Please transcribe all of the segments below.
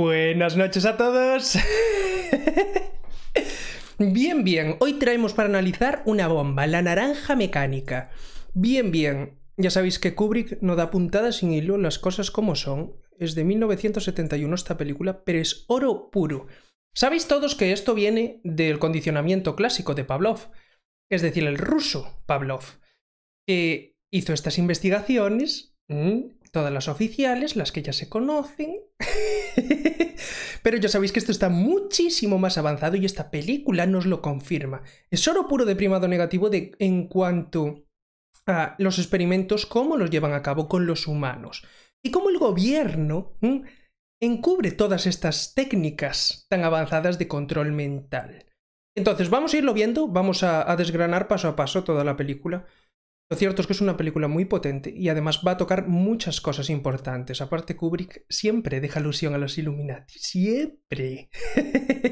Buenas noches a todos. bien, bien, hoy traemos para analizar una bomba, la naranja mecánica. Bien, bien, ya sabéis que Kubrick no da puntadas sin hilo, las cosas como son. Es de 1971 esta película, pero es oro puro. Sabéis todos que esto viene del condicionamiento clásico de Pavlov, es decir, el ruso Pavlov, que hizo estas investigaciones todas las oficiales, las que ya se conocen. Pero ya sabéis que esto está muchísimo más avanzado y esta película nos lo confirma. Es oro puro de primado negativo de, en cuanto a los experimentos, cómo los llevan a cabo con los humanos. Y cómo el gobierno encubre todas estas técnicas tan avanzadas de control mental. Entonces, vamos a irlo viendo, vamos a desgranar paso a paso toda la película. Lo cierto es que es una película muy potente y además va a tocar muchas cosas importantes. Aparte, Kubrick siempre deja alusión a los Illuminati. Siempre.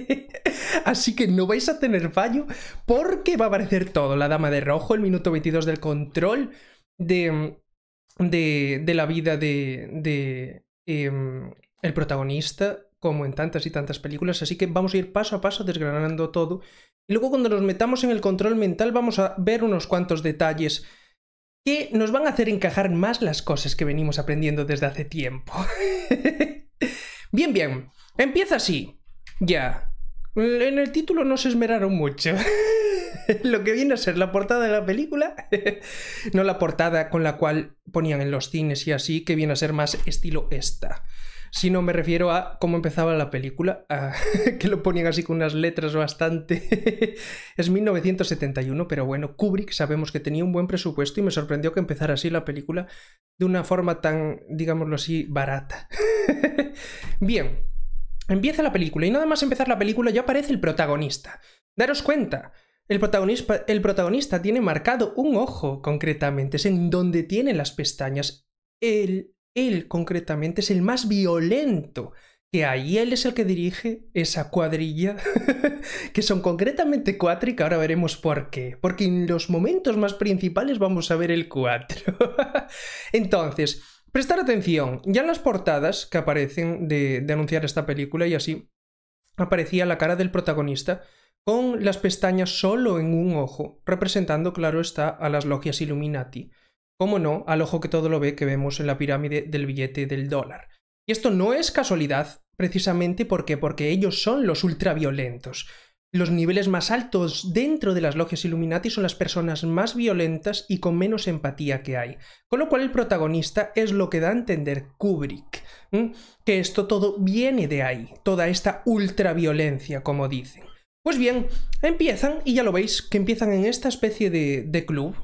Así que no vais a tener fallo porque va a aparecer todo. La dama de rojo, el minuto 22 del control de, de, la vida de, de em, el protagonista, como en tantas y tantas películas. Así que vamos a ir paso a paso desgranando todo. Y luego cuando nos metamos en el control mental vamos a ver unos cuantos detalles que nos van a hacer encajar más las cosas que venimos aprendiendo desde hace tiempo. bien, bien. Empieza así. Ya. En el título no se esmeraron mucho. Lo que viene a ser la portada de la película, no la portada con la cual ponían en los cines y así, que viene a ser más estilo esta. Si no, me refiero a cómo empezaba la película, que lo ponían así con unas letras bastante... es 1971, pero bueno, Kubrick sabemos que tenía un buen presupuesto y me sorprendió que empezara así la película de una forma tan, digámoslo así, barata. Bien, empieza la película y nada más empezar la película ya aparece el protagonista. Daros cuenta, el protagonista, el protagonista, tiene marcado un ojo, concretamente, es en donde tiene las pestañas. El él concretamente es el más violento que ahí él es el que dirige esa cuadrilla, que son concretamente cuatro y que ahora veremos por qué, porque en los momentos más principales vamos a ver el cuatro. Entonces, prestar atención, ya en las portadas que aparecen de, de anunciar esta película y así, aparecía la cara del protagonista con las pestañas solo en un ojo, representando, claro está, a las logias Illuminati como no, al ojo que todo lo ve que vemos en la pirámide del billete del dólar. Y esto no es casualidad, precisamente porque, porque ellos son los ultraviolentos. Los niveles más altos dentro de las logias Illuminati son las personas más violentas y con menos empatía que hay. Con lo cual el protagonista es lo que da a entender Kubrick, que esto todo viene de ahí, toda esta ultraviolencia, como dicen. Pues bien, empiezan, y ya lo veis, que empiezan en esta especie de, de club,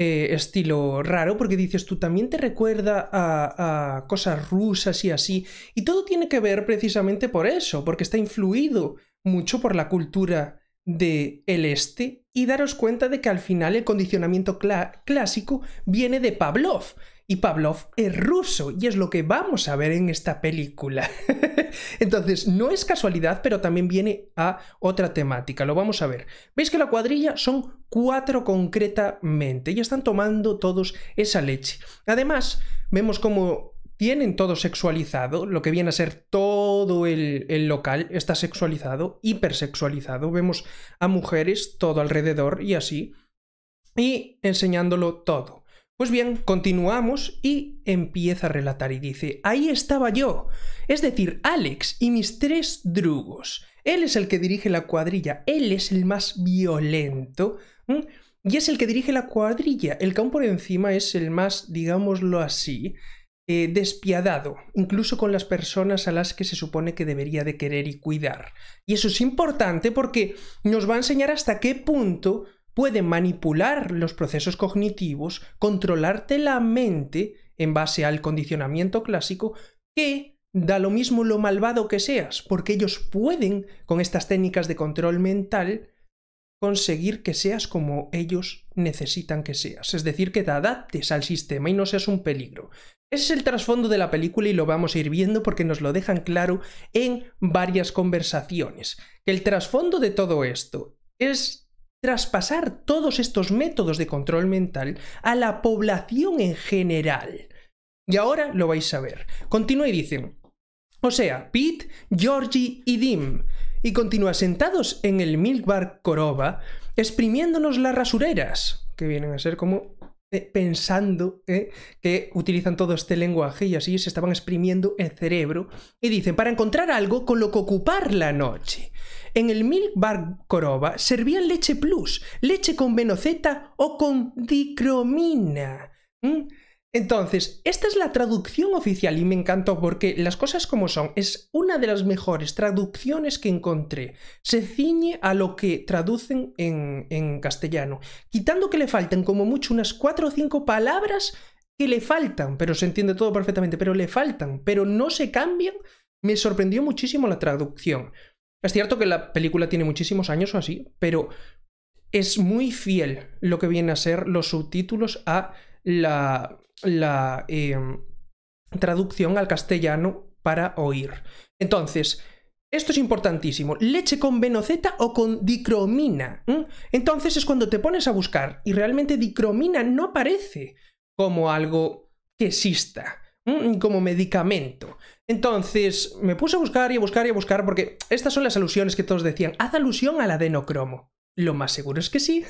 eh, estilo raro, porque dices tú también te recuerda a, cosas rusas y así, y todo tiene que ver precisamente por eso, porque está influido mucho por la cultura del el este, y daros cuenta de que al final el condicionamiento clásico viene de Pavlov y Pavlov es ruso y es lo que vamos a ver en esta película. Entonces, no es casualidad, pero también viene a otra temática, lo vamos a ver. ¿Veis que la cuadrilla son cuatro concretamente y están tomando todos esa leche? Además, vemos cómo tienen todo sexualizado, lo que viene a ser todo el, el, local está sexualizado, hipersexualizado, vemos a mujeres todo alrededor y así, y enseñándolo todo. Pues bien, continuamos y empieza a relatar y dice, ahí estaba yo, es decir, Alex y mis tres drugos. Él es el que dirige la cuadrilla, él es el más violento y es el que dirige la cuadrilla. El que por encima es el más, digámoslo así, eh, despiadado, incluso con las personas a las que se supone que debería de querer y cuidar. Y eso es importante porque nos va a enseñar hasta qué punto puede manipular los procesos cognitivos, controlarte la mente en base al condicionamiento clásico, que da lo mismo lo malvado que seas, porque ellos pueden, con estas técnicas de control mental, conseguir que seas como ellos necesitan que seas, es decir, que te adaptes al sistema y no seas un peligro. Ese es el trasfondo de la película y lo vamos a ir viendo porque nos lo dejan claro en varias conversaciones. Que El trasfondo de todo esto es traspasar todos estos métodos de control mental a la población en general. Y ahora lo vais a ver. Continúa y dicen, o sea, Pete, Georgie y Dim. Y continúa sentados en el milk bar Coroba, exprimiéndonos las rasureras, que vienen a ser como eh, pensando eh, que utilizan todo este lenguaje y así se estaban exprimiendo el cerebro. Y dicen, para encontrar algo con lo que ocupar la noche. En el Milk Bar Coroba servían leche plus, leche con venoceta o con dicromina. Entonces, esta es la traducción oficial y me encantó porque las cosas como son, es una de las mejores traducciones que encontré. Se ciñe a lo que traducen en, en castellano, quitando que le falten como mucho unas cuatro o cinco palabras que le faltan, pero se entiende todo perfectamente, pero le faltan, pero no se cambian. Me sorprendió muchísimo la traducción. Es cierto que la película tiene muchísimos años o así, pero es muy fiel lo que viene a ser los subtítulos a la, em, traducción al castellano para oír. Entonces, esto es importantísimo. ¿Leche con venoceta o con dicromina? ¿Mm? Entonces es cuando te pones a buscar y realmente dicromina no aparece como algo que exista como medicamento. Entonces me puse a buscar y a buscar y a buscar porque estas son las alusiones que todos decían. Haz alusión al adenocromo. Lo más seguro es que sí.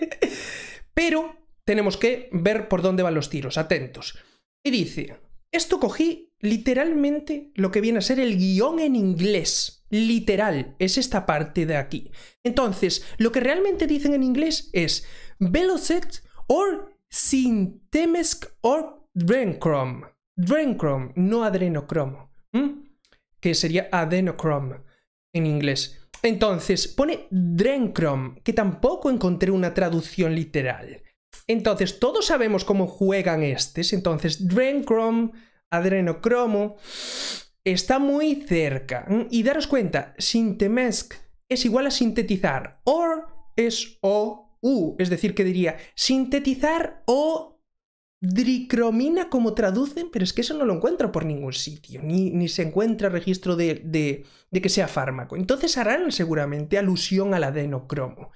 Pero tenemos que ver por dónde van los tiros, atentos. Y dice, esto cogí literalmente lo que viene a ser el guión en inglés. Literal, es esta parte de aquí. Entonces, lo que realmente dicen en inglés es Velocet or sintemesc or Drenchrome. Drenchrome, no adrenocromo. Que sería adenochrome en inglés. Entonces, pone Drenchrome, que tampoco encontré una traducción literal. Entonces, todos sabemos cómo juegan estos. Entonces, Drenchrome, adrenocromo, está muy cerca. Y daros cuenta, Sintemesc es igual a sintetizar. Or es o u. Es decir, que diría sintetizar o Dricromina como traducen, pero es que eso no lo encuentro por ningún sitio, ni, se encuentra registro de, que sea fármaco. Entonces harán seguramente alusión al adenocromo.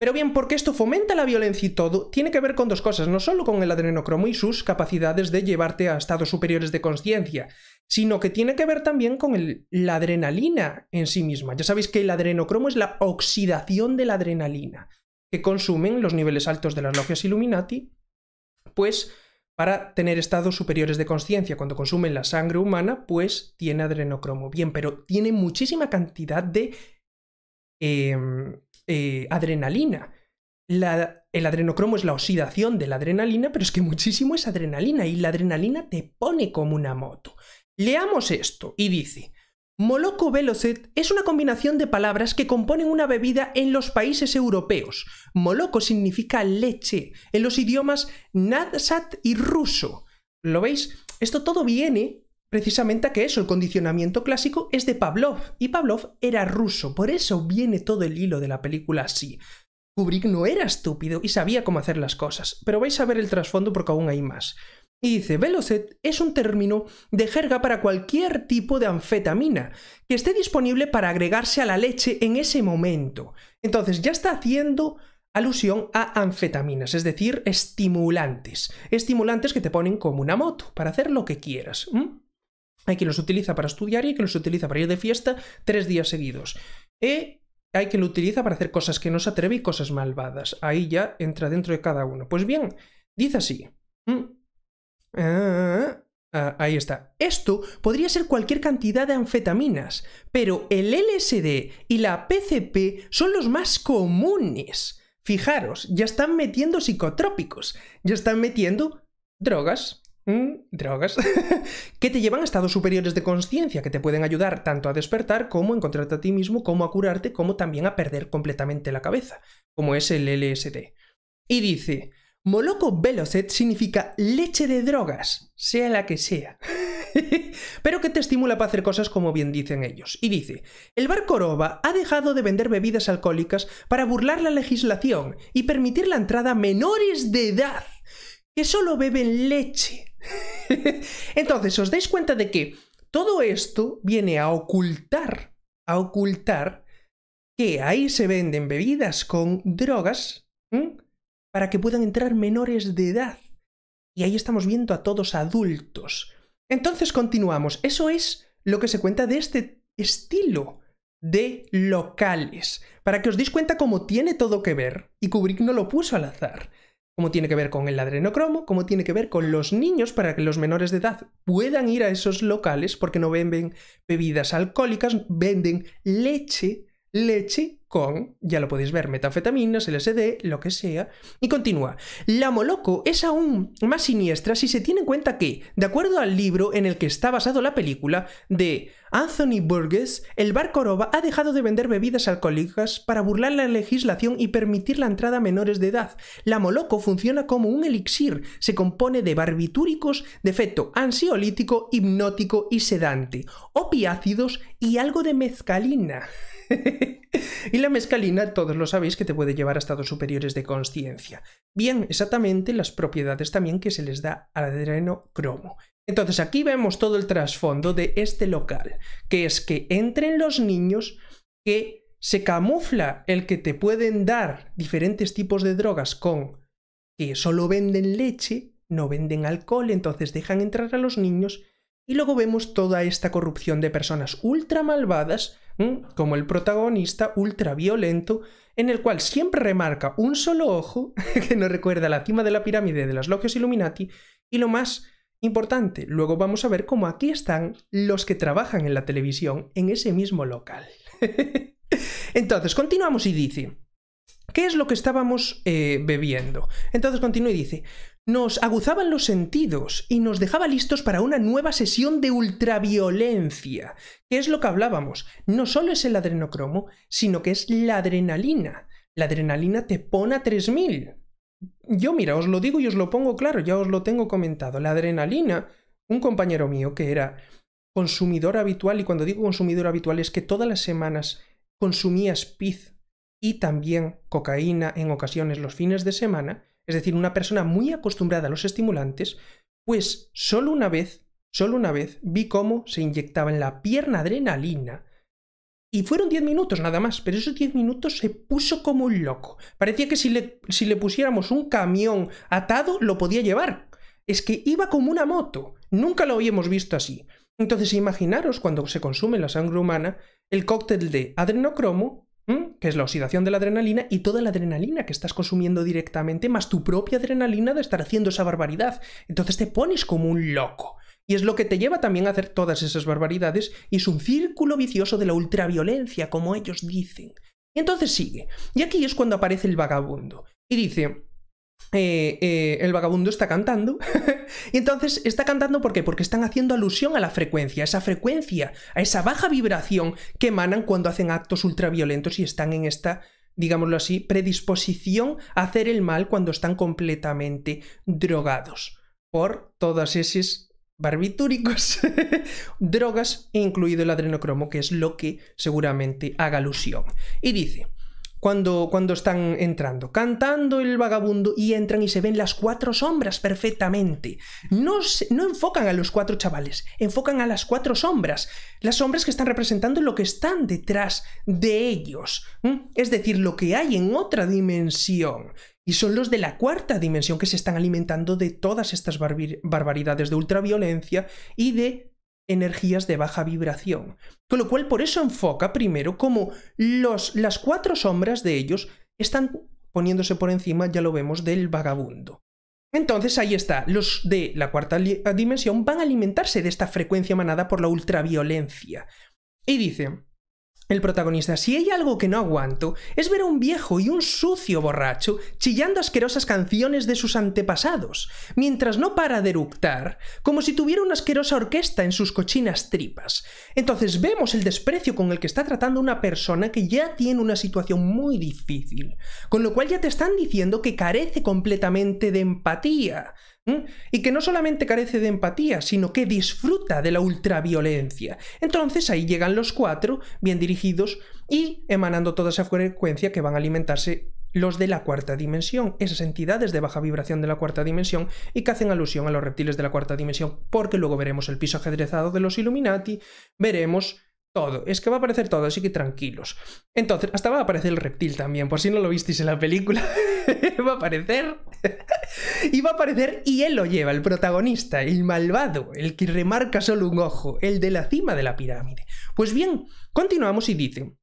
Pero bien, porque esto fomenta la violencia y todo, tiene que ver con dos cosas, no solo con el adrenocromo y sus capacidades de llevarte a estados superiores de conciencia, sino que tiene que ver también con el, la adrenalina en sí misma. Ya sabéis que el adrenocromo es la oxidación de la adrenalina que consumen los niveles altos de las logias Illuminati pues para tener estados superiores de conciencia. Cuando consumen la sangre humana, pues tiene adrenocromo. Bien, pero tiene muchísima cantidad de em, eh, adrenalina. el adrenocromo es la oxidación de la adrenalina, pero es que muchísimo es adrenalina y la adrenalina te pone como una moto. Leamos esto y dice, Moloko Velocet es una combinación de palabras que componen una bebida en los países europeos. Moloko significa leche en los idiomas nadsat y ruso. ¿Lo veis? Esto todo viene precisamente a que eso, el condicionamiento clásico es de Pavlov y Pavlov era ruso, por eso viene todo el hilo de la película así. Kubrick no era estúpido y sabía cómo hacer las cosas, pero vais a ver el trasfondo porque aún hay más. Y dice, Velocet es un término de jerga para cualquier tipo de anfetamina que esté disponible para agregarse a la leche en ese momento. Entonces ya está haciendo alusión a anfetaminas, es decir, estimulantes. Estimulantes que te ponen como una moto para hacer lo que quieras. Hay quien los utiliza para estudiar y hay quien los utiliza para ir de fiesta tres días seguidos. Y eh, hay quien lo utiliza para hacer cosas que no se atreve y cosas malvadas. Ahí ya entra dentro de cada uno. Pues bien, dice así. Ah, ah, ahí está. Esto podría ser cualquier cantidad de anfetaminas, pero el LSD y la PCP son los más comunes. Fijaros, ya están metiendo psicotrópicos, ya están metiendo drogas. drogas, que te llevan a estados superiores de conciencia, que te pueden ayudar tanto a despertar como a encontrarte a ti mismo, como a curarte, como también a perder completamente la cabeza, como es el LSD. Y dice, Moloco Velocet significa leche de drogas, sea la que sea, pero que te estimula para hacer cosas como bien dicen ellos. Y dice, el bar Coroba ha dejado de vender bebidas alcohólicas para burlar la legislación y permitir la entrada a menores de edad que solo beben leche. Entonces, os dais cuenta de que todo esto viene a ocultar, a ocultar que ahí se venden bebidas con drogas para que puedan entrar menores de edad. Y ahí estamos viendo a todos adultos. Entonces continuamos. Eso es lo que se cuenta de este estilo de locales. Para que os deis cuenta cómo tiene todo que ver, y Kubrick no lo puso al azar, cómo tiene que ver con el adrenocromo, cómo tiene que ver con los niños para que los menores de edad puedan ir a esos locales porque no venden bebidas alcohólicas, venden leche, leche con, ya lo podéis ver, metanfetaminas, LSD, lo que sea, y continúa. La Moloco es aún más siniestra si se tiene en cuenta que, de acuerdo al libro en el que está basado la película de Anthony Burgess, el bar Coroba ha dejado de vender bebidas alcohólicas para burlar la legislación y permitir la entrada a menores de edad. La Moloco funciona como un elixir, se compone de barbitúricos de efecto ansiolítico, hipnótico y sedante, opiácidos y algo de mezcalina. y la mescalina, todos lo sabéis, que te puede llevar a estados superiores de conciencia. Bien, exactamente las propiedades también que se les da al adrenocromo. Entonces aquí vemos todo el trasfondo de este local, que es que entren los niños que se camufla el que te pueden dar diferentes tipos de drogas con que solo venden leche, no venden alcohol, entonces dejan entrar a los niños y luego vemos toda esta corrupción de personas ultra malvadas como el protagonista ultraviolento, en el cual siempre remarca un solo ojo que nos recuerda la cima de la pirámide de las logias Illuminati y lo más importante, luego vamos a ver cómo aquí están los que trabajan en la televisión en ese mismo local. Entonces, continuamos y dice, ¿Qué es lo que estábamos eh, bebiendo? Entonces continúa y dice, nos aguzaban los sentidos y nos dejaba listos para una nueva sesión de ultraviolencia, ¿Qué es lo que hablábamos. No solo es el adrenocromo, sino que es la adrenalina. La adrenalina te pone a 3000. Yo, mira, os lo digo y os lo pongo claro, ya os lo tengo comentado. La adrenalina, un compañero mío que era consumidor habitual, y cuando digo consumidor habitual es que todas las semanas consumía speed y también cocaína en ocasiones los fines de semana, es decir, una persona muy acostumbrada a los estimulantes, pues solo una vez, solo una vez vi cómo se inyectaba en la pierna adrenalina. Y fueron 10 minutos nada más, pero esos 10 minutos se puso como un loco. Parecía que si le, si le pusiéramos un camión atado lo podía llevar. Es que iba como una moto. Nunca lo habíamos visto así. Entonces imaginaros cuando se consume la sangre humana el cóctel de adrenocromo Mm, que es la oxidación de la adrenalina y toda la adrenalina que estás consumiendo directamente, más tu propia adrenalina de estar haciendo esa barbaridad. Entonces te pones como un loco. Y es lo que te lleva también a hacer todas esas barbaridades y es un círculo vicioso de la ultraviolencia, como ellos dicen. Y entonces sigue. Y aquí es cuando aparece el vagabundo. Y dice, eh, eh, el vagabundo está cantando. y entonces está cantando ¿por qué? porque están haciendo alusión a la frecuencia, a esa frecuencia, a esa baja vibración que emanan cuando hacen actos ultraviolentos y están en esta, digámoslo así, predisposición a hacer el mal cuando están completamente drogados por todas esas barbitúricos, drogas, incluido el adrenocromo, que es lo que seguramente haga alusión. Y dice, cuando, cuando están entrando. Cantando el vagabundo y entran y se ven las cuatro sombras perfectamente. No, no enfocan a los cuatro chavales, enfocan a las cuatro sombras. Las sombras que están representando lo que están detrás de ellos. Es decir, lo que hay en otra dimensión. Y son los de la cuarta dimensión que se están alimentando de todas estas barbaridades de ultraviolencia y de energías de baja vibración. Con lo cual, por eso enfoca primero como los, las cuatro sombras de ellos están poniéndose por encima, ya lo vemos, del vagabundo. Entonces ahí está, los de la cuarta dimensión van a alimentarse de esta frecuencia emanada por la ultraviolencia. Y dicen el protagonista, si hay algo que no aguanto, es ver a un viejo y un sucio borracho chillando asquerosas canciones de sus antepasados, mientras no para de como si tuviera una asquerosa orquesta en sus cochinas tripas. Entonces vemos el desprecio con el que está tratando una persona que ya tiene una situación muy difícil, con lo cual ya te están diciendo que carece completamente de empatía, y que no solamente carece de empatía, sino que disfruta de la ultraviolencia. Entonces ahí llegan los cuatro, bien dirigidos, y emanando toda esa frecuencia que van a alimentarse los de la cuarta dimensión, esas entidades de baja vibración de la cuarta dimensión y que hacen alusión a los reptiles de la cuarta dimensión, porque luego veremos el piso ajedrezado de los Illuminati, veremos es que va a aparecer todo, así que tranquilos. Entonces, hasta va a aparecer el reptil también, por si no lo visteis en la película. va a aparecer. y va a aparecer y él lo lleva, el protagonista, el malvado, el que remarca solo un ojo, el de la cima de la pirámide. Pues bien, continuamos y dice.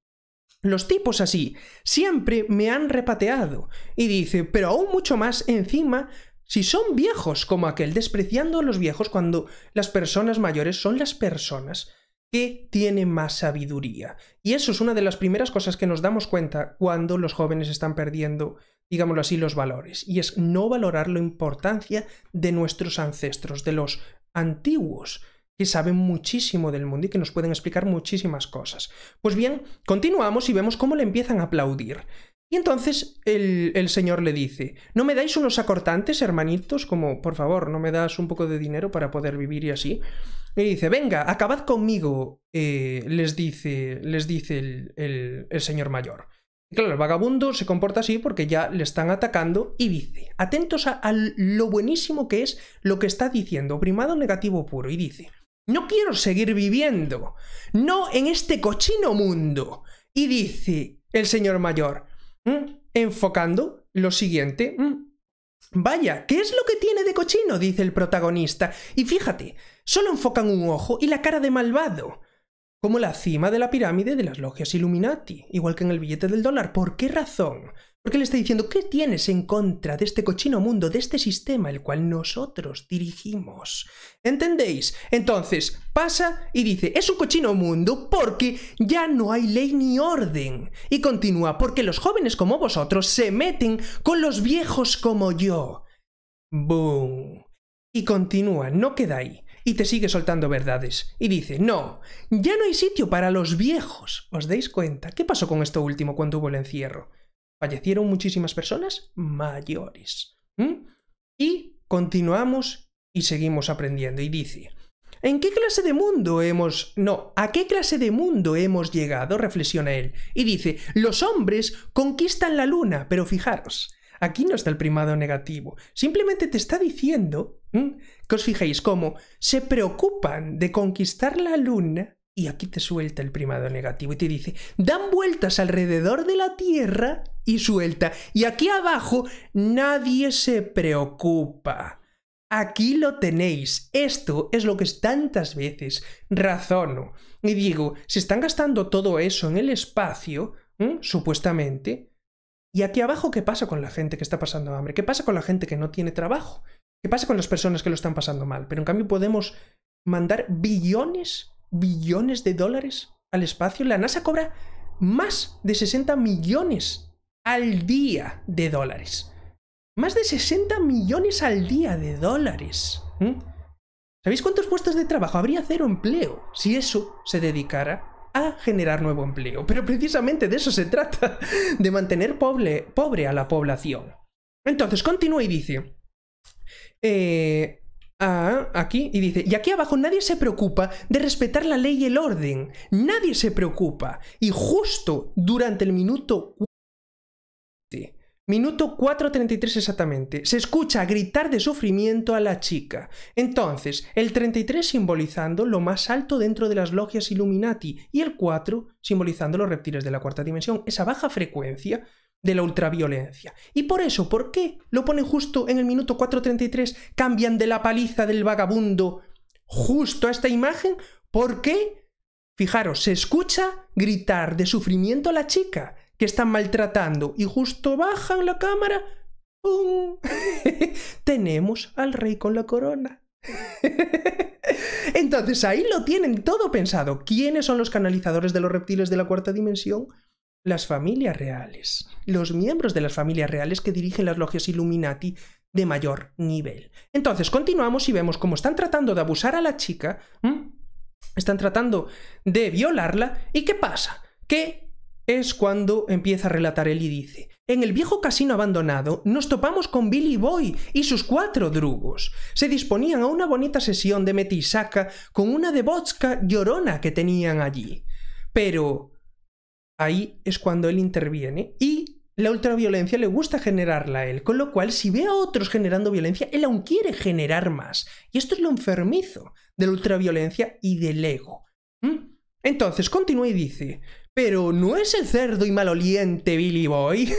Los tipos así siempre me han repateado. Y dice, pero aún mucho más encima si son viejos como aquel, despreciando a los viejos cuando las personas mayores son las personas ¿Qué tiene más sabiduría? Y eso es una de las primeras cosas que nos damos cuenta cuando los jóvenes están perdiendo, digámoslo así, los valores. Y es no valorar la importancia de nuestros ancestros, de los antiguos, que saben muchísimo del mundo y que nos pueden explicar muchísimas cosas. Pues bien, continuamos y vemos cómo le empiezan a aplaudir. Y entonces el, señor le dice, ¿no me dais unos acortantes, hermanitos? Como, por favor, ¿no me das un poco de dinero para poder vivir y así? Y dice, venga, acabad conmigo, eh, les dice, les dice el, señor mayor. Y claro, el vagabundo se comporta así porque ya le están atacando y dice, atentos a lo buenísimo que es lo que está diciendo, primado negativo puro, y dice, no quiero seguir viviendo, no en este cochino mundo. Y dice el señor mayor, Mm. enfocando lo siguiente. Mm. Vaya, ¿qué es lo que tiene de cochino? dice el protagonista. Y fíjate, solo enfocan un ojo y la cara de malvado. Como la cima de la pirámide de las logias Illuminati, igual que en el billete del dólar. ¿Por qué razón? Porque le está diciendo, ¿qué tienes en contra de este cochino mundo, de este sistema el cual nosotros dirigimos? ¿Entendéis? Entonces, pasa y dice, es un cochino mundo porque ya no hay ley ni orden. Y continúa, porque los jóvenes como vosotros se meten con los viejos como yo. ¡Boom! Y continúa, no queda ahí y te sigue soltando verdades. Y dice, no, ya no hay sitio para los viejos. ¿Os dais cuenta? ¿Qué pasó con esto último cuando hubo el encierro? fallecieron muchísimas personas mayores. Y continuamos y seguimos aprendiendo. Y dice, ¿en qué clase de mundo hemos... No, ¿a qué clase de mundo hemos llegado? Reflexiona él. Y dice, los hombres conquistan la luna, pero fijaros, Aquí no está el primado negativo. Simplemente te está diciendo que os fijéis cómo se preocupan de conquistar la luna, y aquí te suelta el primado negativo y te dice, dan vueltas alrededor de la Tierra y suelta. Y aquí abajo nadie se preocupa. Aquí lo tenéis. Esto es lo que es tantas veces razono. Y digo, se están gastando todo eso en el espacio, supuestamente. Y aquí abajo, ¿qué pasa con la gente que está pasando hambre? ¿Qué pasa con la gente que no tiene trabajo? ¿Qué pasa con las personas que lo están pasando mal? Pero en cambio podemos mandar billones billones de dólares al espacio. La NASA cobra más de 60 millones al día de dólares. Más de 60 millones al día de dólares. ¿Mm? ¿Sabéis cuántos puestos de trabajo habría cero empleo si eso se dedicara a generar nuevo empleo? Pero precisamente de eso se trata, de mantener pobre, pobre a la población. Entonces, continúa y dice, eh, Ah, aquí y dice, y aquí abajo nadie se preocupa de respetar la ley y el orden. Nadie se preocupa. Y justo durante el minuto... Minuto 4.33 exactamente. Se escucha gritar de sufrimiento a la chica. Entonces, el 33 simbolizando lo más alto dentro de las logias Illuminati y el 4 simbolizando los reptiles de la cuarta dimensión. Esa baja frecuencia de la ultraviolencia. Y por eso, ¿por qué lo ponen justo en el minuto 4.33? Cambian de la paliza del vagabundo justo a esta imagen. ¿Por qué? Fijaros, se escucha gritar de sufrimiento a la chica que están maltratando y justo bajan la cámara. Tenemos al rey con la corona. Entonces ahí lo tienen todo pensado. ¿Quiénes son los canalizadores de los reptiles de la cuarta dimensión? las familias reales, los miembros de las familias reales que dirigen las logias Illuminati de mayor nivel. Entonces, continuamos y vemos cómo están tratando de abusar a la chica, están tratando de violarla, y ¿qué pasa? Que es cuando empieza a relatar él y dice, en el viejo casino abandonado nos topamos con Billy Boy y sus cuatro drugos. Se disponían a una bonita sesión de metisaca con una de vodka llorona que tenían allí. Pero ahí es cuando él interviene y la ultraviolencia le gusta generarla a él, con lo cual si ve a otros generando violencia, él aún quiere generar más. Y esto es lo enfermizo de la ultraviolencia y del ego. ¿Mm? Entonces continúa y dice, pero no es el cerdo y maloliente Billy Boy.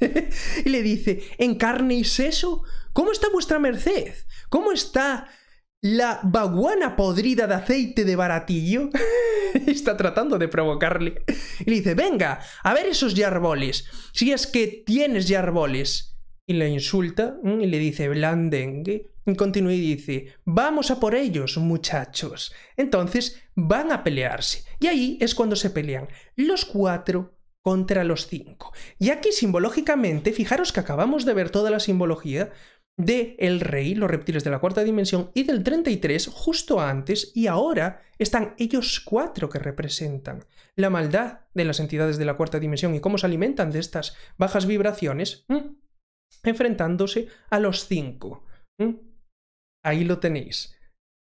y le dice, ¿en carne y seso? ¿Cómo está vuestra merced? ¿Cómo está la baguana podrida de aceite de baratillo está tratando de provocarle. Y le dice, venga, a ver esos yarboles. Si es que tienes yarboles. Y le insulta mm, y le dice, blandengue. Y continúa y dice, vamos a por ellos, muchachos. Entonces van a pelearse. Y ahí es cuando se pelean los cuatro contra los cinco. Y aquí simbológicamente, fijaros que acabamos de ver toda la simbología, de El Rey, los reptiles de la cuarta dimensión, y del 33, justo antes y ahora, están ellos cuatro que representan la maldad de las entidades de la cuarta dimensión y cómo se alimentan de estas bajas vibraciones, enfrentándose a los cinco. Ahí lo tenéis.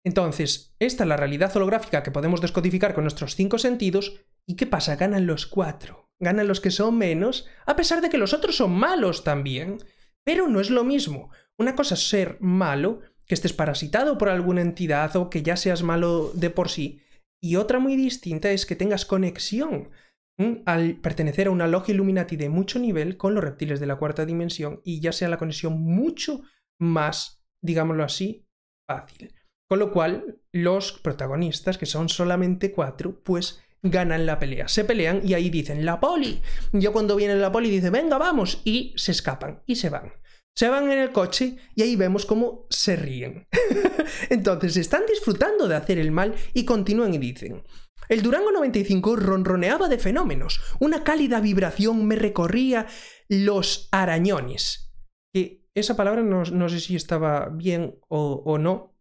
Entonces, esta es la realidad holográfica que podemos descodificar con nuestros cinco sentidos. ¿Y qué pasa? Ganan los cuatro. Ganan los que son menos, a pesar de que los otros son malos también. Pero no es lo mismo, una cosa es ser malo, que estés parasitado por alguna entidad o que ya seas malo de por sí, y otra muy distinta es que tengas conexión al pertenecer a una logia Illuminati de mucho nivel con los reptiles de la cuarta dimensión y ya sea la conexión mucho más, digámoslo así, fácil. Con lo cual, los protagonistas, que son solamente cuatro, pues ganan la pelea. Se pelean y ahí dicen, la poli. Yo cuando viene la poli dice, venga, vamos. Y se escapan y se van se van en el coche y ahí vemos cómo se ríen. Entonces están disfrutando de hacer el mal y continúan y dicen, el Durango 95 ronroneaba de fenómenos, una cálida vibración me recorría los arañones. Que esa palabra no, sé si estaba bien o, no,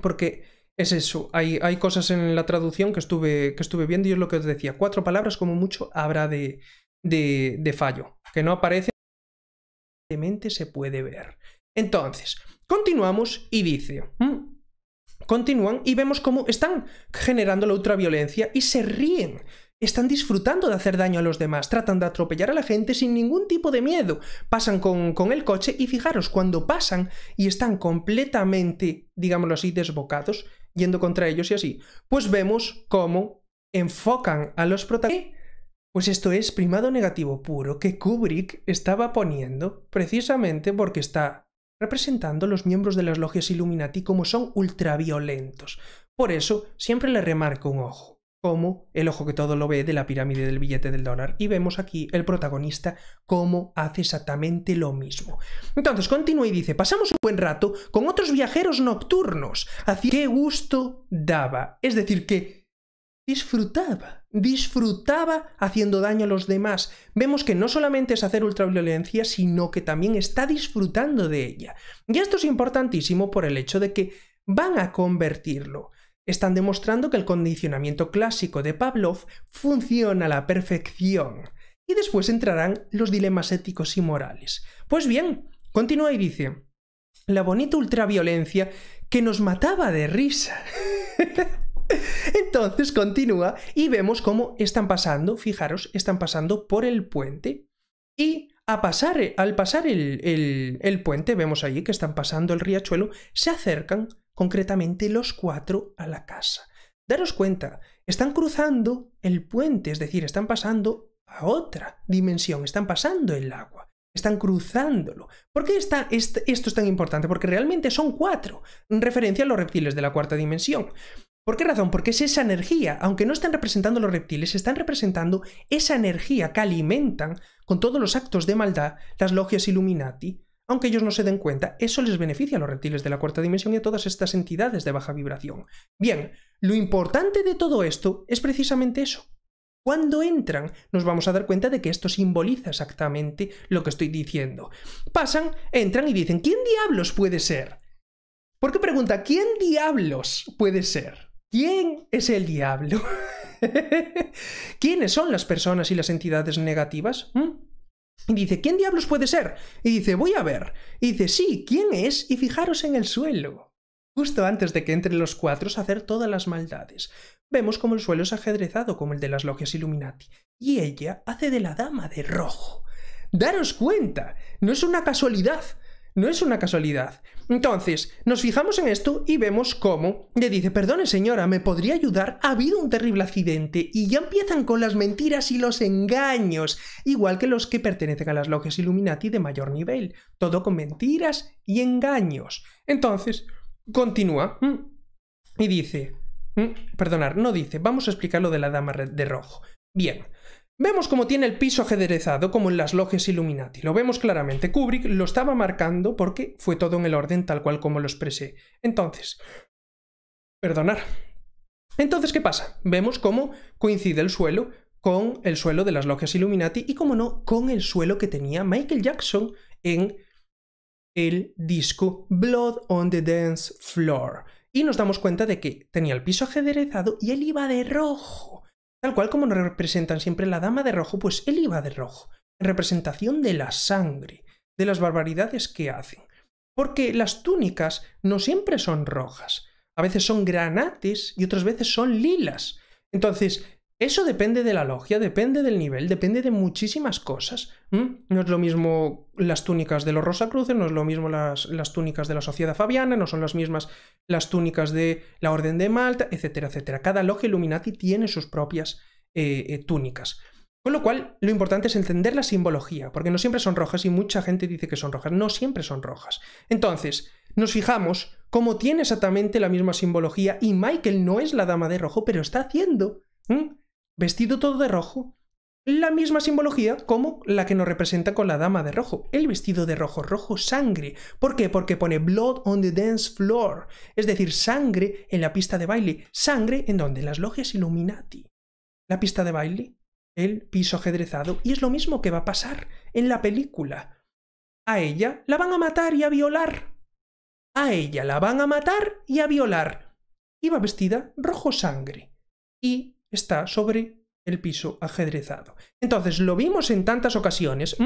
porque es eso, hay, hay cosas en la traducción que estuve, que estuve viendo y es lo que os decía, cuatro palabras como mucho habrá de, de fallo, que no aparece evidentemente se puede ver. Entonces, continuamos y dice... Mm. Continúan y vemos cómo están generando la ultraviolencia y se ríen están disfrutando de hacer daño a los demás, tratan de atropellar a la gente sin ningún tipo de miedo, pasan con, con, el coche y fijaros, cuando pasan y están completamente, digámoslo así, desbocados, yendo contra ellos y así, pues vemos cómo enfocan a los protagonistas pues esto es primado negativo puro que Kubrick estaba poniendo precisamente porque está representando los miembros de las logias Illuminati como son ultraviolentos. Por eso siempre le remarca un ojo, como el ojo que todo lo ve de la pirámide del billete del dólar. Y vemos aquí el protagonista como hace exactamente lo mismo. Entonces continúa y dice, pasamos un buen rato con otros viajeros nocturnos. qué gusto daba? Es decir, que disfrutaba, disfrutaba haciendo daño a los demás. Vemos que no solamente es hacer ultraviolencia, sino que también está disfrutando de ella. Y esto es importantísimo por el hecho de que van a convertirlo. Están demostrando que el condicionamiento clásico de Pavlov funciona a la perfección. Y después entrarán los dilemas éticos y morales. Pues bien, continúa y dice, la bonita ultraviolencia que nos mataba de risa. Entonces continúa y vemos cómo están pasando, fijaros, están pasando por el puente y a pasar, al pasar el, el, puente, vemos allí que están pasando el riachuelo, se acercan concretamente los cuatro a la casa. Daros cuenta, están cruzando el puente, es decir, están pasando a otra dimensión, están pasando el agua, están cruzándolo. ¿Por qué esto es tan importante? Porque realmente son cuatro, en referencia a los reptiles de la cuarta dimensión. ¿Por qué razón? Porque es esa energía, aunque no están representando los reptiles, están representando esa energía que alimentan con todos los actos de maldad las logias Illuminati. Aunque ellos no se den cuenta, eso les beneficia a los reptiles de la cuarta dimensión y a todas estas entidades de baja vibración. Bien, lo importante de todo esto es precisamente eso. Cuando entran, nos vamos a dar cuenta de que esto simboliza exactamente lo que estoy diciendo. Pasan, entran y dicen, ¿quién diablos puede ser? Porque pregunta, ¿quién diablos puede ser? ¿Quién es el diablo? ¿Quiénes son las personas y las entidades negativas? ¿Mm? Y dice, ¿quién diablos puede ser? Y dice, voy a ver. Y dice, sí, ¿quién es? Y fijaros en el suelo. Justo antes de que entre los cuatro a hacer todas las maldades. Vemos como el suelo es ajedrezado, como el de las logias Illuminati. Y ella hace de la dama de rojo. Daros cuenta, no es una casualidad. No es una casualidad. Entonces, nos fijamos en esto y vemos cómo le dice, perdone señora, ¿me podría ayudar? Ha habido un terrible accidente y ya empiezan con las mentiras y los engaños, igual que los que pertenecen a las logias Illuminati de mayor nivel, todo con mentiras y engaños. Entonces, continúa y dice, perdonar, no dice, vamos a explicar lo de la dama de rojo. Bien, Vemos cómo tiene el piso ajedrezado, como en las logias Illuminati. Lo vemos claramente. Kubrick lo estaba marcando porque fue todo en el orden tal cual como lo expresé. Entonces, perdonar. Entonces, ¿qué pasa? Vemos cómo coincide el suelo con el suelo de las logias Illuminati y, como no, con el suelo que tenía Michael Jackson en el disco Blood on the Dance Floor. Y nos damos cuenta de que tenía el piso ajedrezado y él iba de rojo. Tal cual como nos representan siempre la dama de rojo, pues él iba de rojo, en representación de la sangre, de las barbaridades que hacen. Porque las túnicas no siempre son rojas, a veces son granates y otras veces son lilas. Entonces, eso depende de la logia, depende del nivel, depende de muchísimas cosas. No es lo mismo las túnicas de los Rosa Rosacruces, no es lo mismo las, túnicas de la Sociedad Fabiana, no son las mismas las túnicas de la Orden de Malta, etcétera, etcétera. Cada logia Illuminati tiene sus propias eh, eh, túnicas. Con lo cual, lo importante es entender la simbología, porque no siempre son rojas y mucha gente dice que son rojas, no siempre son rojas. Entonces, nos fijamos cómo tiene exactamente la misma simbología y Michael no es la dama de rojo, pero está haciendo vestido todo de rojo, la misma simbología como la que nos representa con la dama de rojo. El vestido de rojo, rojo sangre. ¿Por qué? Porque pone blood on the dance floor, es decir, sangre en la pista de baile, sangre en donde las logias Illuminati. La pista de baile, el piso ajedrezado, y es lo mismo que va a pasar en la película. A ella la van a matar y a violar. A ella la van a matar y a violar. Iba vestida rojo sangre. Y está sobre el piso ajedrezado. Entonces, lo vimos en tantas ocasiones.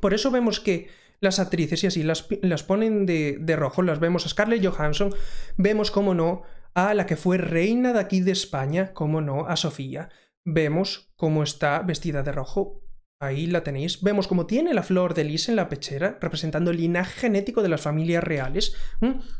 Por eso vemos que las actrices, y así las, las ponen de, rojo, las vemos a Scarlett Johansson, vemos, cómo no, a la que fue reina de aquí de España, como no, a Sofía. Vemos cómo está vestida de rojo Ahí la tenéis. Vemos cómo tiene la flor de lis en la pechera, representando el linaje genético de las familias reales.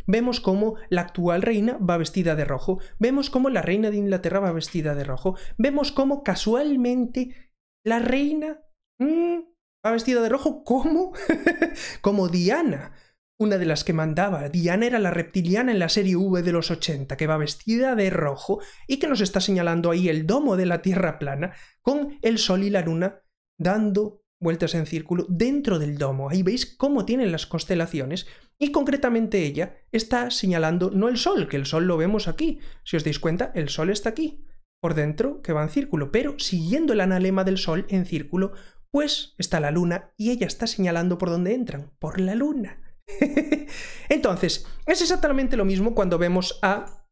Vemos cómo la actual reina va vestida de rojo. Vemos cómo la reina de Inglaterra va vestida de rojo. Vemos cómo casualmente la reina va vestida de rojo ¿Cómo? como Diana. Una de las que mandaba, Diana era la reptiliana en la serie V de los 80, que va vestida de rojo y que nos está señalando ahí el domo de la Tierra plana, con el Sol y la Luna dando vueltas en círculo dentro del domo. Ahí veis cómo tienen las constelaciones y concretamente ella está señalando no el sol, que el sol lo vemos aquí. Si os dais cuenta, el sol está aquí, por dentro, que va en círculo, pero siguiendo el analema del sol en círculo, pues está la luna y ella está señalando por dónde entran, por la luna. Entonces, es exactamente lo mismo cuando vemos a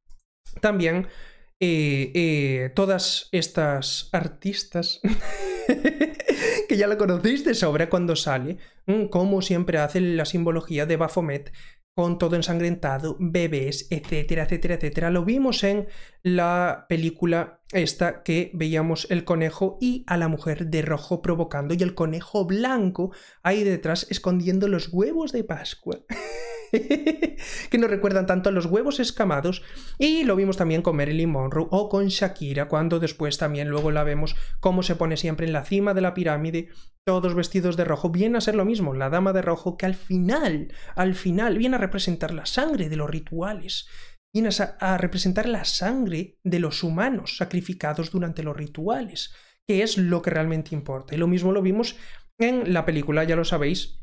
también eh, eh, todas estas artistas que ya lo conocéis de sobra cuando sale, mm, como siempre hace la simbología de Baphomet con todo ensangrentado, bebés, etcétera, etcétera, etcétera. Lo vimos en la película esta que veíamos el conejo y a la mujer de rojo provocando y el conejo blanco ahí detrás escondiendo los huevos de Pascua. que nos recuerdan tanto a los huevos escamados y lo vimos también con Marilyn Monroe o con Shakira cuando después también luego la vemos cómo se pone siempre en la cima de la pirámide todos vestidos de rojo viene a ser lo mismo la dama de rojo que al final al final viene a representar la sangre de los rituales viene a representar la sangre de los humanos sacrificados durante los rituales que es lo que realmente importa y lo mismo lo vimos en la película ya lo sabéis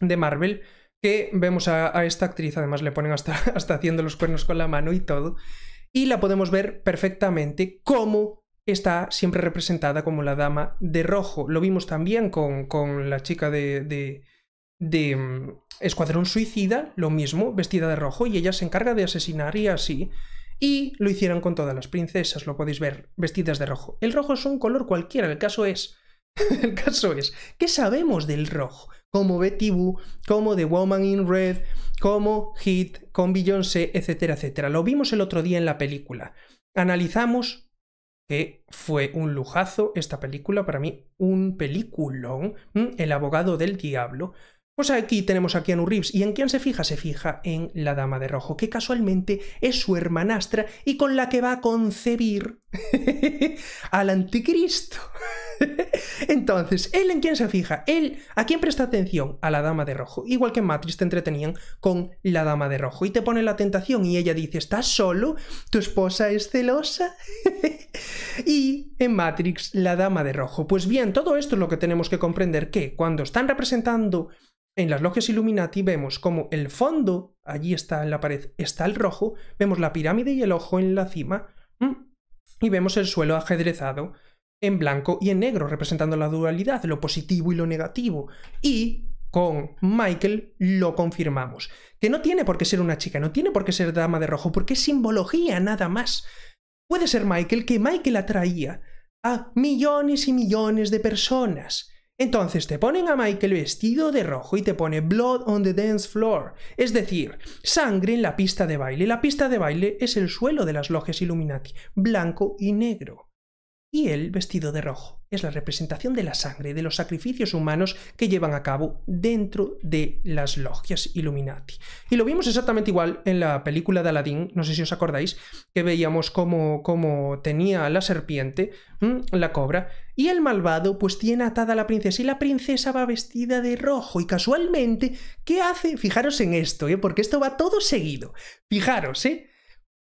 de Marvel que vemos a, esta actriz, además le ponen hasta, haciendo los cuernos con la mano y todo, y la podemos ver perfectamente cómo está siempre representada como la dama de rojo. Lo vimos también con, la chica de, de, mm, Escuadrón Suicida, lo mismo, vestida de rojo, y ella se encarga de asesinar y así. Y lo hicieron con todas las princesas, lo podéis ver, vestidas de rojo. El rojo es un color cualquiera, el caso es... el caso es, ¿qué sabemos del rojo? como Betty Boo, como The Woman in Red, como Hit, con Beyoncé, etcétera, etcétera. Lo vimos el otro día en la película. Analizamos que fue un lujazo esta película, para mí un peliculón, El abogado del diablo. Pues aquí tenemos a Keanu Reeves. ¿Y en quién se fija? Se fija en la Dama de Rojo, que casualmente es su hermanastra y con la que va a concebir al anticristo. Entonces, ¿él en quién se fija? Él, ¿a quién presta atención? A la Dama de Rojo. Igual que en Matrix te entretenían con la Dama de Rojo y te pone la tentación y ella dice, ¿estás solo? ¿Tu esposa es celosa? y en Matrix, la Dama de Rojo. Pues bien, todo esto es lo que tenemos que comprender, que cuando están representando en las logias Illuminati vemos como el fondo, allí está en la pared, está el rojo, vemos la pirámide y el ojo en la cima, mm, y vemos el suelo ajedrezado en blanco y en negro, representando la dualidad, lo positivo y lo negativo. Y con Michael lo confirmamos. Que no tiene por qué ser una chica, no tiene por qué ser dama de rojo, porque es simbología nada más. Puede ser Michael que Michael atraía a millones y millones de personas entonces te ponen a Michael vestido de rojo y te pone Blood on the dance floor, es decir, sangre en la pista de baile. La pista de baile es el suelo de las logias Illuminati, blanco y negro. Y él vestido de rojo es la representación de la sangre, de los sacrificios humanos que llevan a cabo dentro de las logias Illuminati. Y lo vimos exactamente igual en la película de Aladdin, no sé si os acordáis, que veíamos cómo, cómo tenía la serpiente, la cobra, y el malvado pues tiene atada a la princesa y la princesa va vestida de rojo y casualmente, ¿qué hace? Fijaros en esto, ¿eh? porque esto va todo seguido. Fijaros, ¿eh?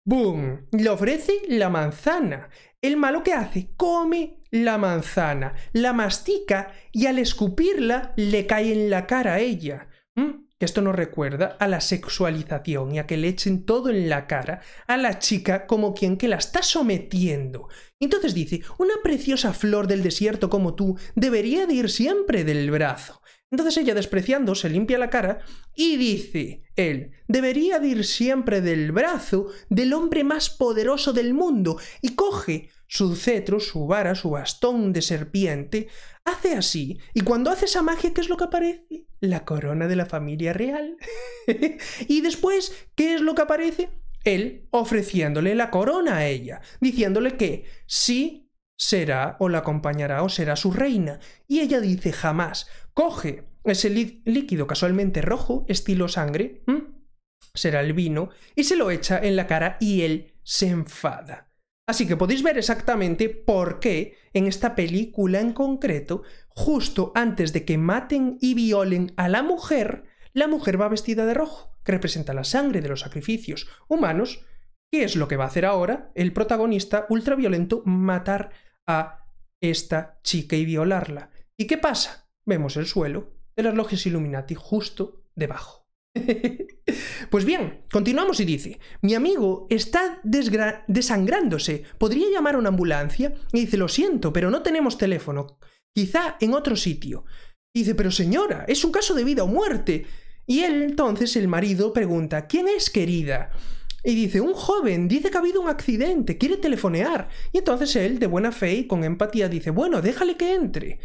¡Boom! Le ofrece la manzana. El malo ¿qué hace, come la manzana, la mastica y al escupirla le cae en la cara a ella. ¿Mm? esto nos recuerda a la sexualización y a que le echen todo en la cara a la chica como quien que la está sometiendo. Entonces dice, una preciosa flor del desierto como tú debería de ir siempre del brazo. Entonces ella despreciando se limpia la cara y dice, él, debería de ir siempre del brazo del hombre más poderoso del mundo y coge su cetro, su vara, su bastón de serpiente, hace así, y cuando hace esa magia, ¿qué es lo que aparece? La corona de la familia real. y después, ¿qué es lo que aparece? Él ofreciéndole la corona a ella, diciéndole que sí será o la acompañará o será su reina. Y ella dice jamás, coge ese líquido casualmente rojo, estilo sangre, será el vino, y se lo echa en la cara y él se enfada. Así que podéis ver exactamente por qué en esta película en concreto, justo antes de que maten y violen a la mujer, la mujer va vestida de rojo, que representa la sangre de los sacrificios humanos, que es lo que va a hacer ahora el protagonista ultraviolento matar a esta chica y violarla. ¿Y qué pasa? Vemos el suelo de las logias Illuminati justo debajo. Pues bien, continuamos y dice, mi amigo está desangrándose, podría llamar a una ambulancia y dice, lo siento, pero no tenemos teléfono, quizá en otro sitio. dice, pero señora, es un caso de vida o muerte. Y él entonces, el marido, pregunta, ¿quién es querida? Y dice, un joven, dice que ha habido un accidente, quiere telefonear. Y entonces él, de buena fe y con empatía, dice, bueno, déjale que entre.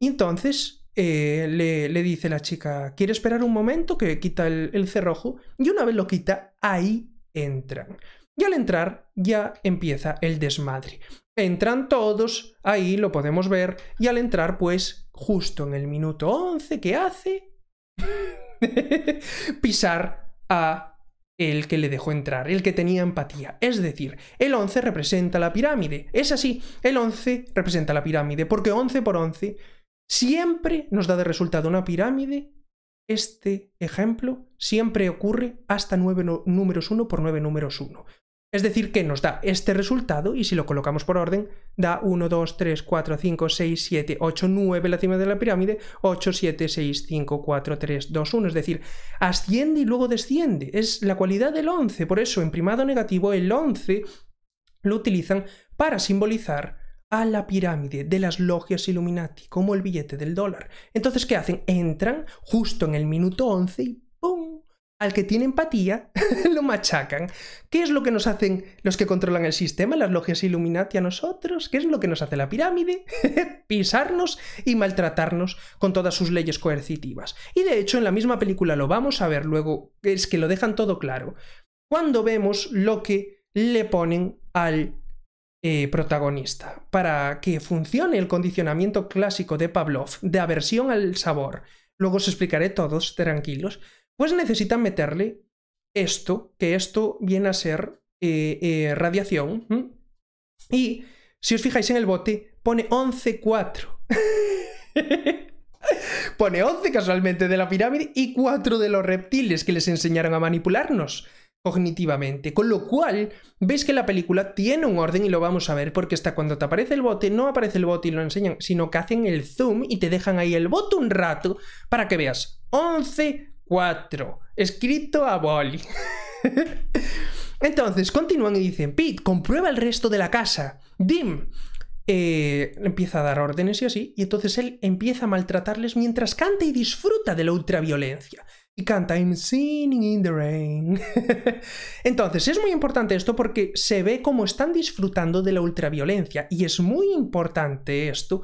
Y entonces eh, le, dice la chica, ¿quiere esperar un momento que quita el, cerrojo? Y una vez lo quita, ahí entran. Y al entrar ya empieza el desmadre. Entran todos, ahí lo podemos ver, y al entrar pues justo en el minuto 11 qué hace pisar a el que le dejó entrar, el que tenía empatía. Es decir, el 11 representa la pirámide. Es así, el 11 representa la pirámide, porque 11 por 11 Siempre nos da de resultado una pirámide. Este ejemplo siempre ocurre hasta 9 números 1 por 9 números 1. Es decir, que nos da este resultado y si lo colocamos por orden, da 1, 2, 3, 4, 5, 6, 7, 8, 9 la cima de la pirámide, 8, 7, 6, 5, 4, 3, 2, 1. Es decir, asciende y luego desciende. Es la cualidad del 11. Por eso, en primado negativo, el 11 lo utilizan para simbolizar a la pirámide de las logias Illuminati, como el billete del dólar. Entonces, ¿qué hacen? Entran justo en el minuto 11 y ¡pum! Al que tiene empatía, lo machacan. ¿Qué es lo que nos hacen los que controlan el sistema, las logias Illuminati a nosotros? ¿Qué es lo que nos hace la pirámide? Pisarnos y maltratarnos con todas sus leyes coercitivas. Y de hecho, en la misma película lo vamos a ver luego, es que lo dejan todo claro. Cuando vemos lo que le ponen al eh, protagonista. Para que funcione el condicionamiento clásico de Pavlov de aversión al sabor, luego os explicaré todos, tranquilos, pues necesitan meterle esto, que esto viene a ser eh, eh, radiación. Y si os fijáis en el bote, pone 4 pone 11 casualmente de la pirámide y 4 de los reptiles que les enseñaron a manipularnos cognitivamente. Con lo cual, ves que la película tiene un orden y lo vamos a ver, porque hasta cuando te aparece el bote, no aparece el bote y lo enseñan, sino que hacen el zoom y te dejan ahí el bote un rato para que veas 11-4, escrito a boli. Entonces, continúan y dicen, Pete, comprueba el resto de la casa. Dim. Eh, empieza a dar órdenes y así, y entonces él empieza a maltratarles mientras canta y disfruta de la ultraviolencia canta I'm singing in the rain. Entonces, es muy importante esto porque se ve cómo están disfrutando de la ultraviolencia y es muy importante esto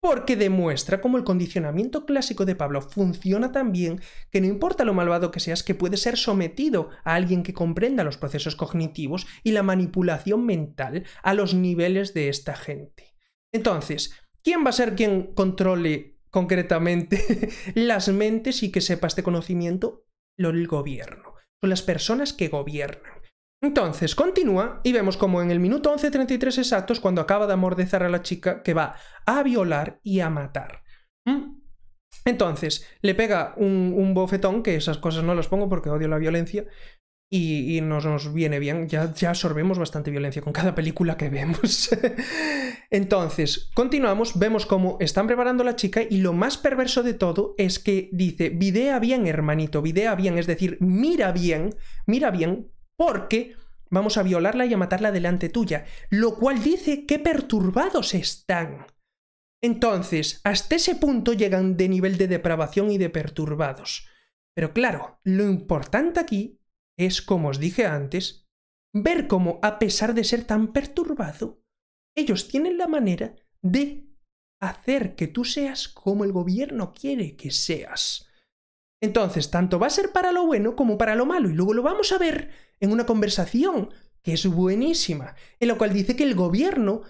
porque demuestra cómo el condicionamiento clásico de Pablo funciona tan bien que no importa lo malvado que seas, que puede ser sometido a alguien que comprenda los procesos cognitivos y la manipulación mental a los niveles de esta gente. Entonces, ¿quién va a ser quien controle concretamente las mentes y que sepa este conocimiento el gobierno. Son las personas que gobiernan. Entonces, continúa y vemos como en el minuto 11.33 exactos, cuando acaba de amordezar a la chica, que va a violar y a matar. ¿Mm? Entonces, le pega un, un, bofetón, que esas cosas no las pongo porque odio la violencia, y, nos, viene bien. Ya, ya absorbemos bastante violencia con cada película que vemos. Entonces, continuamos, vemos cómo están preparando a la chica y lo más perverso de todo es que dice, videa bien, hermanito, videa bien, es decir, mira bien, mira bien, porque vamos a violarla y a matarla delante tuya, lo cual dice que perturbados están. Entonces, hasta ese punto llegan de nivel de depravación y de perturbados. Pero claro, lo importante aquí es, como os dije antes, ver cómo, a pesar de ser tan perturbado, ellos tienen la manera de hacer que tú seas como el gobierno quiere que seas. Entonces, tanto va a ser para lo bueno como para lo malo, y luego lo vamos a ver en una conversación que es buenísima, en la cual dice que el gobierno,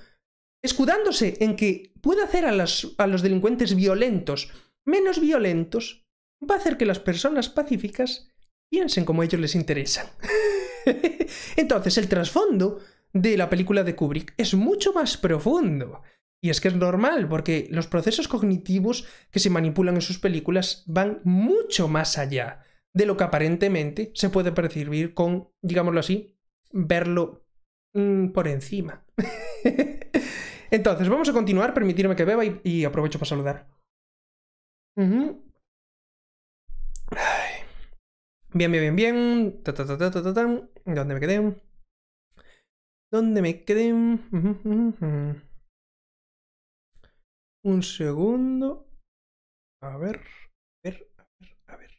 escudándose en que puede hacer a los, a los delincuentes violentos menos violentos, va a hacer que las personas pacíficas piensen como ellos les interesan. Entonces, el trasfondo de la película de Kubrick es mucho más profundo. Y es que es normal, porque los procesos cognitivos que se manipulan en sus películas van mucho más allá de lo que aparentemente se puede percibir con, digámoslo así, verlo mm, por encima. Entonces, vamos a continuar, permitirme que beba y, aprovecho para saludar. Bien, bien, bien, bien. ¿Dónde me quedé? ¿Dónde me quedé? Un segundo. A ver, a ver, a ver, a ver.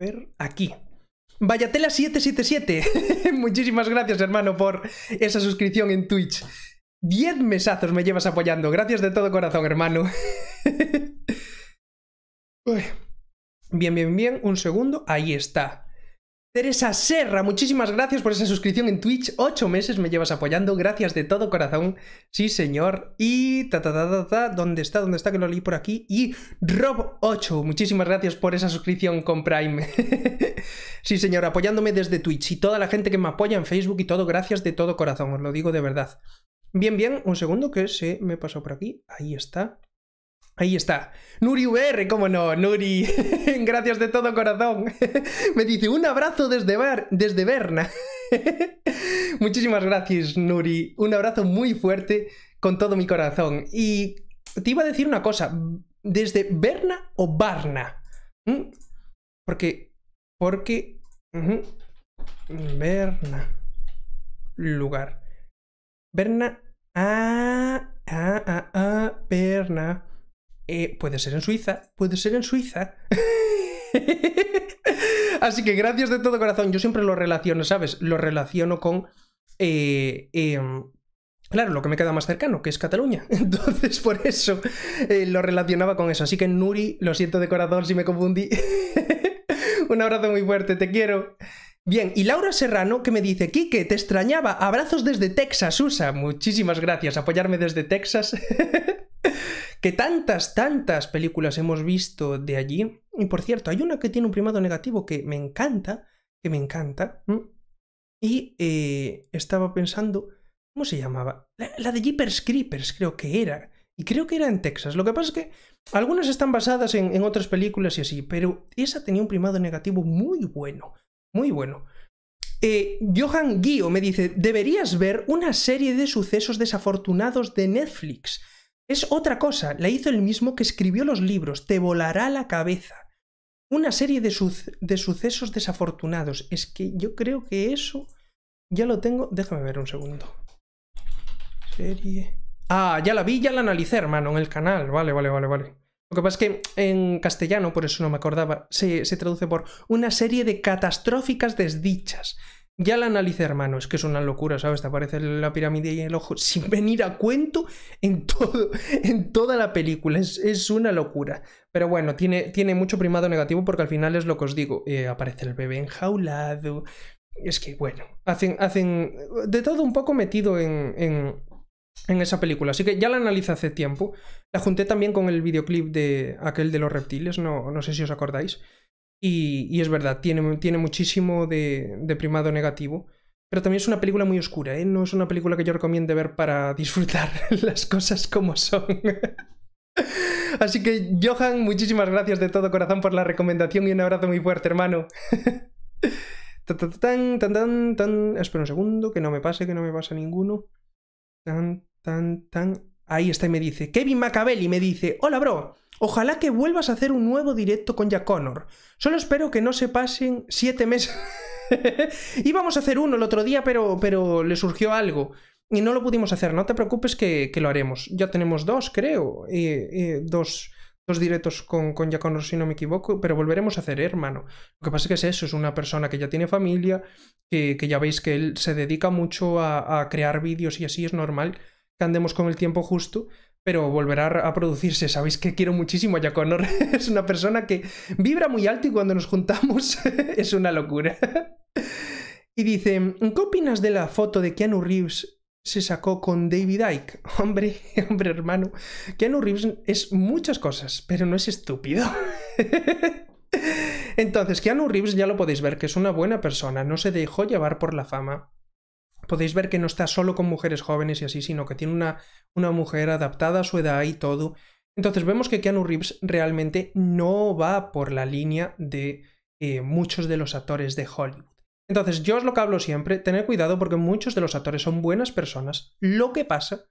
A ver, aquí. tela 777 Muchísimas gracias, hermano, por esa suscripción en Twitch. Diez mesazos me llevas apoyando. Gracias de todo corazón, hermano. Uy. Bien, bien, bien, un segundo, ahí está. Teresa Serra, muchísimas gracias por esa suscripción en Twitch. Ocho meses me llevas apoyando, gracias de todo corazón. Sí, señor. Y ta ta ta ta, ¿dónde está? ¿Dónde está? Que lo leí por aquí. Y Rob8, muchísimas gracias por esa suscripción con Prime. sí, señor, apoyándome desde Twitch y toda la gente que me apoya en Facebook y todo, gracias de todo corazón, os lo digo de verdad. Bien, bien, un segundo que se me pasó por aquí. Ahí está. Ahí está. Nuri VR, cómo no, Nuri. Gracias de todo corazón. Me dice un abrazo desde, desde Berna. Muchísimas gracias, Nuri. Un abrazo muy fuerte con todo mi corazón. Y te iba a decir una cosa. ¿Desde Berna o Barna? ¿Mm? Porque. Porque. Berna. Lugar. Berna. Ah, ah, ah, ah, Berna. Eh, puede ser en Suiza, puede ser en Suiza. Así que gracias de todo corazón. Yo siempre lo relaciono, ¿sabes? Lo relaciono con... Eh, em, claro, lo que me queda más cercano, que es Cataluña. Entonces, por eso eh, lo relacionaba con eso. Así que, Nuri, lo siento de corazón si me confundí. Un abrazo muy fuerte, te quiero. Bien, y Laura Serrano que me dice, Quique, te extrañaba, abrazos desde Texas, USA. Muchísimas gracias, apoyarme desde Texas. que tantas, tantas películas hemos visto de allí. Y por cierto, hay una que tiene un primado negativo que me encanta, que me encanta. Y eh, estaba pensando, ¿cómo se llamaba? La, de Jeepers Creepers creo que era. Y creo que era en Texas. Lo que pasa es que algunas están basadas en, otras películas y así, pero esa tenía un primado negativo muy bueno. Muy bueno. Eh, Johan Guío me dice, deberías ver una serie de sucesos desafortunados de Netflix. Es otra cosa, la hizo el mismo que escribió los libros, te volará la cabeza. Una serie de, de sucesos desafortunados. Es que yo creo que eso ya lo tengo. Déjame ver un segundo. Serie. Ah, ya la vi, ya la analicé, hermano, en el canal. Vale, vale, vale, vale. Lo que pasa es que en castellano, por eso no me acordaba, se traduce por una serie de catastróficas desdichas. Ya la analicé, hermano, es que es una locura, ¿sabes? Te aparece la pirámide y el ojo sin venir a cuento en, todo, en toda la película, es, es una locura. Pero bueno, tiene, tiene, mucho primado negativo porque al final es lo que os digo, eh, aparece el bebé enjaulado, es que bueno, hacen, hacen de todo un poco metido en, en, en esa película, así que ya la analicé hace tiempo, la junté también con el videoclip de aquel de los reptiles, no, no sé si os acordáis. Y, es verdad, tiene, tiene muchísimo de, primado negativo. Pero también es una película muy oscura, ¿eh? No es una película que yo recomiende ver para disfrutar las cosas como son. Así que, Johan, muchísimas gracias de todo corazón por la recomendación y un abrazo muy fuerte, hermano. tan, Espera un segundo, que no me pase, que no me pase ninguno. Tan, tan, tan. Ahí está y me dice, Kevin Macabelli me dice, hola bro, Ojalá que vuelvas a hacer un nuevo directo con Jack Connor. Solo espero que no se pasen siete meses. Íbamos a hacer uno el otro día, pero, pero le surgió algo. Y no lo pudimos hacer. No te preocupes que, lo haremos. Ya tenemos dos, creo. Eh, eh, dos, directos con, con Jack si no me equivoco. Pero volveremos a hacer, hermano. Lo que pasa es que es eso. Es una persona que ya tiene familia. Que, ya veis que él se dedica mucho a, a crear vídeos y así es normal que andemos con el tiempo justo pero volverá a producirse. Sabéis que quiero muchísimo a Jack es una persona que vibra muy alto y cuando nos juntamos es una locura. y dice, ¿qué opinas de la foto de Keanu Reeves se sacó con David Icke? Hombre, hombre hermano, Keanu Reeves es muchas cosas, pero no es estúpido. Entonces, Keanu Reeves ya lo podéis ver, que es una buena persona, no se dejó llevar por la fama podéis ver que no está solo con mujeres jóvenes y así, sino que tiene una, una mujer adaptada a su edad y todo. Entonces vemos que Keanu Reeves realmente no va por la línea de eh, muchos de los actores de Hollywood. Entonces yo os lo que hablo siempre, tener cuidado porque muchos de los actores son buenas personas. Lo que pasa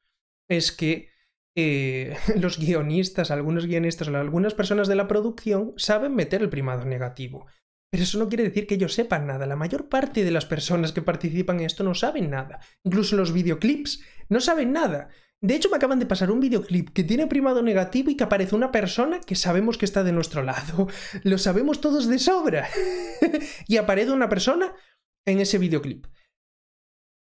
es que eh, los guionistas, algunos guionistas, algunas personas de la producción saben meter el primado negativo. Pero eso no quiere decir que ellos sepan nada. La mayor parte de las personas que participan en esto no saben nada. Incluso los videoclips no saben nada. De hecho, me acaban de pasar un videoclip que tiene primado negativo y que aparece una persona que sabemos que está de nuestro lado. Lo sabemos todos de sobra. y aparece una persona en ese videoclip.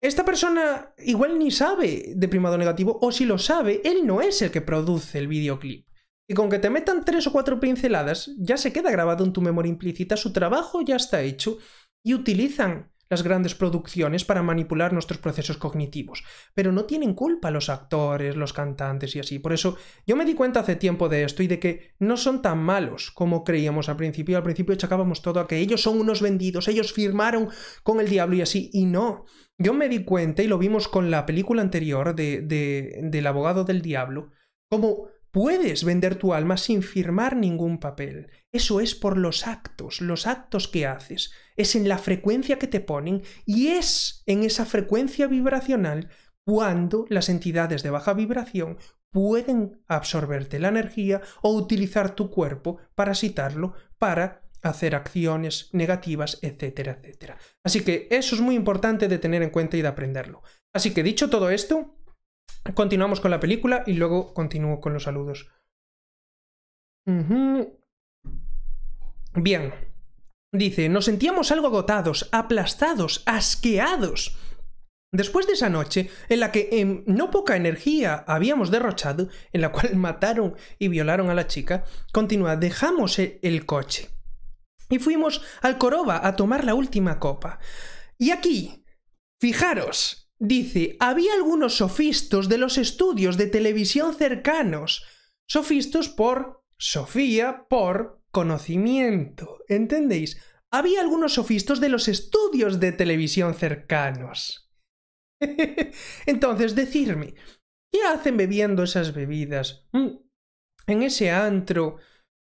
Esta persona igual ni sabe de primado negativo, o si lo sabe, él no es el que produce el videoclip. Y con que te metan tres o cuatro pinceladas, ya se queda grabado en tu memoria implícita, su trabajo ya está hecho y utilizan las grandes producciones para manipular nuestros procesos cognitivos. Pero no tienen culpa los actores, los cantantes y así. Por eso yo me di cuenta hace tiempo de esto y de que no son tan malos como creíamos al principio. Al principio echábamos todo a que ellos son unos vendidos, ellos firmaron con el diablo y así. Y no. Yo me di cuenta, y lo vimos con la película anterior de, del abogado del diablo, como Puedes vender tu alma sin firmar ningún papel. Eso es por los actos, los actos que haces. Es en la frecuencia que te ponen y es en esa frecuencia vibracional cuando las entidades de baja vibración pueden absorberte la energía o utilizar tu cuerpo, para citarlo para hacer acciones negativas, etcétera, etcétera. Así que eso es muy importante de tener en cuenta y de aprenderlo. Así que dicho todo esto, Continuamos con la película y luego continúo con los saludos. Bien. Dice, nos sentíamos algo agotados, aplastados, asqueados. Después de esa noche, en la que en no poca energía habíamos derrochado, en la cual mataron y violaron a la chica, continúa, dejamos el coche y fuimos al Coroba a tomar la última copa. Y aquí, fijaros, Dice, había algunos sofistos de los estudios de televisión cercanos. Sofistos por Sofía, por conocimiento. ¿Entendéis? Había algunos sofistos de los estudios de televisión cercanos. Entonces, decirme, ¿qué hacen bebiendo esas bebidas? Mm, en ese antro,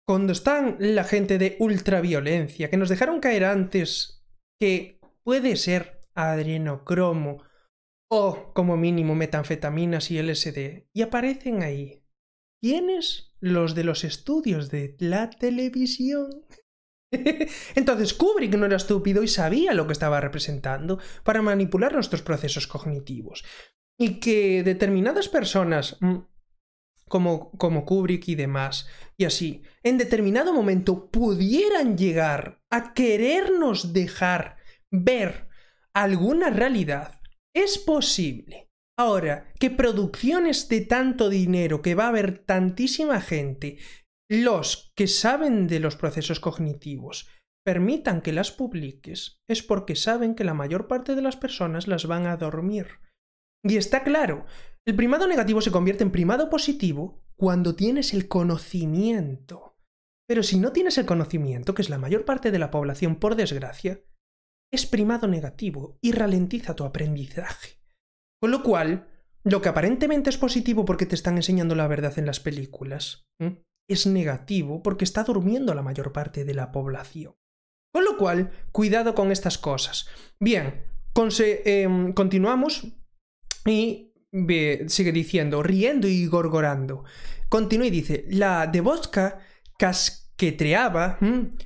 cuando están la gente de ultraviolencia, que nos dejaron caer antes, que puede ser adrenocromo, Oh, como mínimo metanfetaminas y LSD, y aparecen ahí. ¿Quiénes? Los de los estudios de la televisión. Entonces Kubrick no era estúpido y sabía lo que estaba representando para manipular nuestros procesos cognitivos. Y que determinadas personas, mm, como, como Kubrick y demás, y así, en determinado momento pudieran llegar a querernos dejar ver alguna realidad es posible. Ahora, que producciones de tanto dinero, que va a haber tantísima gente, los que saben de los procesos cognitivos permitan que las publiques, es porque saben que la mayor parte de las personas las van a dormir. Y está claro, el primado negativo se convierte en primado positivo cuando tienes el conocimiento. Pero si no tienes el conocimiento, que es la mayor parte de la población por desgracia, es primado negativo y ralentiza tu aprendizaje. Con lo cual, lo que aparentemente es positivo porque te están enseñando la verdad en las películas, es negativo porque está durmiendo la mayor parte de la población. Con lo cual, cuidado con estas cosas. Bien, em, continuamos y sigue diciendo, riendo y gorgorando. Continúa y dice, la de vodka cas que treaba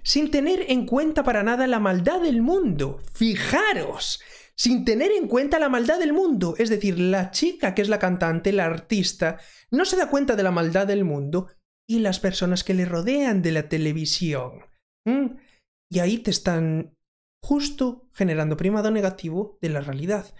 sin tener en cuenta para nada la maldad del mundo. Fijaros, sin tener en cuenta la maldad del mundo. Es decir, la chica que es la cantante, la artista, no se da cuenta de la maldad del mundo y las personas que le rodean de la televisión. Y ahí te están justo generando primado negativo de la realidad.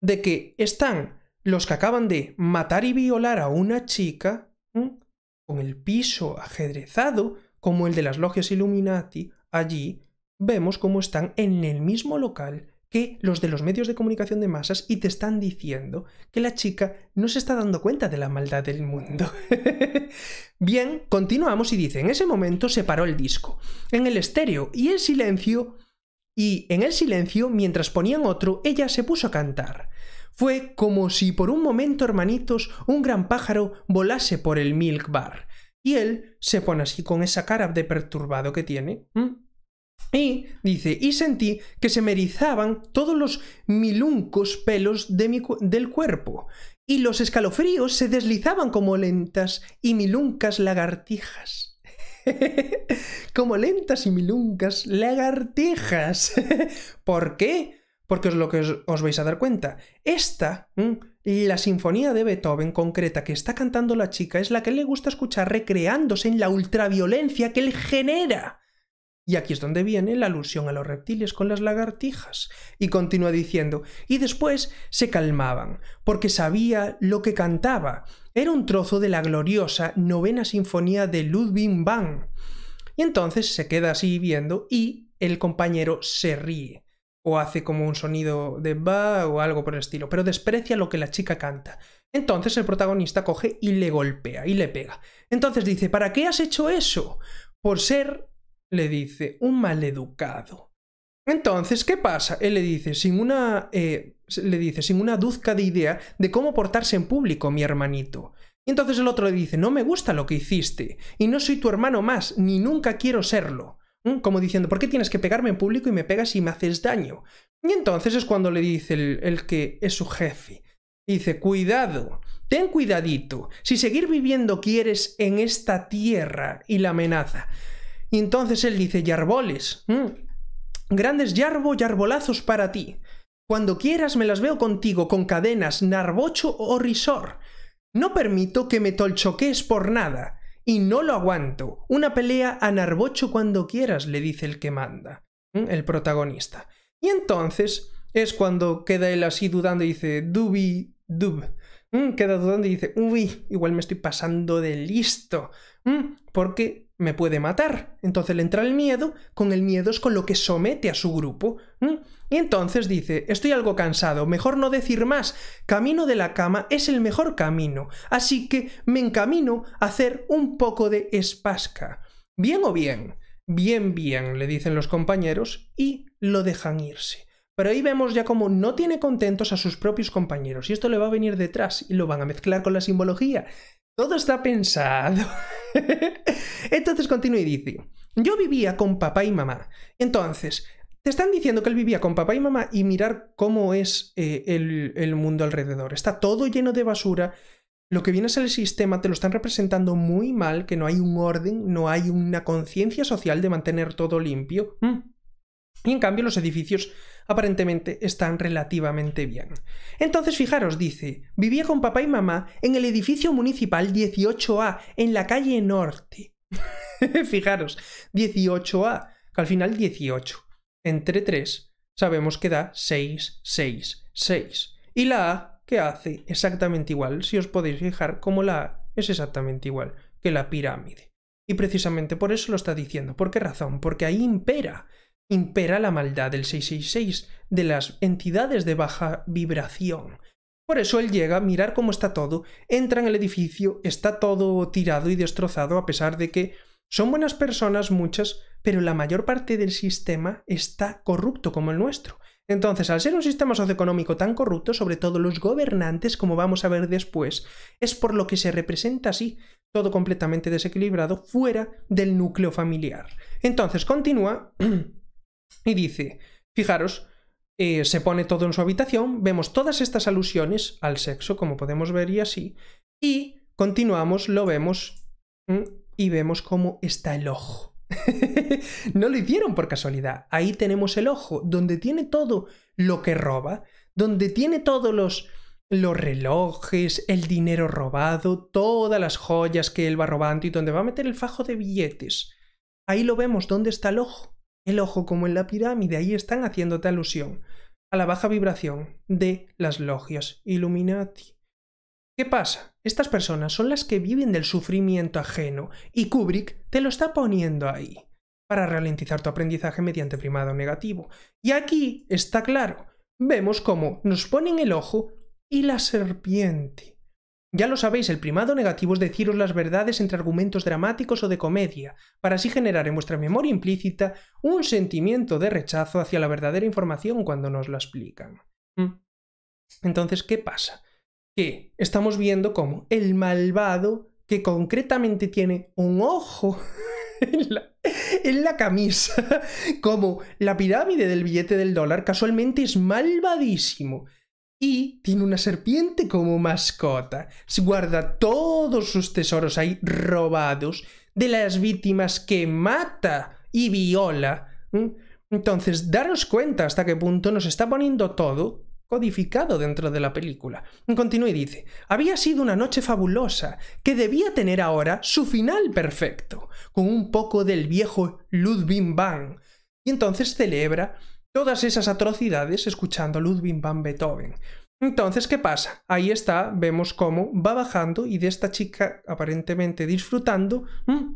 De que están los que acaban de matar y violar a una chica con el piso ajedrezado como el de las logias Illuminati, allí vemos cómo están en el mismo local que los de los medios de comunicación de masas y te están diciendo que la chica no se está dando cuenta de la maldad del mundo. Bien, continuamos y dice, en ese momento se paró el disco, en el estéreo y el silencio, y en el silencio, mientras ponían otro, ella se puso a cantar. Fue como si por un momento, hermanitos, un gran pájaro volase por el milk bar. Y él se pone así con esa cara de perturbado que tiene. Y dice, y sentí que se me erizaban todos los miluncos pelos del cuerpo, y los escalofríos se deslizaban como lentas y miluncas lagartijas. como lentas y miluncas lagartijas. ¿Por qué? Porque es lo que os, os vais a dar cuenta. Esta, la sinfonía de Beethoven concreta que está cantando la chica es la que le gusta escuchar recreándose en la ultraviolencia que él genera. Y aquí es donde viene la alusión a los reptiles con las lagartijas. Y continúa diciendo, y después se calmaban, porque sabía lo que cantaba. Era un trozo de la gloriosa novena sinfonía de Ludwig van. Y entonces se queda así viendo y el compañero se ríe o hace como un sonido de ba o algo por el estilo, pero desprecia lo que la chica canta. Entonces el protagonista coge y le golpea y le pega. Entonces dice, ¿para qué has hecho eso? Por ser, le dice, un maleducado. Entonces, ¿qué pasa? Él le dice, sin una, eh, le dice, sin una duzca de idea de cómo portarse en público, mi hermanito. Y entonces el otro le dice, no me gusta lo que hiciste, y no soy tu hermano más, ni nunca quiero serlo. Como diciendo, ¿por qué tienes que pegarme en público y me pegas y me haces daño? Y entonces es cuando le dice el, que es su jefe. Dice, cuidado, ten cuidadito. Si seguir viviendo quieres en esta tierra y la amenaza. Y entonces él dice, yarboles, grandes yarbo, yarbolazos para ti. Cuando quieras me las veo contigo con cadenas, narbocho o risor. No permito que me tolchoques por nada y no lo aguanto. Una pelea a Narbocho cuando quieras, le dice el que manda, el protagonista. Y entonces es cuando queda él así dudando y dice, dubi, dub. Queda dudando y dice, uy, igual me estoy pasando de listo. Porque me puede matar. Entonces le entra el miedo, con el miedo es con lo que somete a su grupo. Y entonces dice, estoy algo cansado, mejor no decir más, camino de la cama es el mejor camino, así que me encamino a hacer un poco de espasca. Bien o bien, bien, bien, le dicen los compañeros y lo dejan irse. Pero ahí vemos ya cómo no tiene contentos a sus propios compañeros y esto le va a venir detrás y lo van a mezclar con la simbología todo está pensado. Entonces continúa y dice, yo vivía con papá y mamá. Entonces, te están diciendo que él vivía con papá y mamá y mirar cómo es eh, el, mundo alrededor. Está todo lleno de basura. Lo que viene es el sistema te lo están representando muy mal, que no hay un orden, no hay una conciencia social de mantener todo limpio. Mm. Y en cambio los edificios aparentemente están relativamente bien. Entonces fijaros, dice, vivía con papá y mamá en el edificio municipal 18A, en la calle norte. fijaros, 18A, que al final 18. Entre 3 sabemos que da 6, 6, 6. Y la A, que hace exactamente igual, si os podéis fijar, como la A es exactamente igual que la pirámide. Y precisamente por eso lo está diciendo. ¿Por qué razón? Porque ahí impera impera la maldad del 666, de las entidades de baja vibración. Por eso él llega, a mirar cómo está todo, entra en el edificio, está todo tirado y destrozado a pesar de que son buenas personas muchas, pero la mayor parte del sistema está corrupto como el nuestro. Entonces, al ser un sistema socioeconómico tan corrupto, sobre todo los gobernantes, como vamos a ver después, es por lo que se representa así, todo completamente desequilibrado, fuera del núcleo familiar. Entonces, continúa Y dice, fijaros, eh, se pone todo en su habitación, vemos todas estas alusiones al sexo, como podemos ver y así, y continuamos, lo vemos y vemos cómo está el ojo. no lo hicieron por casualidad. Ahí tenemos el ojo, donde tiene todo lo que roba, donde tiene todos los, los relojes, el dinero robado, todas las joyas que él va robando y donde va a meter el fajo de billetes. Ahí lo vemos, ¿dónde está el ojo? el ojo como en la pirámide, ahí están haciéndote alusión a la baja vibración de las logias Illuminati. ¿Qué pasa? Estas personas son las que viven del sufrimiento ajeno y Kubrick te lo está poniendo ahí para ralentizar tu aprendizaje mediante primado negativo. Y aquí está claro, vemos cómo nos ponen el ojo y la serpiente. Ya lo sabéis, el primado negativo es deciros las verdades entre argumentos dramáticos o de comedia, para así generar en vuestra memoria implícita un sentimiento de rechazo hacia la verdadera información cuando nos la explican. Mm. Entonces, ¿qué pasa? Que estamos viendo cómo el malvado, que concretamente tiene un ojo en la camisa, como la pirámide del billete del dólar, casualmente es malvadísimo y tiene una serpiente como mascota. Se guarda todos sus tesoros ahí robados de las víctimas que mata y viola. Entonces, daros cuenta hasta qué punto nos está poniendo todo codificado dentro de la película. Continúa y dice, había sido una noche fabulosa, que debía tener ahora su final perfecto, con un poco del viejo Ludwig Van. Y entonces celebra todas esas atrocidades escuchando a Ludwig van Beethoven. Entonces, ¿qué pasa? Ahí está, vemos cómo va bajando y de esta chica aparentemente disfrutando, mm,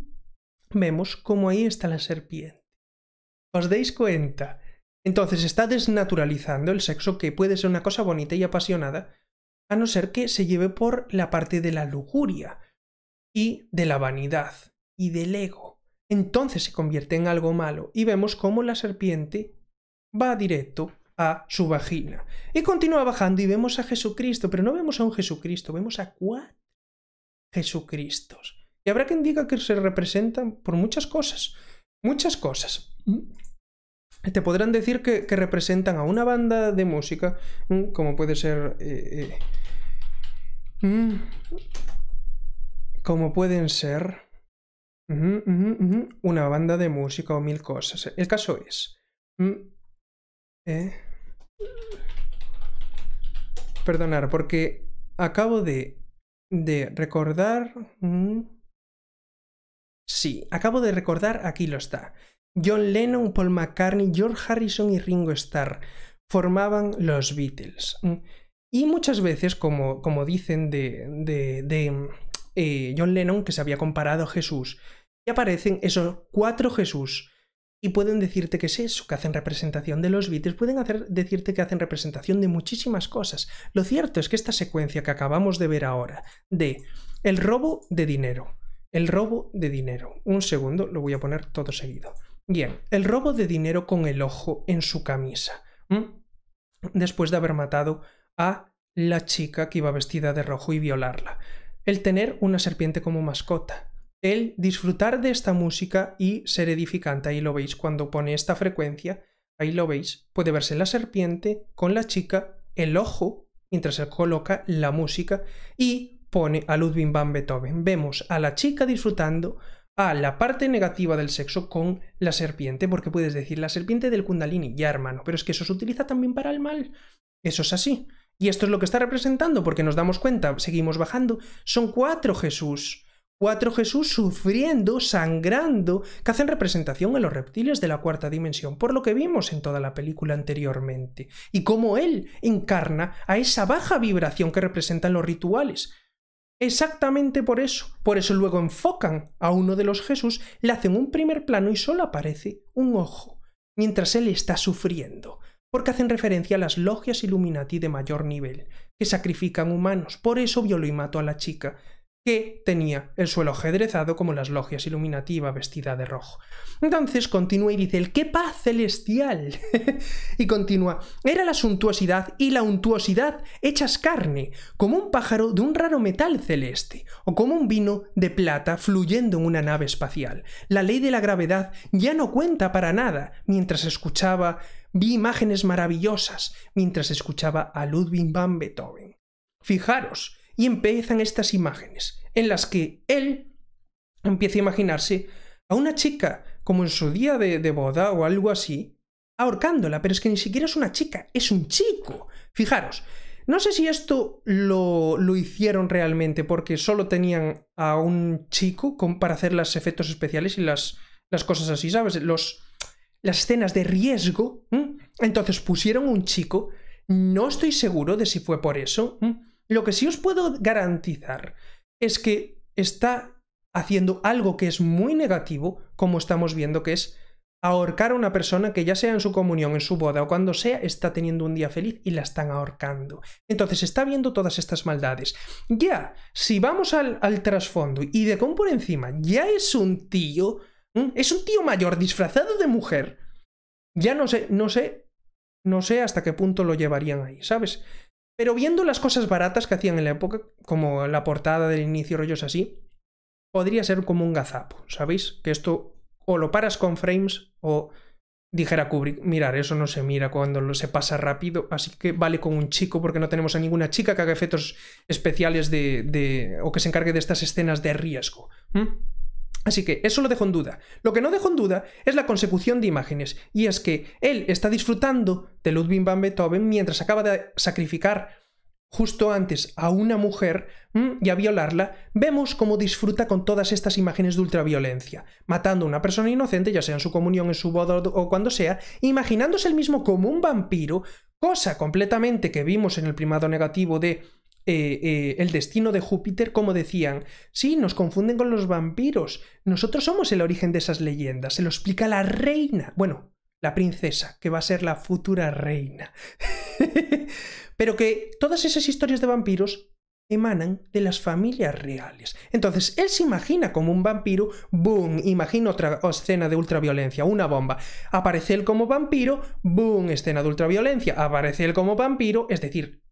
vemos cómo ahí está la serpiente. ¿Os deis cuenta? Entonces está desnaturalizando el sexo, que puede ser una cosa bonita y apasionada, a no ser que se lleve por la parte de la lujuria y de la vanidad y del ego. Entonces se convierte en algo malo y vemos cómo la serpiente va directo a su vagina. Y continúa bajando y vemos a Jesucristo, pero no vemos a un Jesucristo, vemos a cuatro Jesucristos. Y habrá quien diga que se representan por muchas cosas, muchas cosas. Mm. Te podrán decir que, representan a una banda de música, mm, como puede ser... Eh, eh, mm, como pueden ser... Una banda de música o mil cosas. El caso es... ¿Eh? Perdonar, porque acabo de, de recordar... Mm, sí, acabo de recordar, aquí lo está. John Lennon, Paul McCartney, George Harrison y Ringo Starr formaban los Beatles. Mm. Y muchas veces, como, como dicen de, de, de eh, John Lennon, que se había comparado a Jesús, y aparecen esos cuatro Jesús y pueden decirte que es eso, que hacen representación de los bits, pueden hacer, decirte que hacen representación de muchísimas cosas. Lo cierto es que esta secuencia que acabamos de ver ahora, de el robo de dinero, el robo de dinero, un segundo, lo voy a poner todo seguido. Bien, el robo de dinero con el ojo en su camisa, después de haber matado a la chica que iba vestida de rojo y violarla. El tener una serpiente como mascota, el disfrutar de esta música y ser edificante. Ahí lo veis, cuando pone esta frecuencia, ahí lo veis, puede verse la serpiente con la chica, el ojo, mientras se coloca la música y pone a Ludwig van Beethoven. Vemos a la chica disfrutando, a la parte negativa del sexo con la serpiente, porque puedes decir la serpiente del kundalini, ya hermano, pero es que eso se utiliza también para el mal. Eso es así. Y esto es lo que está representando, porque nos damos cuenta, seguimos bajando, son cuatro Jesús. Cuatro Jesús sufriendo, sangrando, que hacen representación a los reptiles de la cuarta dimensión, por lo que vimos en toda la película anteriormente, y cómo él encarna a esa baja vibración que representan los rituales. Exactamente por eso, por eso luego enfocan a uno de los Jesús, le hacen un primer plano y solo aparece un ojo, mientras él está sufriendo, porque hacen referencia a las logias Illuminati de mayor nivel, que sacrifican humanos, por eso violó y mató a la chica, que tenía el suelo ajedrezado como las logias iluminativa vestida de rojo. Entonces continúa y dice, el qué paz celestial. y continúa, era la suntuosidad y la untuosidad hechas carne, como un pájaro de un raro metal celeste, o como un vino de plata fluyendo en una nave espacial. La ley de la gravedad ya no cuenta para nada. Mientras escuchaba, vi imágenes maravillosas, mientras escuchaba a Ludwig van Beethoven. Fijaros, y empiezan estas imágenes en las que él empieza a imaginarse a una chica como en su día de, boda o algo así, ahorcándola, pero es que ni siquiera es una chica, es un chico. Fijaros, no sé si esto lo, lo, hicieron realmente porque solo tenían a un chico para hacer los efectos especiales y las, las cosas así, ¿sabes? Los, las escenas de riesgo. Entonces pusieron un chico. No estoy seguro de si fue por eso. Lo que sí os puedo garantizar es que está haciendo algo que es muy negativo, como estamos viendo que es ahorcar a una persona que ya sea en su comunión, en su boda o cuando sea, está teniendo un día feliz y la están ahorcando. Entonces está viendo todas estas maldades. Ya, si vamos al, trasfondo y de con por encima, ya es un tío, es un tío mayor disfrazado de mujer, ya no sé, no sé, no sé hasta qué punto lo llevarían ahí, ¿sabes? Pero viendo las cosas baratas que hacían en la época, como la portada del inicio, rollos así, podría ser como un gazapo, ¿sabéis? Que esto o lo paras con frames o dijera Kubrick, mirar, eso no se mira cuando lo, se pasa rápido, así que vale con un chico porque no tenemos a ninguna chica que haga efectos especiales de, o que se encargue de estas escenas de riesgo. Así que eso lo dejo en duda. Lo que no dejo en duda es la consecución de imágenes, y es que él está disfrutando de Ludwig van Beethoven mientras acaba de sacrificar justo antes a una mujer mm, y a violarla, vemos cómo disfruta con todas estas imágenes de ultraviolencia, matando a una persona inocente, ya sea en su comunión, en su boda o cuando sea, imaginándose él mismo como un vampiro, cosa completamente que vimos en el primado negativo de eh, eh, el destino de Júpiter, como decían, sí, nos confunden con los vampiros, nosotros somos el origen de esas leyendas, se lo explica la reina, bueno, la princesa, que va a ser la futura reina. Pero que todas esas historias de vampiros emanan de las familias reales. Entonces, él se imagina como un vampiro, boom, imagina otra escena de ultraviolencia, una bomba. Aparece él como vampiro, boom, escena de ultraviolencia. Aparece él como vampiro, es decir,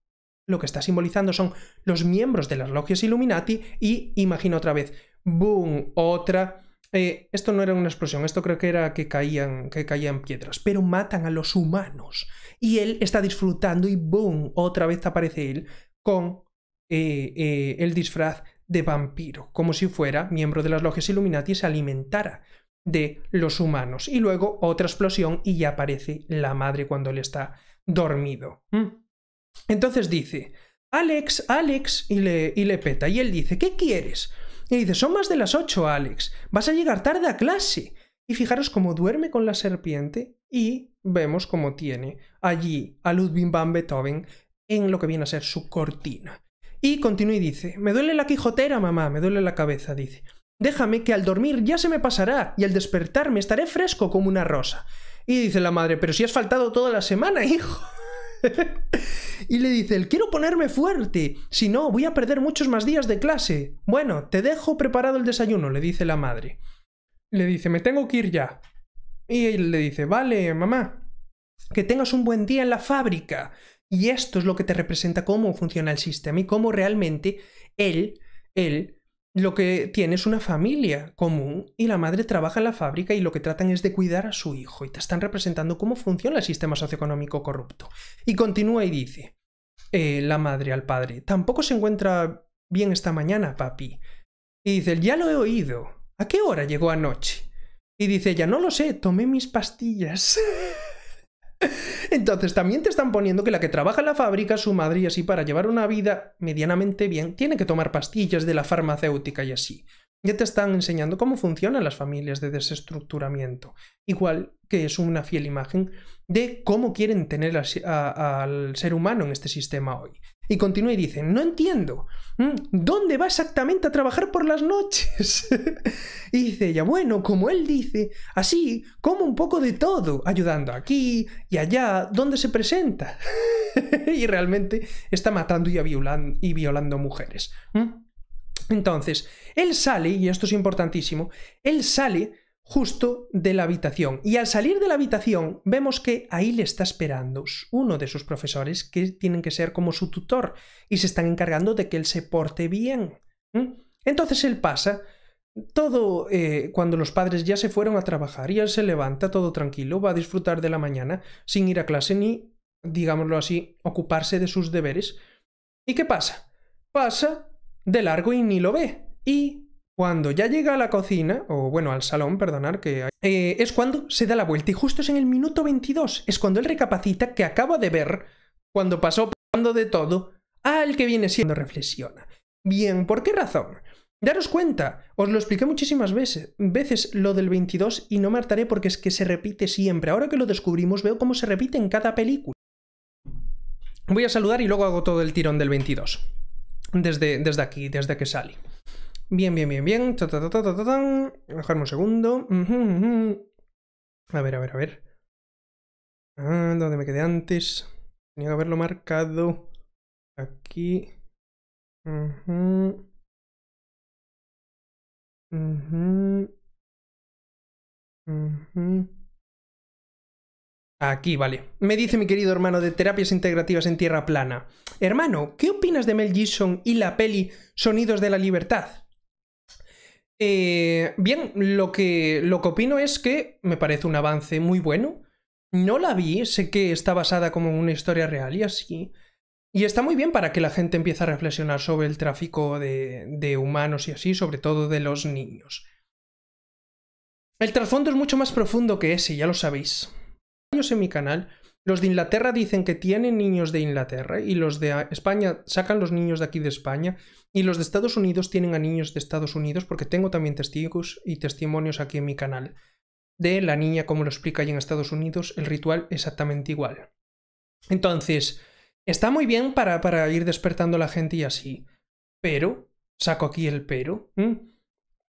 lo que está simbolizando son los miembros de las logias Illuminati y imagino otra vez, boom, otra. Eh, esto no era una explosión, esto creo que era que caían, que caían piedras, pero matan a los humanos y él está disfrutando y boom, otra vez aparece él con eh, eh, el disfraz de vampiro, como si fuera miembro de las logias Illuminati y se alimentara de los humanos. Y luego otra explosión y ya aparece la madre cuando él está dormido. ¿Mm? Entonces dice, Alex, Alex, y le, y le peta. Y él dice, ¿qué quieres? Y dice, son más de las ocho, Alex. Vas a llegar tarde a clase. Y fijaros cómo duerme con la serpiente y vemos cómo tiene allí a Ludwig van Beethoven en lo que viene a ser su cortina. Y continúa y dice, me duele la quijotera, mamá, me duele la cabeza, dice. Déjame que al dormir ya se me pasará y al despertarme estaré fresco como una rosa. Y dice la madre, pero si has faltado toda la semana, hijo. y le dice, el, quiero ponerme fuerte, si no, voy a perder muchos más días de clase. Bueno, te dejo preparado el desayuno, le dice la madre. Le dice, me tengo que ir ya. Y él le dice, vale, mamá, que tengas un buen día en la fábrica. Y esto es lo que te representa cómo funciona el sistema y cómo realmente él, él lo que tiene es una familia común y la madre trabaja en la fábrica y lo que tratan es de cuidar a su hijo y te están representando cómo funciona el sistema socioeconómico corrupto. Y continúa y dice, eh, la madre al padre, tampoco se encuentra bien esta mañana, papi. Y dice, ya lo he oído. ¿A qué hora llegó anoche? Y dice, ya no lo sé, tomé mis pastillas. Entonces también te están poniendo que la que trabaja en la fábrica, su madre y así, para llevar una vida medianamente bien, tiene que tomar pastillas de la farmacéutica y así. Ya te están enseñando cómo funcionan las familias de desestructuramiento. Igual que es una fiel imagen de cómo quieren tener al ser humano en este sistema hoy. Y continúa y dice, no entiendo, mm, ¿dónde va exactamente a trabajar por las noches? y dice ya bueno, como él dice, así como un poco de todo, ayudando aquí y allá, donde se presenta. y realmente está matando y y violando mujeres. Mm. Entonces, él sale, y esto es importantísimo, él sale justo de la habitación. Y al salir de la habitación vemos que ahí le está esperando uno de sus profesores que tienen que ser como su tutor y se están encargando de que él se porte bien. Entonces él pasa todo eh, cuando los padres ya se fueron a trabajar y él se levanta todo tranquilo, va a disfrutar de la mañana sin ir a clase ni, digámoslo así, ocuparse de sus deberes. ¿Y qué pasa? Pasa de largo y ni lo ve. Y cuando ya llega a la cocina, o bueno, al salón, perdonar, que eh, es cuando se da la vuelta y justo es en el minuto 22, es cuando él recapacita que acaba de ver, cuando pasó cuando de todo, al que viene siendo reflexiona. Bien, ¿por qué razón? Daros cuenta, os lo expliqué muchísimas veces, veces lo del 22 y no me hartaré porque es que se repite siempre. Ahora que lo descubrimos veo cómo se repite en cada película. Voy a saludar y luego hago todo el tirón del 22. Desde, desde aquí, desde que sale. Bien, bien, bien, bien. Dejarme un segundo. A ver, a ver, a ver. Ah, ¿dónde me quedé antes? Tenía que haberlo marcado. Aquí. Aquí, vale. Me dice mi querido hermano de terapias integrativas en tierra plana. Hermano, ¿qué opinas de Mel Gibson y la peli Sonidos de la Libertad? Eh, bien, lo que, lo que opino es que me parece un avance muy bueno. No la vi, sé que está basada como en una historia real y así. Y está muy bien para que la gente empiece a reflexionar sobre el tráfico de, de humanos y así, sobre todo de los niños. El trasfondo es mucho más profundo que ese, ya lo sabéis. En mi canal, los de Inglaterra dicen que tienen niños de Inglaterra y los de ah, España sacan los niños de aquí de España y los de Estados Unidos tienen a niños de Estados Unidos porque tengo también testigos y testimonios aquí en mi canal de la niña como lo explica allí en Estados Unidos, el ritual exactamente igual. Entonces, está muy bien para, para ir despertando a la gente y así, pero, saco aquí el pero,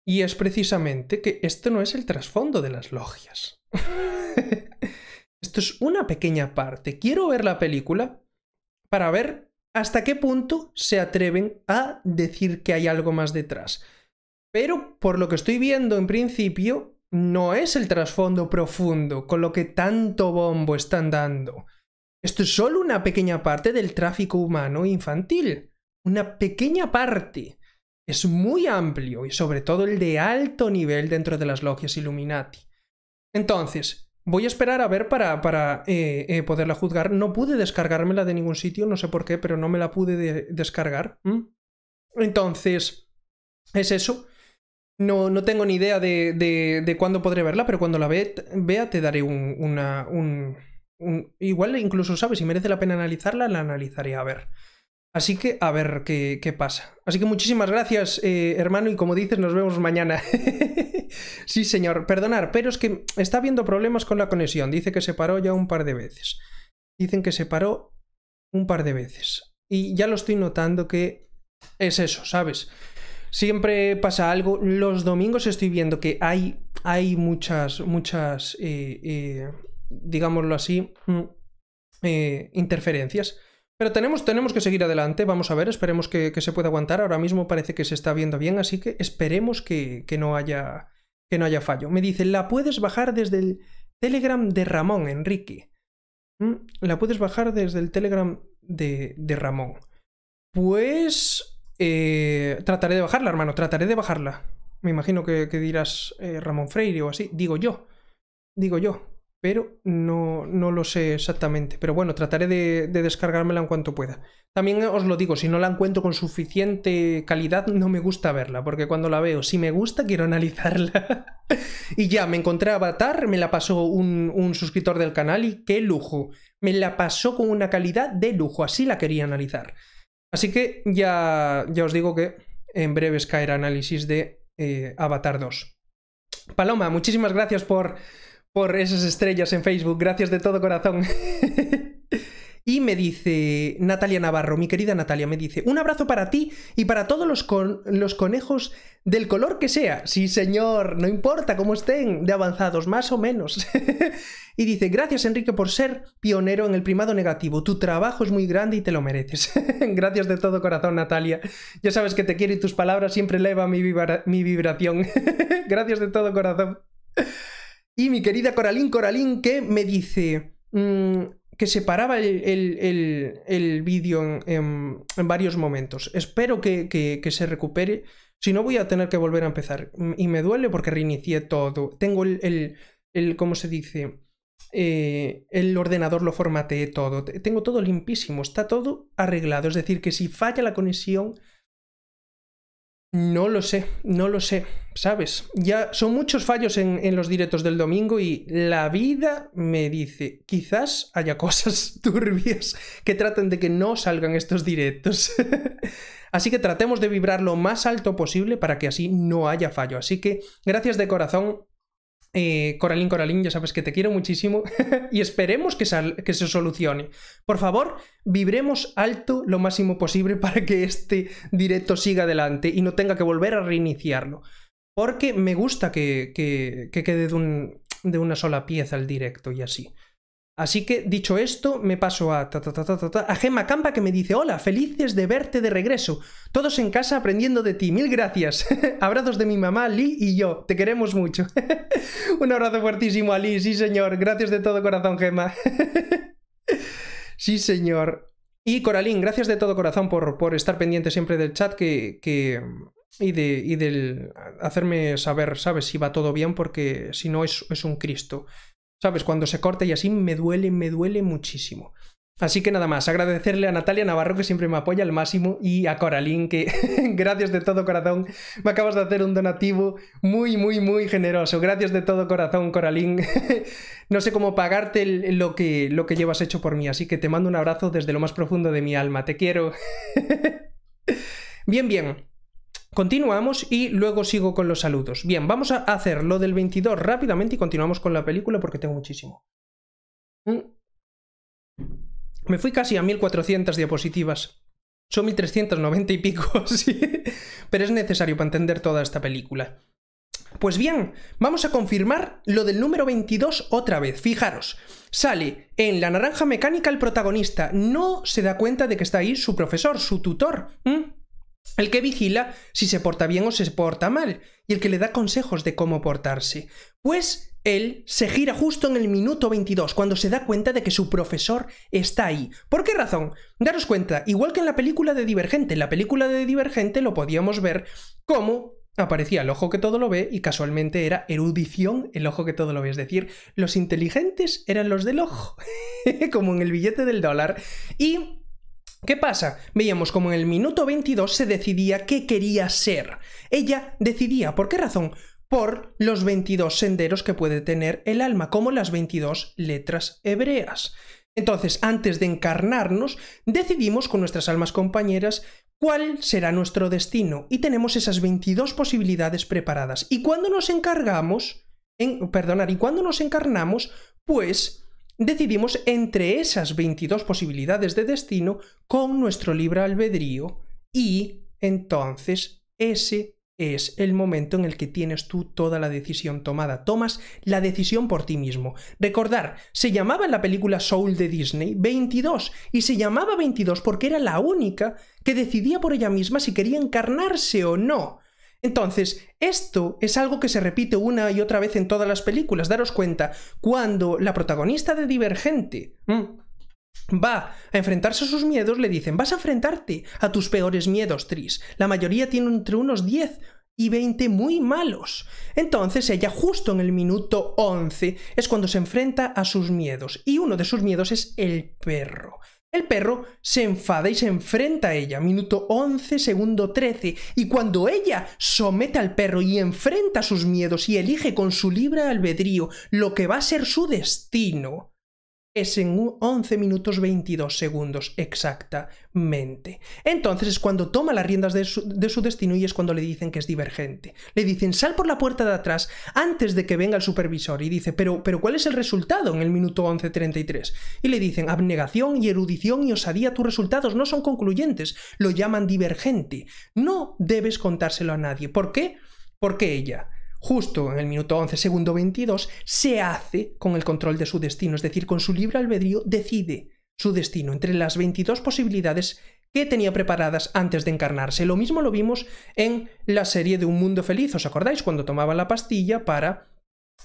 y es precisamente que esto no es el trasfondo de las logias. esto es una pequeña parte. Quiero ver la película para ver hasta qué punto se atreven a decir que hay algo más detrás. Pero por lo que estoy viendo en principio, no es el trasfondo profundo con lo que tanto bombo están dando. Esto es solo una pequeña parte del tráfico humano infantil. Una pequeña parte. Es muy amplio y sobre todo el de alto nivel dentro de las logias Illuminati. Entonces, Voy a esperar a ver para, para eh, eh, poderla juzgar. No pude descargármela de ningún sitio, no sé por qué, pero no me la pude descargar. Entonces, es eso. No, no tengo ni idea de, de, cuándo podré verla, pero cuando la vea te daré una, un... Igual incluso, ¿sabes? Si merece la pena analizarla, la analizaré a ver. Así que a ver qué, qué pasa. Así que muchísimas gracias, eh, hermano, y como dices, nos vemos mañana. sí, señor. Perdonar, pero es que está habiendo problemas con la conexión. Dice que se paró ya un par de veces. Dicen que se paró un par de veces. Y ya lo estoy notando que es eso, ¿sabes? Siempre pasa algo. Los domingos estoy viendo que hay, hay muchas, muchas, eh, eh, digámoslo así, mm, interferencias. Pero tenemos, tenemos que seguir adelante, vamos a ver, esperemos que, se pueda aguantar. Ahora mismo parece que se está viendo bien, así que esperemos que, no, haya, que no haya fallo. Me dice, la puedes bajar desde el Telegram de Ramón, Enrique. ¿Mm? La puedes bajar desde el Telegram de, de Ramón. Pues... Eh, trataré de bajarla, hermano, trataré de bajarla. Me imagino que, dirás eh, Ramón Freire o así. Digo yo. Digo yo pero no, no, lo sé exactamente. Pero bueno, trataré de, descargármela en cuanto pueda. También os lo digo, si no la encuentro con suficiente calidad, no me gusta verla, porque cuando la veo, si me gusta, quiero analizarla. y ya, me encontré Avatar, me la pasó un, suscriptor del canal y qué lujo. Me la pasó con una calidad de lujo, así la quería analizar. Así que ya, ya os digo que en es caerá análisis de eh, Avatar 2. Paloma, muchísimas gracias por por esas estrellas en Facebook. Gracias de todo corazón. Y me dice Natalia Navarro, mi querida Natalia, me dice, un abrazo para ti y para todos los, con los, conejos del color que sea. Sí, señor, no importa cómo estén, de avanzados, más o menos. y dice, gracias Enrique por ser pionero en el primado negativo. Tu trabajo es muy grande y te lo mereces. gracias de todo corazón, Natalia. Ya sabes que te quiero y tus palabras siempre elevan mi vibración. gracias de todo corazón. Y mi querida Coralín, Coralín, que me dice mm, que se paraba el, vídeo en, varios momentos. Espero que, se recupere. Si no, voy a tener que volver a empezar. Mm, y me duele porque reinicié todo. Tengo el, el ¿cómo se dice? Eh, el ordenador lo formateé todo. Tengo todo limpísimo. Está todo arreglado. Es decir, que si falla la conexión no lo sé, no lo sé, ¿sabes? Ya son muchos fallos en, los directos del domingo y la vida me dice, quizás haya cosas turbias que traten de que no salgan estos directos. así que tratemos de vibrar lo más alto posible para que así no haya fallo. Así que gracias de corazón eh, Coralín, Coralín, ya sabes que te quiero muchísimo y esperemos que, que, se solucione. Por favor, vibremos alto lo máximo posible para que este directo siga adelante y no tenga que volver a reiniciarlo. Porque me gusta que, quede de, de una sola pieza el directo y así. Así que, dicho esto, me paso a, Gemma Campa que me dice Hola, felices de verte de regreso. Todos en casa aprendiendo de ti. Mil gracias. Abrazos de mi mamá, Lee y yo. Te queremos mucho. Un abrazo fuertísimo a Lee, sí señor. Gracias de todo corazón, Gemma. sí señor. Y Coralín, gracias de todo corazón por, estar pendiente siempre del chat que, Y, de, y del hacerme saber, ¿sabes? Si va todo bien, porque si no es, es un Cristo. ¿sabes? Cuando se corta y así me duele, me duele muchísimo. Así que nada más, agradecerle a Natalia Navarro que siempre me apoya al máximo y a Coralín que gracias de todo corazón me acabas de hacer un donativo muy, muy, muy generoso. Gracias de todo corazón Coralín. no sé cómo pagarte lo, que, lo que llevas hecho por mí, así que te mando un abrazo desde lo más profundo de mi alma. Te quiero. bien, bien. Continuamos y luego sigo con los saludos. Bien, vamos a hacer lo del 22 rápidamente y continuamos con la película porque tengo muchísimo. Mm. Me fui casi a 1400 diapositivas. Son 1390 y pico, sí. Pero es necesario para entender toda esta película. Pues bien, vamos a confirmar lo del número 22 otra vez. Fijaros, sale en La Naranja Mecánica el protagonista. No se da cuenta de que está ahí su profesor, su tutor. ¿Mm? el que vigila si se porta bien o se porta mal, y el que le da consejos de cómo portarse. Pues él se gira justo en el minuto 22, cuando se da cuenta de que su profesor está ahí. ¿Por qué razón? Daros cuenta, igual que en la película de Divergente, en la película de Divergente lo podíamos ver como aparecía el ojo que todo lo ve y casualmente era erudición el ojo que todo lo ve. Es decir, los inteligentes eran los del ojo, como en el billete del dólar. Y ¿Qué pasa? Veíamos como en el minuto 22 se decidía qué quería ser. Ella decidía, ¿por qué razón? Por los 22 senderos que puede tener el alma, como las 22 letras hebreas. Entonces, antes de encarnarnos, decidimos con nuestras almas compañeras cuál será nuestro destino y tenemos esas 22 posibilidades preparadas. Y cuando nos encargamos, en, perdonar, y cuando nos encarnamos, pues decidimos entre esas 22 posibilidades de destino con nuestro libre albedrío y entonces ese es el momento en el que tienes tú toda la decisión tomada. Tomas la decisión por ti mismo. Recordar, se llamaba en la película Soul de Disney 22 y se llamaba 22 porque era la única que decidía por ella misma si quería encarnarse o no entonces, esto es algo que se repite una y otra vez en todas las películas, daros cuenta, cuando la protagonista de Divergente mm. va a enfrentarse a sus miedos, le dicen, vas a enfrentarte a tus peores miedos, Tris. La mayoría tiene entre unos 10 y 20 muy malos. Entonces ella justo en el minuto 11 es cuando se enfrenta a sus miedos y uno de sus miedos es el perro. El perro se enfada y se enfrenta a ella, minuto 11, segundo 13, y cuando ella somete al perro y enfrenta sus miedos y elige con su libre albedrío lo que va a ser su destino, es en 11 minutos 22 segundos exactamente. Entonces es cuando toma las riendas de su, destino y es cuando le dicen que es divergente. Le dicen, sal por la puerta de atrás antes de que venga el supervisor. Y dice, pero, pero ¿cuál es el resultado en el minuto 11.33? Y le dicen, abnegación y erudición y osadía, tus resultados no son concluyentes. Lo llaman divergente. No debes contárselo a nadie. ¿Por qué? Porque ella justo en el minuto 11, segundo 22, se hace con el control de su destino, es decir, con su libre albedrío decide su destino entre las 22 posibilidades que tenía preparadas antes de encarnarse. Lo mismo lo vimos en la serie de Un Mundo Feliz, ¿os acordáis? Cuando tomaba la pastilla para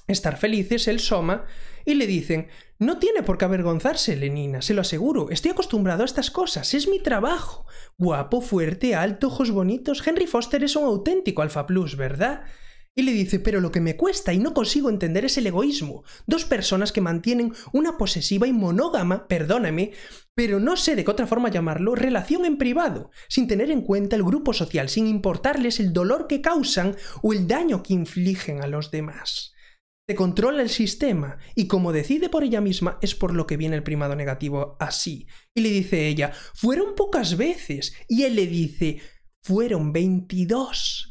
estar felices, el soma y le dicen, no tiene por qué avergonzarse, Lenina, se lo aseguro, estoy acostumbrado a estas cosas, es mi trabajo. Guapo, fuerte, alto, ojos bonitos, Henry Foster es un auténtico alfa plus, ¿verdad? Y le dice, pero lo que me cuesta y no consigo entender es el egoísmo. Dos personas que mantienen una posesiva y monógama, perdóname, pero no sé de qué otra forma llamarlo, relación en privado, sin tener en cuenta el grupo social, sin importarles el dolor que causan o el daño que infligen a los demás. Se controla el sistema y como decide por ella misma es por lo que viene el primado negativo así. Y le dice ella, fueron pocas veces. Y él le dice, fueron 22.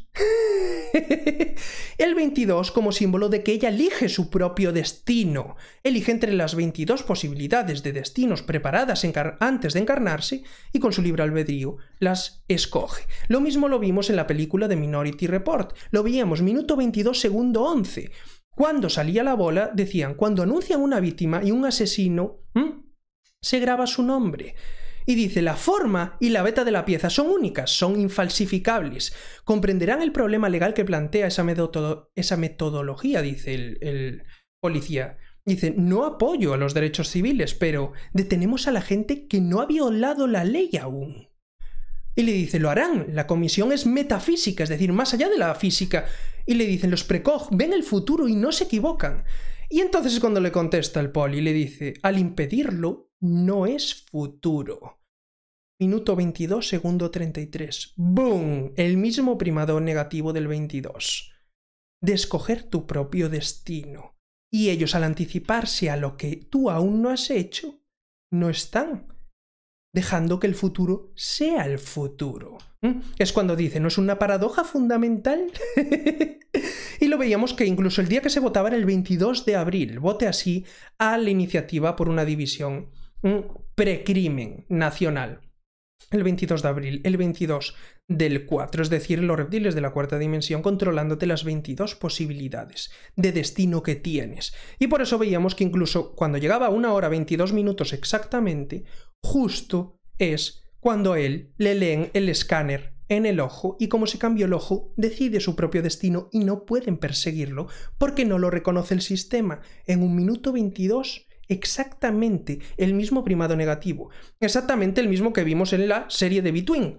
el 22 como símbolo de que ella elige su propio destino, elige entre las 22 posibilidades de destinos preparadas antes de encarnarse y con su libre albedrío las escoge. Lo mismo lo vimos en la película de Minority Report, lo veíamos minuto 22 segundo 11. Cuando salía la bola decían, cuando anuncian una víctima y un asesino, se graba su nombre y dice la forma y la beta de la pieza son únicas, son infalsificables. Comprenderán el problema legal que plantea esa, esa metodología, dice el, policía. Dice, no apoyo a los derechos civiles, pero detenemos a la gente que no ha violado la ley aún. Y le dice, lo harán, la comisión es metafísica, es decir, más allá de la física. Y le dicen, los precoj ven el futuro y no se equivocan. Y entonces es cuando le contesta el poli y le dice, al impedirlo, no es futuro. Minuto 22, segundo 33. ¡Boom! El mismo primador negativo del 22. De escoger tu propio destino. Y ellos al anticiparse a lo que tú aún no has hecho, no están dejando que el futuro sea el futuro. ¿Mm? Es cuando dice, ¿no es una paradoja fundamental? y lo veíamos que incluso el día que se votaba era el 22 de abril, vote así a la iniciativa por una división un precrimen nacional el 22 de abril, el 22 del 4, es decir, los reptiles de la cuarta dimensión controlándote las 22 posibilidades de destino que tienes. Y por eso veíamos que incluso cuando llegaba a una hora 22 minutos exactamente, justo es cuando él le leen el escáner en el ojo y como se cambió el ojo, decide su propio destino y no pueden perseguirlo porque no lo reconoce el sistema. En un minuto 22 exactamente el mismo primado negativo, exactamente el mismo que vimos en la serie de Between,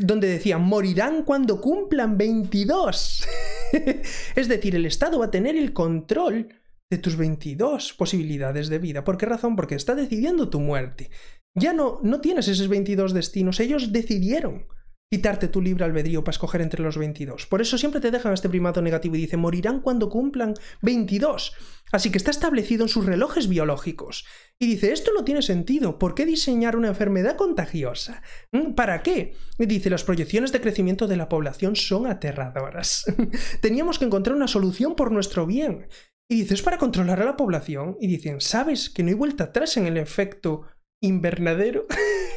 donde decían morirán cuando cumplan 22. es decir, el Estado va a tener el control de tus 22 posibilidades de vida. ¿Por qué razón? Porque está decidiendo tu muerte. Ya no, no tienes esos 22 destinos, ellos decidieron quitarte tu libre albedrío para escoger entre los 22. Por eso siempre te dejan este primado negativo y dice, morirán cuando cumplan 22. Así que está establecido en sus relojes biológicos. Y dice, esto no tiene sentido, ¿por qué diseñar una enfermedad contagiosa? ¿Mm? ¿Para qué? Y dice, las proyecciones de crecimiento de la población son aterradoras. Teníamos que encontrar una solución por nuestro bien. Y dice, es para controlar a la población. Y dicen, ¿sabes que no hay vuelta atrás en el efecto invernadero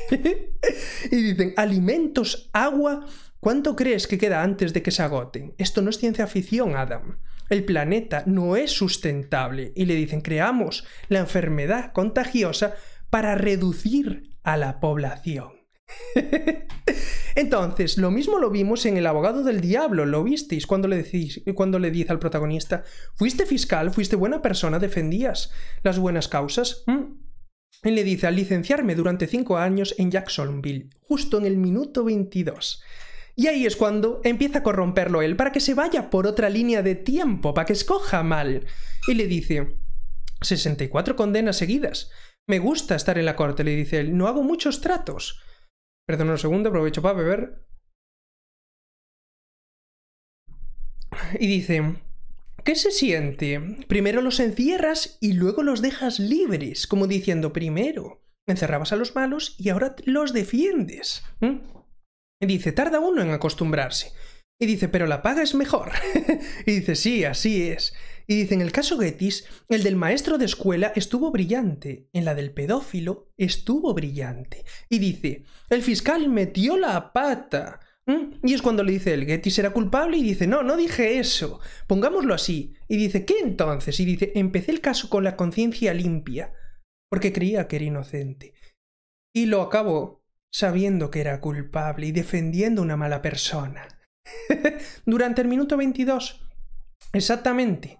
y dicen alimentos, agua. ¿Cuánto crees que queda antes de que se agoten? Esto no es ciencia ficción, Adam. El planeta no es sustentable y le dicen creamos la enfermedad contagiosa para reducir a la población. Entonces, lo mismo lo vimos en El abogado del diablo, lo visteis cuando le, decís, cuando le dice al protagonista, fuiste fiscal, fuiste buena persona, defendías las buenas causas. Mm. Él le dice, al licenciarme durante cinco años en Jacksonville, justo en el minuto 22. Y ahí es cuando empieza a corromperlo él, para que se vaya por otra línea de tiempo, para que escoja mal. Y le dice, 64 condenas seguidas. Me gusta estar en la corte, le dice él. No hago muchos tratos. Perdón un segundo, aprovecho para beber. Y dice, ¿Qué se siente? Primero los encierras y luego los dejas libres, como diciendo primero encerrabas a los malos y ahora los defiendes. Y dice, tarda uno en acostumbrarse. Y dice, pero la paga es mejor. y dice, sí, así es. Y dice, en el caso Getis, el del maestro de escuela estuvo brillante, en la del pedófilo estuvo brillante. Y dice, el fiscal metió la pata, y es cuando le dice el Getty será culpable y dice, no, no dije eso, pongámoslo así. Y dice, ¿qué entonces? Y dice, empecé el caso con la conciencia limpia, porque creía que era inocente. Y lo acabó sabiendo que era culpable y defendiendo una mala persona. Durante el minuto 22, exactamente.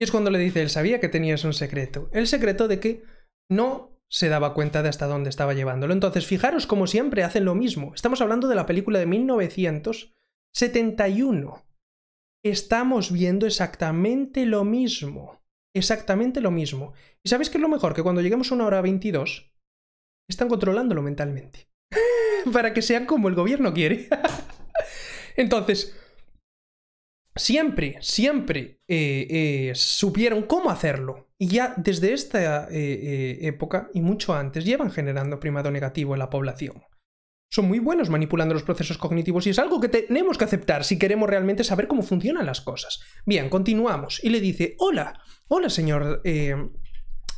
Y es cuando le dice, él sabía que tenías un secreto. El secreto de que no se daba cuenta de hasta dónde estaba llevándolo. Entonces, fijaros como siempre hacen lo mismo. Estamos hablando de la película de 1971. Estamos viendo exactamente lo mismo. Exactamente lo mismo. ¿Y sabéis qué es lo mejor? Que cuando lleguemos a una hora 22, están controlándolo mentalmente. Para que sean como el gobierno quiere. Entonces, siempre, siempre eh, eh, supieron cómo hacerlo. Y ya desde esta eh, época y mucho antes llevan generando primado negativo en la población. Son muy buenos manipulando los procesos cognitivos y es algo que tenemos que aceptar si queremos realmente saber cómo funcionan las cosas. Bien, continuamos. Y le dice, hola, hola señor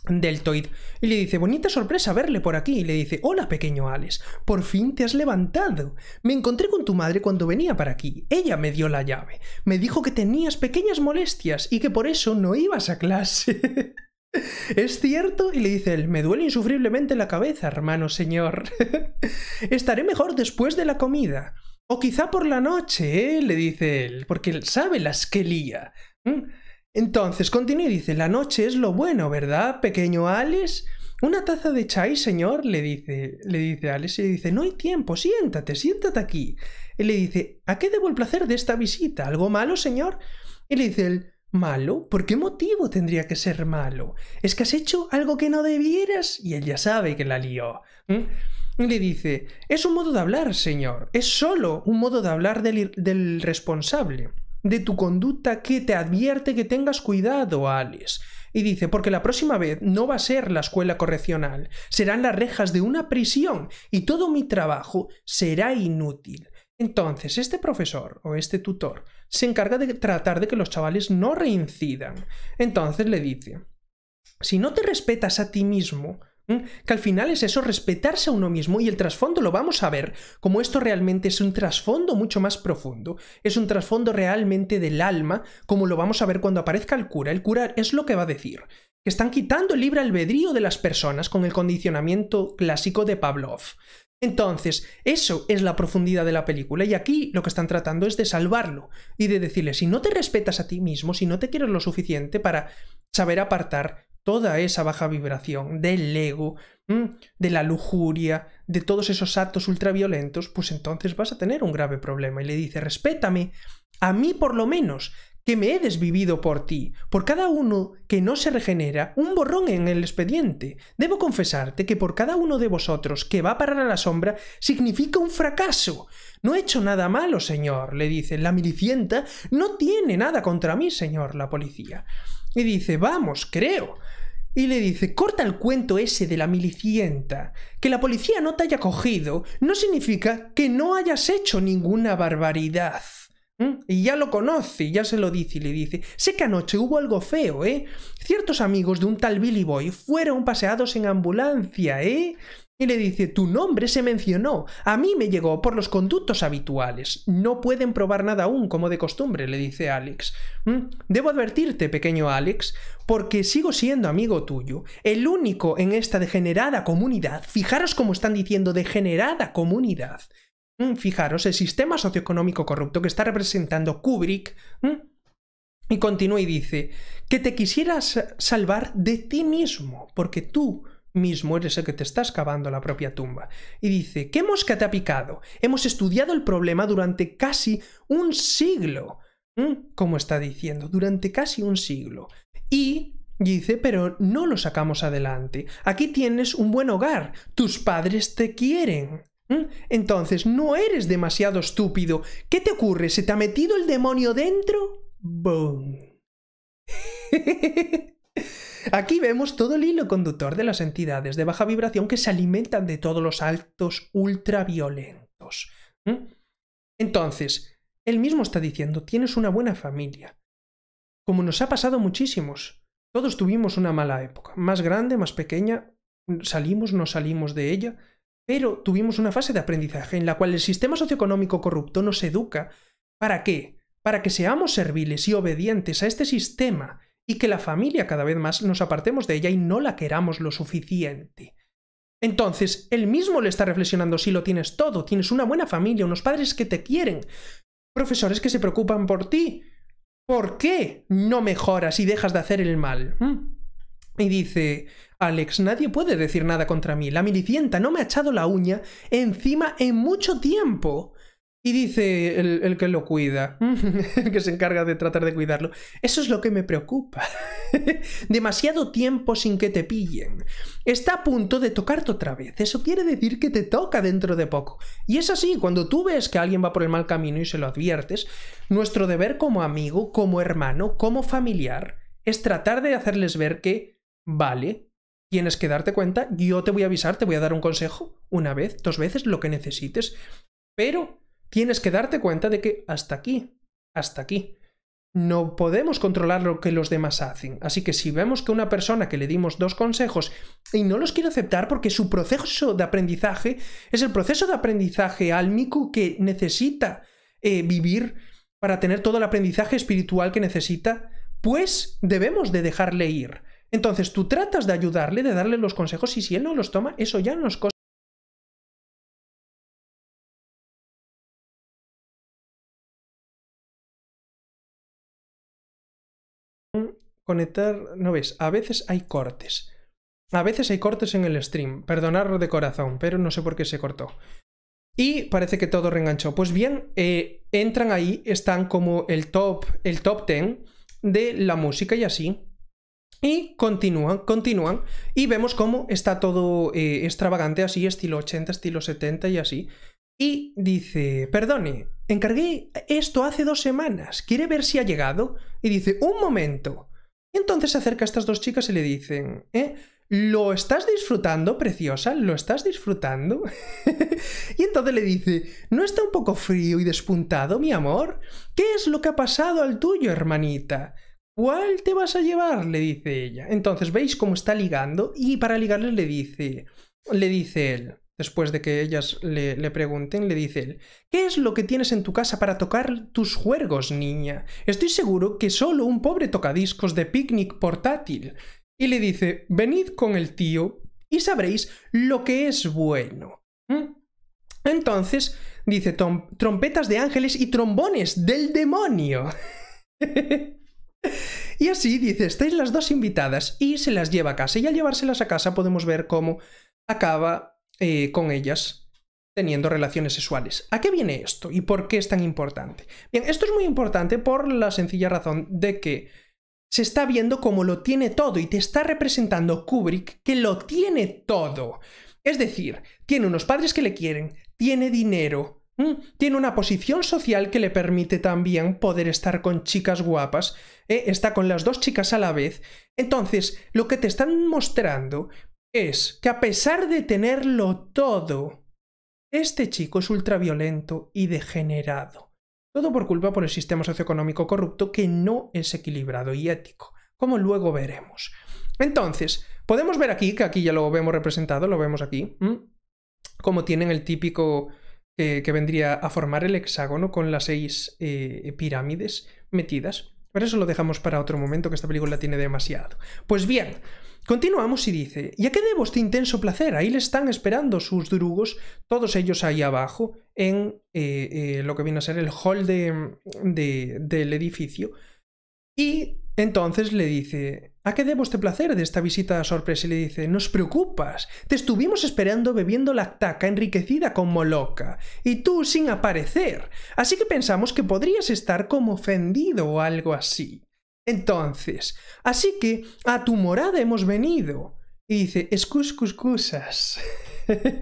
Deltoid y le dice, bonita sorpresa verle por aquí. Y le dice, hola pequeño Alex, por fin te has levantado. Me encontré con tu madre cuando venía para aquí. Ella me dio la llave. Me dijo que tenías pequeñas molestias y que por eso no ibas a clase. ¿Es cierto? Y le dice él, me duele insufriblemente la cabeza, hermano señor. Estaré mejor después de la comida. O quizá por la noche, ¿eh? le dice él, porque él sabe las que lía. ¿Mm? Entonces continúa y dice, la noche es lo bueno, ¿verdad, pequeño Alice? Una taza de chai, señor, le dice, le dice Alice, y le dice, no hay tiempo, siéntate, siéntate aquí. Y le dice, ¿a qué debo el placer de esta visita? ¿Algo malo, señor? Y le dice él, ¿malo? ¿Por qué motivo tendría que ser malo? ¿Es que has hecho algo que no debieras? Y él ya sabe que la lió. Y le dice, es un modo de hablar, señor, es solo un modo de hablar del responsable de tu conducta que te advierte que tengas cuidado, Alice. Y dice, porque la próxima vez no va a ser la escuela correccional, serán las rejas de una prisión y todo mi trabajo será inútil. Entonces, este profesor o este tutor se encarga de tratar de que los chavales no reincidan. Entonces le dice, si no te respetas a ti mismo, ¿Mm? Que al final es eso, respetarse a uno mismo y el trasfondo lo vamos a ver como esto realmente es un trasfondo mucho más profundo, es un trasfondo realmente del alma, como lo vamos a ver cuando aparezca el cura. El cura es lo que va a decir, que están quitando el libre albedrío de las personas con el condicionamiento clásico de Pavlov. Entonces, eso es la profundidad de la película y aquí lo que están tratando es de salvarlo y de decirle, si no te respetas a ti mismo, si no te quieres lo suficiente para saber apartar toda esa baja vibración del ego, mm, de la lujuria, de todos esos actos ultraviolentos, pues entonces vas a tener un grave problema. Y le dice, respétame, a mí por lo menos, que me he desvivido por ti. Por cada uno que no se regenera, un borrón en el expediente. Debo confesarte que por cada uno de vosotros que va a parar a la sombra significa un fracaso. No he hecho nada malo, señor, le dice. La milicienta no tiene nada contra mí, señor, la policía. Y dice, vamos, creo. Y le dice, corta el cuento ese de la milicienta. Que la policía no te haya cogido no significa que no hayas hecho ninguna barbaridad. ¿Mm? Y ya lo conoce, ya se lo dice y le dice, sé que anoche hubo algo feo, ¿eh? Ciertos amigos de un tal Billy Boy fueron paseados en ambulancia, ¿eh? Y le dice, tu nombre se mencionó, a mí me llegó por los conductos habituales. No pueden probar nada aún, como de costumbre, le dice Alex. Mm, debo advertirte, pequeño Alex, porque sigo siendo amigo tuyo, el único en esta degenerada comunidad. Fijaros cómo están diciendo degenerada comunidad. Mm, fijaros, el sistema socioeconómico corrupto que está representando Kubrick. Mm, y continúa y dice, que te quisieras salvar de ti mismo, porque tú mismo eres el que te está cavando la propia tumba. Y dice, ¿qué mosca te ha picado? Hemos estudiado el problema durante casi un siglo. Como está diciendo, durante casi un siglo. Y dice, pero no lo sacamos adelante. Aquí tienes un buen hogar. Tus padres te quieren. Entonces, no eres demasiado estúpido. ¿Qué te ocurre? ¿Se te ha metido el demonio dentro? ¡Boom! Aquí vemos todo el hilo conductor de las entidades de baja vibración que se alimentan de todos los altos ultraviolentos. Entonces, él mismo está diciendo, tienes una buena familia. Como nos ha pasado muchísimos, todos tuvimos una mala época, más grande, más pequeña, salimos, no salimos de ella, pero tuvimos una fase de aprendizaje en la cual el sistema socioeconómico corrupto nos educa. ¿Para qué? Para que seamos serviles y obedientes a este sistema y que la familia cada vez más nos apartemos de ella y no la queramos lo suficiente. Entonces, él mismo le está reflexionando si lo tienes todo, tienes una buena familia, unos padres que te quieren, profesores que se preocupan por ti. ¿Por qué no mejoras y dejas de hacer el mal? ¿Mm? Y dice, Alex, nadie puede decir nada contra mí. La milicienta no me ha echado la uña encima en mucho tiempo. Y dice el, que lo cuida, el que se encarga de tratar de cuidarlo. Eso es lo que me preocupa. Demasiado tiempo sin que te pillen. Está a punto de tocarte otra vez. Eso quiere decir que te toca dentro de poco. Y es así, cuando tú ves que alguien va por el mal camino y se lo adviertes, nuestro deber como amigo, como hermano, como familiar, es tratar de hacerles ver que, vale, tienes que darte cuenta, yo te voy a avisar, te voy a dar un consejo, una vez, dos veces, lo que necesites. Pero tienes que darte cuenta de que hasta aquí, hasta aquí. No podemos controlar lo que los demás hacen. Así que si vemos que una persona que le dimos dos consejos y no los quiere aceptar porque su proceso de aprendizaje es el proceso de aprendizaje álmico que necesita eh, vivir para tener todo el aprendizaje espiritual que necesita, pues debemos de dejarle ir. Entonces tú tratas de ayudarle, de darle los consejos y si él no los toma, eso ya nos es conectar, no ves, a veces hay cortes. A veces hay cortes en el stream, perdonarlo de corazón, pero no sé por qué se cortó. Y parece que todo reenganchó. Pues bien, eh, entran ahí, están como el top, el top 10 de la música y así. Y continúan, continúan. Y vemos cómo está todo eh, extravagante, así, estilo 80, estilo 70 y así. Y dice, perdone, encargué esto hace dos semanas, ¿quiere ver si ha llegado? Y dice, un momento entonces se acerca a estas dos chicas y le dicen, ¿eh? ¿Lo estás disfrutando, preciosa? ¿Lo estás disfrutando? y entonces le dice, ¿no está un poco frío y despuntado, mi amor? ¿Qué es lo que ha pasado al tuyo, hermanita? ¿Cuál te vas a llevar? le dice ella. Entonces veis cómo está ligando y para ligarle le dice, le dice él, Después de que ellas le, pregunten, le dice él, ¿qué es lo que tienes en tu casa para tocar tus juegos, niña? Estoy seguro que solo un pobre tocadiscos de picnic portátil. Y le dice, venid con el tío y sabréis lo que es bueno. ¿Mm? Entonces, dice, trompetas de ángeles y trombones del demonio. y así dice, estáis las dos invitadas y se las lleva a casa. Y al llevárselas a casa podemos ver cómo acaba eh, con ellas teniendo relaciones sexuales. ¿A qué viene esto y por qué es tan importante? Bien, esto es muy importante por la sencilla razón de que se está viendo como lo tiene todo y te está representando Kubrick que lo tiene todo. Es decir, tiene unos padres que le quieren, tiene dinero, tiene una posición social que le permite también poder estar con chicas guapas, ¿eh? está con las dos chicas a la vez. Entonces, lo que te están mostrando es que a pesar de tenerlo todo, este chico es ultraviolento y degenerado. Todo por culpa por el sistema socioeconómico corrupto que no es equilibrado y ético, como luego veremos. Entonces, podemos ver aquí, que aquí ya lo vemos representado, lo vemos aquí, como tienen el típico eh, que vendría a formar el hexágono con las seis eh, pirámides metidas. Pero eso lo dejamos para otro momento, que esta película tiene demasiado. Pues bien, Continuamos y dice, ¿y a qué debo este intenso placer? Ahí le están esperando sus drugos, todos ellos ahí abajo, en eh, eh, lo que viene a ser el hall de, del edificio. Y entonces le dice, ¿a qué debo este placer de esta visita a sorpresa? Y le dice, nos preocupas, te estuvimos esperando bebiendo la taca enriquecida como loca, y tú sin aparecer, así que pensamos que podrías estar como ofendido o algo así. Entonces, así que a tu morada hemos venido. Y dice, excuscuscusas.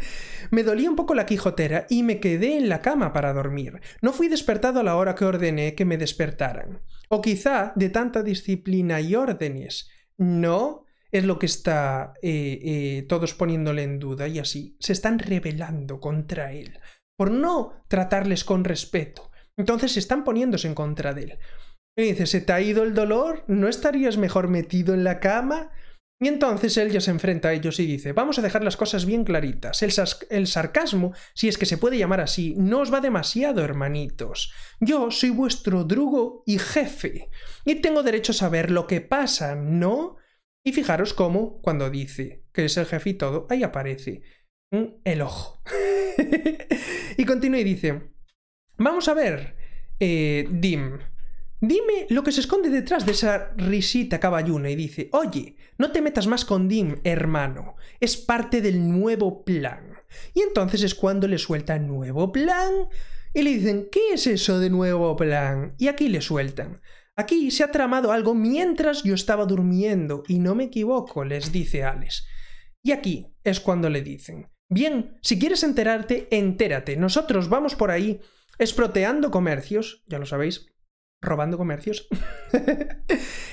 me dolía un poco la quijotera y me quedé en la cama para dormir. No fui despertado a la hora que ordené que me despertaran. O quizá de tanta disciplina y órdenes. No, es lo que está eh, eh, todos poniéndole en duda y así. Se están rebelando contra él por no tratarles con respeto. Entonces se están poniéndose en contra de él. Y dice, ¿se te ha ido el dolor? ¿No estarías mejor metido en la cama? Y entonces él ya se enfrenta a ellos y dice, vamos a dejar las cosas bien claritas. El, sarcasmo, si es que se puede llamar así, no os va demasiado, hermanitos. Yo soy vuestro drugo y jefe, y tengo derecho a saber lo que pasa, ¿no? Y fijaros cómo, cuando dice que es el jefe y todo, ahí aparece el ojo. y continúa y dice, vamos a ver, eh, Dim. Dime lo que se esconde detrás de esa risita caballuna y dice, oye, no te metas más con Dim, hermano, es parte del nuevo plan. Y entonces es cuando le suelta nuevo plan y le dicen, ¿qué es eso de nuevo plan? Y aquí le sueltan. Aquí se ha tramado algo mientras yo estaba durmiendo, y no me equivoco, les dice Alex. Y aquí es cuando le dicen, bien, si quieres enterarte, entérate, nosotros vamos por ahí esproteando comercios, ya lo sabéis, robando comercios.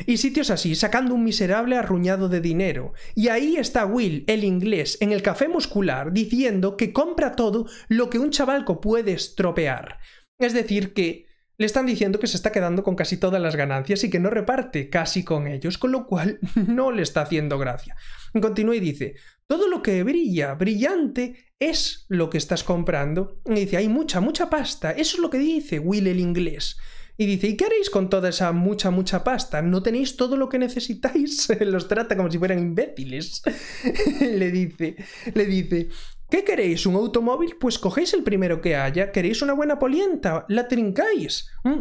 y sitios así, sacando un miserable arruñado de dinero. Y ahí está Will, el inglés, en el café muscular, diciendo que compra todo lo que un chavalco puede estropear. Es decir, que le están diciendo que se está quedando con casi todas las ganancias y que no reparte casi con ellos, con lo cual no le está haciendo gracia. Continúa y dice, todo lo que brilla, brillante, es lo que estás comprando. Y dice, hay mucha, mucha pasta. Eso es lo que dice Will el inglés y dice, ¿y qué haréis con toda esa mucha, mucha pasta? ¿No tenéis todo lo que necesitáis? Los trata como si fueran imbéciles. le dice, le dice, ¿Qué queréis? ¿Un automóvil? Pues cogéis el primero que haya. ¿Queréis una buena polienta? La trincáis. ¿Mm?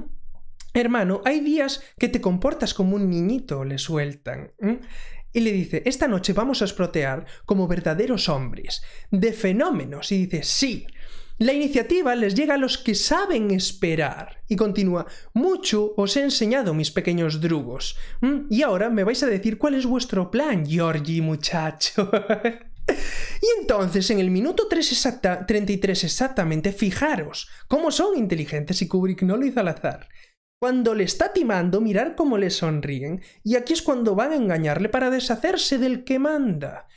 Hermano, hay días que te comportas como un niñito, le sueltan. Y le dice, esta noche vamos a explotear como verdaderos hombres, de fenómenos. Y dice, sí, la iniciativa les llega a los que saben esperar. Y continúa, mucho os he enseñado, mis pequeños drugos. Mm, y ahora me vais a decir cuál es vuestro plan, Giorgi muchacho. y entonces, en el minuto 3 33 exactamente, fijaros cómo son inteligentes y Kubrick no lo hizo al azar. Cuando le está timando, mirar cómo le sonríen, y aquí es cuando van a engañarle para deshacerse del que manda.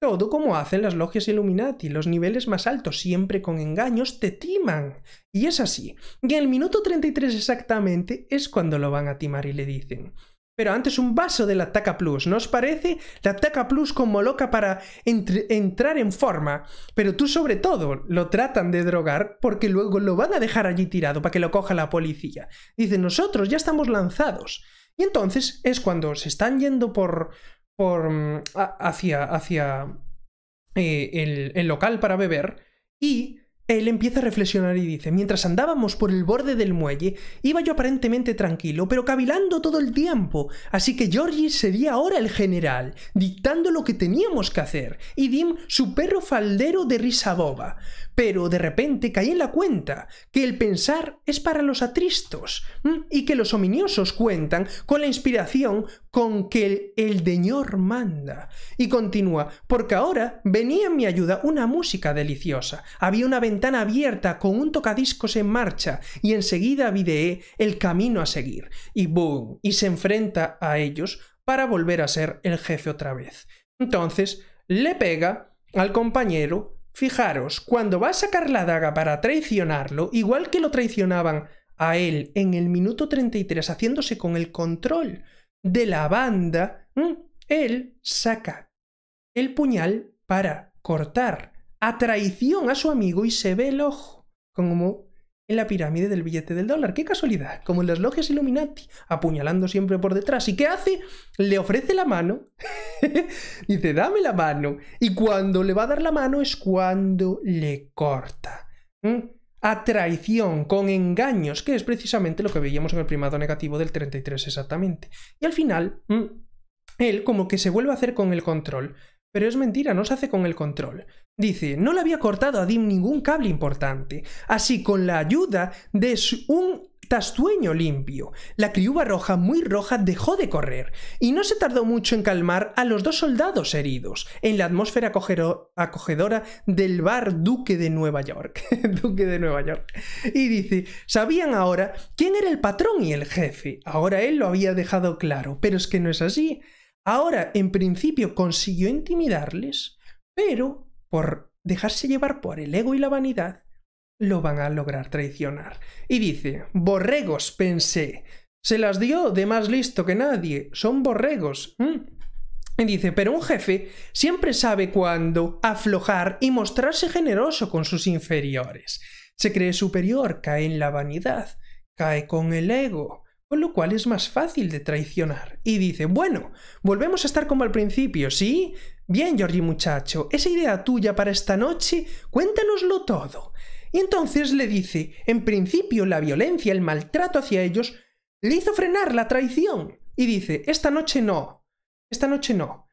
Todo como hacen las logias Illuminati, los niveles más altos, siempre con engaños, te timan. Y es así. Y en el minuto 33 exactamente es cuando lo van a timar y le dicen. Pero antes un vaso de la Taca Plus, ¿no os parece? La Taca Plus como loca para entrar en forma. Pero tú sobre todo lo tratan de drogar porque luego lo van a dejar allí tirado para que lo coja la policía. Dicen, nosotros ya estamos lanzados. Y entonces es cuando se están yendo por, por, mm, hacia, hacia eh, el, el local para beber y él empieza a reflexionar y dice, mientras andábamos por el borde del muelle, iba yo aparentemente tranquilo, pero cavilando todo el tiempo, así que Georgie sería ahora el general, dictando lo que teníamos que hacer, y Dim su perro faldero de risa boba pero de repente caí en la cuenta que el pensar es para los atristos y que los ominiosos cuentan con la inspiración con que el, deñor manda. Y continúa, porque ahora venía en mi ayuda una música deliciosa. Había una ventana abierta con un tocadiscos en marcha y enseguida videé el camino a seguir. Y boom, y se enfrenta a ellos para volver a ser el jefe otra vez. Entonces, le pega al compañero Fijaros, cuando va a sacar la daga para traicionarlo, igual que lo traicionaban a él en el minuto 33 haciéndose con el control de la banda, él saca el puñal para cortar a traición a su amigo y se ve el ojo, como en la pirámide del billete del dólar. ¡Qué casualidad! Como en las logias Illuminati, apuñalando siempre por detrás. ¿Y qué hace? Le ofrece la mano. Dice, dame la mano. Y cuando le va a dar la mano es cuando le corta. ¿Mm? A traición, con engaños, que es precisamente lo que veíamos en el primado negativo del 33 exactamente. Y al final, él como que se vuelve a hacer con el control. Pero es mentira, no se hace con el control. Dice, no le había cortado a Dim ningún cable importante, así con la ayuda de un tastueño limpio. La criuba roja, muy roja, dejó de correr, y no se tardó mucho en calmar a los dos soldados heridos, en la atmósfera acogedora del bar Duque de Nueva York. Duque de Nueva York. Y dice, sabían ahora quién era el patrón y el jefe. Ahora él lo había dejado claro, pero es que no es así. Ahora, en principio, consiguió intimidarles, pero por dejarse llevar por el ego y la vanidad, lo van a lograr traicionar. Y dice, borregos, pensé, se las dio de más listo que nadie, son borregos. ¿Mm? Y dice, pero un jefe siempre sabe cuándo aflojar y mostrarse generoso con sus inferiores. Se cree superior, cae en la vanidad, cae con el ego, con lo cual es más fácil de traicionar. Y dice, bueno, volvemos a estar como al principio, ¿sí? Bien, Georgie muchacho, esa idea tuya para esta noche, cuéntanoslo todo. Y entonces le dice, en principio la violencia, el maltrato hacia ellos, le hizo frenar la traición. Y dice, esta noche no, esta noche no.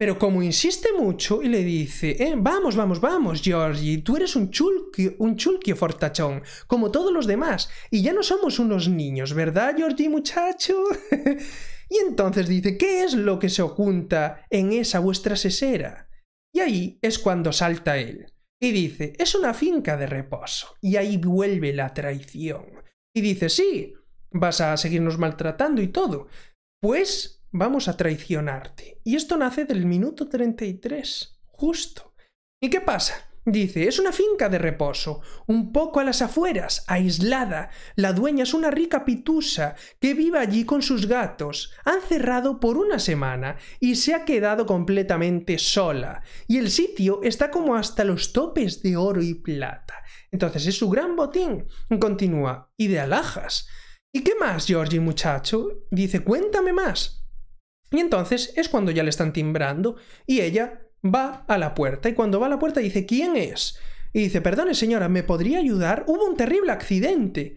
Pero como insiste mucho y le dice, eh, vamos, vamos, vamos, Georgie, tú eres un chulquio, un chulquio fortachón, como todos los demás, y ya no somos unos niños, ¿verdad, Georgie, muchacho? y entonces dice, ¿qué es lo que se oculta en esa vuestra sesera? Y ahí es cuando salta él, y dice, es una finca de reposo, y ahí vuelve la traición. Y dice, sí, vas a seguirnos maltratando y todo. Pues vamos a traicionarte. Y esto nace del minuto 33, justo. ¿Y qué pasa? Dice, es una finca de reposo, un poco a las afueras, aislada. La dueña es una rica pitusa que vive allí con sus gatos. Han cerrado por una semana y se ha quedado completamente sola. Y el sitio está como hasta los topes de oro y plata. Entonces es su gran botín. Continúa, y de alhajas. ¿Y qué más, Georgie, muchacho? Dice, cuéntame más. Y entonces es cuando ya le están timbrando y ella va a la puerta. Y cuando va a la puerta dice, ¿quién es? Y dice, perdone señora, ¿me podría ayudar? Hubo un terrible accidente.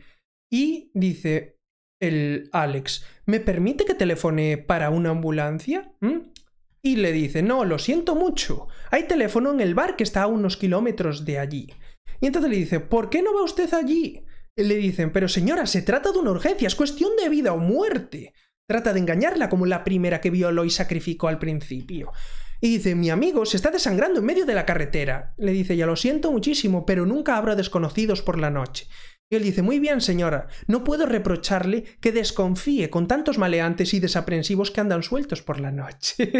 Y dice el Alex, ¿me permite que telefone para una ambulancia? ¿Mm? Y le dice, no, lo siento mucho. Hay teléfono en el bar que está a unos kilómetros de allí. Y entonces le dice, ¿por qué no va usted allí? Le dicen, pero señora, se trata de una urgencia, es cuestión de vida o muerte. Trata de engañarla como la primera que violó y sacrificó al principio. Y dice, mi amigo se está desangrando en medio de la carretera. Le dice, ya lo siento muchísimo, pero nunca abro desconocidos por la noche. Y él dice, muy bien señora, no puedo reprocharle que desconfíe con tantos maleantes y desaprensivos que andan sueltos por la noche.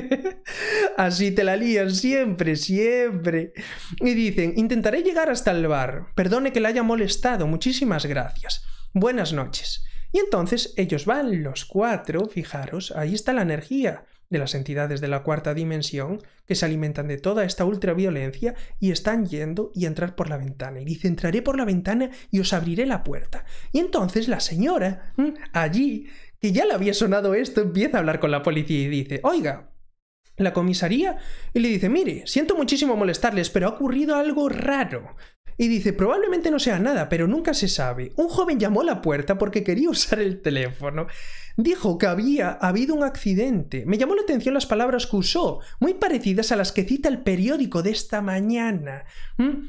Así te la lían siempre, siempre. Y dicen, intentaré llegar hasta el bar. Perdone que la haya molestado, muchísimas gracias. Buenas noches. Y entonces ellos van los cuatro, fijaros, ahí está la energía de las entidades de la cuarta dimensión que se alimentan de toda esta ultraviolencia y están yendo y entrar por la ventana. Y dice, entraré por la ventana y os abriré la puerta. Y entonces la señora, allí, que ya le había sonado esto, empieza a hablar con la policía y dice, oiga, la comisaría y le dice, mire, siento muchísimo molestarles, pero ha ocurrido algo raro y dice, probablemente no sea nada, pero nunca se sabe. Un joven llamó a la puerta porque quería usar el teléfono. Dijo que había habido un accidente. Me llamó la atención las palabras que usó, muy parecidas a las que cita el periódico de esta mañana,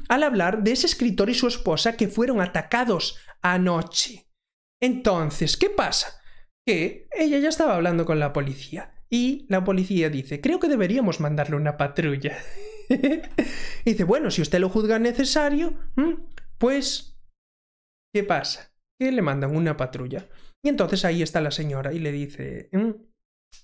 al hablar de ese escritor y su esposa que fueron atacados anoche. Entonces, ¿qué pasa? Que ella ya estaba hablando con la policía. Y la policía dice, creo que deberíamos mandarle una patrulla. dice, bueno, si usted lo juzga necesario, pues, ¿qué pasa? Que le mandan una patrulla. Y entonces ahí está la señora y le dice,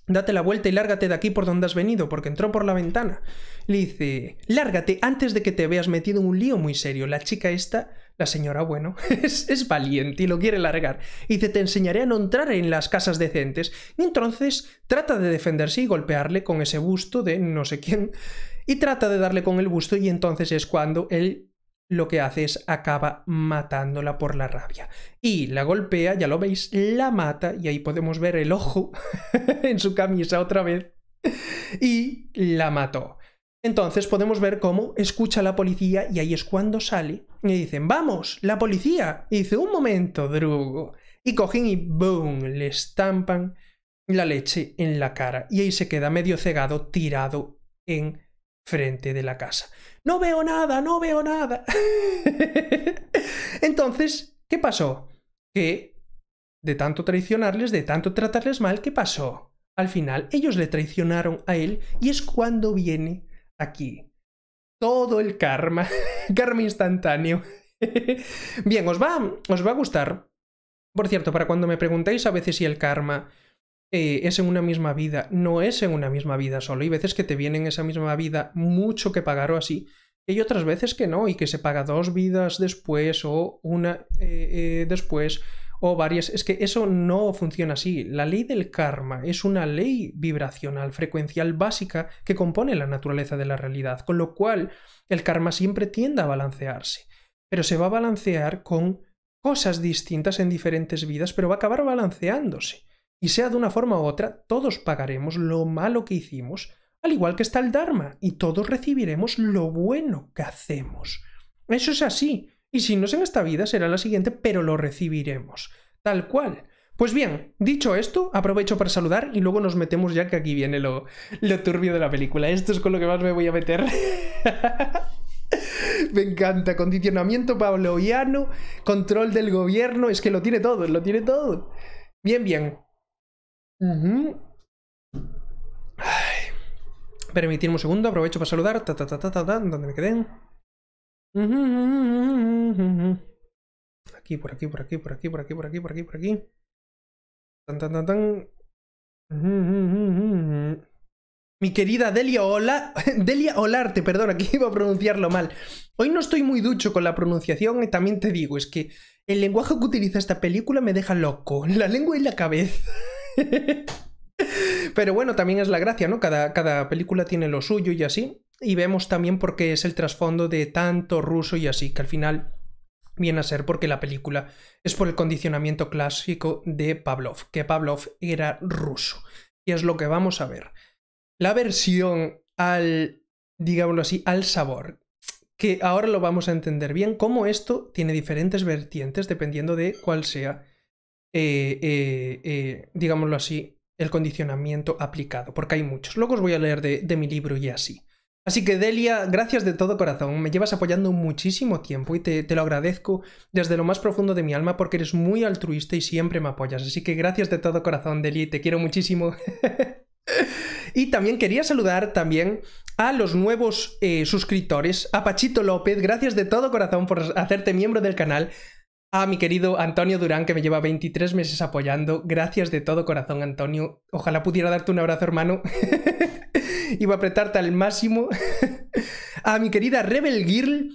date la vuelta y lárgate de aquí por donde has venido, porque entró por la ventana. Le dice, lárgate antes de que te veas metido en un lío muy serio. La chica esta la señora, bueno, es, valiente y lo quiere largar. Y dice, te enseñaré a no entrar en las casas decentes. Y entonces trata de defenderse y golpearle con ese busto de no sé quién y trata de darle con el gusto y entonces es cuando él lo que hace es acaba matándola por la rabia. Y la golpea, ya lo veis, la mata y ahí podemos ver el ojo en su camisa otra vez y la mató. Entonces podemos ver cómo escucha a la policía y ahí es cuando sale y dicen, vamos, la policía. Y dice, un momento, Drugo. Y cogen y boom, le estampan la leche en la cara y ahí se queda medio cegado, tirado en frente de la casa. No veo nada, no veo nada. Entonces, ¿qué pasó? Que de tanto traicionarles, de tanto tratarles mal, ¿qué pasó? Al final, ellos le traicionaron a él y es cuando viene aquí todo el karma, karma instantáneo. Bien, os va, os va a gustar. Por cierto, para cuando me preguntáis a veces si el karma eh, es en una misma vida, no es en una misma vida solo. Hay veces que te viene en esa misma vida mucho que pagar o así, y otras veces que no, y que se paga dos vidas después o una eh, eh, después o varias. Es que eso no funciona así. La ley del karma es una ley vibracional, frecuencial, básica que compone la naturaleza de la realidad, con lo cual el karma siempre tiende a balancearse, pero se va a balancear con cosas distintas en diferentes vidas, pero va a acabar balanceándose. Y sea de una forma u otra, todos pagaremos lo malo que hicimos, al igual que está el Dharma, y todos recibiremos lo bueno que hacemos. Eso es así, y si no es en esta vida, será la siguiente, pero lo recibiremos. Tal cual. Pues bien, dicho esto, aprovecho para saludar y luego nos metemos ya que aquí viene lo, lo turbio de la película. Esto es con lo que más me voy a meter. Me encanta. Condicionamiento pavloviano, control del gobierno, es que lo tiene todo, lo tiene todo. Bien, bien. Uh un segundo, aprovecho para saludar. Ta, ta, ta, ta, donde me queden. Aquí, por aquí, por aquí, por aquí, por aquí, por aquí, por aquí, por aquí. Tan, tan, tan, tan. Mi querida Delia Ola... Delia Olarte, perdón, aquí iba a pronunciarlo mal. Hoy no estoy muy ducho con la pronunciación y también te digo, es que el lenguaje que utiliza esta película me deja loco. La lengua y la cabeza. Pero bueno, también es la gracia, ¿no? Cada, cada película tiene lo suyo y así. Y vemos también por qué es el trasfondo de tanto ruso y así, que al final viene a ser porque la película es por el condicionamiento clásico de Pavlov, que Pavlov era ruso. Y es lo que vamos a ver. La versión al, digámoslo así, al sabor, que ahora lo vamos a entender bien, cómo esto tiene diferentes vertientes dependiendo de cuál sea eh, eh, eh, digámoslo así, el condicionamiento aplicado, porque hay muchos. Luego os voy a leer de, mi libro y así. Así que Delia, gracias de todo corazón, me llevas apoyando muchísimo tiempo y te, te, lo agradezco desde lo más profundo de mi alma porque eres muy altruista y siempre me apoyas. Así que gracias de todo corazón Delia te quiero muchísimo. y también quería saludar también a los nuevos eh, suscriptores, a Pachito López, gracias de todo corazón por hacerte miembro del canal, a ah, mi querido Antonio Durán, que me lleva 23 meses apoyando. Gracias de todo corazón, Antonio. Ojalá pudiera darte un abrazo, hermano. Iba a apretarte al máximo. a ah, mi querida Rebel Girl,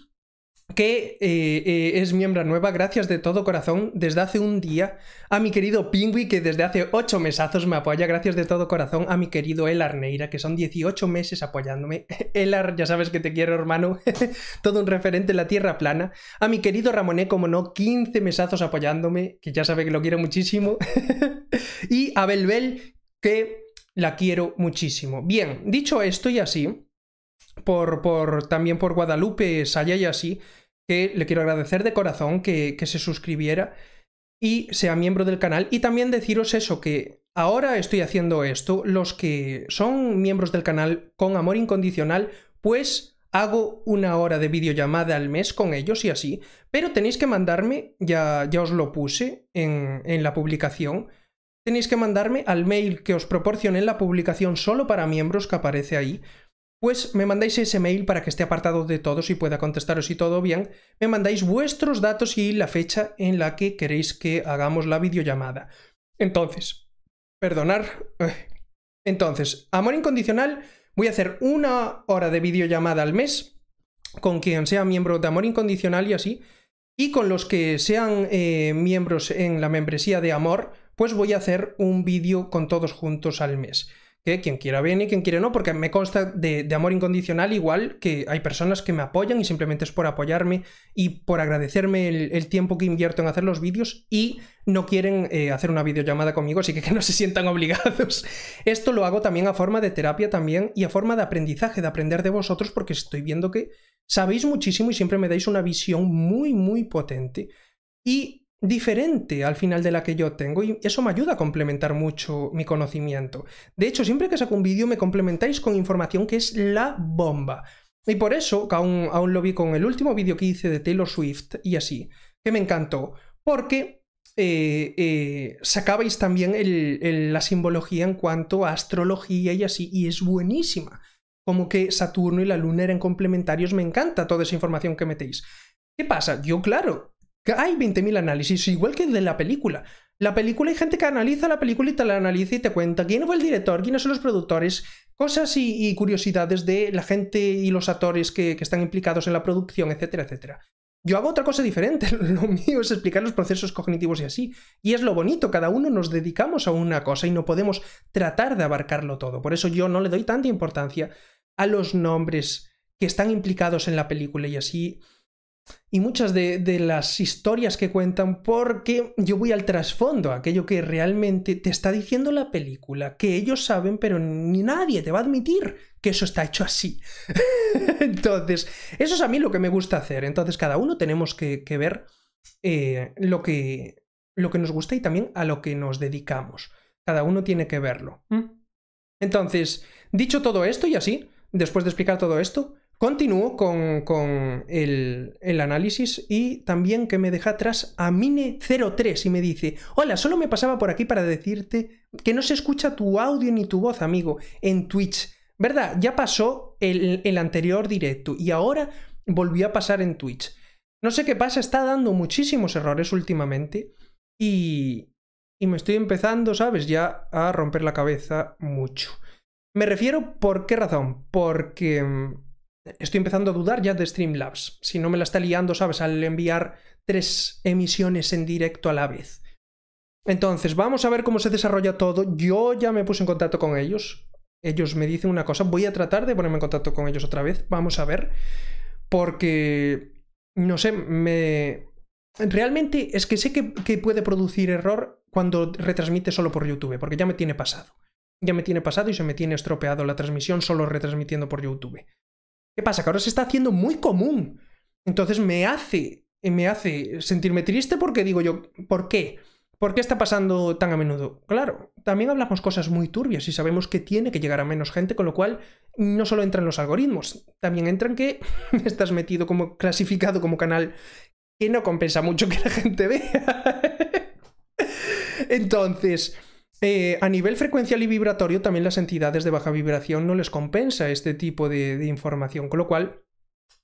que eh, eh, es miembro nueva, gracias de todo corazón, desde hace un día, a mi querido Pingui, que desde hace 8 mesazos me apoya, gracias de todo corazón, a mi querido El Arneira, que son 18 meses apoyándome. Elar, ya sabes que te quiero, hermano, todo un referente en la tierra plana. A mi querido Ramoné, como no, 15 mesazos apoyándome, que ya sabe que lo quiero muchísimo. y a Belbel, que la quiero muchísimo. Bien, dicho esto y así, por, por, también por Guadalupe, Saya y así, que le quiero agradecer de corazón que, que se suscribiera y sea miembro del canal. Y también deciros eso, que ahora estoy haciendo esto, los que son miembros del canal con amor incondicional, pues hago una hora de videollamada al mes con ellos y así, pero tenéis que mandarme, ya, ya os lo puse en, en la publicación, tenéis que mandarme al mail que os proporcioné en la publicación solo para miembros que aparece ahí, pues me mandáis ese mail para que esté apartado de todos y pueda contestaros y todo bien. Me mandáis vuestros datos y la fecha en la que queréis que hagamos la videollamada. Entonces, perdonar. Eh, entonces, amor incondicional, voy a hacer una hora de videollamada al mes con quien sea miembro de amor incondicional y así. Y con los que sean eh, miembros en la membresía de amor, pues voy a hacer un vídeo con todos juntos al mes que quien quiera bien y quien quiera no, porque me consta de, amor incondicional igual que hay personas que me apoyan y simplemente es por apoyarme y por agradecerme el, tiempo que invierto en hacer los vídeos y no quieren eh, hacer una videollamada conmigo, así que que no se sientan obligados. Esto lo hago también a forma de terapia también y a forma de aprendizaje, de aprender de vosotros, porque estoy viendo que sabéis muchísimo y siempre me dais una visión muy, muy potente. Y diferente al final de la que yo tengo y eso me ayuda a complementar mucho mi conocimiento. De hecho, siempre que saco un vídeo me complementáis con información que es la bomba. Y por eso, que aún, lo vi con el último vídeo que hice de Taylor Swift y así, que me encantó, porque eh, eh, sacabais también la simbología en cuanto a astrología y así, y es buenísima. Como que Saturno y la Luna eran complementarios, me encanta toda esa información que metéis. ¿Qué pasa? Yo, claro, hay 20.000 análisis, igual que de la película. La película hay gente que analiza la película y te la analiza y te cuenta quién fue el director, quiénes son los productores, cosas y, curiosidades de la gente y los actores que, que están implicados en la producción, etcétera, etcétera. Yo hago otra cosa diferente, lo mío es explicar los procesos cognitivos y así. Y es lo bonito, cada uno nos dedicamos a una cosa y no podemos tratar de abarcarlo todo. Por eso yo no le doy tanta importancia a los nombres que están implicados en la película y así y muchas de, de, las historias que cuentan porque yo voy al trasfondo, aquello que realmente te está diciendo la película, que ellos saben, pero ni nadie te va a admitir que eso está hecho así. Entonces, eso es a mí lo que me gusta hacer. Entonces, cada uno tenemos que, que ver eh, lo, que, lo que nos gusta y también a lo que nos dedicamos. Cada uno tiene que verlo. Mm. Entonces, dicho todo esto y así, después de explicar todo esto, Continúo con, el, análisis y también que me deja atrás a Mine03 y me dice, hola, solo me pasaba por aquí para decirte que no se escucha tu audio ni tu voz, amigo, en Twitch. ¿Verdad? Ya pasó el, el anterior directo y ahora volvió a pasar en Twitch. No sé qué pasa, está dando muchísimos errores últimamente y, y me estoy empezando, ¿sabes? Ya a romper la cabeza mucho. Me refiero por qué razón, porque mm, Estoy empezando a dudar ya de Streamlabs, si no me la está liando, ¿sabes?, al enviar tres emisiones en directo a la vez. Entonces, vamos a ver cómo se desarrolla todo. Yo ya me puse en contacto con ellos. Ellos me dicen una cosa. Voy a tratar de ponerme en contacto con ellos otra vez. Vamos a ver. Porque, no sé, me... Realmente es que sé que, que puede producir error cuando retransmite solo por YouTube, porque ya me tiene pasado. Ya me tiene pasado y se me tiene estropeado la transmisión solo retransmitiendo por YouTube. ¿Qué pasa? Que ahora se está haciendo muy común. Entonces me hace, me hace sentirme triste porque digo yo, ¿por qué? ¿Por qué está pasando tan a menudo? Claro, también hablamos cosas muy turbias y sabemos que tiene que llegar a menos gente, con lo cual no solo entran los algoritmos, también entran que estás metido como clasificado como canal que no compensa mucho que la gente vea. Entonces, eh, a nivel frecuencial y vibratorio, también las entidades de baja vibración no les compensa este tipo de, información, con lo cual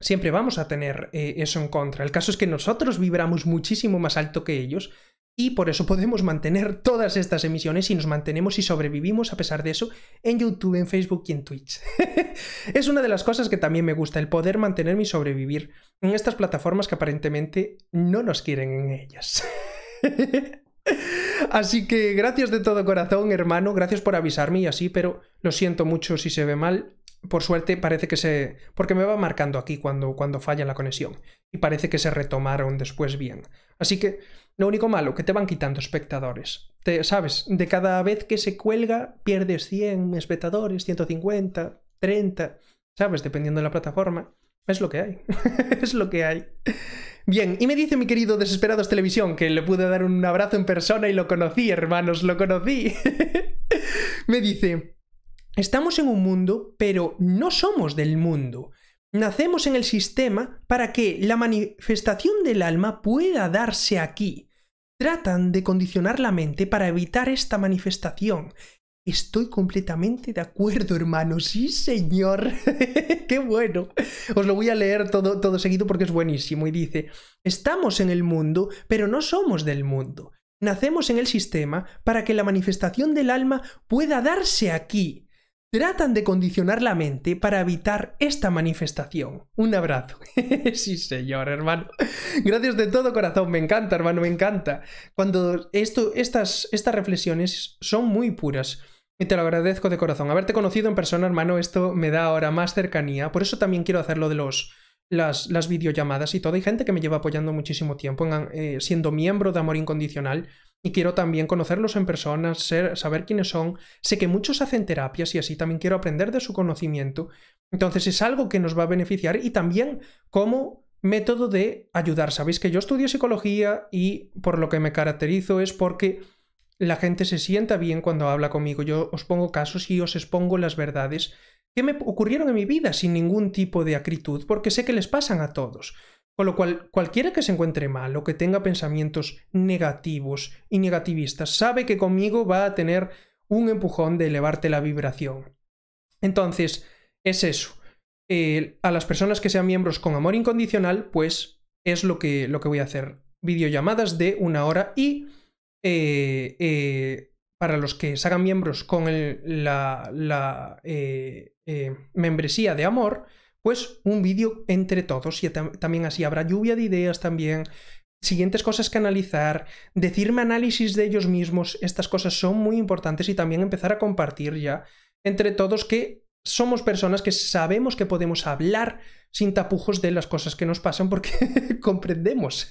siempre vamos a tener eh, eso en contra. El caso es que nosotros vibramos muchísimo más alto que ellos y por eso podemos mantener todas estas emisiones y nos mantenemos y sobrevivimos a pesar de eso en YouTube, en Facebook y en Twitch. es una de las cosas que también me gusta, el poder mantenerme y sobrevivir en estas plataformas que aparentemente no nos quieren en ellas. Así que gracias de todo corazón, hermano. Gracias por avisarme y así, pero lo siento mucho si se ve mal. Por suerte parece que se... porque me va marcando aquí cuando, cuando falla la conexión. Y parece que se retomaron después bien. Así que lo único malo, que te van quitando espectadores. Te, Sabes, de cada vez que se cuelga pierdes 100 espectadores, 150, 30, ¿sabes? Dependiendo de la plataforma. Es lo que hay. es lo que hay. Bien, y me dice mi querido Desesperados Televisión que le pude dar un abrazo en persona y lo conocí, hermanos, lo conocí. me dice, estamos en un mundo, pero no somos del mundo. Nacemos en el sistema para que la manifestación del alma pueda darse aquí. Tratan de condicionar la mente para evitar esta manifestación. Estoy completamente de acuerdo, hermano. Sí, señor. Qué bueno. Os lo voy a leer todo, todo seguido porque es buenísimo. Y dice, estamos en el mundo, pero no somos del mundo. Nacemos en el sistema para que la manifestación del alma pueda darse aquí, tratan de condicionar la mente para evitar esta manifestación. Un abrazo. sí, señor, hermano. Gracias de todo corazón, me encanta, hermano, me encanta. Cuando esto, estas, estas reflexiones son muy puras. Y te lo agradezco de corazón. Haberte conocido en persona, hermano, esto me da ahora más cercanía. Por eso también quiero hacerlo de los... Las, las videollamadas y todo. Hay gente que me lleva apoyando muchísimo tiempo eh, siendo miembro de Amor Incondicional y quiero también conocerlos en persona, saber quiénes son. Sé que muchos hacen terapias y así también quiero aprender de su conocimiento. Entonces es algo que nos va a beneficiar y también como método de ayudar. Sabéis que yo estudio psicología y por lo que me caracterizo es porque la gente se sienta bien cuando habla conmigo. Yo os pongo casos y os expongo las verdades que me ocurrieron en mi vida sin ningún tipo de acritud, porque sé que les pasan a todos. Con lo cual, cualquiera que se encuentre mal o que tenga pensamientos negativos y negativistas sabe que conmigo va a tener un empujón de elevarte la vibración. Entonces, es eso. a las personas que sean miembros con amor incondicional, pues es lo que, lo que voy a hacer. Videollamadas de una hora y eh, eh, para los que se hagan miembros con la eh, membresía de amor, pues un vídeo entre todos. Y también así habrá lluvia de ideas también. Siguientes cosas que analizar, decirme análisis de ellos mismos, estas cosas son muy importantes y también empezar a compartir ya entre todos que somos personas que sabemos que podemos hablar sin tapujos de las cosas que nos pasan porque comprendemos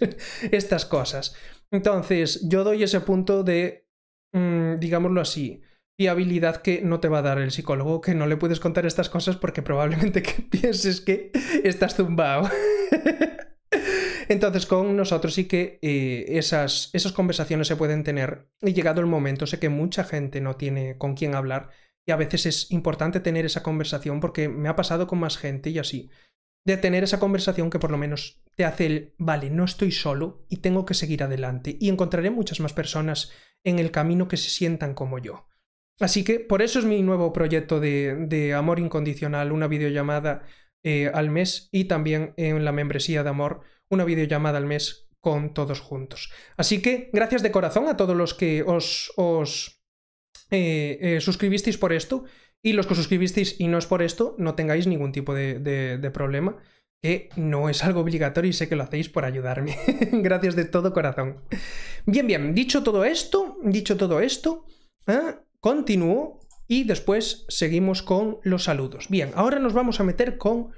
estas cosas. Entonces, yo doy ese punto de, mm, digámoslo así, habilidad que no te va a dar el psicólogo, que no le puedes contar estas cosas porque probablemente pienses que estás zumbado. Entonces con nosotros sí que eh, esas, esas conversaciones se pueden tener y llegado el momento sé que mucha gente no tiene con quién hablar y a veces es importante tener esa conversación porque me ha pasado con más gente y así, de tener esa conversación que por lo menos te hace el, vale, no estoy solo y tengo que seguir adelante y encontraré muchas más personas en el camino que se sientan como yo. Así que por eso es mi nuevo proyecto de, amor incondicional, una videollamada eh, al mes y también en la membresía de amor, una videollamada al mes con todos juntos. Así que gracias de corazón a todos los que os, eh, eh, suscribisteis por esto y los que os suscribisteis y no es por esto, no tengáis ningún tipo de, problema, que no es algo obligatorio y sé que lo hacéis por ayudarme. gracias de todo corazón. Bien, bien, dicho todo esto, dicho todo esto, Continúo y después seguimos con los saludos. Bien, ahora nos vamos a meter con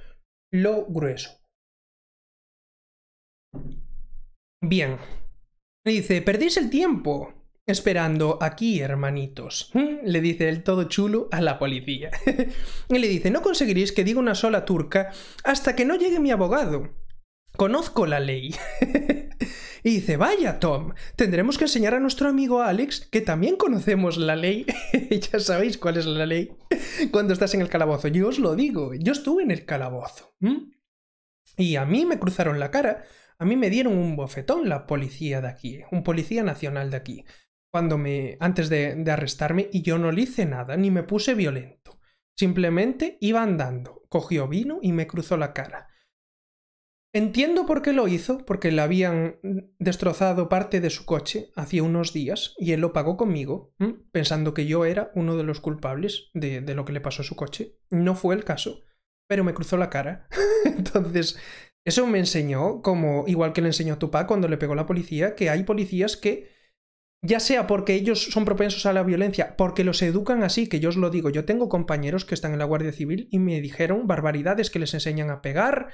lo grueso. Bien. dice, perdéis el tiempo esperando aquí, hermanitos. Le dice el todo chulo a la policía. y le dice, no conseguiréis que diga una sola turca hasta que no llegue mi abogado. Conozco la ley. Y dice, vaya Tom, tendremos que enseñar a nuestro amigo Alex que también conocemos la ley. ya sabéis cuál es la ley cuando estás en el calabozo. Yo os lo digo, yo estuve en el calabozo. Y a mí me cruzaron la cara, a mí me dieron un bofetón la policía de aquí, un policía nacional de aquí, cuando me antes de, de arrestarme y yo no le hice nada, ni me puse violento. Simplemente iba andando, cogió vino y me cruzó la cara. Entiendo por qué lo hizo, porque le habían destrozado parte de su coche hacía unos días y él lo pagó conmigo, pensando que yo era uno de los culpables de, lo que le pasó a su coche. No fue el caso, pero me cruzó la cara. Entonces, eso me enseñó, como igual que le enseñó a Tupac cuando le pegó la policía, que hay policías que, ya sea porque ellos son propensos a la violencia, porque los educan así, que yo os lo digo, yo tengo compañeros que están en la Guardia Civil y me dijeron barbaridades que les enseñan a pegar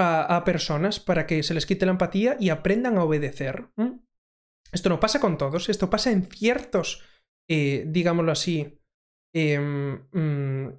a, personas para que se les quite la empatía y aprendan a obedecer. Esto no pasa con todos, esto pasa en ciertos, eh, digámoslo así, em, mm,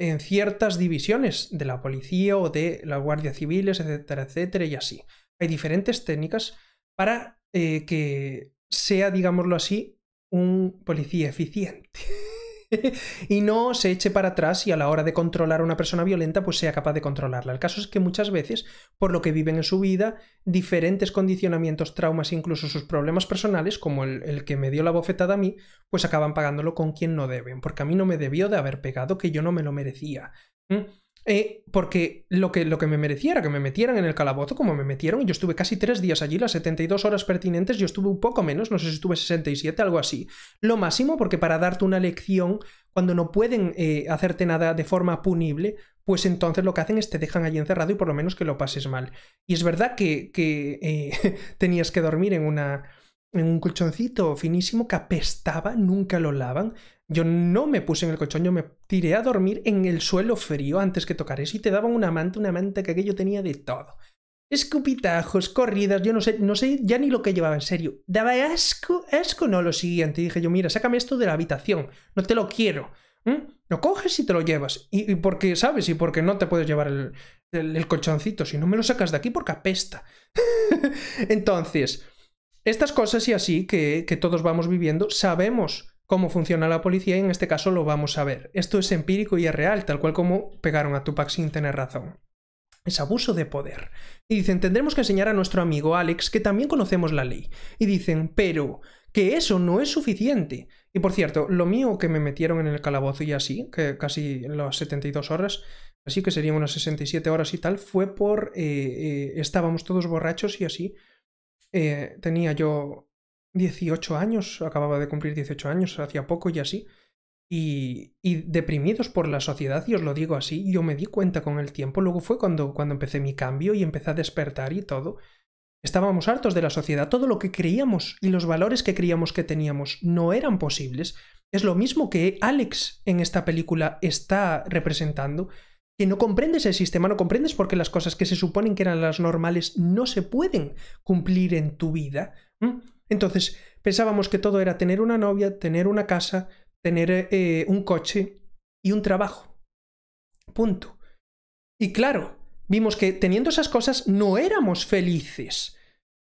en ciertas divisiones de la policía o de la guardia civiles, etcétera, etcétera, y así. Hay diferentes técnicas para eh, que sea, digámoslo así, un policía eficiente. y no se eche para atrás y a la hora de controlar a una persona violenta pues sea capaz de controlarla. El caso es que muchas veces, por lo que viven en su vida, diferentes condicionamientos, traumas, incluso sus problemas personales, como el, que me dio la bofetada a mí, pues acaban pagándolo con quien no deben, porque a mí no me debió de haber pegado, que yo no me lo merecía. ¿Mm? Eh, porque lo que, lo que me mereciera, que me metieran en el calabozo como me metieron, y yo estuve casi tres días allí, las 72 horas pertinentes, yo estuve un poco menos, no sé si estuve 67, algo así. Lo máximo, porque para darte una lección, cuando no pueden eh, hacerte nada de forma punible, pues entonces lo que hacen es te dejan allí encerrado y por lo menos que lo pases mal. Y es verdad que, eh, tenías que dormir en una, en un colchoncito finísimo que apestaba, nunca lo lavan. Yo no me puse en el colchón, yo me tiré a dormir en el suelo frío antes que tocar eso y te daban una manta, una manta que aquello tenía de todo. Escupitajos, corridas, yo no sé, no sé ya ni lo que llevaba, en serio. Daba asco, asco, no, lo siguiente. Y dije yo, mira, sácame esto de la habitación, no te lo quiero. Lo coges y te lo llevas. Y, por porque, ¿sabes? Y porque no te puedes llevar el, el, colchoncito, si no me lo sacas de aquí porque apesta. Entonces, estas cosas y así que todos vamos viviendo, sabemos cómo funciona la policía y en este caso lo vamos a ver. Esto es empírico y es real, tal cual como pegaron a Tupac sin tener razón. Es abuso de poder. Y dicen, tendremos que enseñar a nuestro amigo Alex que también conocemos la ley. Y dicen, pero que eso no es suficiente. Y por cierto, lo mío que me metieron en el calabozo y así, que casi las 72 horas, así que serían unas 67 horas y tal, fue por... Eh, eh, estábamos todos borrachos y así. Eh, tenía yo 18 años, acababa de cumplir 18 años, hacía poco y así, y, deprimidos por la sociedad, y os lo digo así, yo me di cuenta con el tiempo, luego fue cuando, cuando empecé mi cambio y empecé a despertar y todo. Estábamos hartos de la sociedad, todo lo que creíamos y los valores que creíamos que teníamos no eran posibles. Es lo mismo que Alex en esta película está representando, que no comprendes el sistema, no comprendes por qué las cosas que se suponen que eran las normales no se pueden cumplir en tu vida. Entonces pensábamos que todo era tener una novia, tener una casa, tener eh, un coche y un trabajo. Punto. Y claro, vimos que teniendo esas cosas no éramos felices.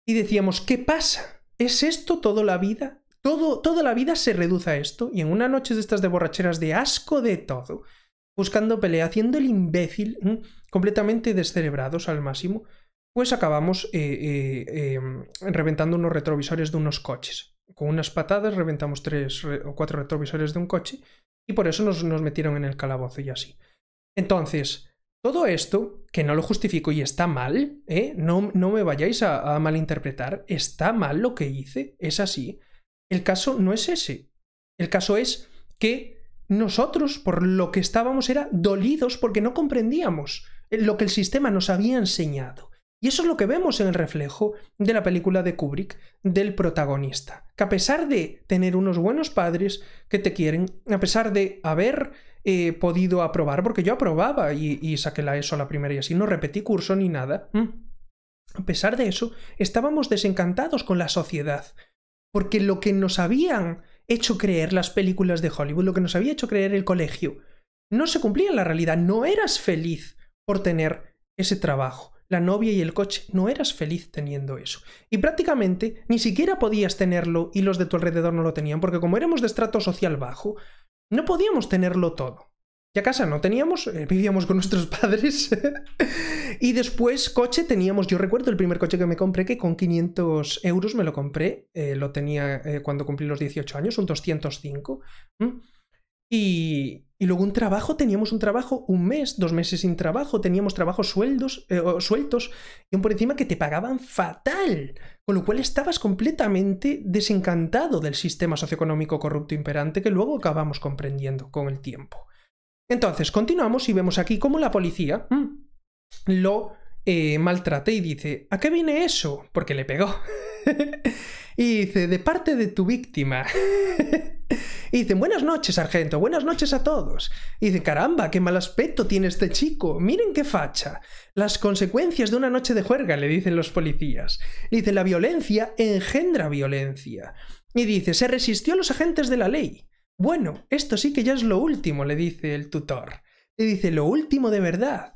Y decíamos, ¿qué pasa? ¿Es esto toda la vida? Todo, toda la vida se reduce a esto. Y en una noche de estas de borracheras de asco de todo, buscando pelea, haciendo el imbécil, mm, completamente descerebrados al máximo, pues acabamos eh, eh, em, reventando unos retrovisores de unos coches. Con unas patadas reventamos tres o cuatro retrovisores de un coche y por eso nos, metieron en el calabozo y así. Entonces, todo esto, que no lo justifico y está mal, ¿eh? no, no, me vayáis a, malinterpretar, está mal lo que hice, es así. El caso no es ese. El caso es que nosotros, por lo que estábamos, era dolidos porque no comprendíamos lo que el sistema nos había enseñado. Y eso es lo que vemos en el reflejo de la película de Kubrick del protagonista, que a pesar de tener unos buenos padres que te quieren, a pesar de haber eh, podido aprobar, porque yo aprobaba y, saqué la ESO la primera y así, no repetí curso ni nada, mm. a pesar de eso, estábamos desencantados con la sociedad, porque lo que nos habían hecho creer las películas de Hollywood, lo que nos había hecho creer el colegio, no se cumplía en la realidad, no eras feliz por tener ese trabajo la novia y el coche, no eras feliz teniendo eso. Y prácticamente ni siquiera podías tenerlo y los de tu alrededor no lo tenían, porque como éramos de estrato social bajo, no podíamos tenerlo todo. Ya casa no teníamos, eh, vivíamos con nuestros padres. y después coche teníamos, yo recuerdo el primer coche que me compré, que con 500 euros me lo compré, eh, lo tenía eh, cuando cumplí los 18 años, un 205. Y, y luego un trabajo, teníamos un trabajo un mes, dos meses sin trabajo, teníamos trabajos sueldos, eh, sueltos y un por encima que te pagaban fatal, con lo cual estabas completamente desencantado del sistema socioeconómico corrupto e imperante que luego acabamos comprendiendo con el tiempo. Entonces, continuamos y vemos aquí cómo la policía mm, lo maltrate eh, maltrata y dice, ¿a qué viene eso? Porque le pegó. y dice, de parte de tu víctima. y dicen, buenas noches, sargento, buenas noches a todos. Y dice, caramba, qué mal aspecto tiene este chico, miren qué facha. Las consecuencias de una noche de juerga, le dicen los policías. dice, la violencia engendra violencia. Y dice, se resistió a los agentes de la ley. Bueno, esto sí que ya es lo último, le dice el tutor. Le dice, lo último de verdad.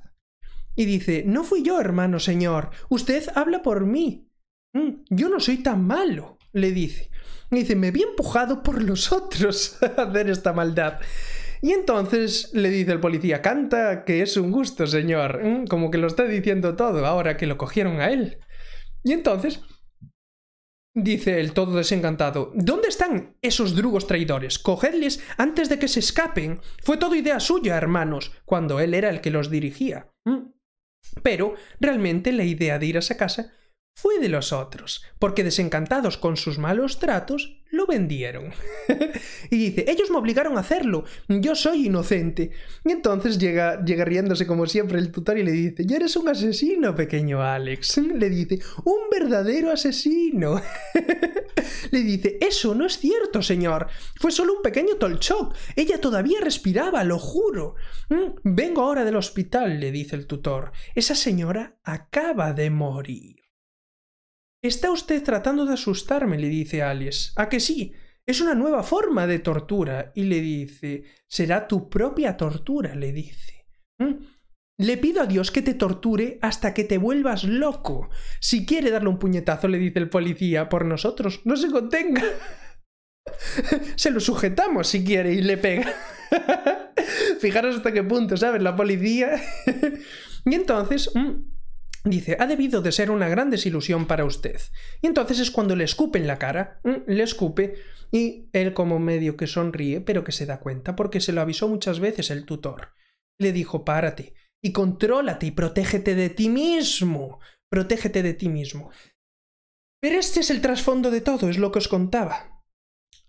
Y dice, no fui yo, hermano señor, usted habla por mí. Mm, yo no soy tan malo, le dice. dice, me vi empujado por los otros a hacer esta maldad. Y entonces le dice el policía, canta que es un gusto, señor. Mm, como que lo está diciendo todo ahora que lo cogieron a él. Y entonces dice el todo desencantado, ¿dónde están esos drugos traidores? Cogedles antes de que se escapen. Fue todo idea suya, hermanos, cuando él era el que los dirigía. Mm. Pero realmente la idea de ir a esa casa fue de los otros, porque desencantados con sus malos tratos, lo vendieron. y dice, ellos me obligaron a hacerlo, yo soy inocente. Y entonces llega, llega riéndose como siempre el tutor y le dice, ya eres un asesino, pequeño Alex. Le dice, un verdadero asesino. le dice, eso no es cierto, señor. Fue solo un pequeño Tolchok. Ella todavía respiraba, lo juro. Mm, vengo ahora del hospital, le dice el tutor. Esa señora acaba de morir. Está usted tratando de asustarme, le dice Alice. ¿A que sí? Es una nueva forma de tortura. Y le dice, será tu propia tortura, le dice. ¿Mm? Le pido a Dios que te torture hasta que te vuelvas loco. Si quiere darle un puñetazo, le dice el policía, por nosotros, no se contenga. se lo sujetamos si quiere y le pega. Fijaros hasta qué punto, ¿sabes? La policía. y entonces... Dice, ha debido de ser una gran desilusión para usted. Y entonces es cuando le escupe en la cara, mm, le escupe, y él como medio que sonríe, pero que se da cuenta, porque se lo avisó muchas veces el tutor. Le dijo, párate, y contrólate, y protégete de ti mismo, protégete de ti mismo. Pero este es el trasfondo de todo, es lo que os contaba.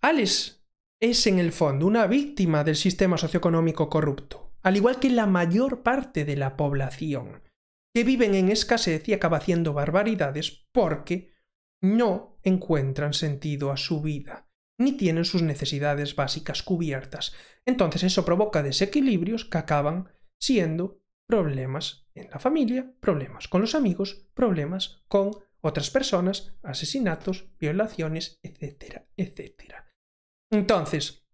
Alex es en el fondo una víctima del sistema socioeconómico corrupto, al igual que la mayor parte de la población que viven en escasez y acaba haciendo barbaridades porque no encuentran sentido a su vida, ni tienen sus necesidades básicas cubiertas. Entonces eso provoca desequilibrios que acaban siendo problemas en la familia, problemas con los amigos, problemas con otras personas, asesinatos, violaciones, etcétera, etcétera. Entonces,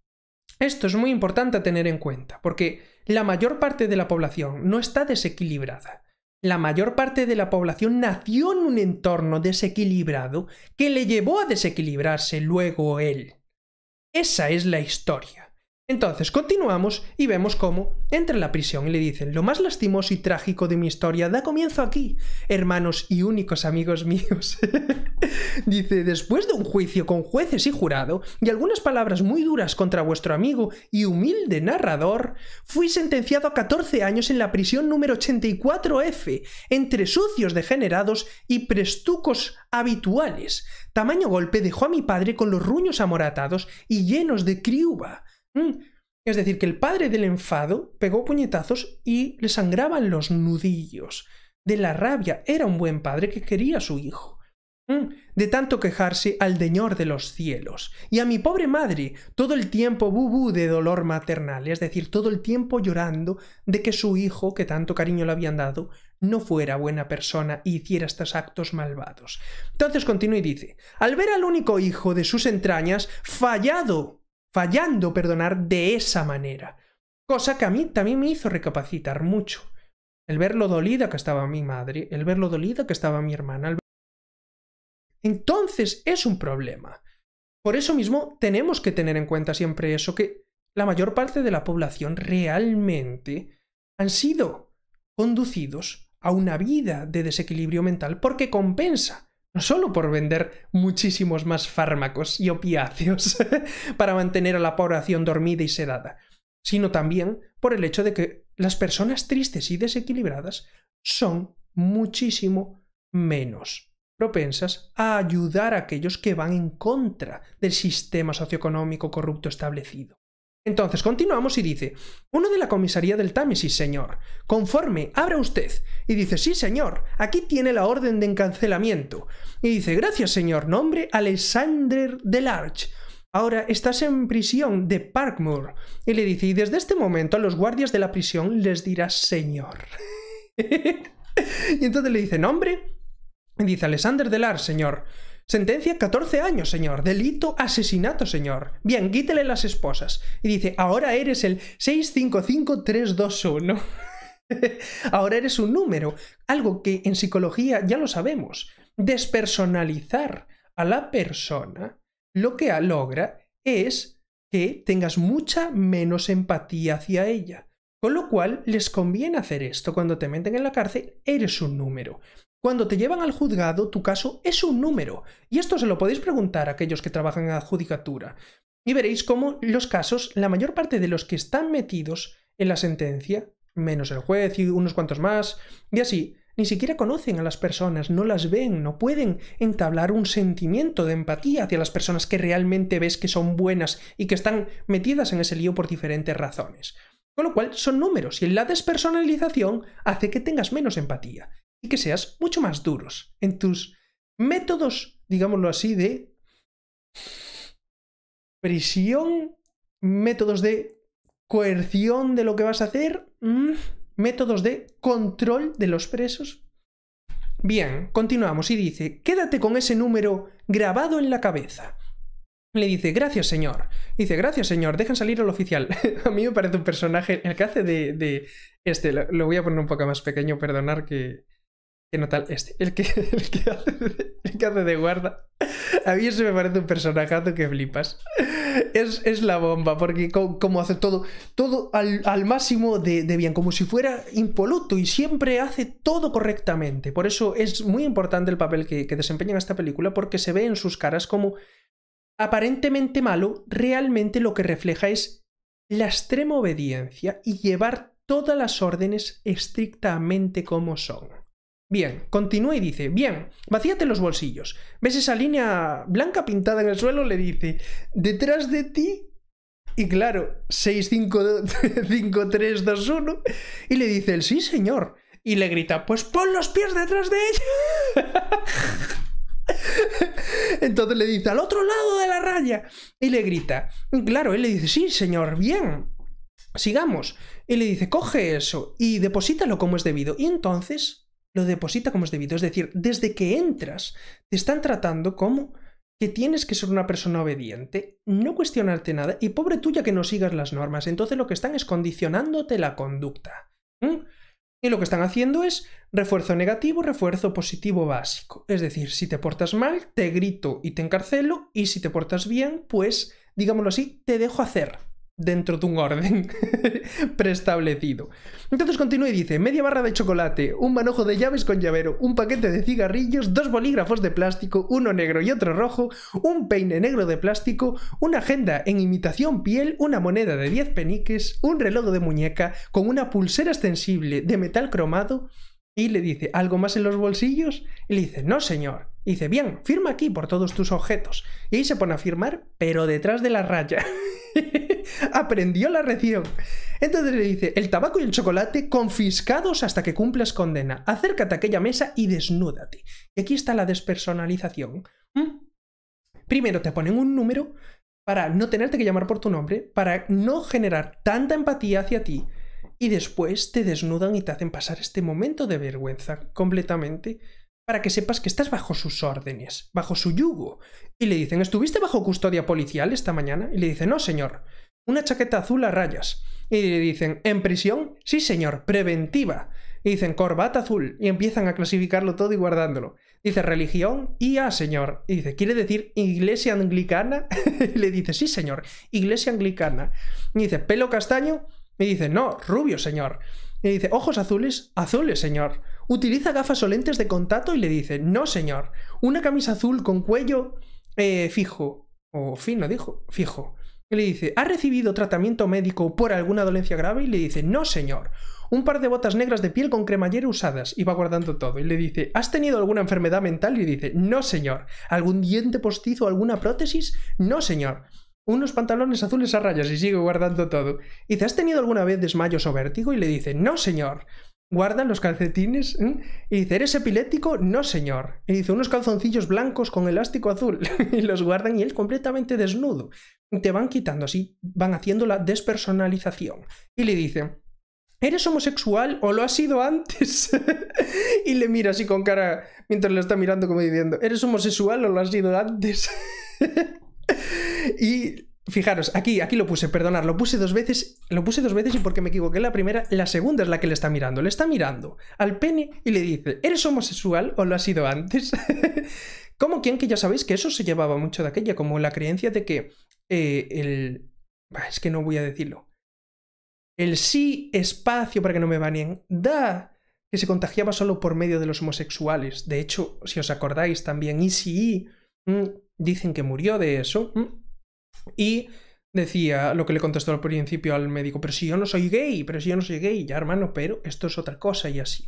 esto es muy importante tener en cuenta, porque la mayor parte de la población no está desequilibrada, la mayor parte de la población nació en un entorno desequilibrado que le llevó a desequilibrarse luego él. Esa es la historia. Entonces continuamos y vemos cómo entra en la prisión y le dicen, lo más lastimoso y trágico de mi historia da comienzo aquí, hermanos y únicos amigos míos. Dice, después de un juicio con jueces y jurado, y algunas palabras muy duras contra vuestro amigo y humilde narrador, fui sentenciado a 14 años en la prisión número 84F, entre sucios degenerados y prestucos habituales. Tamaño golpe dejó a mi padre con los ruños amoratados y llenos de criuba. Mm. Es decir, que el padre del enfado pegó puñetazos y le sangraban los nudillos. De la rabia era un buen padre que quería a su hijo. Mm. De tanto quejarse al deñor de los cielos. Y a mi pobre madre, todo el tiempo bubú de dolor maternal, es decir, todo el tiempo llorando de que su hijo, que tanto cariño le habían dado, no fuera buena persona y hiciera estos actos malvados. Entonces continúa y dice, al ver al único hijo de sus entrañas, fallado fallando perdonar de esa manera. Cosa que a mí también me hizo recapacitar mucho. El ver lo dolida que estaba mi madre, el ver lo dolida que estaba mi hermana. Entonces es un problema. Por eso mismo tenemos que tener en cuenta siempre eso, que la mayor parte de la población realmente han sido conducidos a una vida de desequilibrio mental porque compensa no solo por vender muchísimos más fármacos y opiáceos para mantener a la población dormida y sedada, sino también por el hecho de que las personas tristes y desequilibradas son muchísimo menos propensas a ayudar a aquellos que van en contra del sistema socioeconómico corrupto establecido. Entonces, continuamos y dice, uno de la comisaría del Támesis, señor. Conforme, abra usted. Y dice, sí, señor, aquí tiene la orden de encancelamiento Y dice, gracias, señor, nombre Alexander Larch. Ahora estás en prisión de Parkmoor. Y le dice, y desde este momento a los guardias de la prisión les dirá señor. y entonces le dice, nombre. Y dice, Alexander Larch, señor. Sentencia 14 años, señor. Delito asesinato, señor. Bien, quítele las esposas. Y dice, ahora eres el 655321. ahora eres un número. Algo que en psicología ya lo sabemos. Despersonalizar a la persona lo que logra es que tengas mucha menos empatía hacia ella. Con lo cual, les conviene hacer esto. Cuando te meten en la cárcel, eres un número. Cuando te llevan al juzgado, tu caso es un número. Y esto se lo podéis preguntar a aquellos que trabajan en la judicatura. Y veréis cómo los casos, la mayor parte de los que están metidos en la sentencia, menos el juez y unos cuantos más, y así, ni siquiera conocen a las personas, no las ven, no pueden entablar un sentimiento de empatía hacia las personas que realmente ves que son buenas y que están metidas en ese lío por diferentes razones. Con lo cual son números y la despersonalización hace que tengas menos empatía y que seas mucho más duros en tus métodos, digámoslo así, de prisión, métodos de coerción de lo que vas a hacer, mm, métodos de control de los presos. Bien, continuamos y dice, quédate con ese número grabado en la cabeza. Le dice, gracias señor. Dice, gracias señor, dejen salir al oficial. a mí me parece un personaje, el que hace de, de este, lo, voy a poner un poco más pequeño, perdonar que, tal, este? El que, hace, de guarda. A mí eso me parece un personajazo que flipas. Es, es la bomba, porque como hace todo, todo al, máximo de, bien, como si fuera impoluto y siempre hace todo correctamente. Por eso es muy importante el papel que, que desempeña en esta película, porque se ve en sus caras como aparentemente malo, realmente lo que refleja es la extrema obediencia y llevar todas las órdenes estrictamente como son. Bien, continúa y dice, bien, vacíate los bolsillos. ¿Ves esa línea blanca pintada en el suelo? Le dice, detrás de ti... Y claro, 65321. Y le dice, el sí, señor. Y le grita, pues pon los pies detrás de ella. Entonces le dice, al otro lado de la raya. Y le grita, claro, él le dice, sí, señor, bien. Sigamos. Y le dice, coge eso y deposítalo como es debido. Y entonces lo deposita como es debido. Es decir, desde que entras, te están tratando como que tienes que ser una persona obediente, no cuestionarte nada y pobre tuya que no sigas las normas. Entonces lo que están es condicionándote la conducta. Y lo que están haciendo es refuerzo negativo, refuerzo positivo básico. Es decir, si te portas mal, te grito y te encarcelo, y si te portas bien, pues, digámoslo así, te dejo hacer dentro de un orden preestablecido. Entonces continúa y dice, media barra de chocolate, un manojo de llaves con llavero, un paquete de cigarrillos, dos bolígrafos de plástico, uno negro y otro rojo, un peine negro de plástico, una agenda en imitación piel, una moneda de 10 peniques, un reloj de muñeca con una pulsera extensible de metal cromado y le dice, ¿algo más en los bolsillos? Y le dice, no señor dice, bien, firma aquí por todos tus objetos. Y ahí se pone a firmar, pero detrás de la raya. Aprendió la región Entonces le dice, el tabaco y el chocolate confiscados hasta que cumplas condena. Acércate a aquella mesa y desnúdate. Y aquí está la despersonalización. ¿Mm? Primero te ponen un número para no tenerte que llamar por tu nombre, para no generar tanta empatía hacia ti. Y después te desnudan y te hacen pasar este momento de vergüenza completamente para que sepas que estás bajo sus órdenes, bajo su yugo. Y le dicen, ¿estuviste bajo custodia policial esta mañana? Y le dice, no, señor. Una chaqueta azul a rayas. Y le dicen, ¿en prisión? Sí, señor, preventiva. Y dicen, corbata azul. Y empiezan a clasificarlo todo y guardándolo. Dice, religión, y a señor. Y dice, ¿quiere decir iglesia anglicana? y le dice, sí, señor, iglesia anglicana. Y dice, pelo castaño. Y dice, no, rubio, señor. Y dice, ojos azules, azules, señor utiliza gafas o lentes de contacto y le dice, no señor, una camisa azul con cuello eh, fijo, o fino dijo, fijo. Y le dice, ¿ha recibido tratamiento médico por alguna dolencia grave? Y le dice, no señor, un par de botas negras de piel con cremallera usadas y va guardando todo. Y le dice, ¿has tenido alguna enfermedad mental? Y le dice, no señor, ¿algún diente postizo, alguna prótesis? No señor unos pantalones azules a rayas y sigue guardando todo. Y dice, ¿has tenido alguna vez desmayos o vértigo? Y le dice, no, señor guardan los calcetines ¿eh? y dice, ¿eres epiléptico? No, señor. Y dice, unos calzoncillos blancos con elástico azul y los guardan y él completamente desnudo. Te van quitando así, van haciendo la despersonalización. Y le dice ¿eres homosexual o lo has sido antes? y le mira así con cara, mientras le está mirando como diciendo, ¿eres homosexual o lo has sido antes? y Fijaros, aquí, aquí lo puse, perdonar, lo puse dos veces, lo puse dos veces y porque me equivoqué la primera, la segunda es la que le está mirando, le está mirando al pene y le dice, ¿eres homosexual o lo has sido antes? como quien que ya sabéis que eso se llevaba mucho de aquella, como la creencia de que eh, el... Es que no voy a decirlo. El sí espacio, para que no me baneen, da que se contagiaba solo por medio de los homosexuales. De hecho, si os acordáis también, y si mm, dicen que murió de eso. Mm, y decía lo que le contestó al principio al médico, pero si yo no soy gay, pero si yo no soy gay, ya hermano, pero esto es otra cosa y así.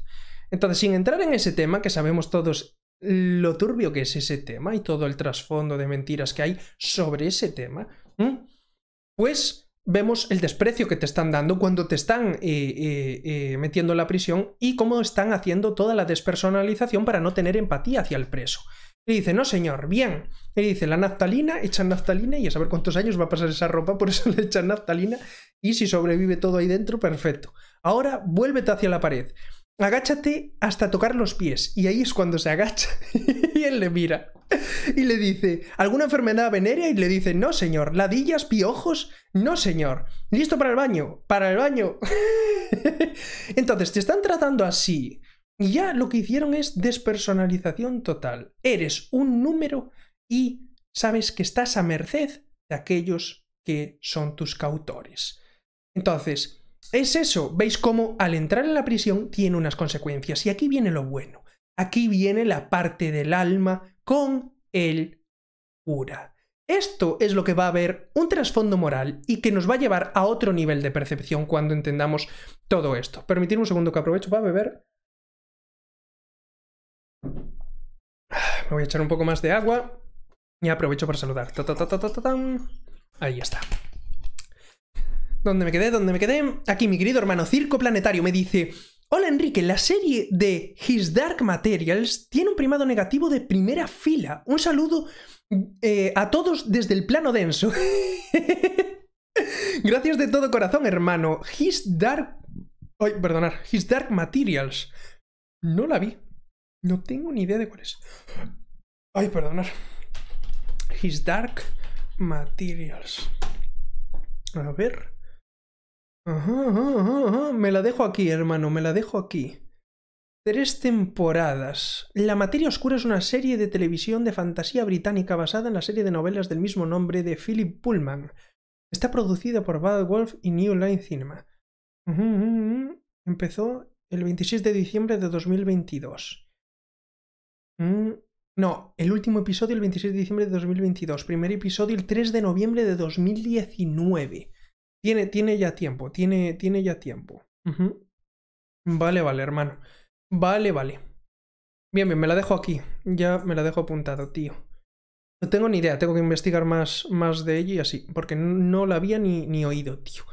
Entonces, sin entrar en ese tema, que sabemos todos lo turbio que es ese tema y todo el trasfondo de mentiras que hay sobre ese tema, pues vemos el desprecio que te están dando cuando te están eh, eh, eh, metiendo en la prisión y cómo están haciendo toda la despersonalización para no tener empatía hacia el preso. Y dice, no señor, bien, y dice, la naftalina, echan naftalina y a saber cuántos años va a pasar esa ropa, por eso le echan naftalina. Y si sobrevive todo ahí dentro, perfecto. Ahora vuélvete hacia la pared. Agáchate hasta tocar los pies. Y ahí es cuando se agacha y él le mira. Y le dice, ¿alguna enfermedad venérea? Y le dice, no señor. ¿Ladillas, piojos? No señor. ¿Listo para el baño? Para el baño. Entonces, te están tratando así. Y ya lo que hicieron es despersonalización total. Eres un número y sabes que estás a merced de aquellos que son tus cautores. Entonces, es eso, veis cómo al entrar en la prisión tiene unas consecuencias y aquí viene lo bueno, aquí viene la parte del alma con el cura. Esto es lo que va a haber un trasfondo moral y que nos va a llevar a otro nivel de percepción cuando entendamos todo esto. Permitidme un segundo que aprovecho para beber. Ah, me voy a echar un poco más de agua. Y aprovecho para saludar. Ahí está. ¿Dónde me quedé? ¿Dónde me quedé? Aquí mi querido hermano Circo Planetario me dice... Hola Enrique, la serie de His Dark Materials tiene un primado negativo de primera fila. Un saludo eh, a todos desde el plano denso. Gracias de todo corazón, hermano. His Dark... Ay, perdonar. His Dark Materials. No la vi. No tengo ni idea de cuál es. Ay, perdonar. His Dark Materials. A ver. Me la dejo aquí, hermano, me la dejo aquí. Tres temporadas. La Materia Oscura es una serie de televisión de fantasía británica basada en la serie de novelas del mismo nombre de Philip Pullman. Está producida por Bad Wolf y New Line Cinema. Empezó el 26 de diciembre de 2022. No, el último episodio el 26 de diciembre de 2022, primer episodio el 3 de noviembre de 2019. Tiene, tiene ya tiempo, tiene, tiene ya tiempo. Vale, vale, hermano. Vale, vale. Bien, bien, me la dejo aquí. Ya me la dejo apuntado, tío. No tengo ni idea, tengo que investigar más, más de ella y así, porque no la había ni, ni oído, tío.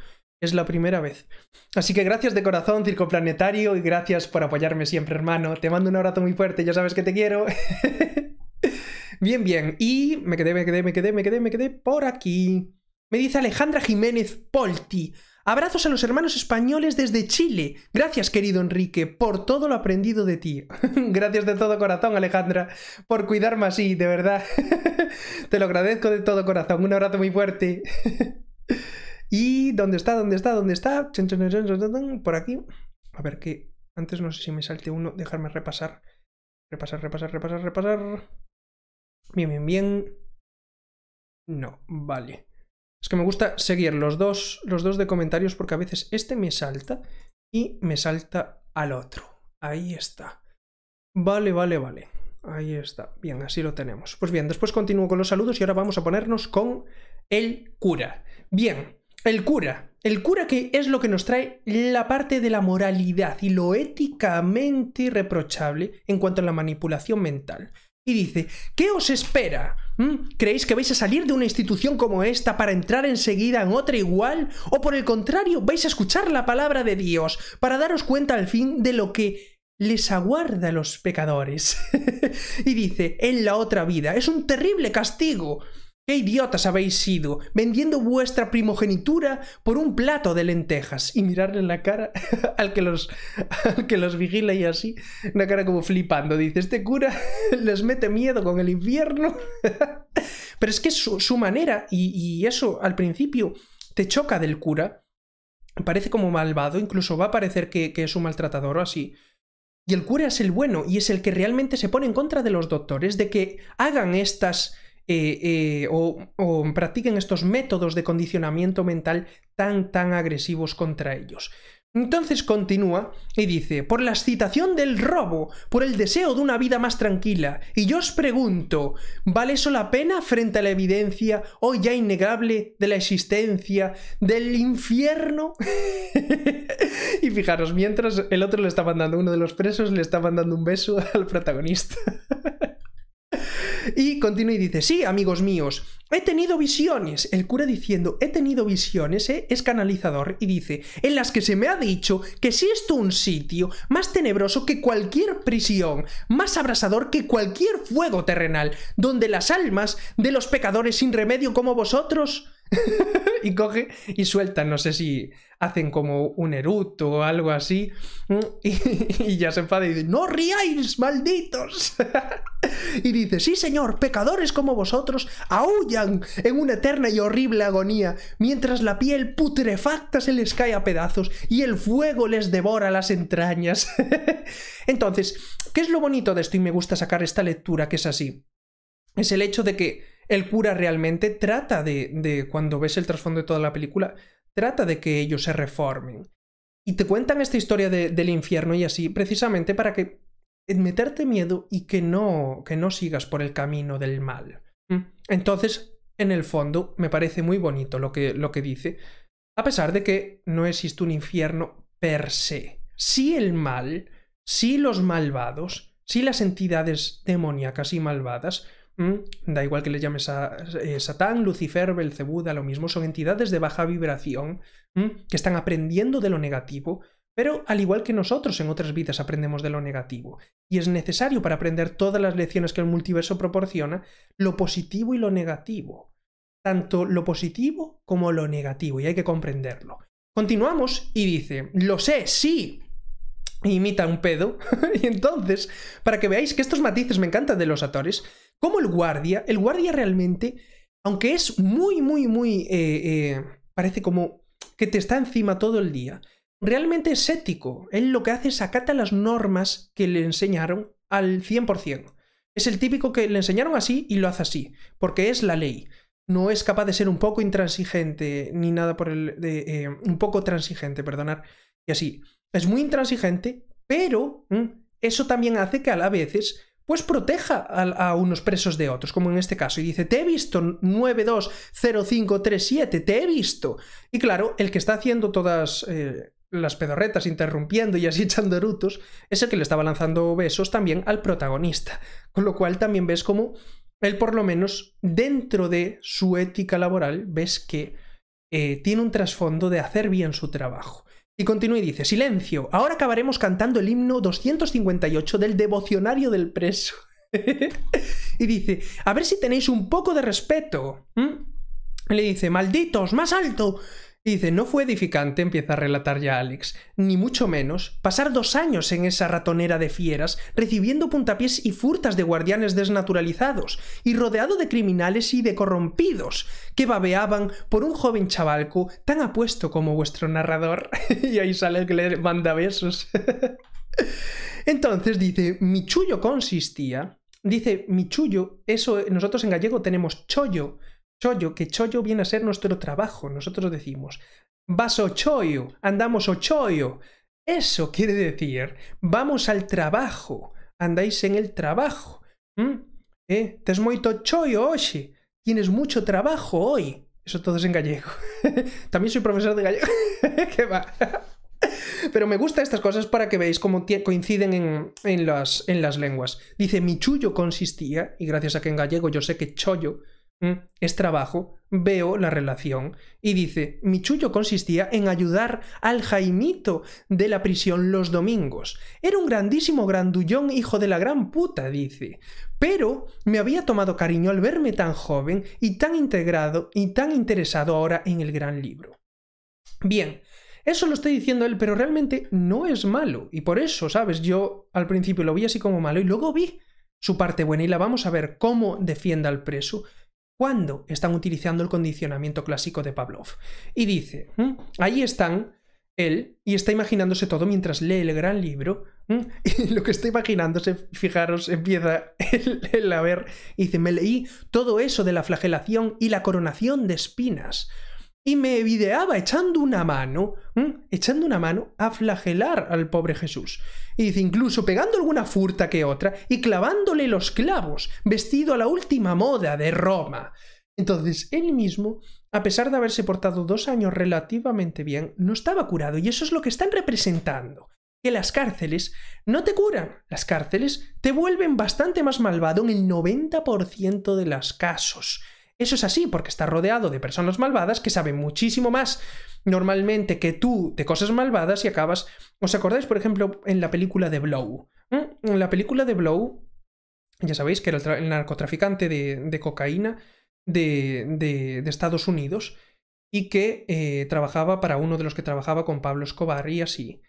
Es la primera vez. Así que gracias de corazón, Circoplanetario, y gracias por apoyarme siempre, hermano. Te mando un abrazo muy fuerte, ya sabes que te quiero. bien, bien. Y me quedé, me quedé, me quedé, me quedé, me quedé por aquí. Me dice Alejandra Jiménez Polti. Abrazos a los hermanos españoles desde Chile. Gracias, querido Enrique, por todo lo aprendido de ti. Gracias de todo corazón, Alejandra, por cuidarme así, de verdad. Te lo agradezco de todo corazón. Un abrazo muy fuerte. ¿Y dónde está? ¿Dónde está? ¿Dónde está? Por aquí. A ver qué antes no sé si me salte uno. Dejarme repasar. Repasar, repasar, repasar, repasar. Bien, bien, bien. No, vale. Es que me gusta seguir los dos, los dos de comentarios porque a veces este me salta y me salta al otro. Ahí está. Vale, vale, vale. Ahí está. Bien, así lo tenemos. Pues bien, después continúo con los saludos y ahora vamos a ponernos con el cura. Bien, el cura. El cura que es lo que nos trae la parte de la moralidad y lo éticamente irreprochable en cuanto a la manipulación mental. Y dice, ¿qué os espera? ¿Mm? ¿Creéis que vais a salir de una institución como esta para entrar enseguida en otra igual? ¿O por el contrario, vais a escuchar la palabra de Dios para daros cuenta al fin de lo que les aguarda a los pecadores? y dice, en la otra vida, es un terrible castigo. ¡Qué idiotas habéis sido! Vendiendo vuestra primogenitura por un plato de lentejas y mirarle en la cara al que los, que los vigila y así, una cara como flipando. Dice, este cura les mete miedo con el infierno. Pero es que su, su manera, y, eso al principio te choca del cura, parece como malvado, incluso va a parecer que, que es un maltratador o así. Y el cura es el bueno y es el que realmente se pone en contra de los doctores, de que hagan estas eh, eh, o, practiquen estos métodos de condicionamiento mental tan, tan agresivos contra ellos. Entonces continúa y dice, por la excitación del robo, por el deseo de una vida más tranquila, y yo os pregunto, ¿vale eso la pena frente a la evidencia hoy ya innegable de la existencia del infierno? y fijaros, mientras el otro le está mandando, uno de los presos le está mandando un beso al protagonista. Y continúa y dice, sí, amigos míos, he tenido visiones. El cura diciendo, he tenido visiones, eh", es canalizador, y dice, en las que se me ha dicho que si esto un sitio más tenebroso que cualquier prisión, más abrasador que cualquier fuego terrenal, donde las almas de los pecadores sin remedio como vosotros y coge y suelta, no sé si hacen como un eruto o algo así, y, y, ya se enfada y dice, no riáis, malditos. y dice, sí señor, pecadores como vosotros aullan en una eterna y horrible agonía, mientras la piel putrefacta se les cae a pedazos y el fuego les devora las entrañas. Entonces, ¿qué es lo bonito de esto? Y me gusta sacar esta lectura que es así. Es el hecho de que el cura realmente trata de, cuando ves el trasfondo de toda la película, trata de que ellos se reformen. Y te cuentan esta historia del infierno y así, precisamente para que eh, meterte miedo y que no, que no sigas por el camino del mal. Mm. Entonces, en el fondo, me parece muy bonito lo que, lo que dice, a pesar de que no existe un infierno per se. Sí el mal, si los malvados, si las entidades demoníacas y malvadas, Mm. Da igual que les llames a, eh, Satán, Lucifer, Belcebuda, lo mismo. Son entidades de baja vibración mm, que están aprendiendo de lo negativo, pero al igual que nosotros en otras vidas aprendemos de lo negativo. Y es necesario para aprender todas las lecciones que el multiverso proporciona, lo positivo y lo negativo. Tanto lo positivo como lo negativo, y hay que comprenderlo. Continuamos y dice, lo sé, sí, imita un pedo. y entonces, para que veáis que estos matices me encantan de los actores, como el guardia, el guardia realmente, aunque es muy, muy, muy... Eh, eh, parece como que te está encima todo el día, realmente es ético. Él lo que hace es acata las normas que le enseñaron al 100%. Es el típico que le enseñaron así y lo hace así, porque es la ley. No es capaz de ser un poco intransigente, ni nada por el... De, eh, un poco transigente, perdonar. Y así. Es muy intransigente, pero mm, eso también hace que a la veces pues proteja a, unos presos de otros, como en este caso. Y dice, te he visto 920537, te he visto. Y claro, el que está haciendo todas eh, las pedorretas, interrumpiendo y así echando rutos, es el que le estaba lanzando besos también al protagonista. Con lo cual también ves como él, por lo menos, dentro de su ética laboral, ves que eh, tiene un trasfondo de hacer bien su trabajo. Y continúa y dice, silencio, ahora acabaremos cantando el himno 258 del devocionario del preso. y dice, a ver si tenéis un poco de respeto. le dice, malditos, más alto dice, no fue edificante, empieza a relatar ya Alex, ni mucho menos, pasar dos años en esa ratonera de fieras, recibiendo puntapiés y furtas de guardianes desnaturalizados, y rodeado de criminales y de corrompidos, que babeaban por un joven chavalco tan apuesto como vuestro narrador. y ahí sale el que le manda besos. Entonces dice, mi chullo consistía... Dice, mi chullo, eso nosotros en gallego tenemos chollo, chollo, que chollo viene a ser nuestro trabajo. Nosotros decimos, vas choyo, andamos choyo. Eso quiere decir, vamos al trabajo, andáis en el trabajo. ¿Mm? ¿Eh? Te es muy tochoyo, oye. Tienes mucho trabajo hoy. Eso todo es en gallego. También soy profesor de gallego. ¿Qué va? Pero me gustan estas cosas para que veáis cómo coinciden en, las, en las lenguas. Dice, mi chullo consistía, y gracias a que en gallego yo sé que chollo Mm, es trabajo, veo la relación y dice, mi chullo consistía en ayudar al Jaimito de la prisión los domingos. Era un grandísimo grandullón hijo de la gran puta, dice. Pero me había tomado cariño al verme tan joven y tan integrado y tan interesado ahora en el gran libro. Bien, eso lo estoy diciendo él, pero realmente no es malo. Y por eso, ¿sabes? Yo al principio lo vi así como malo y luego vi su parte buena y la vamos a ver cómo defienda al preso cuándo están utilizando el condicionamiento clásico de Pavlov. Y dice, ¿Mm? ahí están él y está imaginándose todo mientras lee el gran libro. ¿Mm? Y lo que está imaginándose, fijaros, empieza el, a ver, y dice, me leí todo eso de la flagelación y la coronación de espinas y me videaba echando una mano, echando una mano a flagelar al pobre Jesús. Y dice, incluso pegando alguna furta que otra y clavándole los clavos, vestido a la última moda de Roma. Entonces, él mismo, a pesar de haberse portado dos años relativamente bien, no estaba curado y eso es lo que están representando. Que las cárceles no te curan, las cárceles te vuelven bastante más malvado en el 90% de los casos. Eso es así porque está rodeado de personas malvadas que saben muchísimo más normalmente que tú de cosas malvadas y acabas... ¿Os acordáis, por ejemplo, en la película de Blow? ¿Mm? En la película de Blow, ya sabéis que era el, narcotraficante de, cocaína de, Estados Unidos y que eh, trabajaba para uno de los que trabajaba con Pablo Escobar y así.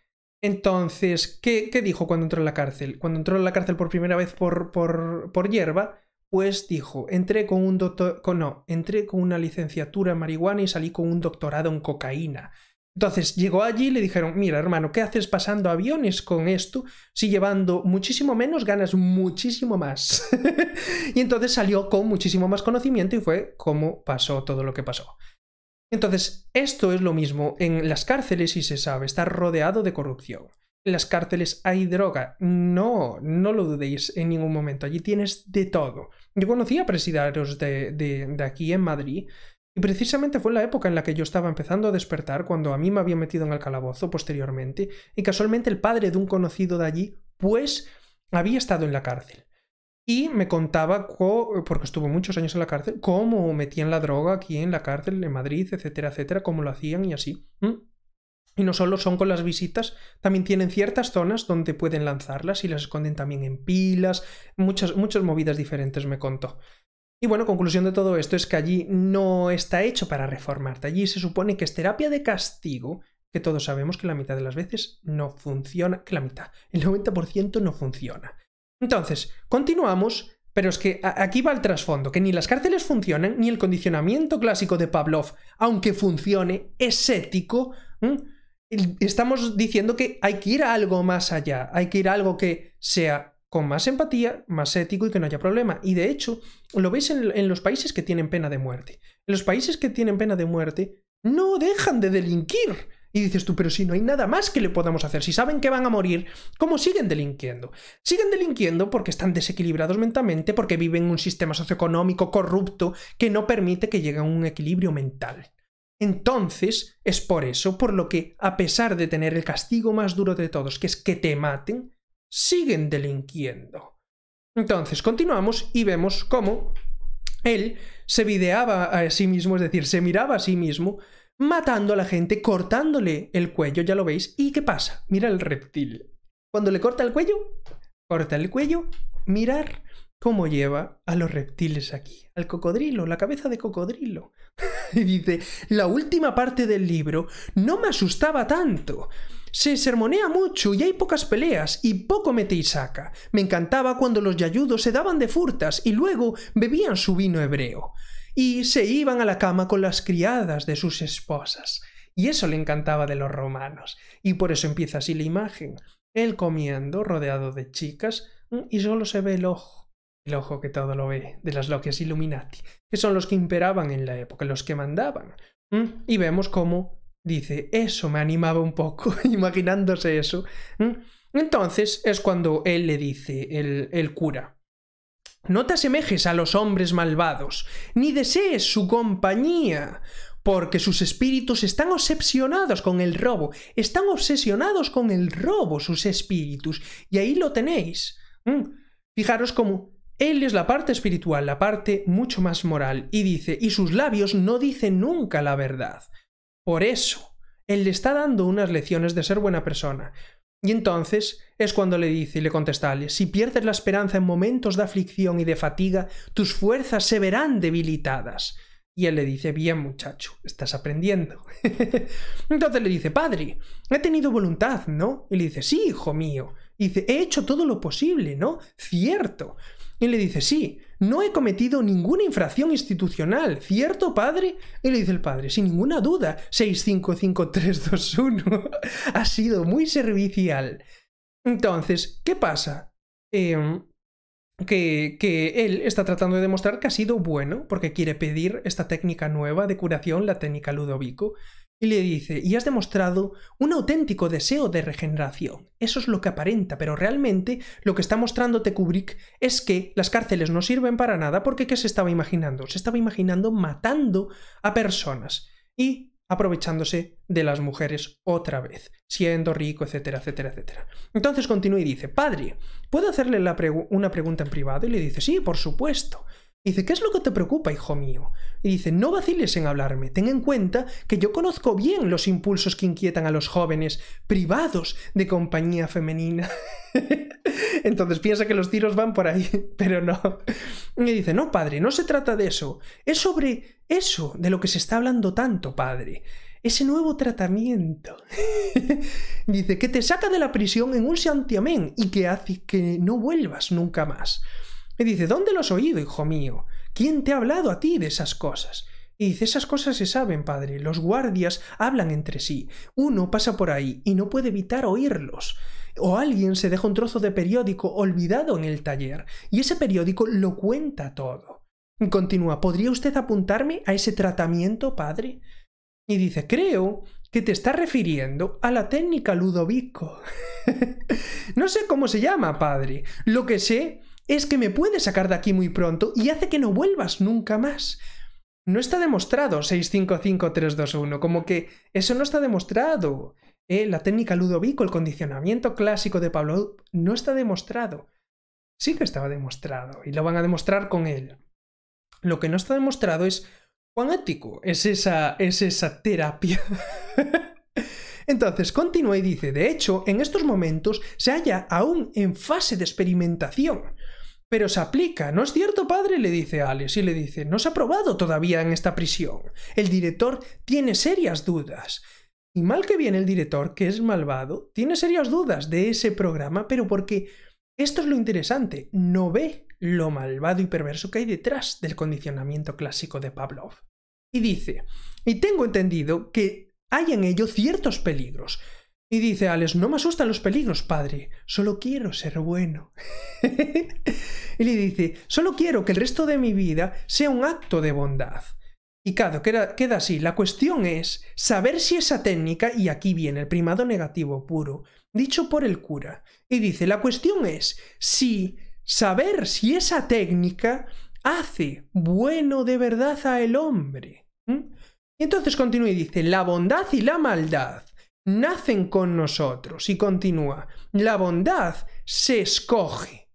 Entonces, ¿qué, ¿qué, dijo cuando entró en la cárcel? Cuando entró en la cárcel por primera vez por, por, por hierba, pues dijo, entré con un doctor, con, no, entré con una licenciatura en marihuana y salí con un doctorado en cocaína. Entonces llegó allí y le dijeron, mira hermano, ¿qué haces pasando aviones con esto? Si llevando muchísimo menos ganas muchísimo más. y entonces salió con muchísimo más conocimiento y fue como pasó todo lo que pasó. Entonces, esto es lo mismo. En las cárceles, y se sabe, está rodeado de corrupción. En las cárceles hay droga. No, no lo dudéis en ningún momento. Allí tienes de todo. Yo conocía presidarios de, de, de aquí en Madrid y precisamente fue la época en la que yo estaba empezando a despertar cuando a mí me había metido en el calabozo posteriormente y casualmente el padre de un conocido de allí pues había estado en la cárcel. Y me contaba, porque estuvo muchos años en la cárcel, cómo metían la droga aquí en la cárcel, en Madrid, etcétera, etcétera, cómo lo hacían y así. Y no solo son con las visitas, también tienen ciertas zonas donde pueden lanzarlas y las esconden también en pilas, muchas, muchas movidas diferentes me contó. Y bueno, conclusión de todo esto es que allí no está hecho para reformarte, allí se supone que es terapia de castigo, que todos sabemos que la mitad de las veces no funciona, que la mitad, el 90% no funciona. Entonces, continuamos pero es que aquí va el trasfondo, que ni las cárceles funcionan, ni el condicionamiento clásico de Pavlov, aunque funcione, es ético, estamos diciendo que hay que ir a algo más allá, hay que ir a algo que sea con más empatía, más ético y que no haya problema. Y de hecho, lo veis en, los países que tienen pena de muerte. En los países que tienen pena de muerte, no dejan de delinquir. Y dices tú, pero si no hay nada más que le podamos hacer, si saben que van a morir, ¿cómo siguen delinquiendo? Siguen delinquiendo porque están desequilibrados mentalmente, porque viven un sistema socioeconómico corrupto que no permite que llegue a un equilibrio mental. Entonces es por eso por lo que, a pesar de tener el castigo más duro de todos, que es que te maten, siguen delinquiendo. Entonces continuamos y vemos cómo él se videaba a sí mismo, es decir, se miraba a sí mismo, matando a la gente, cortándole el cuello, ya lo veis. ¿Y qué pasa? Mira el reptil. Cuando le corta el cuello, corta el cuello, mirar cómo lleva a los reptiles aquí, al cocodrilo, la cabeza de cocodrilo. y dice, la última parte del libro no me asustaba tanto. Se sermonea mucho y hay pocas peleas y poco mete y saca. Me encantaba cuando los yayudos se daban de furtas y luego bebían su vino hebreo. Y se iban a la cama con las criadas de sus esposas. Y eso le encantaba de los romanos. Y por eso empieza así la imagen. Él comiendo, rodeado de chicas, y solo se ve el ojo el ojo que todo lo ve, de las logias Illuminati, que son los que imperaban en la época, los que mandaban. ¿Mm? Y vemos cómo dice, eso me animaba un poco, imaginándose eso. ¿Mm? Entonces es cuando él le dice, el, el cura, no te asemejes a los hombres malvados, ni desees su compañía, porque sus espíritus están obsesionados con el robo, están obsesionados con el robo sus espíritus, y ahí lo tenéis. ¿Mm? Fijaros cómo él es la parte espiritual, la parte mucho más moral, y dice, y sus labios no dicen nunca la verdad. Por eso, él le está dando unas lecciones de ser buena persona. Y entonces es cuando le dice y le contestale, si pierdes la esperanza en momentos de aflicción y de fatiga, tus fuerzas se verán debilitadas. Y él le dice, bien muchacho, estás aprendiendo. Entonces le dice, padre, he tenido voluntad, ¿no? Y le dice, sí, hijo mío. dice, he hecho todo lo posible, ¿no? Cierto. Y le dice, sí, no he cometido ninguna infracción institucional, ¿cierto, padre? Y le dice el padre, sin ninguna duda, 655321 ha sido muy servicial. Entonces, ¿qué pasa? Em, que, que, él está tratando de demostrar que ha sido bueno porque quiere pedir esta técnica nueva de curación, la técnica Ludovico. Y le dice, y has demostrado un auténtico deseo de regeneración. Eso es lo que aparenta, pero realmente lo que está mostrándote Kubrick es que las cárceles no sirven para nada porque ¿qué se estaba imaginando? Se estaba imaginando matando a personas y aprovechándose de las mujeres otra vez, siendo rico, etcétera, etcétera, etcétera. Entonces continúa y dice, padre, ¿puedo hacerle una pregunta en privado? Y le dice, sí, por supuesto dice, ¿qué es lo que te preocupa, hijo mío? Y dice, no vaciles en hablarme, ten en cuenta que yo conozco bien los impulsos que inquietan a los jóvenes privados de compañía femenina. Entonces piensa que los tiros van por ahí, pero no. Y dice, no, padre, no se trata de eso, es sobre eso de lo que se está hablando tanto, padre ese nuevo tratamiento. Dice que te saca de la prisión en un santiamén y que hace que no vuelvas nunca más. Me dice, ¿dónde lo has oído, hijo mío? ¿Quién te ha hablado a ti de esas cosas? Y dice, esas cosas se saben, padre. Los guardias hablan entre sí. Uno pasa por ahí y no puede evitar oírlos. O alguien se deja un trozo de periódico olvidado en el taller y ese periódico lo cuenta todo. Continúa, ¿podría usted apuntarme a ese tratamiento, padre? Y dice, creo que te está refiriendo a la técnica Ludovico. no sé cómo se llama, padre. Lo que sé es que me puede sacar de aquí muy pronto y hace que no vuelvas nunca más. No está demostrado 655321, como que eso no está demostrado. ¿eh? la técnica Ludovico, el condicionamiento clásico de Pablo, no está demostrado. Sí que estaba demostrado y lo van a demostrar con él. Lo que no está demostrado es cuán ético es esa, es esa terapia. Entonces continúa y dice, de hecho, en estos momentos se halla aún en fase de experimentación. Pero se aplica, ¿no es cierto, padre? le dice Alex y le dice, no se ha probado todavía en esta prisión. El director tiene serias dudas. Y mal que bien el director, que es malvado, tiene serias dudas de ese programa, pero porque esto es lo interesante, no ve lo malvado y perverso que hay detrás del condicionamiento clásico de Pavlov. Y dice, y tengo entendido que hay en ello ciertos peligros, y dice Alex, no me asustan los peligros, padre, solo quiero ser bueno. y le dice, solo quiero que el resto de mi vida sea un acto de bondad. Y claro, queda, queda así. La cuestión es saber si esa técnica, y aquí viene el primado negativo puro, dicho por el cura, y dice, la cuestión es si saber si esa técnica hace bueno de verdad a el hombre. Y entonces continúa y dice, la bondad y la maldad nacen con nosotros. Y continúa, la bondad se escoge.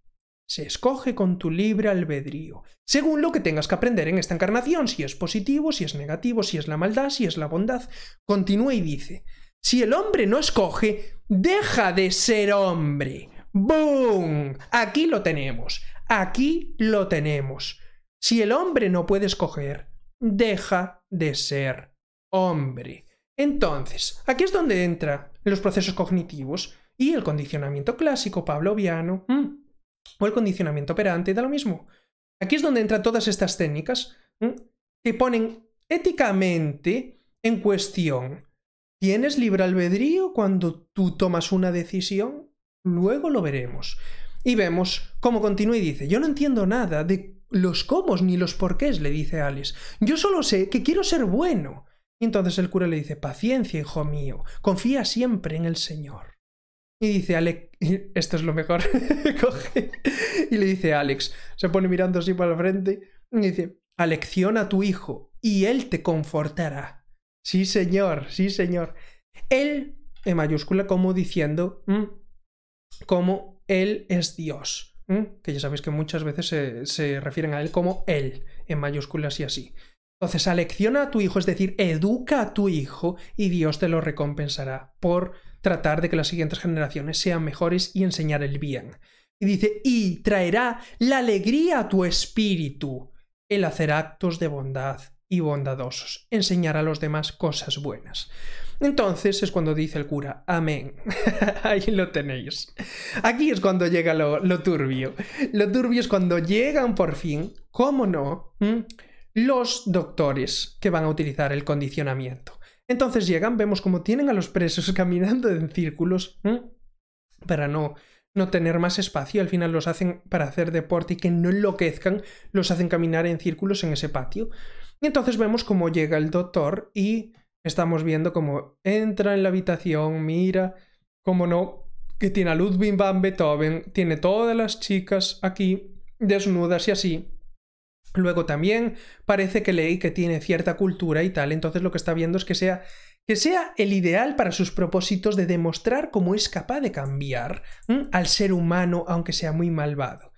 Se escoge con tu libre albedrío, según lo que tengas que aprender en esta encarnación, si es positivo, si es negativo, si es la maldad, si es la bondad. Continúa y dice, si el hombre no escoge, deja de ser hombre. ¡Boom! Aquí lo tenemos, aquí lo tenemos. Si el hombre no puede escoger, deja de ser hombre. Entonces, aquí es donde entra los procesos cognitivos y el condicionamiento clásico pavloviano viano mm, o el condicionamiento operante, da lo mismo. Aquí es donde entran todas estas técnicas mm, que ponen éticamente en cuestión. ¿Tienes libre albedrío cuando tú tomas una decisión? Luego lo veremos. Y vemos cómo continúa y dice, yo no entiendo nada de los cómo ni los porqués, le dice Alice. Yo solo sé que quiero ser bueno entonces el cura le dice, paciencia, hijo mío, confía siempre en el Señor. Y dice Alex, esto es lo mejor, y le dice Alex, se pone mirando así para la frente, y dice, alecciona a tu hijo y él te confortará. Sí, señor, sí, señor. Él, en mayúscula, como diciendo, mm, como él es Dios. Mm, que ya sabéis que muchas veces se, se refieren a él como él, en mayúscula, y así. Entonces, alecciona a tu hijo, es decir, educa a tu hijo y Dios te lo recompensará por tratar de que las siguientes generaciones sean mejores y enseñar el bien. Y dice, y traerá la alegría a tu espíritu el hacer actos de bondad y bondadosos, enseñar a los demás cosas buenas. Entonces es cuando dice el cura, amén. Ahí lo tenéis. Aquí es cuando llega lo, turbio. Lo turbio es cuando llegan por fin, ¿cómo no? ¿Mm? los doctores que van a utilizar el condicionamiento. Entonces llegan, vemos cómo tienen a los presos caminando en círculos para no, no tener más espacio. Al final los hacen para hacer deporte y que no enloquezcan, los hacen caminar en círculos en ese patio. Y entonces vemos cómo llega el doctor y estamos viendo cómo entra en la habitación, mira, cómo no, que tiene a Ludwig van Beethoven, tiene todas las chicas aquí desnudas y así. Luego también parece que leí que tiene cierta cultura y tal, entonces lo que está viendo es que sea que sea el ideal para sus propósitos de demostrar cómo es capaz de cambiar al ser humano aunque sea muy malvado.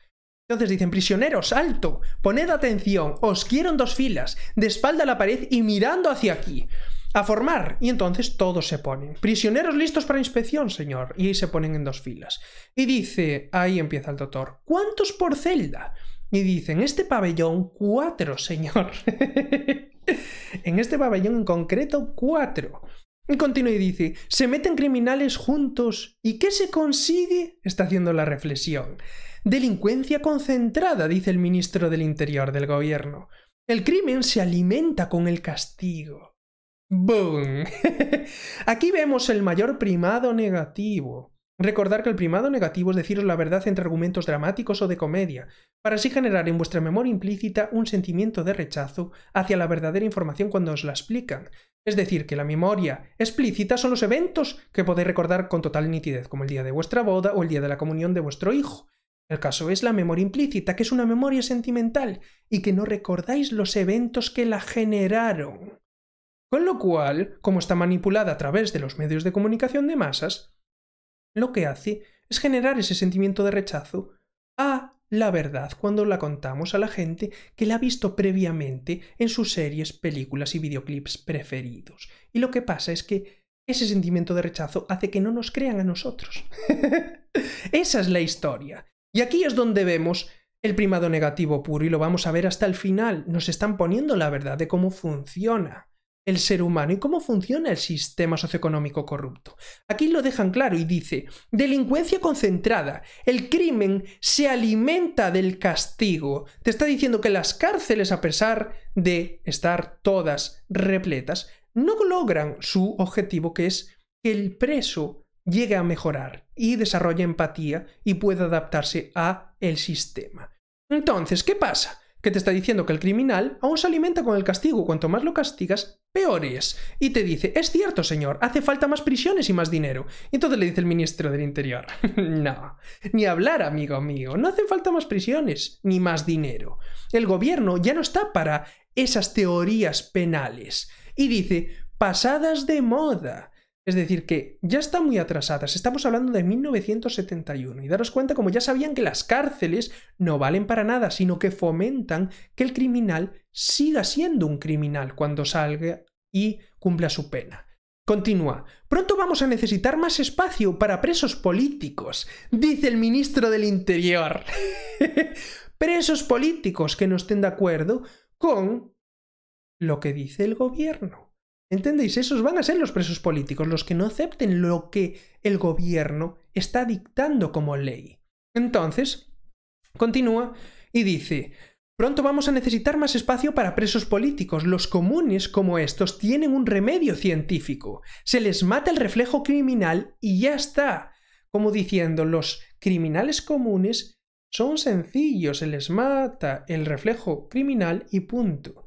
Entonces dicen, prisioneros, alto, poned atención, os quiero en dos filas, de espalda a la pared y mirando hacia aquí, a formar. Y entonces todos se ponen, prisioneros listos para inspección, señor, y ahí se ponen en dos filas. Y dice, ahí empieza el doctor, ¿cuántos por celda? y dicen, este pabellón, cuatro, señor. en este pabellón en concreto, cuatro. Y continúa y dice, se meten criminales juntos. ¿Y qué se consigue? Está haciendo la reflexión. Delincuencia concentrada, dice el ministro del Interior del gobierno. El crimen se alimenta con el castigo. ¡Boom! Aquí vemos el mayor primado negativo. Recordar que el primado negativo es deciros la verdad entre argumentos dramáticos o de comedia, para así generar en vuestra memoria implícita un sentimiento de rechazo hacia la verdadera información cuando os la explican. Es decir, que la memoria explícita son los eventos que podéis recordar con total nitidez, como el día de vuestra boda o el día de la comunión de vuestro hijo. El caso es la memoria implícita, que es una memoria sentimental y que no recordáis los eventos que la generaron. Con lo cual, como está manipulada a través de los medios de comunicación de masas, lo que hace es generar ese sentimiento de rechazo a la verdad cuando la contamos a la gente que la ha visto previamente en sus series, películas y videoclips preferidos. Y lo que pasa es que ese sentimiento de rechazo hace que no nos crean a nosotros. Esa es la historia. Y aquí es donde vemos el primado negativo puro y lo vamos a ver hasta el final. Nos están poniendo la verdad de cómo funciona el ser humano y cómo funciona el sistema socioeconómico corrupto. Aquí lo dejan claro y dice, delincuencia concentrada, el crimen se alimenta del castigo. Te está diciendo que las cárceles, a pesar de estar todas repletas, no logran su objetivo que es que el preso llegue a mejorar y desarrolle empatía y pueda adaptarse a el sistema. Entonces, ¿qué pasa? que te está diciendo que el criminal aún se alimenta con el castigo, cuanto más lo castigas, peor es. Y te dice, es cierto, señor, hace falta más prisiones y más dinero. Y entonces le dice el ministro del Interior, no, ni hablar, amigo mío, no hace falta más prisiones ni más dinero. El gobierno ya no está para esas teorías penales. Y dice, pasadas de moda. Es decir, que ya está muy atrasadas. Estamos hablando de 1971. Y daros cuenta como ya sabían que las cárceles no valen para nada, sino que fomentan que el criminal siga siendo un criminal cuando salga y cumpla su pena. Continúa. Pronto vamos a necesitar más espacio para presos políticos, dice el ministro del Interior. presos políticos que no estén de acuerdo con lo que dice el gobierno. ¿Entendéis? Esos van a ser los presos políticos, los que no acepten lo que el gobierno está dictando como ley. Entonces, continúa y dice, pronto vamos a necesitar más espacio para presos políticos. Los comunes como estos tienen un remedio científico. Se les mata el reflejo criminal y ya está. Como diciendo, los criminales comunes son sencillos, se les mata el reflejo criminal y punto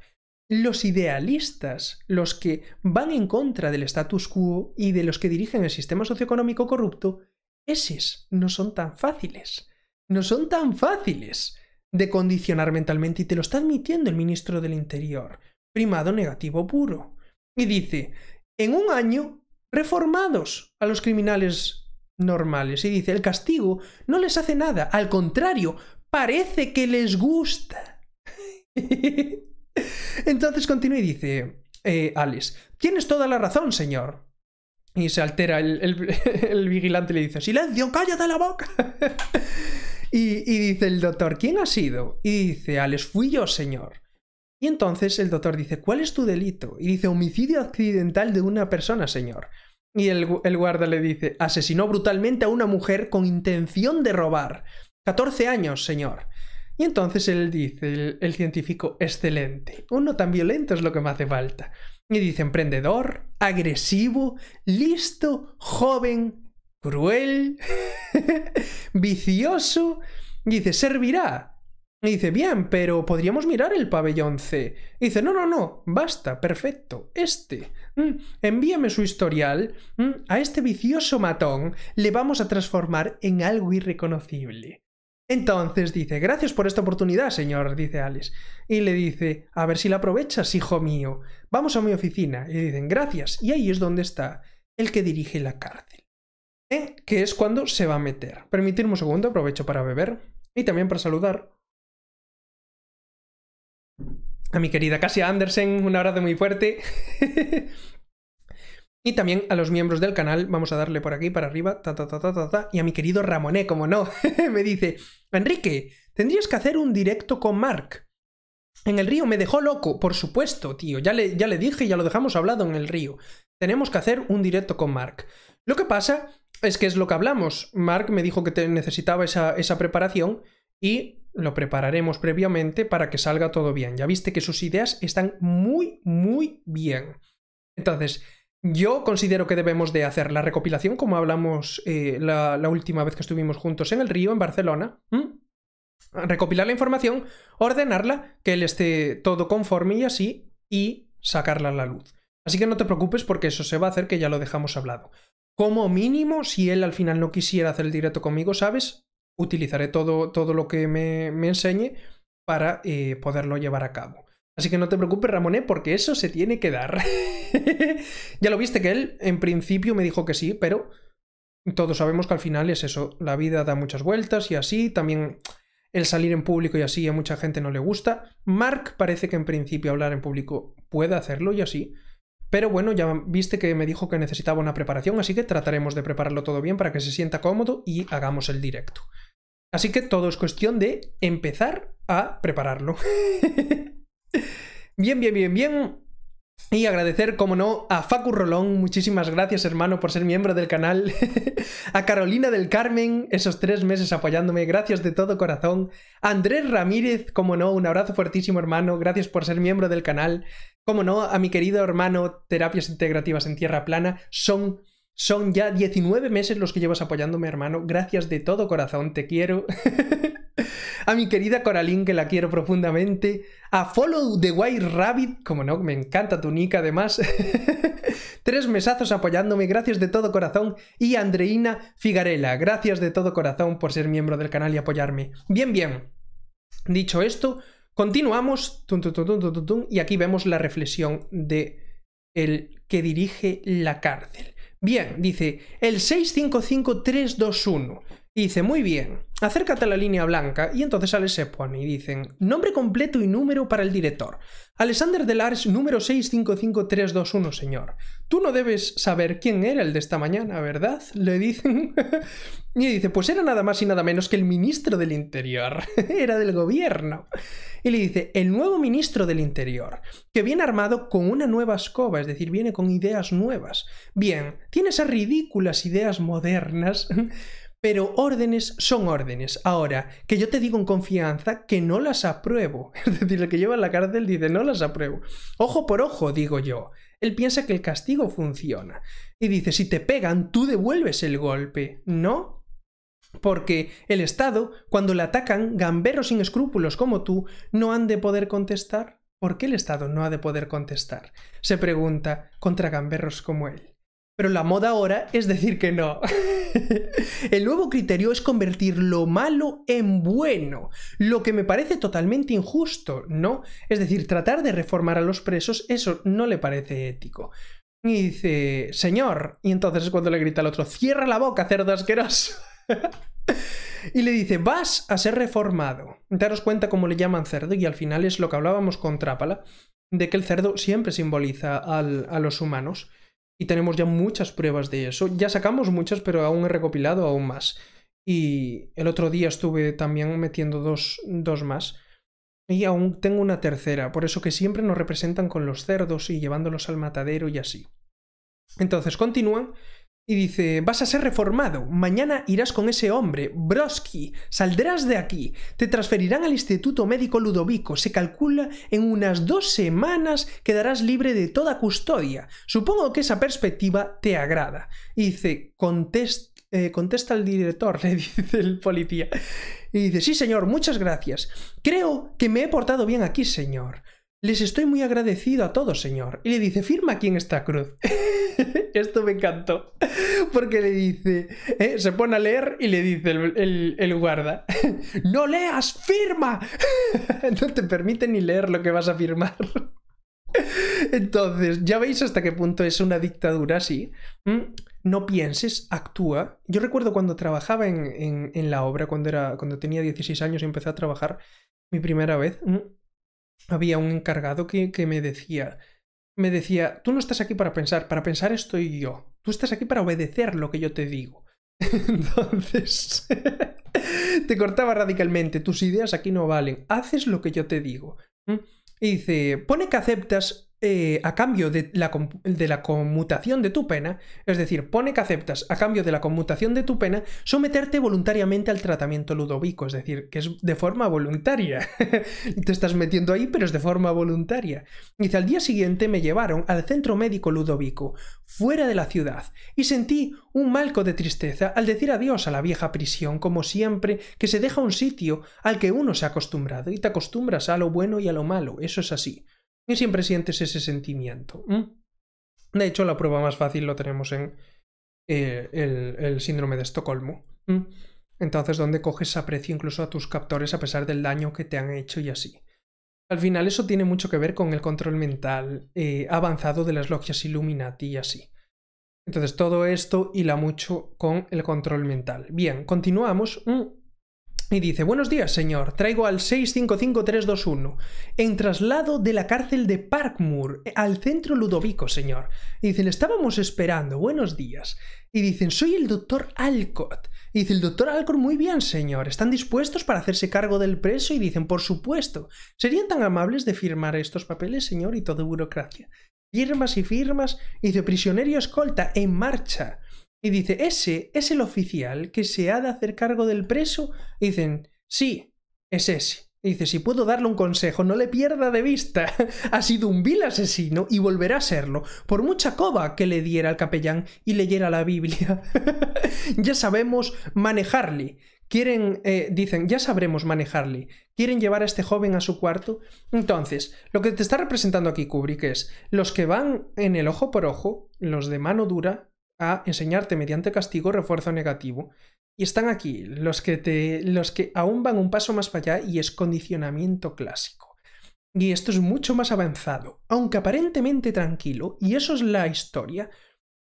los idealistas, los que van en contra del status quo y de los que dirigen el sistema socioeconómico corrupto, esos no son tan fáciles. No son tan fáciles de condicionar mentalmente y te lo está admitiendo el ministro del Interior, primado negativo puro. Y dice, en un año, reformados a los criminales normales. Y dice, el castigo no les hace nada, al contrario, parece que les gusta. Entonces continúa y dice, eh, Alice, tienes toda la razón, señor. Y se altera el, vigilante y le dice, silencio, cállate la boca. y, dice el doctor, ¿quién ha sido? Y dice, "Alex, fui yo, señor. Y entonces el doctor dice, ¿cuál es tu delito? Y dice, homicidio accidental de una persona, señor. Y el, el, guarda le dice, asesinó brutalmente a una mujer con intención de robar. 14 años, señor. Y entonces él dice, el, científico, excelente, uno tan violento es lo que me hace falta. Y dice, emprendedor, agresivo, listo, joven, cruel, vicioso. Y dice, servirá. Y dice, bien, pero podríamos mirar el pabellón C. Y dice, no, no, no, basta, perfecto, este. Mm, envíame su historial. Mm, a este vicioso matón le vamos a transformar en algo irreconocible. Entonces dice, gracias por esta oportunidad, señor, dice Alice. Y le dice, a ver si la aprovechas, hijo mío. Vamos a mi oficina. Y le dicen, gracias. Y ahí es donde está el que dirige la cárcel. ¿Eh? Que es cuando se va a meter. Permitirme un segundo, aprovecho para beber y también para saludar a mi querida Cassia Andersen. Un abrazo muy fuerte. Y también a los miembros del canal, vamos a darle por aquí, para arriba, ta, ta, ta, ta, ta, y a mi querido Ramoné, ¿eh? como no, me dice, Enrique, tendrías que hacer un directo con Mark. En el río me dejó loco, por supuesto, tío, ya le, ya le dije, ya lo dejamos hablado en el río. Tenemos que hacer un directo con Mark. Lo que pasa es que es lo que hablamos. Mark me dijo que necesitaba esa, esa preparación y lo prepararemos previamente para que salga todo bien. Ya viste que sus ideas están muy, muy bien. Entonces, yo considero que debemos de hacer la recopilación, como hablamos eh, la, última vez que estuvimos juntos en el río, en Barcelona. Recopilar la información, ordenarla, que él esté todo conforme y así, y sacarla a la luz. Así que no te preocupes porque eso se va a hacer que ya lo dejamos hablado. Como mínimo, si él al final no quisiera hacer el directo conmigo, ¿sabes? Utilizaré todo, lo que me, enseñe para eh, poderlo llevar a cabo. Así que no te preocupes, Ramoné, ¿eh? porque eso se tiene que dar. ya lo viste que él en principio me dijo que sí, pero todos sabemos que al final es eso. La vida da muchas vueltas y así. También el salir en público y así a mucha gente no le gusta. Mark parece que en principio hablar en público puede hacerlo y así. Pero bueno, ya viste que me dijo que necesitaba una preparación, así que trataremos de prepararlo todo bien para que se sienta cómodo y hagamos el directo. Así que todo es cuestión de empezar a prepararlo. Bien, bien, bien, bien. Y agradecer, como no, a Facu Rolón, muchísimas gracias hermano por ser miembro del canal, a Carolina del Carmen, esos tres meses apoyándome, gracias de todo corazón, a Andrés Ramírez, como no, un abrazo fuertísimo hermano, gracias por ser miembro del canal, como no, a mi querido hermano Terapias Integrativas en Tierra Plana, son, son ya 19 meses los que llevas apoyándome hermano, gracias de todo corazón, te quiero. a mi querida Coralín, que la quiero profundamente, a Follow the White Rabbit, como no, me encanta tu nick además, tres mesazos apoyándome, gracias de todo corazón, y a Andreina Figarela, gracias de todo corazón por ser miembro del canal y apoyarme. Bien, bien. Dicho esto, continuamos, y aquí vemos la reflexión de el que dirige la cárcel. Bien, dice el 655321. Y dice, muy bien, acércate a la línea blanca y entonces sale se y dicen, nombre completo y número para el director. Alexander Delars, número 655321, señor. Tú no debes saber quién era el de esta mañana, ¿verdad? Le dicen... y dice, pues era nada más y nada menos que el ministro del Interior. era del gobierno. Y le dice, el nuevo ministro del Interior, que viene armado con una nueva escoba, es decir, viene con ideas nuevas. Bien, tiene esas ridículas ideas modernas. Pero órdenes son órdenes. Ahora, que yo te digo en confianza que no las apruebo. Es decir, el que lleva la cárcel dice, no las apruebo. Ojo por ojo, digo yo. Él piensa que el castigo funciona. Y dice, si te pegan, tú devuelves el golpe. No, porque el Estado, cuando le atacan gamberos sin escrúpulos como tú, no han de poder contestar. ¿Por qué el Estado no ha de poder contestar? Se pregunta contra gamberros como él. Pero la moda ahora es decir que no. el nuevo criterio es convertir lo malo en bueno, lo que me parece totalmente injusto, ¿no? Es decir, tratar de reformar a los presos, eso no le parece ético. Y dice, señor, y entonces es cuando le grita al otro, cierra la boca, cerdo asqueroso. y le dice, vas a ser reformado. Daros cuenta cómo le llaman cerdo y al final es lo que hablábamos con Trápala, de que el cerdo siempre simboliza a los humanos y tenemos ya muchas pruebas de eso. Ya sacamos muchas, pero aún he recopilado aún más. Y el otro día estuve también metiendo dos, dos más. Y aún tengo una tercera, por eso que siempre nos representan con los cerdos y llevándolos al matadero y así. Entonces continúan y dice, vas a ser reformado, mañana irás con ese hombre, Broski, saldrás de aquí, te transferirán al Instituto Médico Ludovico, se calcula en unas dos semanas quedarás libre de toda custodia. Supongo que esa perspectiva te agrada. Y dice, eh, contesta al director, le dice el policía. Y dice, sí señor, muchas gracias. Creo que me he portado bien aquí, señor. Les estoy muy agradecido a todos, señor. Y le dice, firma aquí en esta cruz. Esto me encantó. Porque le dice, eh, se pone a leer y le dice el, guarda, no leas, firma. no te permite ni leer lo que vas a firmar. Entonces, ya veis hasta qué punto es una dictadura así. Mm, no pienses, actúa. Yo recuerdo cuando trabajaba en, la obra, cuando, era, cuando tenía 16 años y empecé a trabajar mi primera vez, mm, había un encargado que, me decía, me decía, tú no estás aquí para pensar, para pensar estoy yo. Tú estás aquí para obedecer lo que yo te digo. Entonces, te cortaba radicalmente, tus ideas aquí no valen, haces lo que yo te digo. ¿Mm? Y dice, pone que aceptas eh, a cambio de la, de la conmutación de tu pena, es decir, pone que aceptas a cambio de la conmutación de tu pena someterte voluntariamente al tratamiento ludovico, es decir, que es de forma voluntaria. Te estás metiendo ahí, pero es de forma voluntaria. y al día siguiente me llevaron al centro médico ludovico, fuera de la ciudad, y sentí un malco de tristeza al decir adiós a la vieja prisión, como siempre, que se deja un sitio al que uno se ha acostumbrado y te acostumbras a lo bueno y a lo malo, eso es así y siempre sientes ese sentimiento. De hecho, la prueba más fácil lo tenemos en eh, el, síndrome de Estocolmo. Entonces, donde coges aprecio incluso a tus captores a pesar del daño que te han hecho y así. Al final, eso tiene mucho que ver con el control mental eh, avanzado de las logias Illuminati y así. Entonces, todo esto hila mucho con el control mental. Bien, continuamos. Y dice, buenos días, señor. Traigo al 655321 en traslado de la cárcel de Parkmoor eh, al centro Ludovico, señor. Y dicen, estábamos esperando. Buenos días. Y dicen, soy el doctor Alcott. Y dice, el doctor Alcott, muy bien, señor. ¿Están dispuestos para hacerse cargo del preso? Y dicen, por supuesto. ¿Serían tan amables de firmar estos papeles, señor? Y toda burocracia. Firmas y firmas. Y dice, prisionero escolta, en marcha. Y dice, ese es el oficial que se ha de hacer cargo del preso. Y dicen, sí, es ese. Y dice, si puedo darle un consejo, no le pierda de vista. ha sido un vil asesino y volverá a serlo, por mucha coba que le diera al capellán y leyera la Biblia. ya sabemos manejarle. Quieren, eh, dicen, ya sabremos manejarle. Quieren llevar a este joven a su cuarto. Entonces, lo que te está representando aquí Kubrick es los que van en el ojo por ojo, los de mano dura, a enseñarte mediante castigo refuerzo negativo. Y están aquí los que, te, los que aún van un paso más para allá y es condicionamiento clásico. Y esto es mucho más avanzado, aunque aparentemente tranquilo, y eso es la historia,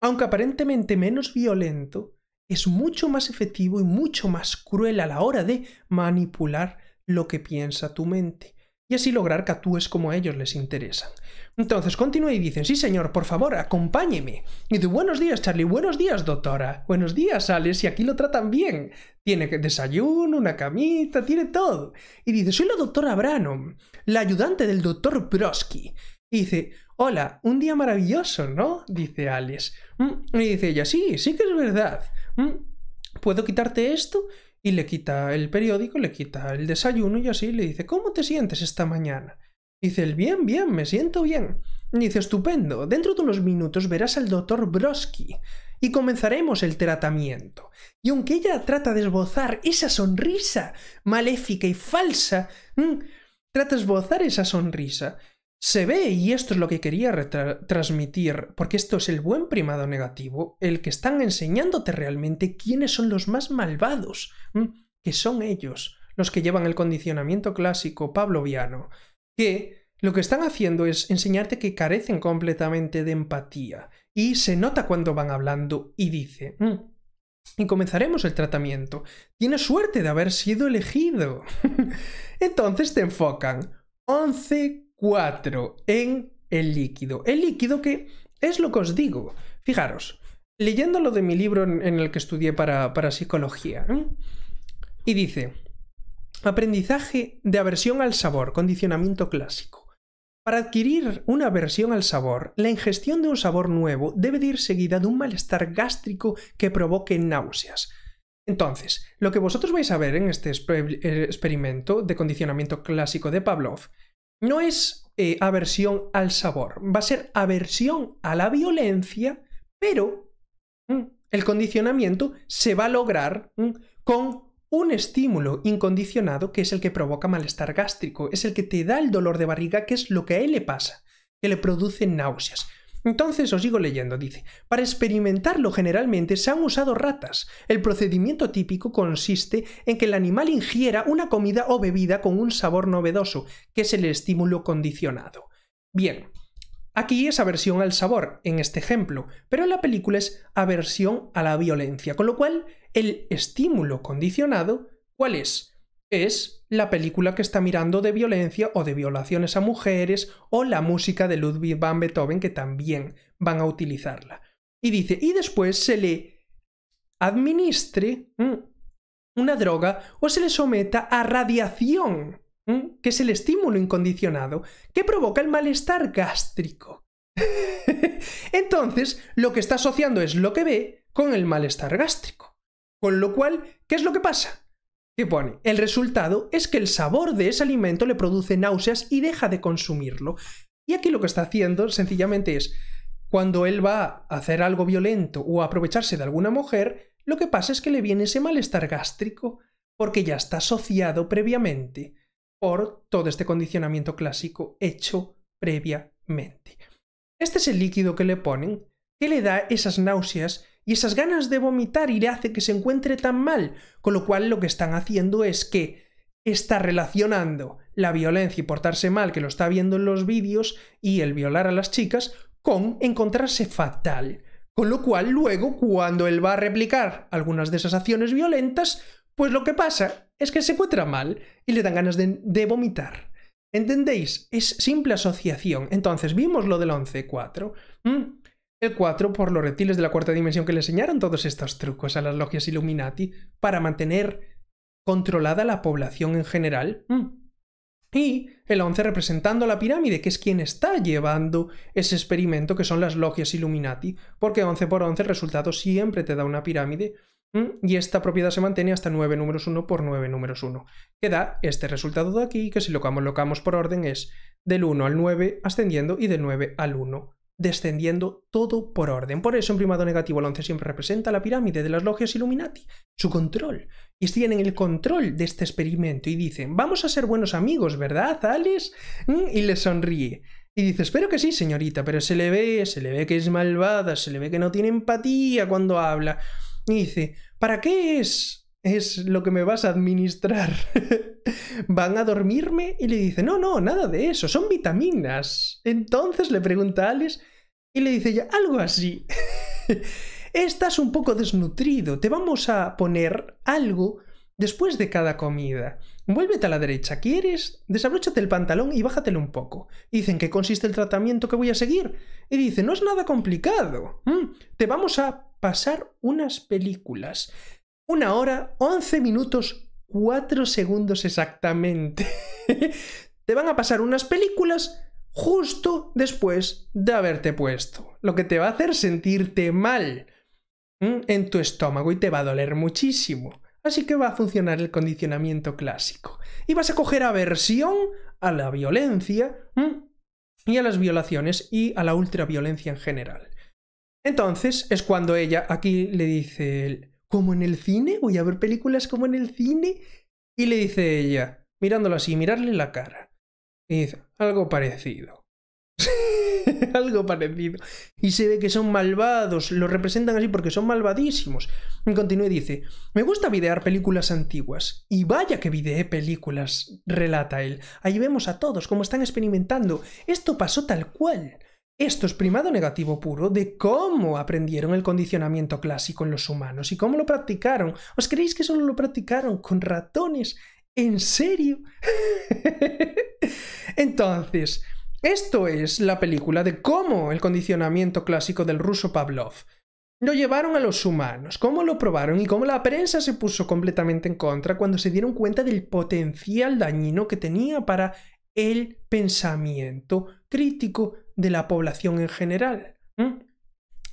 aunque aparentemente menos violento, es mucho más efectivo y mucho más cruel a la hora de manipular lo que piensa tu mente y así lograr que es como a ellos les interesan. Entonces continúa y dice, sí señor, por favor, acompáñeme. Y dice, buenos días Charlie, buenos días doctora, buenos días Alex, y aquí lo tratan bien. Tiene desayuno, una camita, tiene todo. Y dice, soy la doctora Branham, la ayudante del doctor Prosky. Y dice, hola, un día maravilloso, ¿no? Dice Alex. Mm, y dice ella, sí, sí que es verdad. Mm, ¿Puedo quitarte esto? y le quita el periódico, le quita el desayuno y así le dice, ¿cómo te sientes esta mañana? Dice el bien, bien, me siento bien. Dice, estupendo, dentro de unos minutos verás al doctor Broski y comenzaremos el tratamiento. Y aunque ella trata de esbozar esa sonrisa maléfica y falsa, mm, trata de esbozar esa sonrisa, se ve, y esto es lo que quería transmitir, porque esto es el buen primado negativo, el que están enseñándote realmente quiénes son los más malvados, que son ellos, los que llevan el condicionamiento clásico pavloviano, que lo que están haciendo es enseñarte que carecen completamente de empatía, y se nota cuando van hablando y dice, mm, y comenzaremos el tratamiento. Tienes suerte de haber sido elegido. Entonces te enfocan 11 4 en el líquido. El líquido que es lo que os digo. Fijaros, leyendo lo de mi libro en el que estudié para, psicología, ¿eh? y dice, aprendizaje de aversión al sabor, condicionamiento clásico. Para adquirir una aversión al sabor, la ingestión de un sabor nuevo debe de ir seguida de un malestar gástrico que provoque náuseas. Entonces, lo que vosotros vais a ver en este eh, experimento de condicionamiento clásico de Pavlov no es eh, aversión al sabor, va a ser aversión a la violencia, pero mm, el condicionamiento se va a lograr mm, con un estímulo incondicionado que es el que provoca malestar gástrico, es el que te da el dolor de barriga, que es lo que a él le pasa, que le produce náuseas. Entonces os sigo leyendo, dice, para experimentarlo generalmente se han usado ratas. El procedimiento típico consiste en que el animal ingiera una comida o bebida con un sabor novedoso, que es el estímulo condicionado. Bien, Aquí es aversión al sabor, en este ejemplo, pero en la película es aversión a la violencia, con lo cual el estímulo condicionado, ¿cuál es? es la película que está mirando de violencia o de violaciones a mujeres o la música de Ludwig van Beethoven que también van a utilizarla. Y dice, y después se le administre una droga o se le someta a radiación, que es el estímulo incondicionado que provoca el malestar gástrico. Entonces, lo que está asociando es lo que ve con el malestar gástrico. Con lo cual, ¿qué es lo que pasa? Qué pone, el resultado es que el sabor de ese alimento le produce náuseas y deja de consumirlo. Y aquí lo que está haciendo sencillamente es, cuando él va a hacer algo violento o a aprovecharse de alguna mujer, lo que pasa es que le viene ese malestar gástrico, porque ya está asociado previamente por todo este condicionamiento clásico hecho previamente. Este es el líquido que le ponen, que le da esas náuseas y esas ganas de vomitar y le hace que se encuentre tan mal, con lo cual lo que están haciendo es que está relacionando la violencia y portarse mal que lo está viendo en los vídeos y el violar a las chicas con encontrarse fatal. Con lo cual luego cuando él va a replicar algunas de esas acciones violentas, pues lo que pasa es que se encuentra mal y le dan ganas de, vomitar. ¿Entendéis? Es simple asociación. Entonces, vimos lo del 11-4. 4 por los reptiles de la cuarta dimensión que le enseñaron todos estos trucos a las logias Illuminati para mantener controlada la población en general. Mm. Y el 11 representando la pirámide, que es quien está llevando ese experimento que son las logias Illuminati, porque 11 por 11 el resultado siempre te da una pirámide mm, y esta propiedad se mantiene hasta 9 números 1 por 9 números 1, que da este resultado de aquí, que si lo colocamos por orden es del 1 al 9 ascendiendo y del 9 al 1 descendiendo todo por orden. Por eso en primado negativo el 11 siempre representa la pirámide de las logias Illuminati, su control. Y tienen el control de este experimento y dicen, vamos a ser buenos amigos, ¿verdad, Alice? Mm, y le sonríe. Y dice, espero que sí, señorita, pero se le ve, se le ve que es malvada, se le ve que no tiene empatía cuando habla. Y dice, ¿para qué es es lo que me vas a administrar. Van a dormirme y le dice, no, no, nada de eso, son vitaminas. Entonces le pregunta a Alex y le dice ya, algo así. Estás un poco desnutrido, te vamos a poner algo después de cada comida. Vuélvete a la derecha, ¿quieres? Desabróchate el pantalón y bájatelo un poco. Dicen ¿qué consiste el tratamiento que voy a seguir. Y dice, no es nada complicado. Mm, te vamos a pasar unas películas. Una hora, once minutos, cuatro segundos exactamente. te van a pasar unas películas justo después de haberte puesto, lo que te va a hacer sentirte mal en tu estómago y te va a doler muchísimo. Así que va a funcionar el condicionamiento clásico. Y vas a coger aversión a la violencia y a las violaciones y a la ultraviolencia en general. Entonces es cuando ella aquí le dice, como en el cine, voy a ver películas como en el cine. Y le dice ella, mirándolo así, mirarle la cara. Y dice, algo parecido. algo parecido. Y se ve que son malvados, lo representan así porque son malvadísimos. Y continúa y dice, me gusta videar películas antiguas. Y vaya que videé películas, relata él. Ahí vemos a todos cómo están experimentando. Esto pasó tal cual. Esto es primado negativo puro de cómo aprendieron el condicionamiento clásico en los humanos y cómo lo practicaron. ¿Os creéis que solo lo practicaron con ratones? ¿En serio? Entonces, esto es la película de cómo el condicionamiento clásico del ruso Pavlov lo llevaron a los humanos, cómo lo probaron y cómo la prensa se puso completamente en contra cuando se dieron cuenta del potencial dañino que tenía para el pensamiento crítico de la población en general. Mm.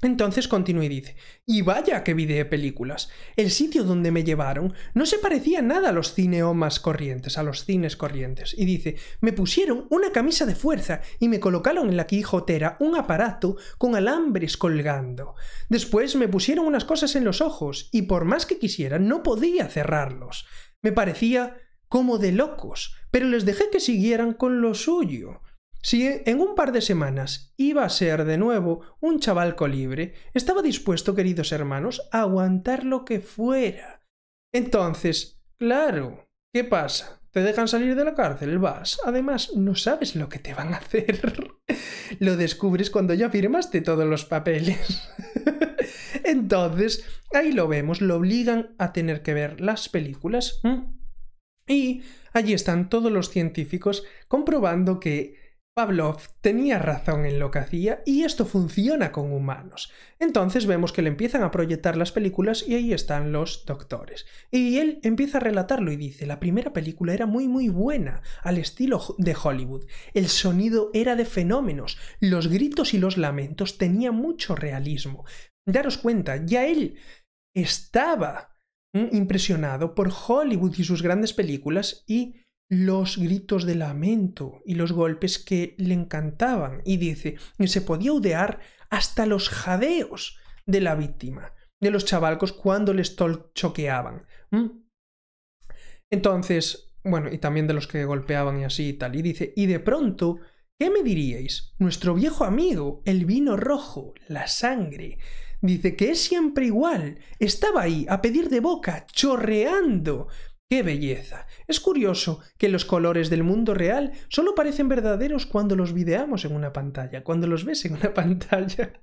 Entonces continúa y dice, y vaya que vi películas. El sitio donde me llevaron no se parecía nada a los cineomas corrientes, a los cines corrientes. Y dice, me pusieron una camisa de fuerza y me colocaron en la quijotera un aparato con alambres colgando. Después me pusieron unas cosas en los ojos y por más que quisiera no podía cerrarlos. Me parecía como de locos, pero les dejé que siguieran con lo suyo. Si en un par de semanas iba a ser de nuevo un chavalco libre, estaba dispuesto, queridos hermanos, a aguantar lo que fuera. Entonces, claro, ¿qué pasa? Te dejan salir de la cárcel, vas. Además, no sabes lo que te van a hacer. lo descubres cuando ya firmaste todos los papeles. Entonces, ahí lo vemos, lo obligan a tener que ver las películas. Y allí están todos los científicos comprobando que Pavlov tenía razón en lo que hacía y esto funciona con humanos. Entonces vemos que le empiezan a proyectar las películas y ahí están los doctores. Y él empieza a relatarlo y dice, la primera película era muy muy buena, al estilo de Hollywood. El sonido era de fenómenos, los gritos y los lamentos tenían mucho realismo. Daros cuenta, ya él estaba mm, impresionado por Hollywood y sus grandes películas y los gritos de lamento y los golpes que le encantaban, y dice, que se podía udear hasta los jadeos de la víctima, de los chavalcos cuando les choqueaban. ¿Mm? Entonces, bueno, y también de los que golpeaban y así y tal, y dice, y de pronto ¿Qué me diríais? Nuestro viejo amigo, el vino rojo, la sangre. Dice que es siempre igual. Estaba ahí, a pedir de boca, chorreando, ¡Qué belleza! Es curioso que los colores del mundo real solo parecen verdaderos cuando los videamos en una pantalla, cuando los ves en una pantalla.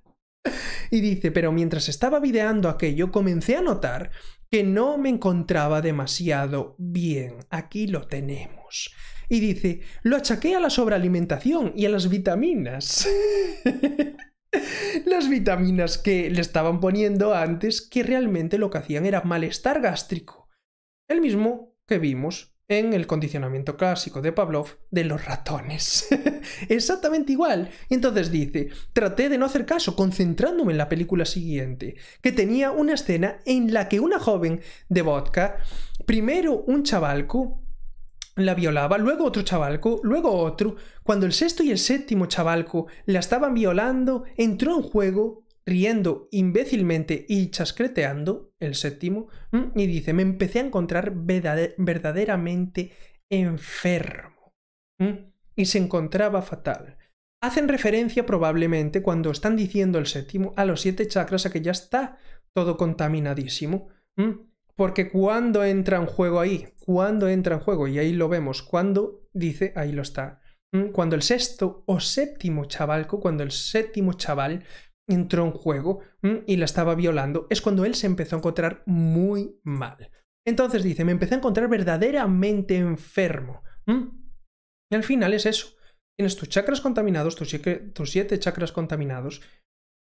Y dice, pero mientras estaba videando aquello, comencé a notar que no me encontraba demasiado bien. Aquí lo tenemos. Y dice, lo achaqué a la sobrealimentación y a las vitaminas. las vitaminas que le estaban poniendo antes que realmente lo que hacían era malestar gástrico el mismo que vimos en el condicionamiento clásico de Pavlov de los ratones. Exactamente igual. entonces dice, traté de no hacer caso, concentrándome en la película siguiente, que tenía una escena en la que una joven de vodka, primero un chavalco, la violaba, luego otro chavalco, luego otro. Cuando el sexto y el séptimo chavalco la estaban violando, entró en juego, riendo imbécilmente y chascreteando, el séptimo, mm, y dice, me empecé a encontrar verdaderamente enfermo. Mm, y se encontraba fatal. Hacen referencia probablemente cuando están diciendo el séptimo a los siete chakras a que ya está todo contaminadísimo. Mm, porque cuando entra en juego ahí, cuando entra en juego, y ahí lo vemos, cuando dice, ahí lo está. Cuando el sexto o séptimo chavalco, cuando el séptimo chaval entró en juego mm, y la estaba violando, es cuando él se empezó a encontrar muy mal. Entonces dice, me empecé a encontrar verdaderamente enfermo. Mm. Y al final es eso. Tienes tus chakras contaminados, tus siete, chakras contaminados,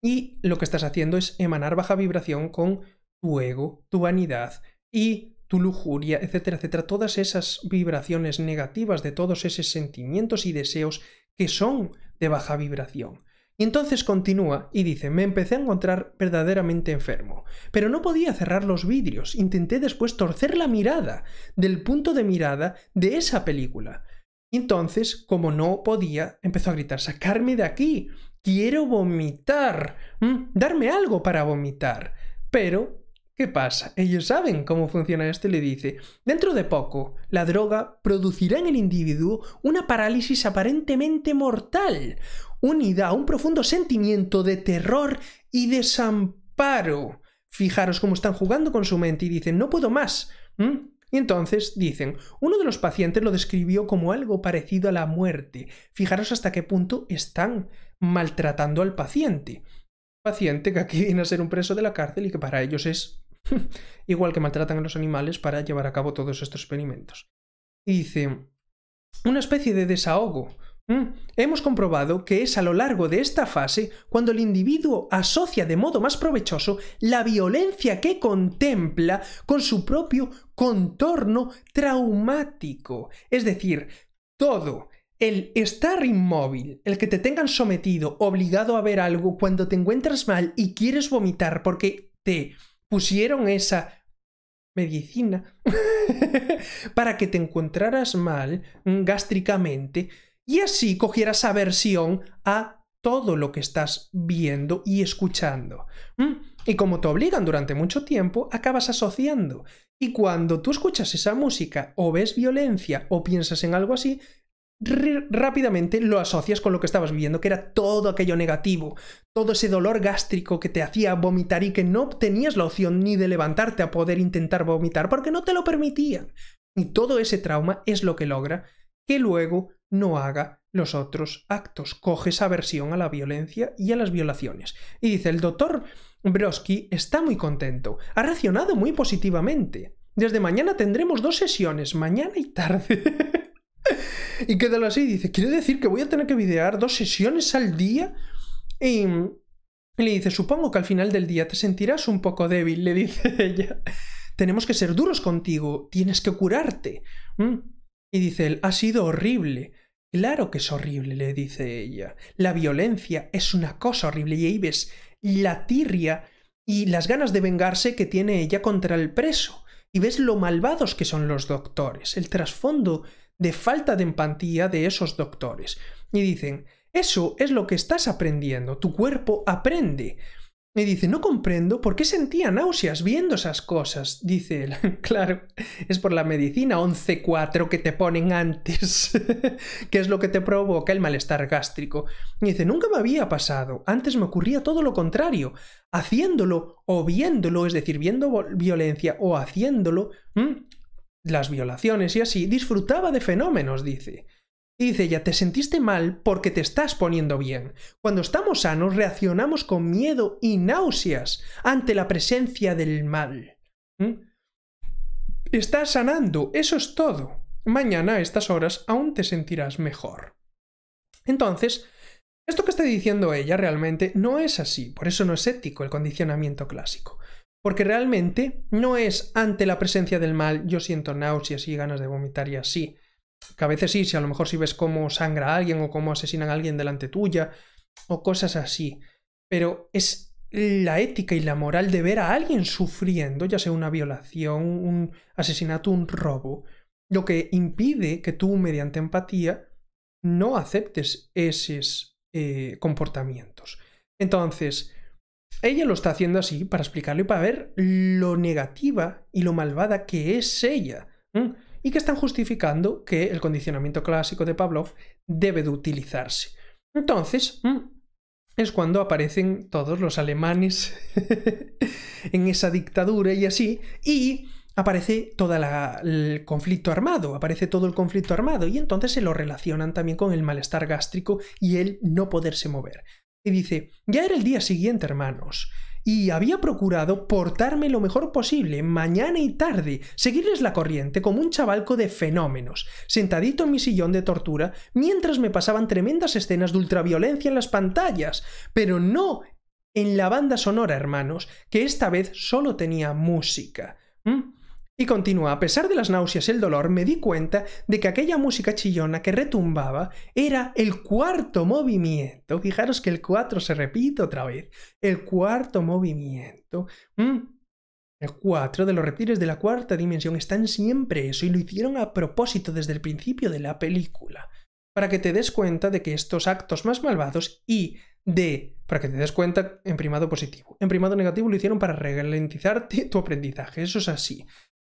y lo que estás haciendo es emanar baja vibración con tu ego, tu vanidad y tu lujuria, etcétera, etcétera, todas esas vibraciones negativas de todos esos sentimientos y deseos que son de baja vibración. Y entonces continúa y dice, me empecé a encontrar verdaderamente enfermo, pero no podía cerrar los vidrios, intenté después torcer la mirada del punto de mirada de esa película. entonces, como no podía, empezó a gritar, sacarme de aquí, quiero vomitar, darme algo para vomitar. Pero, ¿qué pasa? Ellos saben cómo funciona esto y le dice, dentro de poco, la droga producirá en el individuo una parálisis aparentemente mortal, unida a un profundo sentimiento de terror y desamparo. Fijaros cómo están jugando con su mente y dicen, no puedo más. Y entonces dicen, uno de los pacientes lo describió como algo parecido a la muerte. Fijaros hasta qué punto están maltratando al paciente. Paciente que aquí viene a ser un preso de la cárcel y que para ellos es igual que maltratan a los animales para llevar a cabo todos estos experimentos. Y dice, una especie de desahogo Mm. Hemos comprobado que es a lo largo de esta fase cuando el individuo asocia de modo más provechoso la violencia que contempla con su propio contorno traumático. Es decir, todo, el estar inmóvil, el que te tengan sometido, obligado a ver algo cuando te encuentras mal y quieres vomitar porque te pusieron esa medicina para que te encontraras mal mm, gástricamente, y así cogieras aversión a todo lo que estás viendo y escuchando. Mm, y como te obligan durante mucho tiempo, acabas asociando. Y cuando tú escuchas esa música o ves violencia o piensas en algo así, rápidamente lo asocias con lo que estabas viviendo, que era todo aquello negativo, todo ese dolor gástrico que te hacía vomitar y que no tenías la opción ni de levantarte a poder intentar vomitar porque no te lo permitían. Y todo ese trauma es lo que logra que luego no haga los otros actos, coge esa aversión a la violencia y a las violaciones. Y dice, el doctor Broski está muy contento, ha reaccionado muy positivamente. Desde mañana tendremos dos sesiones, mañana y tarde. y quédalo así, dice, quiero decir que voy a tener que videar dos sesiones al día? Y, le dice, supongo que al final del día te sentirás un poco débil, le dice ella. Tenemos que ser duros contigo, tienes que curarte. ¿Mm? Y dice él, ha sido horrible. Claro que es horrible, le dice ella. La violencia es una cosa horrible y ahí ves la tirria y las ganas de vengarse que tiene ella contra el preso. Y ves lo malvados que son los doctores, el trasfondo de falta de empatía de esos doctores. Y dicen, eso es lo que estás aprendiendo, tu cuerpo aprende me dice, no comprendo por qué sentía náuseas viendo esas cosas. Dice él, claro, es por la medicina 11.4 que te ponen antes, que es lo que te provoca el malestar gástrico. Y dice, nunca me había pasado, antes me ocurría todo lo contrario. Haciéndolo o viéndolo, es decir, viendo violencia o haciéndolo, las violaciones y así, disfrutaba de fenómenos, dice. Y dice ella, te sentiste mal porque te estás poniendo bien. Cuando estamos sanos reaccionamos con miedo y náuseas ante la presencia del mal. ¿Mm? Estás sanando, eso es todo. Mañana a estas horas aún te sentirás mejor. Entonces, esto que está diciendo ella realmente no es así, por eso no es ético el condicionamiento clásico. Porque realmente no es ante la presencia del mal yo siento náuseas y ganas de vomitar y así que a veces sí, si a lo mejor si ves cómo sangra a alguien o cómo asesinan a alguien delante tuya o cosas así, pero es la ética y la moral de ver a alguien sufriendo, ya sea una violación, un asesinato, un robo, lo que impide que tú, mediante empatía, no aceptes esos eh, comportamientos. Entonces, ella lo está haciendo así para explicarlo y para ver lo negativa y lo malvada que es ella y que están justificando que el condicionamiento clásico de Pavlov debe de utilizarse. Entonces, mm, es cuando aparecen todos los alemanes en esa dictadura y así, y aparece todo el conflicto armado, aparece todo el conflicto armado, y entonces se lo relacionan también con el malestar gástrico y el no poderse mover. Y dice, ya era el día siguiente, hermanos y había procurado portarme lo mejor posible, mañana y tarde, seguirles la corriente como un chavalco de fenómenos, sentadito en mi sillón de tortura, mientras me pasaban tremendas escenas de ultraviolencia en las pantallas, pero no en la banda sonora, hermanos, que esta vez solo tenía música. ¿Mm? Y continúa, a pesar de las náuseas y el dolor, me di cuenta de que aquella música chillona que retumbaba era el cuarto movimiento. Fijaros que el cuatro se repite otra vez. El cuarto movimiento. Mm. El cuatro de los reptiles de la cuarta dimensión están siempre eso y lo hicieron a propósito desde el principio de la película, para que te des cuenta de que estos actos más malvados y de, para que te des cuenta en primado positivo, en primado negativo lo hicieron para ralentizarte tu aprendizaje, eso es así.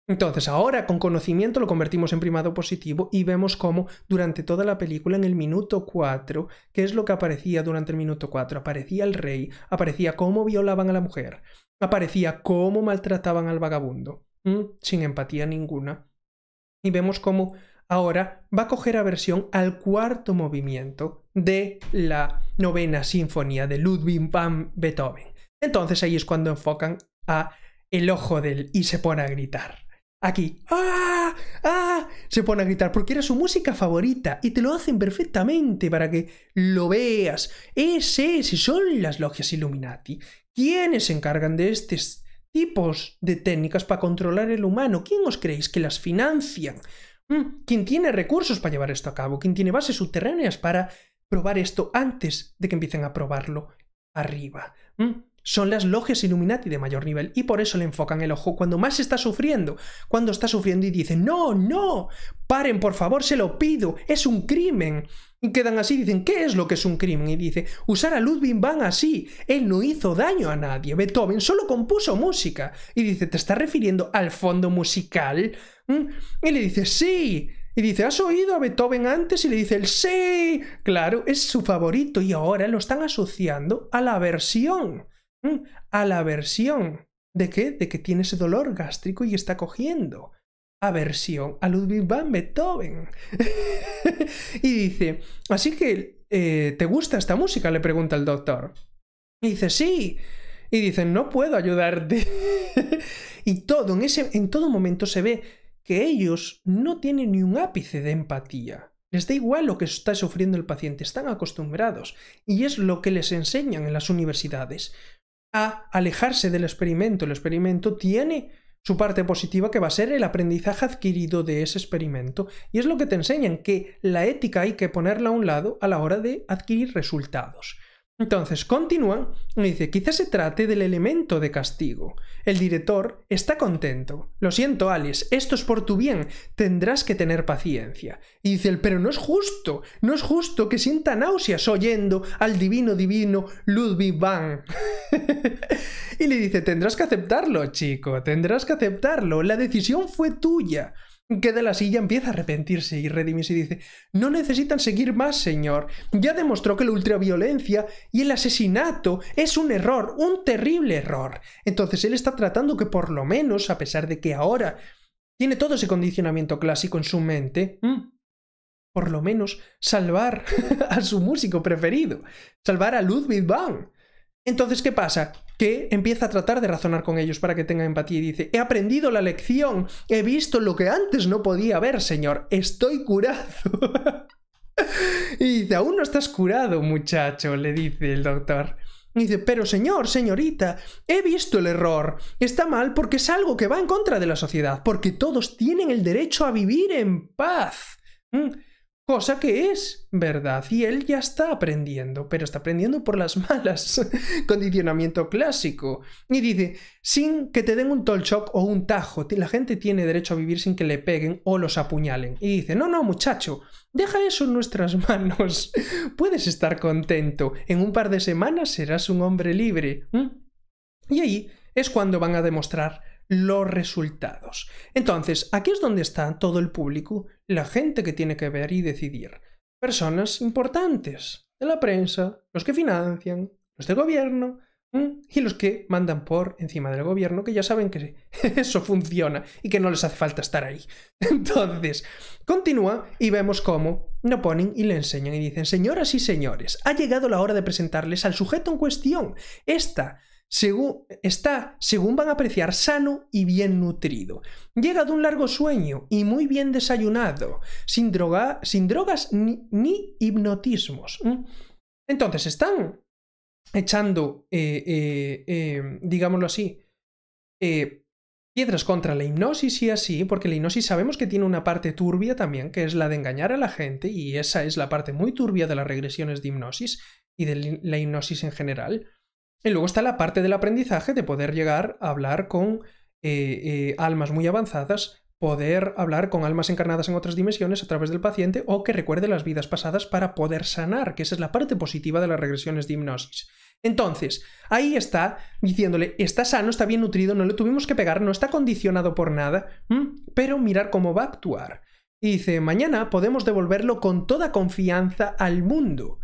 Entonces ahora con conocimiento lo convertimos en primado positivo y vemos cómo durante toda la película en el minuto 4, ¿qué es lo que aparecía durante el minuto 4? Aparecía el rey, aparecía cómo violaban a la mujer, aparecía cómo maltrataban al vagabundo, sin empatía ninguna. Y vemos cómo ahora va a coger aversión al cuarto movimiento de la novena sinfonía de Ludwig van Beethoven. Entonces ahí es cuando enfocan a el ojo del y se pone a gritar aquí, ¡ah! ¡ah! se pone a gritar porque era su música favorita y te lo hacen perfectamente para que lo veas. Ese, si son las logias Illuminati. ¿Quiénes se encargan de estos tipos de técnicas para controlar el humano? ¿Quién os creéis que las financian? Mm, ¿Quién tiene recursos para llevar esto a cabo? ¿Quién tiene bases subterráneas para probar esto antes de que empiecen a probarlo arriba? Mm, son las logias Illuminati de mayor nivel y por eso le enfocan el ojo cuando más está sufriendo, cuando está sufriendo y dice, no, no, paren, por favor, se lo pido, es un crimen. Y quedan así, dicen, ¿qué es lo que es un crimen? Y dice, usar a Ludwig van así, él no hizo daño a nadie, Beethoven solo compuso música. Y dice, ¿te estás refiriendo al fondo musical? ¿Mm? Y le dice, sí, y dice, ¿has oído a Beethoven antes? Y le dice, el sí. Claro, es su favorito y ahora lo están asociando a la versión a la aversión. ¿De qué? De que tiene ese dolor gástrico y está cogiendo aversión a Ludwig van Beethoven. y dice, así que, eh, ¿te gusta esta música? Le pregunta el doctor. Y dice, sí. Y dice, no puedo ayudarte. y todo, en, ese, en todo momento se ve que ellos no tienen ni un ápice de empatía. Les da igual lo que está sufriendo el paciente, están acostumbrados. Y es lo que les enseñan en las universidades a alejarse del experimento. El experimento tiene su parte positiva que va a ser el aprendizaje adquirido de ese experimento. Y es lo que te enseñan, que la ética hay que ponerla a un lado a la hora de adquirir resultados. Entonces continúan y dice, quizás se trate del elemento de castigo. El director está contento. Lo siento, Alice, esto es por tu bien, tendrás que tener paciencia. Y dice, pero no es justo, no es justo que sienta náuseas oyendo al divino divino Ludwig van. y le dice, tendrás que aceptarlo, chico, tendrás que aceptarlo, la decisión fue tuya que de la silla empieza a arrepentirse y redimirse y dice, no necesitan seguir más, señor. Ya demostró que la ultraviolencia y el asesinato es un error, un terrible error. Entonces él está tratando que por lo menos, a pesar de que ahora tiene todo ese condicionamiento clásico en su mente, por lo menos salvar a su músico preferido, salvar a Ludwig van. Entonces, ¿qué pasa? que empieza a tratar de razonar con ellos para que tengan empatía y dice, he aprendido la lección, he visto lo que antes no podía ver, señor, estoy curado. y dice, aún no estás curado, muchacho, le dice el doctor. Y dice, pero señor, señorita, he visto el error. Está mal porque es algo que va en contra de la sociedad, porque todos tienen el derecho a vivir en paz. Mm. Cosa que es verdad, y él ya está aprendiendo, pero está aprendiendo por las malas. Condicionamiento clásico. Y dice, sin que te den un tolchop o un tajo, la gente tiene derecho a vivir sin que le peguen o los apuñalen. Y dice, no, no, muchacho, deja eso en nuestras manos. Puedes estar contento, en un par de semanas serás un hombre libre. ¿Mm? Y ahí es cuando van a demostrar los resultados. Entonces, aquí es donde está todo el público, la gente que tiene que ver y decidir. Personas importantes de la prensa, los que financian, los del gobierno y los que mandan por encima del gobierno, que ya saben que eso funciona y que no les hace falta estar ahí. Entonces, continúa y vemos cómo no ponen y le enseñan y dicen, señoras y señores, ha llegado la hora de presentarles al sujeto en cuestión. Esta según, está, según van a apreciar, sano y bien nutrido. Llega de un largo sueño y muy bien desayunado, sin, droga, sin drogas ni, hipnotismos. Entonces están echando, eh, eh, eh, digámoslo así, piedras contra la hipnosis y así, porque la hipnosis sabemos que tiene una parte turbia también, que es la de engañar a la gente, y esa es la parte muy turbia de las regresiones de hipnosis y de la hipnosis en general. Y luego está la parte del aprendizaje de poder llegar a hablar con eh, eh, almas muy avanzadas, poder hablar con almas encarnadas en otras dimensiones a través del paciente o que recuerde las vidas pasadas para poder sanar, que esa es la parte positiva de las regresiones de hipnosis. Entonces, ahí está diciéndole, está sano, está bien nutrido, no le tuvimos que pegar, no está condicionado por nada, pero mirar cómo va a actuar. Y dice, mañana podemos devolverlo con toda confianza al mundo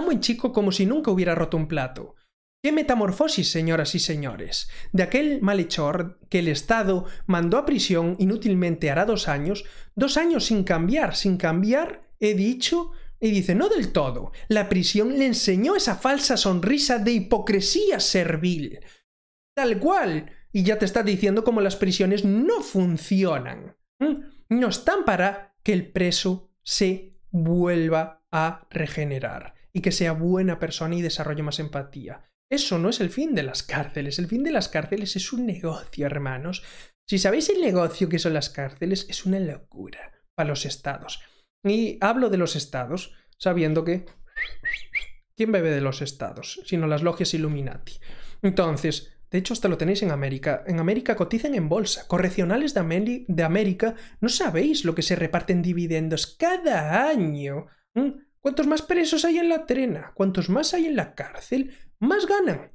muy chico como si nunca hubiera roto un plato. ¡Qué metamorfosis, señoras y señores! De aquel malhechor que el Estado mandó a prisión inútilmente hará dos años, dos años sin cambiar, sin cambiar, he dicho, y dice, no del todo. La prisión le enseñó esa falsa sonrisa de hipocresía servil. Tal cual. Y ya te está diciendo cómo las prisiones no funcionan. ¿Mm? No están para que el preso se vuelva a regenerar y que sea buena persona y desarrolle más empatía. Eso no es el fin de las cárceles. El fin de las cárceles es un negocio, hermanos. Si sabéis el negocio que son las cárceles, es una locura para los estados. Y hablo de los estados, sabiendo que... ¿Quién bebe de los estados? Sino las logias Illuminati. Entonces, de hecho, hasta lo tenéis en América. En América cotizan en bolsa. Correccionales de, de América, no sabéis lo que se reparten dividendos cada año. ¿Mm? Cuantos más presos hay en la trena, cuantos más hay en la cárcel, más ganan.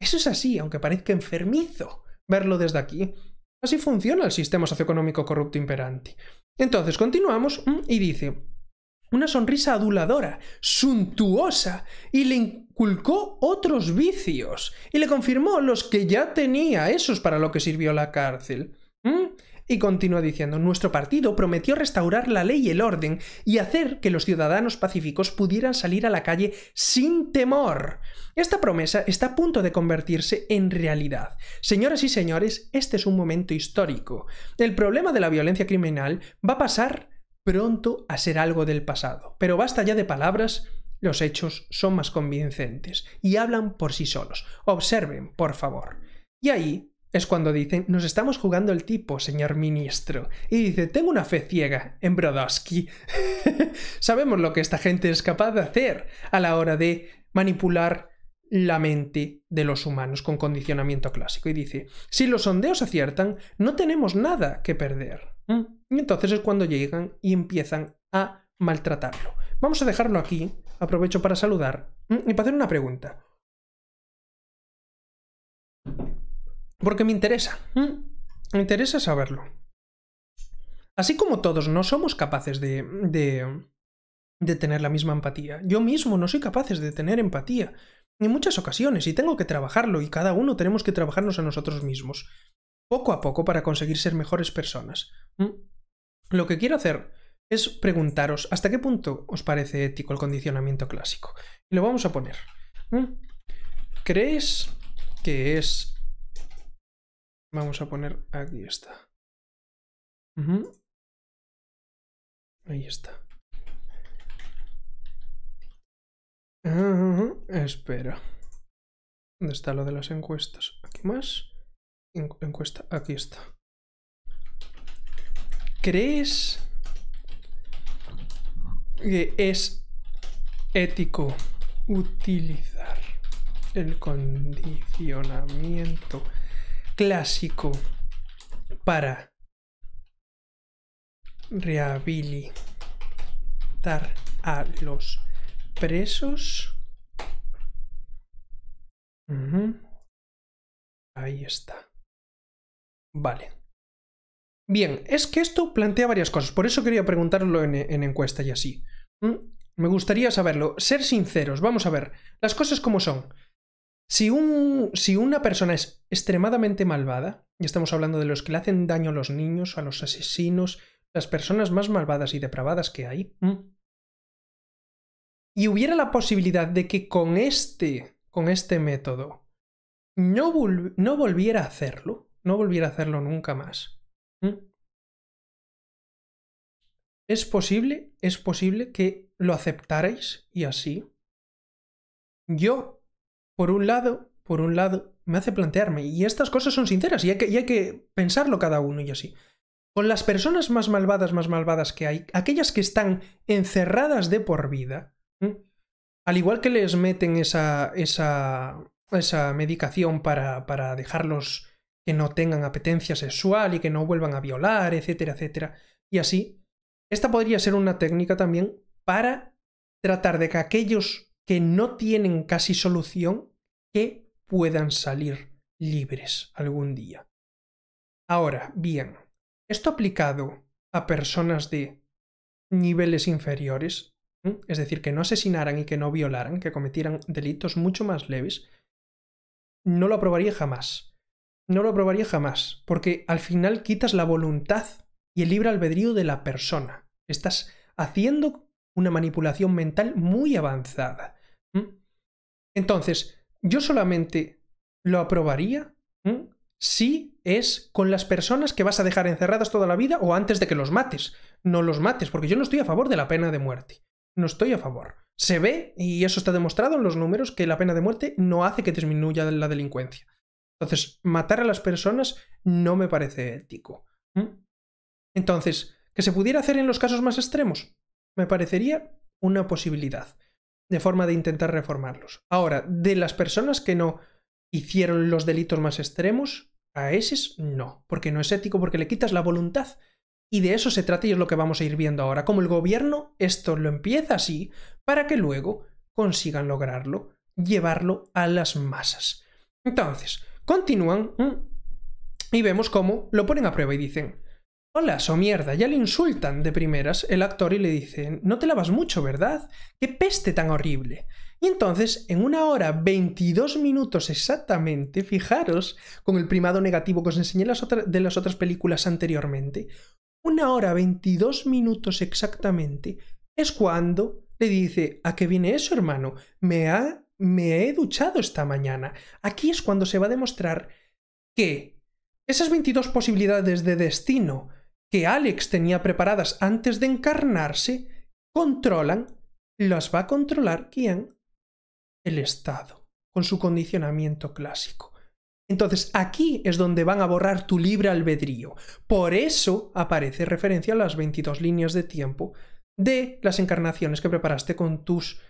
Eso es así, aunque parezca enfermizo verlo desde aquí. Así funciona el sistema socioeconómico corrupto imperante. Entonces continuamos mm, y dice, una sonrisa aduladora, suntuosa, y le inculcó otros vicios, y le confirmó los que ya tenía, esos para lo que sirvió la cárcel. Mm, y continúa diciendo, nuestro partido prometió restaurar la ley y el orden y hacer que los ciudadanos pacíficos pudieran salir a la calle sin temor. Esta promesa está a punto de convertirse en realidad. Señoras y señores, este es un momento histórico. El problema de la violencia criminal va a pasar pronto a ser algo del pasado. Pero basta ya de palabras los hechos son más convincentes y hablan por sí solos. Observen, por favor. Y ahí es cuando dicen, nos estamos jugando el tipo, señor ministro. Y dice, tengo una fe ciega en Brodowski. Sabemos lo que esta gente es capaz de hacer a la hora de manipular la mente de los humanos con condicionamiento clásico. Y dice, si los sondeos aciertan, no tenemos nada que perder. Mm. Y entonces es cuando llegan y empiezan a maltratarlo. Vamos a dejarlo aquí. Aprovecho para saludar mm, y para hacer una pregunta. Porque me interesa. Mm. Me interesa saberlo. Así como todos no somos capaces de, de, tener la misma empatía. Yo mismo no soy capaz de tener empatía. En muchas ocasiones, y tengo que trabajarlo, y cada uno tenemos que trabajarnos a nosotros mismos. Poco a poco para conseguir ser mejores personas. Mm. Lo que quiero hacer es preguntaros hasta qué punto os parece ético el condicionamiento clásico. Y lo vamos a poner. Mm. ¿Crees que es Vamos a poner aquí está. Ahí está. Espera. ¿Dónde está lo de las encuestas? Aquí más. encuesta. Aquí está. ¿Crees que es ético utilizar el condicionamiento? clásico para rehabilitar a los presos. Ahí está. Vale. Bien, es que esto plantea varias cosas, por eso quería preguntarlo en, encuesta y así. Mm, me gustaría saberlo, ser sinceros, vamos a ver, las cosas como son. Si, un, si una persona es extremadamente malvada, y estamos hablando de los que le hacen daño a los niños, a los asesinos, las personas más malvadas y depravadas que hay, y hubiera la posibilidad de que con este, con este método, no, no volviera a hacerlo, no volviera a hacerlo nunca más. Es posible, es posible que lo aceptarais y así. Yo por un lado, por un lado, me hace plantearme, y estas cosas son sinceras, y hay que, pensarlo cada uno y así. Con las personas más malvadas, más malvadas que hay, aquellas que están encerradas de por vida, al igual que les meten esa, esa, esa medicación para, para dejarlos que no tengan apetencia sexual y que no vuelvan a violar, etcétera, etcétera. Y así, esta podría ser una técnica también para tratar de que aquellos que no tienen casi solución que puedan salir libres algún día. Ahora, bien, esto aplicado a personas de niveles inferiores, es decir, que no asesinaran y que no violaran, que cometieran delitos mucho más leves, no lo aprobaría jamás. No lo aprobaría jamás, porque al final quitas la voluntad y el libre albedrío de la persona. Estás haciendo una manipulación mental muy avanzada. Entonces, yo solamente lo aprobaría si es con las personas que vas a dejar encerradas toda la vida o antes de que los mates. No los mates, porque yo no estoy a favor de la pena de muerte. No estoy a favor. Se ve, y eso está demostrado en los números, que la pena de muerte no hace que disminuya la delincuencia. Entonces, matar a las personas no me parece ético. Entonces, ¿que se pudiera hacer en los casos más extremos? Me parecería una posibilidad de forma de intentar reformarlos. Ahora, de las personas que no hicieron los delitos más extremos, a esos no, porque no es ético, porque le quitas la voluntad. Y de eso se trata y es lo que vamos a ir viendo ahora. Como el gobierno esto lo empieza así para que luego consigan lograrlo, llevarlo a las masas. Entonces, continúan mm, y vemos cómo lo ponen a prueba y dicen, Hola, o mierda, ya le insultan de primeras el actor y le dicen, no te lavas mucho, ¿verdad? ¡Qué peste tan horrible! Y entonces, en una hora 22 minutos exactamente, fijaros con el primado negativo que os enseñé de las otras películas anteriormente, una hora 22 minutos exactamente es cuando le dice, ¿a qué viene eso, hermano? Me, ha, me he duchado esta mañana. Aquí es cuando se va a demostrar que esas 22 posibilidades de destino que Alex tenía preparadas antes de encarnarse, controlan, las va a controlar quién? El Estado, con su condicionamiento clásico. Entonces aquí es donde van a borrar tu libre albedrío. Por eso aparece referencia a las 22 líneas de tiempo de las encarnaciones que preparaste con tus...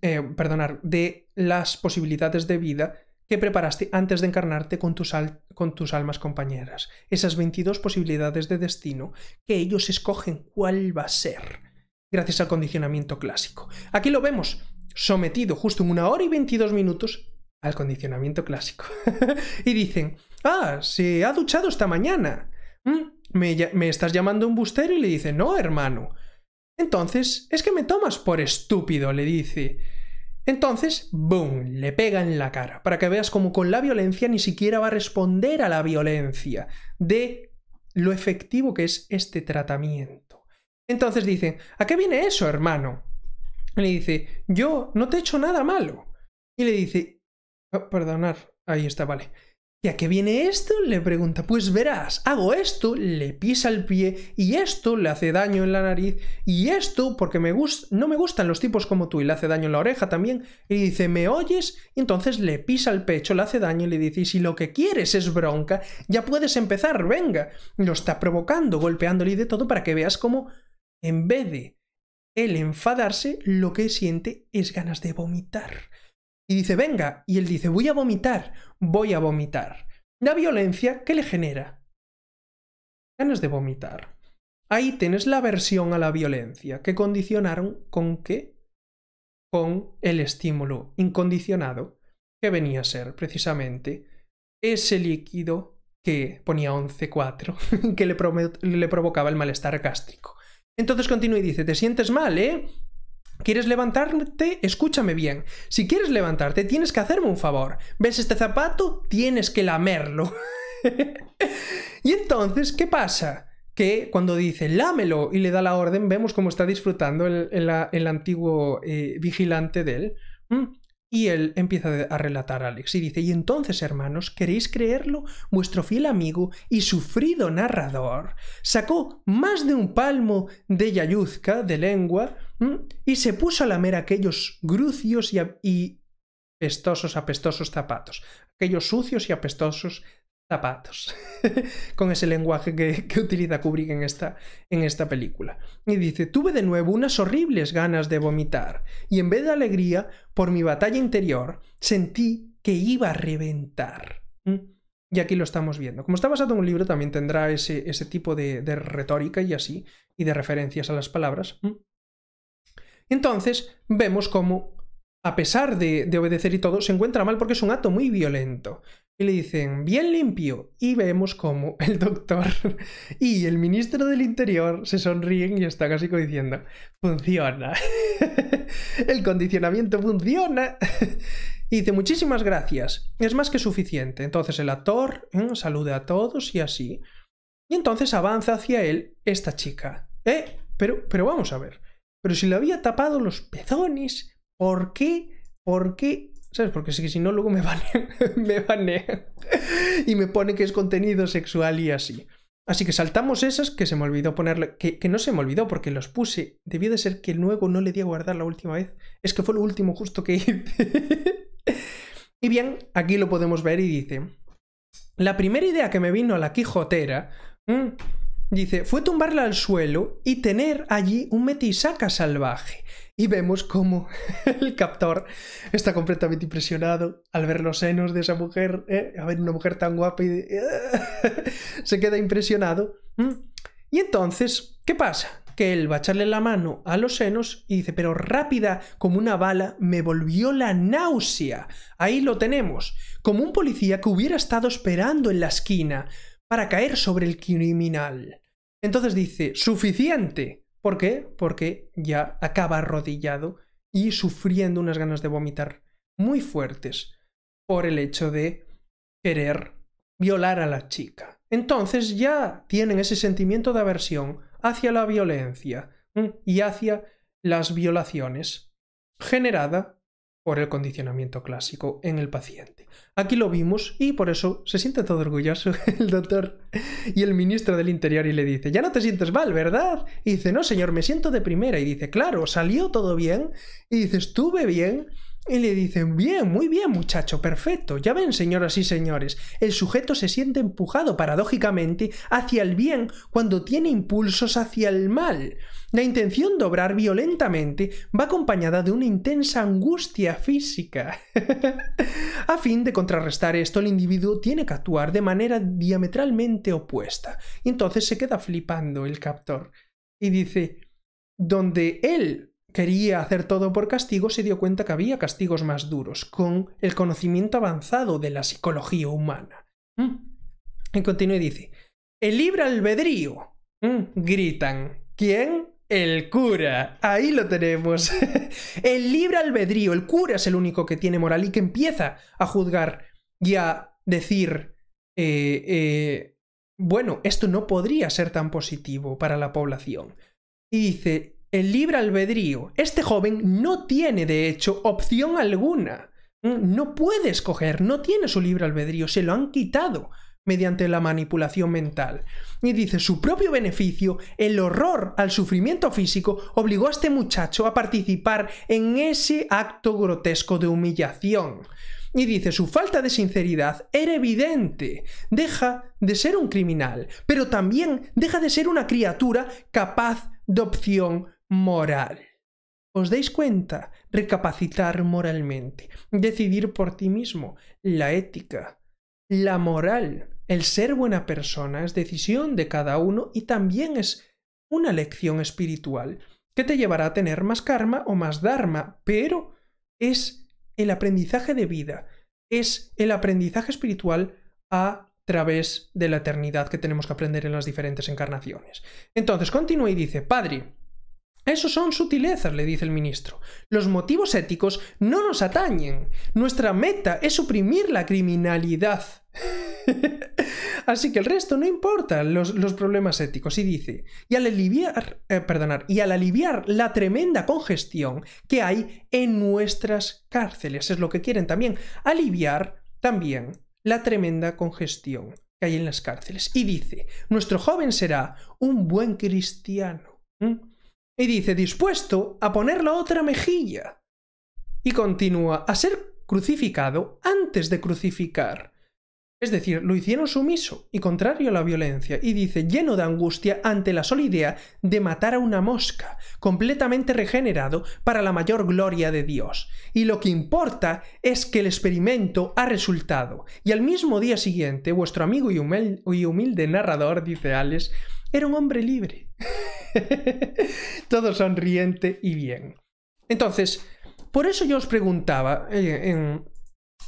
Eh, perdonar, de las posibilidades de vida que preparaste antes de encarnarte con tus, con tus almas compañeras, esas 22 posibilidades de destino que ellos escogen cuál va a ser, gracias al condicionamiento clásico. Aquí lo vemos, sometido justo en una hora y 22 minutos al condicionamiento clásico. y dicen, ah, se ha duchado esta mañana. Mm, ¿Me, me estás llamando un bustero y le dice, no, hermano. Entonces, es que me tomas por estúpido, le dice. Entonces, ¡boom!, le pega en la cara, para que veas como con la violencia ni siquiera va a responder a la violencia de lo efectivo que es este tratamiento. Entonces dice, ¿a qué viene eso, hermano? le dice, yo no te he hecho nada malo. Y le dice, oh, perdonar, ahí está, vale. ¿Y a qué viene esto? Le pregunta, pues verás, hago esto, le pisa el pie y esto le hace daño en la nariz y esto porque me no me gustan los tipos como tú y le hace daño en la oreja también y dice, ¿me oyes? entonces le pisa el pecho, le hace daño y le dice, si lo que quieres es bronca, ya puedes empezar, venga. Lo está provocando, golpeándole y de todo para que veas cómo en vez de él enfadarse, lo que siente es ganas de vomitar y dice, venga, y él dice, voy a vomitar, voy a vomitar. La violencia, ¿qué le genera? Ganas de vomitar. Ahí tienes la aversión a la violencia, que condicionaron con qué? Con el estímulo incondicionado, que venía a ser precisamente ese líquido que ponía 11.4, que le, le provocaba el malestar gástrico. Entonces continúa y dice, te sientes mal, ¿eh? ¿Quieres levantarte? Escúchame bien. Si quieres levantarte, tienes que hacerme un favor. ¿Ves este zapato? Tienes que lamerlo. y entonces, ¿qué pasa? que cuando dice lámelo y le da la orden, vemos cómo está disfrutando el, antiguo eh, vigilante de él. Y él empieza a relatar a Alex y dice, y entonces, hermanos, ¿queréis creerlo? Vuestro fiel amigo y sufrido narrador sacó más de un palmo de yayuzca, de lengua, ¿Mm? Y se puso a lamer aquellos grucios y, y pestosos, apestosos zapatos, aquellos sucios y apestosos zapatos, con ese lenguaje que, que, utiliza Kubrick en esta, en esta película. Y dice, tuve de nuevo unas horribles ganas de vomitar, y en vez de alegría, por mi batalla interior, sentí que iba a reventar. ¿Mm? Y aquí lo estamos viendo. Como está basado en un libro, también tendrá ese, ese tipo de, retórica y así, y de referencias a las palabras. ¿Mm? Entonces vemos cómo, a pesar de, obedecer y todo, se encuentra mal porque es un acto muy violento. Y le dicen, bien limpio. Y vemos cómo el doctor y el ministro del Interior se sonríen y está casi como diciendo, funciona. el condicionamiento funciona. y dice, muchísimas gracias. Es más que suficiente. Entonces el actor ¿eh? saluda a todos y así. Y entonces avanza hacia él esta chica. ¿Eh? Pero, pero vamos a ver. Pero si le había tapado los pezones, ¿por qué? ¿Por qué? ¿Sabes? Porque si, no, luego me banean. me banean. y me pone que es contenido sexual y así. Así que saltamos esas que se me olvidó ponerle. Que, no se me olvidó porque los puse. Debió de ser que luego no le di a guardar la última vez. Es que fue lo último justo que hice. y bien, aquí lo podemos ver y dice. La primera idea que me vino a la Quijotera. Dice, fue tumbarla al suelo y tener allí un metisaca salvaje. Y vemos cómo el captor está completamente impresionado al ver los senos de esa mujer, ¿eh? a ver una mujer tan guapa y se queda impresionado. Mm. Y entonces, ¿qué pasa? Que él va a echarle la mano a los senos y dice, pero rápida como una bala, me volvió la náusea. Ahí lo tenemos, como un policía que hubiera estado esperando en la esquina para caer sobre el criminal. Entonces dice, suficiente. ¿Por qué? Porque ya acaba arrodillado y sufriendo unas ganas de vomitar muy fuertes por el hecho de querer violar a la chica. Entonces ya tienen ese sentimiento de aversión hacia la violencia y hacia las violaciones generada por el condicionamiento clásico en el paciente. Aquí lo vimos y por eso se siente todo orgulloso el doctor y el ministro del Interior y le dice, ya no te sientes mal, ¿verdad? Y dice, no, señor, me siento de primera. Y dice, claro, salió todo bien. Y dice, estuve bien. Y le dicen, bien, muy bien muchacho, perfecto. Ya ven, señoras y señores, el sujeto se siente empujado paradójicamente hacia el bien cuando tiene impulsos hacia el mal. La intención de obrar violentamente va acompañada de una intensa angustia física. a fin de contrarrestar esto, el individuo tiene que actuar de manera diametralmente opuesta. Y entonces se queda flipando el captor. Y dice, donde él quería hacer todo por castigo, se dio cuenta que había castigos más duros, con el conocimiento avanzado de la psicología humana. Mm. Y continúa y dice, el libre albedrío. Mm. Gritan. ¿Quién? El cura, ahí lo tenemos. el libre albedrío, el cura es el único que tiene moral y que empieza a juzgar y a decir, eh, eh, bueno, esto no podría ser tan positivo para la población. Y dice, el libre albedrío, este joven no tiene de hecho opción alguna. Mm, no puede escoger, no tiene su libre albedrío, se lo han quitado mediante la manipulación mental. Y dice, su propio beneficio, el horror al sufrimiento físico, obligó a este muchacho a participar en ese acto grotesco de humillación. Y dice, su falta de sinceridad era evidente. Deja de ser un criminal, pero también deja de ser una criatura capaz de opción moral. ¿Os dais cuenta? Recapacitar moralmente, decidir por ti mismo, la ética, la moral, el ser buena persona es decisión de cada uno y también es una lección espiritual que te llevará a tener más karma o más dharma, pero es el aprendizaje de vida, es el aprendizaje espiritual a través de la eternidad que tenemos que aprender en las diferentes encarnaciones. Entonces continúa y dice, Padre, eso son sutilezas, le dice el ministro. Los motivos éticos no nos atañen. Nuestra meta es suprimir la criminalidad. Así que el resto no importa los, problemas éticos. Y dice, y al aliviar, eh, perdonar, y al aliviar la tremenda congestión que hay en nuestras cárceles, es lo que quieren también, aliviar también la tremenda congestión que hay en las cárceles. Y dice, nuestro joven será un buen cristiano. Y dice, dispuesto a poner la otra mejilla. Y continúa, a ser crucificado antes de crucificar es decir, lo hicieron sumiso y contrario a la violencia, y dice, lleno de angustia ante la sola idea de matar a una mosca, completamente regenerado para la mayor gloria de Dios. Y lo que importa es que el experimento ha resultado. Y al mismo día siguiente, vuestro amigo y, humilde narrador, dice Alex, era un hombre libre. Todo sonriente y bien. Entonces, por eso yo os preguntaba eh, en,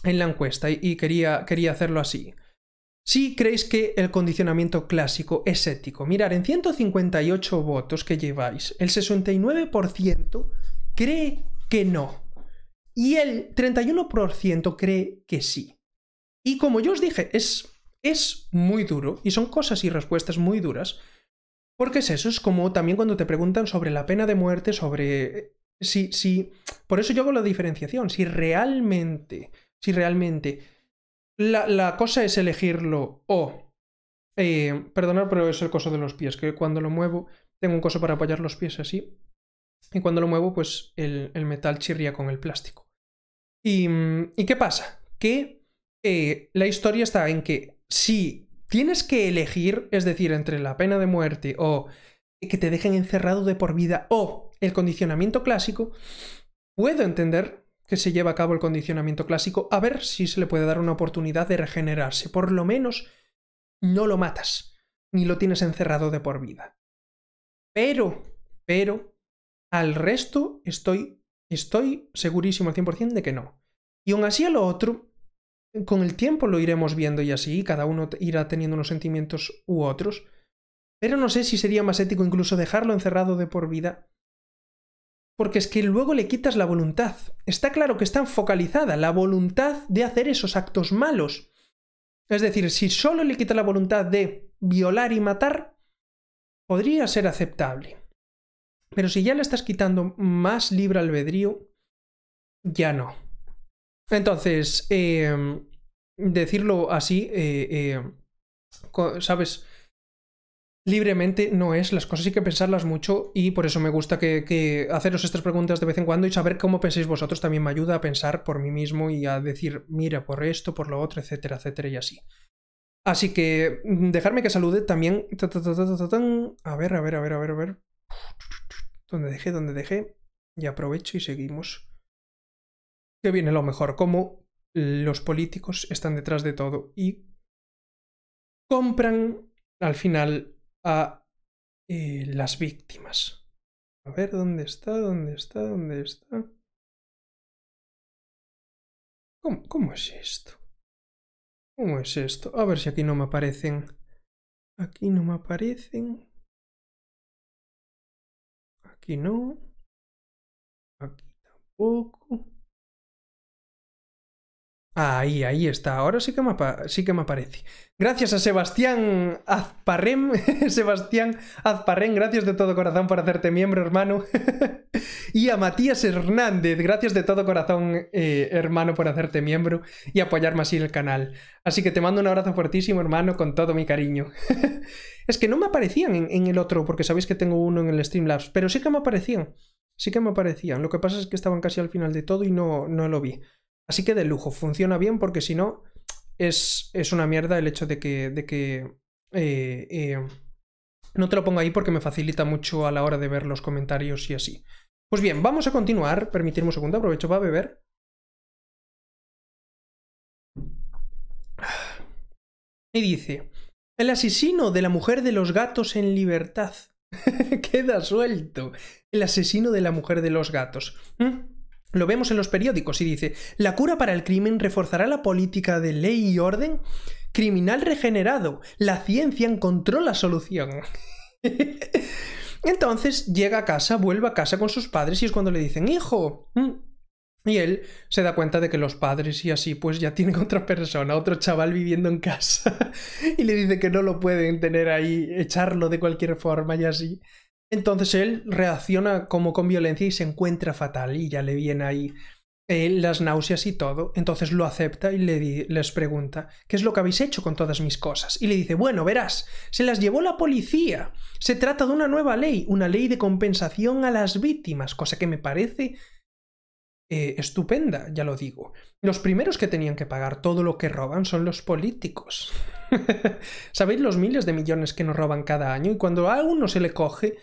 en la encuesta y, quería, quería hacerlo así. Si creéis que el condicionamiento clásico es ético, mirar, en 158 votos que lleváis, el 69% cree que no y el 31% cree que sí. Y como yo os dije, es, es muy duro y son cosas y respuestas muy duras, porque es eso, es como también cuando te preguntan sobre la pena de muerte, sobre si, si, por eso yo hago la diferenciación, si realmente si realmente la, cosa es elegirlo o... Eh, perdonad, pero es el coso de los pies, que cuando lo muevo tengo un coso para apoyar los pies así. Y cuando lo muevo, pues el, metal chirría con el plástico. ¿Y, mm, qué pasa? Que eh, la historia está en que si tienes que elegir, es decir, entre la pena de muerte o que te dejen encerrado de por vida o el condicionamiento clásico, puedo entender que se lleva a cabo el condicionamiento clásico, a ver si se le puede dar una oportunidad de regenerarse. Por lo menos no lo matas, ni lo tienes encerrado de por vida. Pero, pero, al resto estoy, estoy segurísimo al 100% de que no. Y aún así a lo otro, con el tiempo lo iremos viendo y así, cada uno irá teniendo unos sentimientos u otros. Pero no sé si sería más ético incluso dejarlo encerrado de por vida porque es que luego le quitas la voluntad. Está claro que está focalizada la voluntad de hacer esos actos malos. Es decir, si solo le quitas la voluntad de violar y matar, podría ser aceptable. Pero si ya le estás quitando más libre albedrío, ya no. Entonces, eh, decirlo así, eh, eh, ¿sabes? libremente no es, las cosas hay que pensarlas mucho y por eso me gusta que, haceros estas preguntas de vez en cuando y saber cómo penséis vosotros también me ayuda a pensar por mí mismo y a decir, mira, por esto, por lo otro, etcétera, etcétera y así. Así que mm, dejarme que salude también. A ver, a ver, a ver, a ver, a ver. donde dejé? donde dejé? Y aprovecho y seguimos. Que viene lo mejor, como los políticos están detrás de todo y compran al final a eh, las víctimas. A ver, ¿dónde está? ¿Dónde está? ¿Dónde está? ¿Cómo, es esto? ¿Cómo es esto? A ver si aquí no me aparecen. Aquí no me aparecen. Aquí no. Aquí tampoco. Ahí, ahí está. Ahora sí que me, sí que me aparece. Gracias a Sebastián Azparren, Sebastián Azparren, gracias de todo corazón por hacerte miembro, hermano. y a Matías Hernández, gracias de todo corazón, eh, hermano, por hacerte miembro y apoyarme así el canal. Así que te mando un abrazo fuertísimo, hermano, con todo mi cariño. es que no me aparecían en, en, el otro, porque sabéis que tengo uno en el Streamlabs, pero sí que me aparecían. Sí que me aparecían. Lo que pasa es que estaban casi al final de todo y no, no lo vi. Así que de lujo, funciona bien porque si no es, una mierda el hecho de que, de que eh, eh, no te lo pongo ahí porque me facilita mucho a la hora de ver los comentarios y así. Pues bien, vamos a continuar. Permitirme un segundo, aprovecho para beber. Y dice, el asesino de la mujer de los gatos en libertad. Queda suelto. El asesino de la mujer de los gatos. ¿Mm? Lo vemos en los periódicos y dice, la cura para el crimen reforzará la política de ley y orden. Criminal regenerado, la ciencia encontró la solución. Entonces llega a casa, vuelve a casa con sus padres y es cuando le dicen, hijo. Mm. Y él se da cuenta de que los padres y así pues ya tienen otra persona, otro chaval viviendo en casa. y le dice que no lo pueden tener ahí, echarlo de cualquier forma y así. Entonces él reacciona como con violencia y se encuentra fatal y ya le vienen ahí eh, las náuseas y todo. Entonces lo acepta y le les pregunta, ¿qué es lo que habéis hecho con todas mis cosas? Y le dice, bueno, verás, se las llevó la policía. Se trata de una nueva ley, una ley de compensación a las víctimas, cosa que me parece eh, estupenda, ya lo digo. Los primeros que tenían que pagar todo lo que roban son los políticos. ¿Sabéis los miles de millones que nos roban cada año? Y cuando a uno se le coge,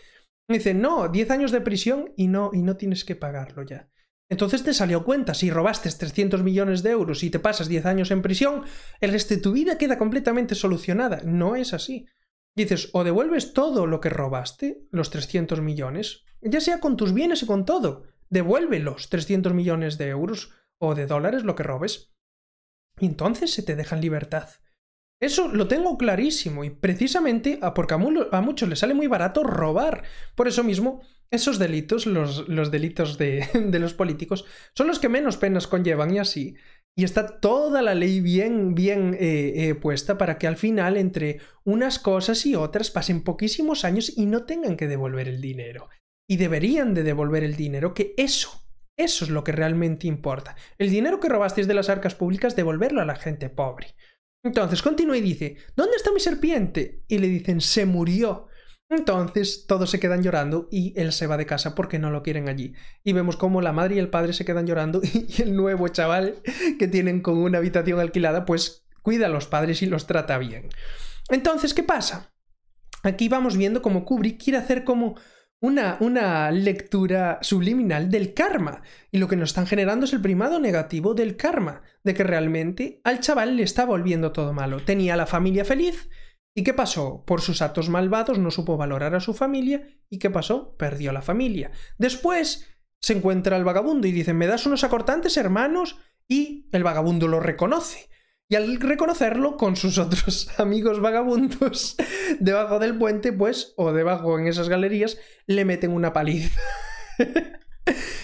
dice, no, 10 años de prisión y no, y no tienes que pagarlo ya. Entonces te salió cuenta, si robaste 300 millones de euros y te pasas 10 años en prisión, el resto de tu vida queda completamente solucionada. No es así. Dices, o devuelves todo lo que robaste, los 300 millones, ya sea con tus bienes y con todo, devuélvelos 300 millones de euros o de dólares lo que robes. Y entonces se te deja en libertad. Eso lo tengo clarísimo y precisamente a porque a, muchos les sale muy barato robar. Por eso mismo, esos delitos, los, delitos de, los políticos, son los que menos penas conllevan y así. Y está toda la ley bien, bien eh, eh, puesta para que al final entre unas cosas y otras pasen poquísimos años y no tengan que devolver el dinero. Y deberían de devolver el dinero, que eso eso es lo que realmente importa. El dinero que robasteis de las arcas públicas, devolverlo a la gente pobre. Entonces continúa y dice, ¿dónde está mi serpiente? Y le dicen, se murió. Entonces todos se quedan llorando y él se va de casa porque no lo quieren allí. Y vemos cómo la madre y el padre se quedan llorando y el nuevo chaval que tienen con una habitación alquilada pues cuida a los padres y los trata bien. Entonces, ¿qué pasa? Aquí vamos viendo cómo Kubrick quiere hacer como una, lectura subliminal del karma. Y lo que nos están generando es el primado negativo del karma, de que realmente al chaval le está volviendo todo malo. Tenía la familia feliz, ¿Y qué pasó? Por sus actos malvados no supo valorar a su familia. ¿Y qué pasó? Perdió a la familia. Después se encuentra el vagabundo y dice, ¿me das unos acortantes, hermanos? Y el vagabundo lo reconoce. Y al reconocerlo con sus otros amigos vagabundos debajo del puente, pues, o debajo en esas galerías, le meten una paliza.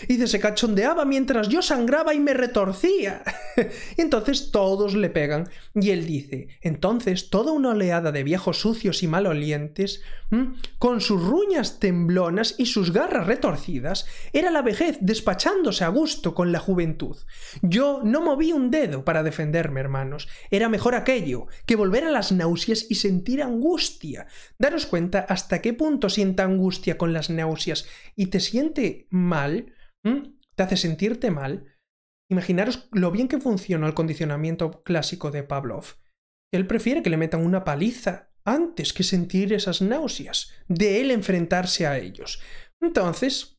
Y dice, se cachondeaba mientras yo sangraba y me retorcía. entonces todos le pegan. Y él dice, entonces toda una oleada de viejos sucios y malolientes, con sus ruñas temblonas y sus garras retorcidas, era la vejez despachándose a gusto con la juventud. Yo no moví un dedo para defenderme, hermanos. Era mejor aquello que volver a las náuseas y sentir angustia. Daros cuenta hasta qué punto sienta angustia con las náuseas y te siente mal ¿Mm? Te hace sentirte mal. Imaginaros lo bien que funciona el condicionamiento clásico de Pavlov. Él prefiere que le metan una paliza antes que sentir esas náuseas, de él enfrentarse a ellos. Entonces,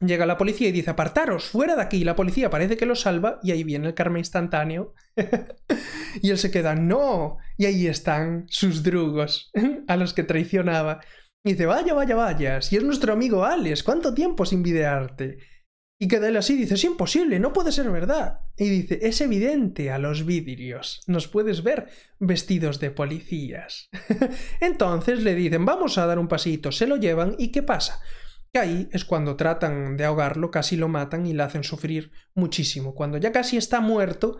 llega la policía y dice, apartaros, fuera de aquí. La policía parece que lo salva y ahí viene el karma instantáneo. y él se queda, no. Y ahí están sus drugos a los que traicionaba. Y dice, vaya, vaya, vaya, si es nuestro amigo Alex, ¿cuánto tiempo sin videarte? Y queda él así dice, es imposible, no puede ser verdad. Y dice, es evidente a los vidrios, nos puedes ver vestidos de policías. Entonces le dicen, vamos a dar un pasito, se lo llevan y ¿qué pasa? Que ahí es cuando tratan de ahogarlo, casi lo matan y le hacen sufrir muchísimo. Cuando ya casi está muerto,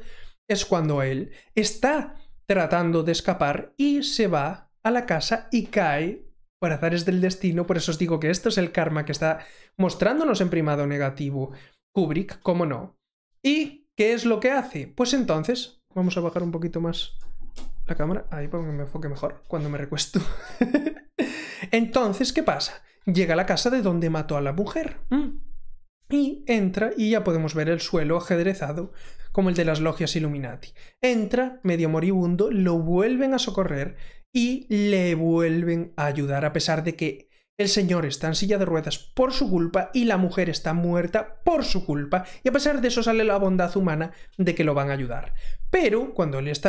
es cuando él está tratando de escapar y se va a la casa y cae por azares del destino, por eso os digo que esto es el karma que está mostrándonos en primado negativo Kubrick, cómo no. ¿Y qué es lo que hace? Pues entonces, vamos a bajar un poquito más la cámara, ahí para que me enfoque mejor cuando me recuesto. entonces, ¿qué pasa? Llega a la casa de donde mató a la mujer. Mm. Y entra y ya podemos ver el suelo ajedrezado, como el de las logias Illuminati. Entra, medio moribundo, lo vuelven a socorrer y le vuelven a ayudar a pesar de que el señor está en silla de ruedas por su culpa y la mujer está muerta por su culpa y a pesar de eso sale la bondad humana de que lo van a ayudar. Pero cuando él está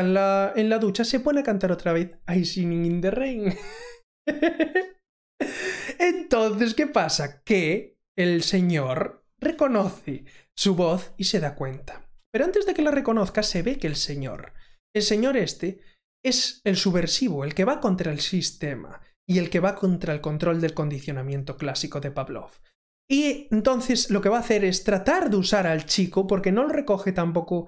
en la, ducha se pone a cantar otra vez I in the Rain. Entonces, ¿qué pasa? Que el señor reconoce su voz y se da cuenta. Pero antes de que la reconozca se ve que el señor, el señor este, es el subversivo, el que va contra el sistema y el que va contra el control del condicionamiento clásico de Pavlov. Y entonces lo que va a hacer es tratar de usar al chico, porque no lo recoge tampoco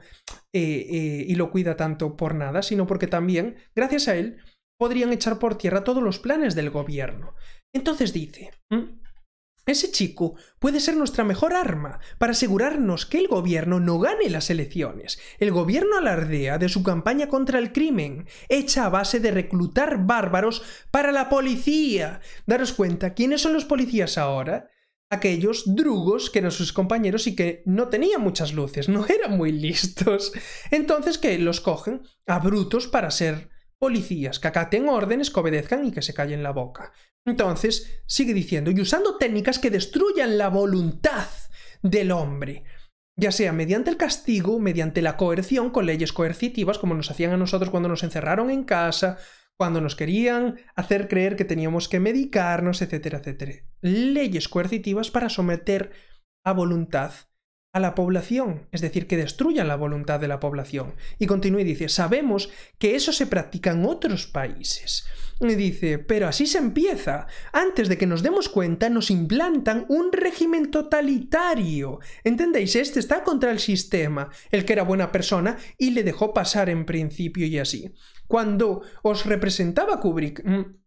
eh, eh, y lo cuida tanto por nada, sino porque también, gracias a él, podrían echar por tierra todos los planes del gobierno. Entonces dice, ese chico puede ser nuestra mejor arma para asegurarnos que el gobierno no gane las elecciones. El gobierno alardea de su campaña contra el crimen, hecha a base de reclutar bárbaros para la policía. Daros cuenta, ¿quiénes son los policías ahora? Aquellos drugos que eran sus compañeros y que no tenían muchas luces, no eran muy listos. Entonces que los cogen a brutos para ser policías que acaten órdenes, que obedezcan y que se callen la boca. Entonces, sigue diciendo, y usando técnicas que destruyan la voluntad del hombre, ya sea mediante el castigo, mediante la coerción, con leyes coercitivas, como nos hacían a nosotros cuando nos encerraron en casa, cuando nos querían hacer creer que teníamos que medicarnos, etcétera, etcétera. Leyes coercitivas para someter a voluntad a la población, es decir, que destruyan la voluntad de la población. Y continúa y dice, sabemos que eso se practica en otros países. Y dice, pero así se empieza. Antes de que nos demos cuenta, nos implantan un régimen totalitario. ¿Entendéis? Este está contra el sistema, el que era buena persona y le dejó pasar en principio y así. Cuando os representaba Kubrick... Mm,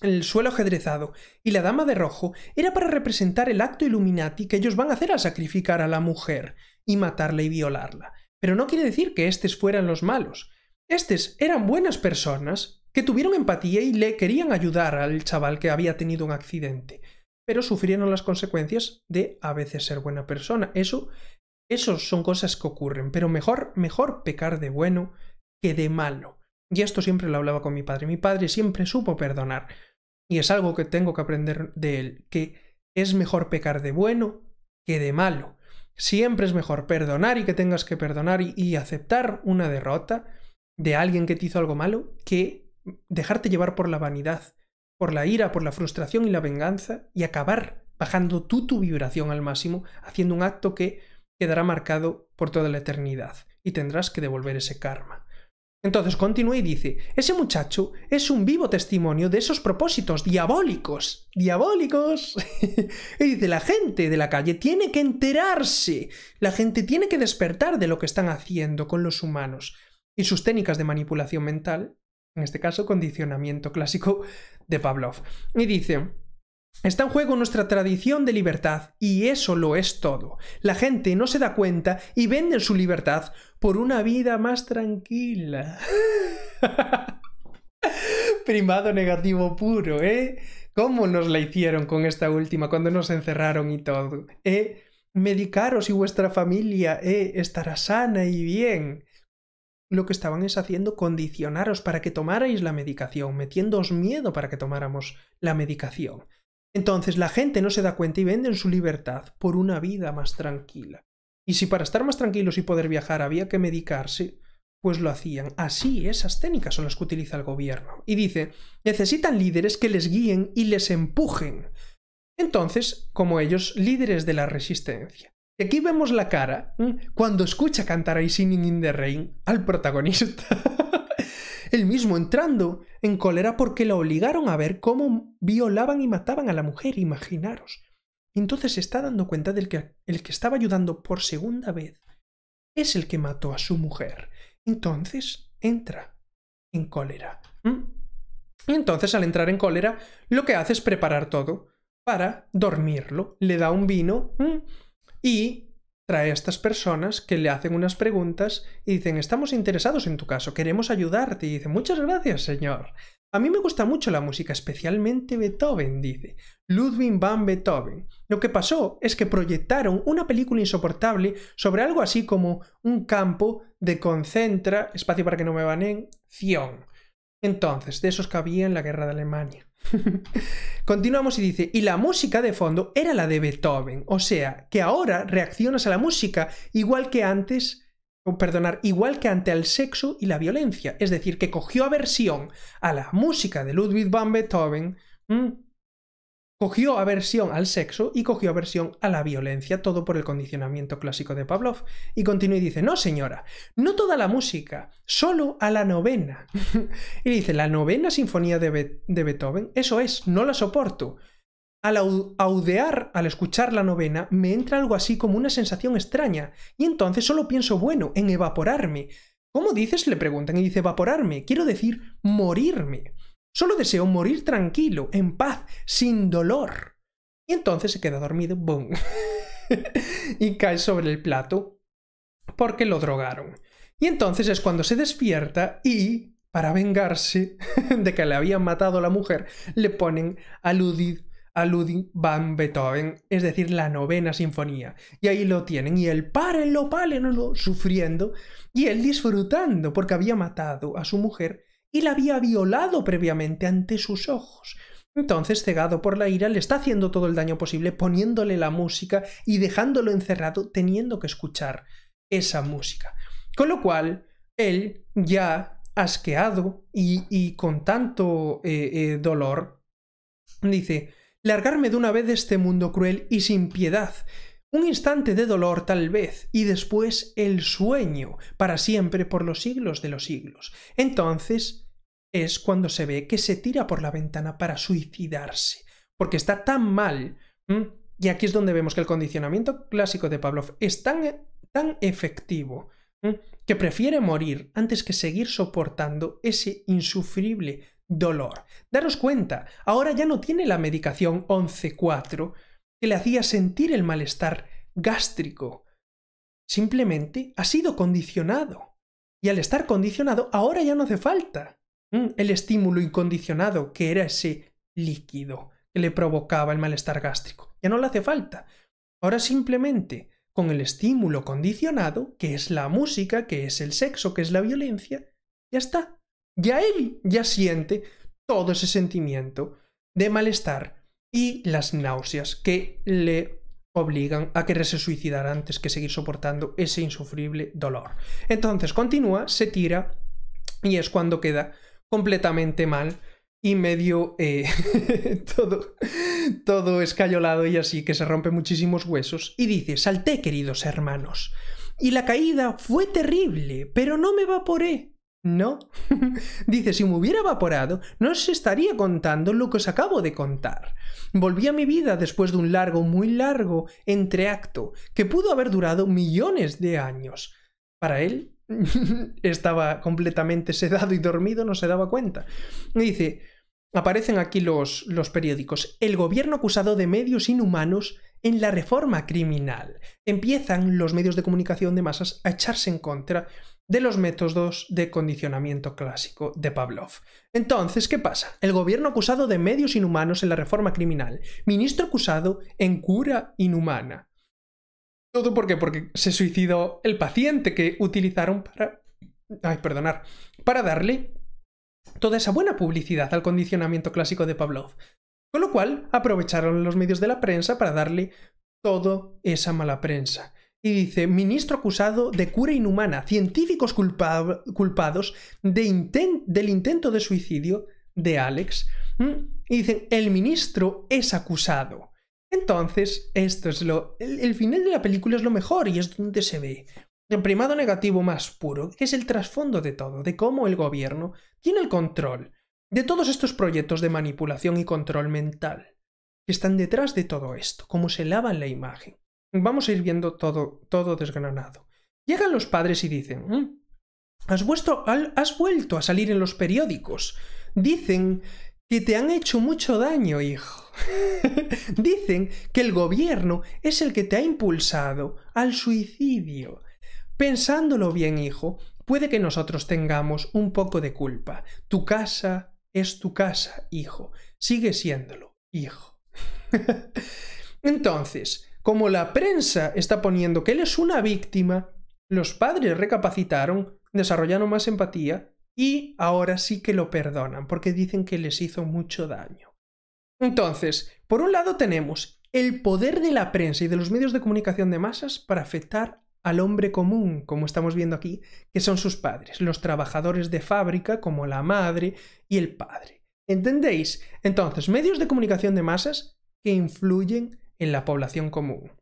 el suelo ajedrezado, y la dama de rojo era para representar el acto Illuminati que ellos van a hacer a sacrificar a la mujer y matarla y violarla. Pero no quiere decir que estos fueran los malos. Estes eran buenas personas que tuvieron empatía y le querían ayudar al chaval que había tenido un accidente, pero sufrieron las consecuencias de a veces ser buena persona. Eso, eso son cosas que ocurren, pero mejor, mejor pecar de bueno que de malo. Y esto siempre lo hablaba con mi padre. Mi padre siempre supo perdonar. Y es algo que tengo que aprender de él, que es mejor pecar de bueno que de malo. Siempre es mejor perdonar y que tengas que perdonar y, y aceptar una derrota de alguien que te hizo algo malo que dejarte llevar por la vanidad, por la ira, por la frustración y la venganza y acabar bajando tú tu vibración al máximo, haciendo un acto que quedará marcado por toda la eternidad y tendrás que devolver ese karma. Entonces continúa y dice, ese muchacho es un vivo testimonio de esos propósitos diabólicos, diabólicos. y dice, la gente de la calle tiene que enterarse, la gente tiene que despertar de lo que están haciendo con los humanos y sus técnicas de manipulación mental, en este caso condicionamiento clásico de Pavlov. Y dice, Está en juego nuestra tradición de libertad y eso lo es todo. La gente no se da cuenta y venden su libertad por una vida más tranquila. Primado negativo puro, ¿eh? ¿Cómo nos la hicieron con esta última cuando nos encerraron y todo? ¿Eh? Medicaros y vuestra familia ¿eh? estará sana y bien lo que estaban es haciendo condicionaros para que tomarais la medicación, metiéndoos miedo para que tomáramos la medicación. Entonces la gente no se da cuenta y venden su libertad por una vida más tranquila. Y si para estar más tranquilos y poder viajar había que medicarse, pues lo hacían. Así esas técnicas son las que utiliza el gobierno. Y dice, necesitan líderes que les guíen y les empujen. Entonces, como ellos, líderes de la resistencia. Y aquí vemos la cara cuando escucha cantar a Singing in the Rain al protagonista. él mismo entrando en cólera porque lo obligaron a ver cómo violaban y mataban a la mujer, imaginaros. Entonces se está dando cuenta del que el que estaba ayudando por segunda vez es el que mató a su mujer. Entonces entra en cólera. ¿Mm? entonces al entrar en cólera lo que hace es preparar todo para dormirlo. Le da un vino ¿Mm? y trae a estas personas que le hacen unas preguntas y dicen, estamos interesados en tu caso, queremos ayudarte. Y dice, muchas gracias, señor. A mí me gusta mucho la música, especialmente Beethoven, dice. Ludwig van Beethoven. Lo que pasó es que proyectaron una película insoportable sobre algo así como un campo de concentra, espacio para que no me en Zion. Entonces, de esos que había en la guerra de Alemania. Continuamos y dice, y la música de fondo era la de Beethoven, o sea, que ahora reaccionas a la música igual que antes, o perdonar, igual que ante el sexo y la violencia, es decir, que cogió aversión a la música de Ludwig van Beethoven, mm, Cogió aversión al sexo y cogió aversión a la violencia, todo por el condicionamiento clásico de Pavlov. Y continúa y dice, no señora, no toda la música, solo a la novena. y dice, la novena sinfonía de, Beethoven, eso es, no la soporto. Al audear, al escuchar la novena, me entra algo así como una sensación extraña, y entonces solo pienso, bueno, en evaporarme. ¿Cómo dices? Le preguntan y dice, evaporarme, quiero decir, morirme. Solo deseo morir tranquilo, en paz, sin dolor. Y entonces se queda dormido, boom, y cae sobre el plato porque lo drogaron. Y entonces es cuando se despierta y, para vengarse de que le habían matado a la mujer, le ponen a Ludwig, a van Beethoven, es decir, la novena sinfonía. Y ahí lo tienen, y él, párenlo, párenlo, sufriendo, y él disfrutando porque había matado a su mujer y la había violado previamente ante sus ojos. Entonces, cegado por la ira, le está haciendo todo el daño posible, poniéndole la música y dejándolo encerrado, teniendo que escuchar esa música. Con lo cual, él, ya asqueado y, con tanto eh, eh, dolor, dice, largarme de una vez de este mundo cruel y sin piedad, un instante de dolor tal vez, y después el sueño, para siempre por los siglos de los siglos. Entonces es cuando se ve que se tira por la ventana para suicidarse, porque está tan mal. Y aquí es donde vemos que el condicionamiento clásico de Pavlov es tan, tan efectivo que prefiere morir antes que seguir soportando ese insufrible dolor. Daros cuenta, ahora ya no tiene la medicación 11.4 que le hacía sentir el malestar gástrico. Simplemente ha sido condicionado. Y al estar condicionado, ahora ya no hace falta mm, el estímulo incondicionado que era ese líquido que le provocaba el malestar gástrico. Ya no le hace falta. Ahora simplemente con el estímulo condicionado, que es la música, que es el sexo, que es la violencia, ya está. Ya él ya siente todo ese sentimiento de malestar y las náuseas que le obligan a quererse se suicidar antes que seguir soportando ese insufrible dolor. Entonces continúa, se tira y es cuando queda completamente mal y medio eh, todo, todo escayolado y así que se rompe muchísimos huesos y dice, salté queridos hermanos. Y la caída fue terrible, pero no me evaporé. No. Dice, si me hubiera evaporado, no os estaría contando lo que os acabo de contar. Volví a mi vida después de un largo, muy largo entreacto que pudo haber durado millones de años. Para él estaba completamente sedado y dormido, no se daba cuenta. Dice, aparecen aquí los, los periódicos. El gobierno acusado de medios inhumanos en la reforma criminal. Empiezan los medios de comunicación de masas a echarse en contra de los métodos de condicionamiento clásico de Pavlov. Entonces, ¿qué pasa? El gobierno acusado de medios inhumanos en la reforma criminal, ministro acusado en cura inhumana. ¿Todo por qué? Porque se suicidó el paciente que utilizaron para... Ay, perdonar. Para darle toda esa buena publicidad al condicionamiento clásico de Pavlov. Con lo cual, aprovecharon los medios de la prensa para darle toda esa mala prensa. Y dice, ministro acusado de cura inhumana, científicos culpados del intento de suicidio de Alex. ¿Mm? Y dicen, el ministro es acusado. Entonces, esto es lo... El, final de la película es lo mejor y es donde se ve el primado negativo más puro, que es el trasfondo de todo, de cómo el gobierno tiene el control de todos estos proyectos de manipulación y control mental que están detrás de todo esto, cómo se lavan la imagen. Vamos a ir viendo todo, todo desgranado. Llegan los padres y dicen, mm, has vuelto a salir en los periódicos. Dicen que te han hecho mucho daño, hijo. Dicen que el gobierno es el que te ha impulsado al suicidio. Pensándolo bien, hijo, puede que nosotros tengamos un poco de culpa. Tu casa es tu casa, hijo. Sigue siéndolo, hijo. Entonces, como la prensa está poniendo que él es una víctima, los padres recapacitaron, desarrollaron más empatía y ahora sí que lo perdonan porque dicen que les hizo mucho daño. Entonces, por un lado tenemos el poder de la prensa y de los medios de comunicación de masas para afectar al hombre común, como estamos viendo aquí, que son sus padres, los trabajadores de fábrica como la madre y el padre. ¿Entendéis? Entonces, medios de comunicación de masas que influyen en la población común.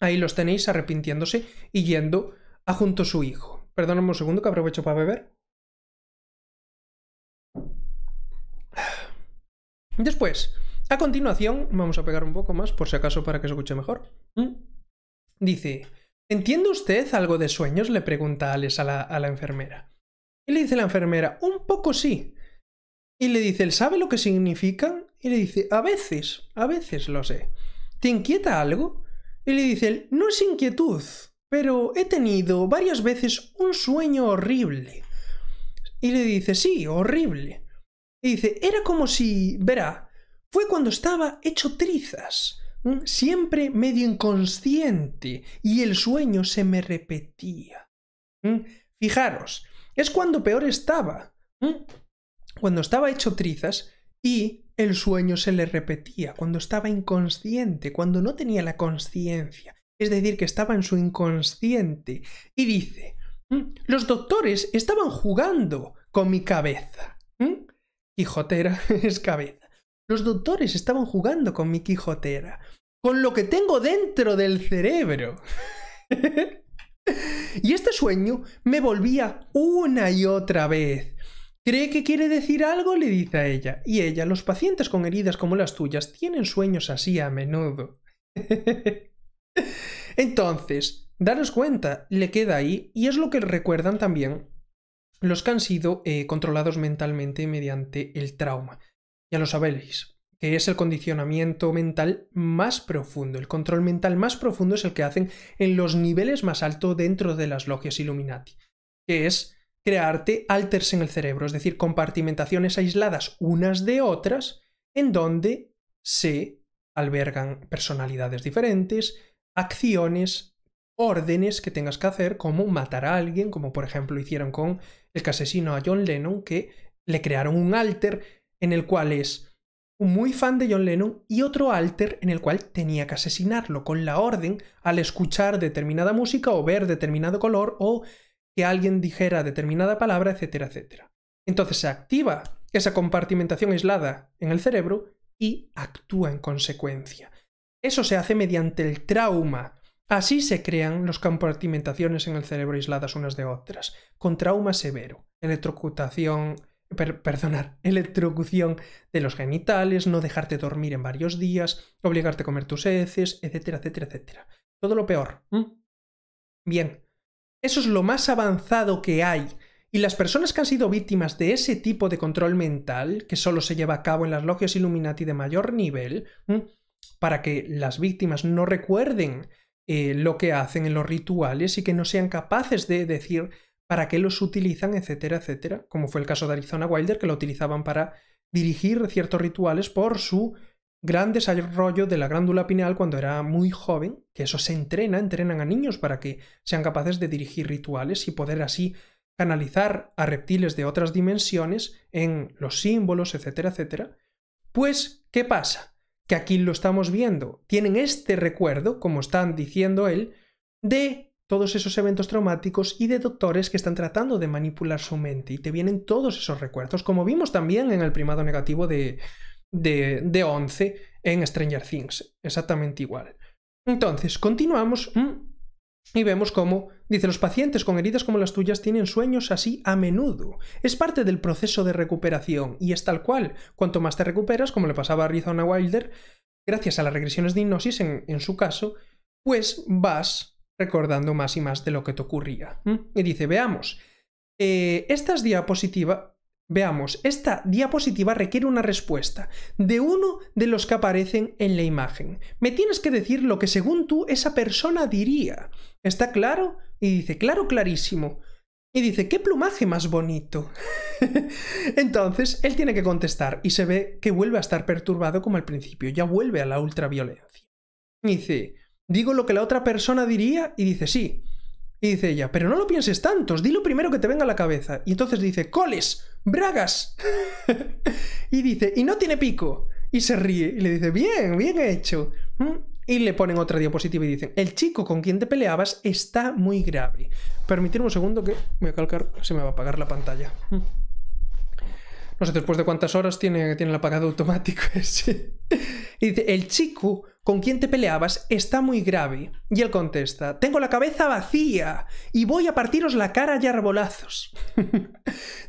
Ahí los tenéis arrepintiéndose y yendo a junto su hijo. Perdóname un segundo que aprovecho para beber. Después, a continuación, vamos a pegar un poco más por si acaso para que se escuche mejor. ¿Mm? Dice, ¿entiende usted algo de sueños? Le pregunta Alex a la, a la enfermera. Y le dice la enfermera, un poco sí. Y le dice, ¿él sabe lo que significan? Y le dice, a veces, a veces lo sé. ¿Te inquieta algo? Y le dice no es inquietud, pero he tenido varias veces un sueño horrible. Y le dice, sí, horrible. Y dice, era como si, verá, fue cuando estaba hecho trizas, siempre medio inconsciente, y el sueño se me repetía. Fijaros, es cuando peor estaba, cuando estaba hecho trizas y el sueño se le repetía cuando estaba inconsciente, cuando no tenía la conciencia, es decir, que estaba en su inconsciente. Y dice, mm, los doctores estaban jugando con mi cabeza. ¿Mm? Quijotera es cabeza. Los doctores estaban jugando con mi quijotera, con lo que tengo dentro del cerebro. y este sueño me volvía una y otra vez. Cree que quiere decir algo, le dice a ella. Y ella, los pacientes con heridas como las tuyas tienen sueños así a menudo. Entonces, daros cuenta, le queda ahí y es lo que recuerdan también los que han sido eh, controlados mentalmente mediante el trauma. Ya lo sabéis, que es el condicionamiento mental más profundo. El control mental más profundo es el que hacen en los niveles más altos dentro de las logias Illuminati, que es crearte alters en el cerebro, es decir, compartimentaciones aisladas unas de otras en donde se albergan personalidades diferentes, acciones, órdenes que tengas que hacer, como matar a alguien, como por ejemplo hicieron con el que asesino a John Lennon, que le crearon un alter en el cual es muy fan de John Lennon y otro alter en el cual tenía que asesinarlo con la orden al escuchar determinada música o ver determinado color o que alguien dijera determinada palabra, etcétera, etcétera. Entonces se activa esa compartimentación aislada en el cerebro y actúa en consecuencia. Eso se hace mediante el trauma. Así se crean las compartimentaciones en el cerebro aisladas unas de otras, con trauma severo, electrocutación, perdonar, electrocución de los genitales, no dejarte dormir en varios días, obligarte a comer tus heces, etcétera, etcétera, etcétera. Todo lo peor. Bien, eso es lo más avanzado que hay. Y las personas que han sido víctimas de ese tipo de control mental, que solo se lleva a cabo en las logias Illuminati de mayor nivel, para que las víctimas no recuerden eh, lo que hacen en los rituales y que no sean capaces de decir para qué los utilizan, etcétera, etcétera, como fue el caso de Arizona Wilder, que lo utilizaban para dirigir ciertos rituales por su gran desarrollo de la glándula pineal cuando era muy joven, que eso se entrena, entrenan a niños para que sean capaces de dirigir rituales y poder así canalizar a reptiles de otras dimensiones en los símbolos, etcétera, etcétera. Pues, ¿qué pasa? Que aquí lo estamos viendo. Tienen este recuerdo, como están diciendo él, de todos esos eventos traumáticos y de doctores que están tratando de manipular su mente y te vienen todos esos recuerdos, como vimos también en el primado negativo de, de, 11 en Stranger Things. Exactamente igual. Entonces, continuamos mm, y vemos cómo dice los pacientes con heridas como las tuyas tienen sueños así a menudo. Es parte del proceso de recuperación y es tal cual. Cuanto más te recuperas, como le pasaba a Arizona Wilder, gracias a las regresiones de hipnosis en, su caso, pues vas recordando más y más de lo que te ocurría. Mm, y dice, veamos, eh, estas diapositivas, Veamos, esta diapositiva requiere una respuesta de uno de los que aparecen en la imagen. Me tienes que decir lo que según tú esa persona diría. ¿Está claro? Y dice, claro, clarísimo. Y dice, qué plumaje más bonito. Entonces, él tiene que contestar y se ve que vuelve a estar perturbado como al principio, ya vuelve a la ultraviolencia. dice, digo lo que la otra persona diría y dice, sí. Y dice ella, pero no lo pienses tantos, Dilo lo primero que te venga a la cabeza. Y entonces dice, coles, bragas. y dice, y no tiene pico. Y se ríe y le dice, bien, bien hecho. ¿Mm? Y le ponen otra diapositiva y dicen, el chico con quien te peleabas está muy grave. Permitirme un segundo que voy a calcar, se me va a apagar la pantalla. ¿Mm? no sé después de cuántas horas tiene, tiene el apagado automático ese. Y dice, el chico con quien te peleabas está muy grave. Y él contesta, tengo la cabeza vacía y voy a partiros la cara a arbolazos.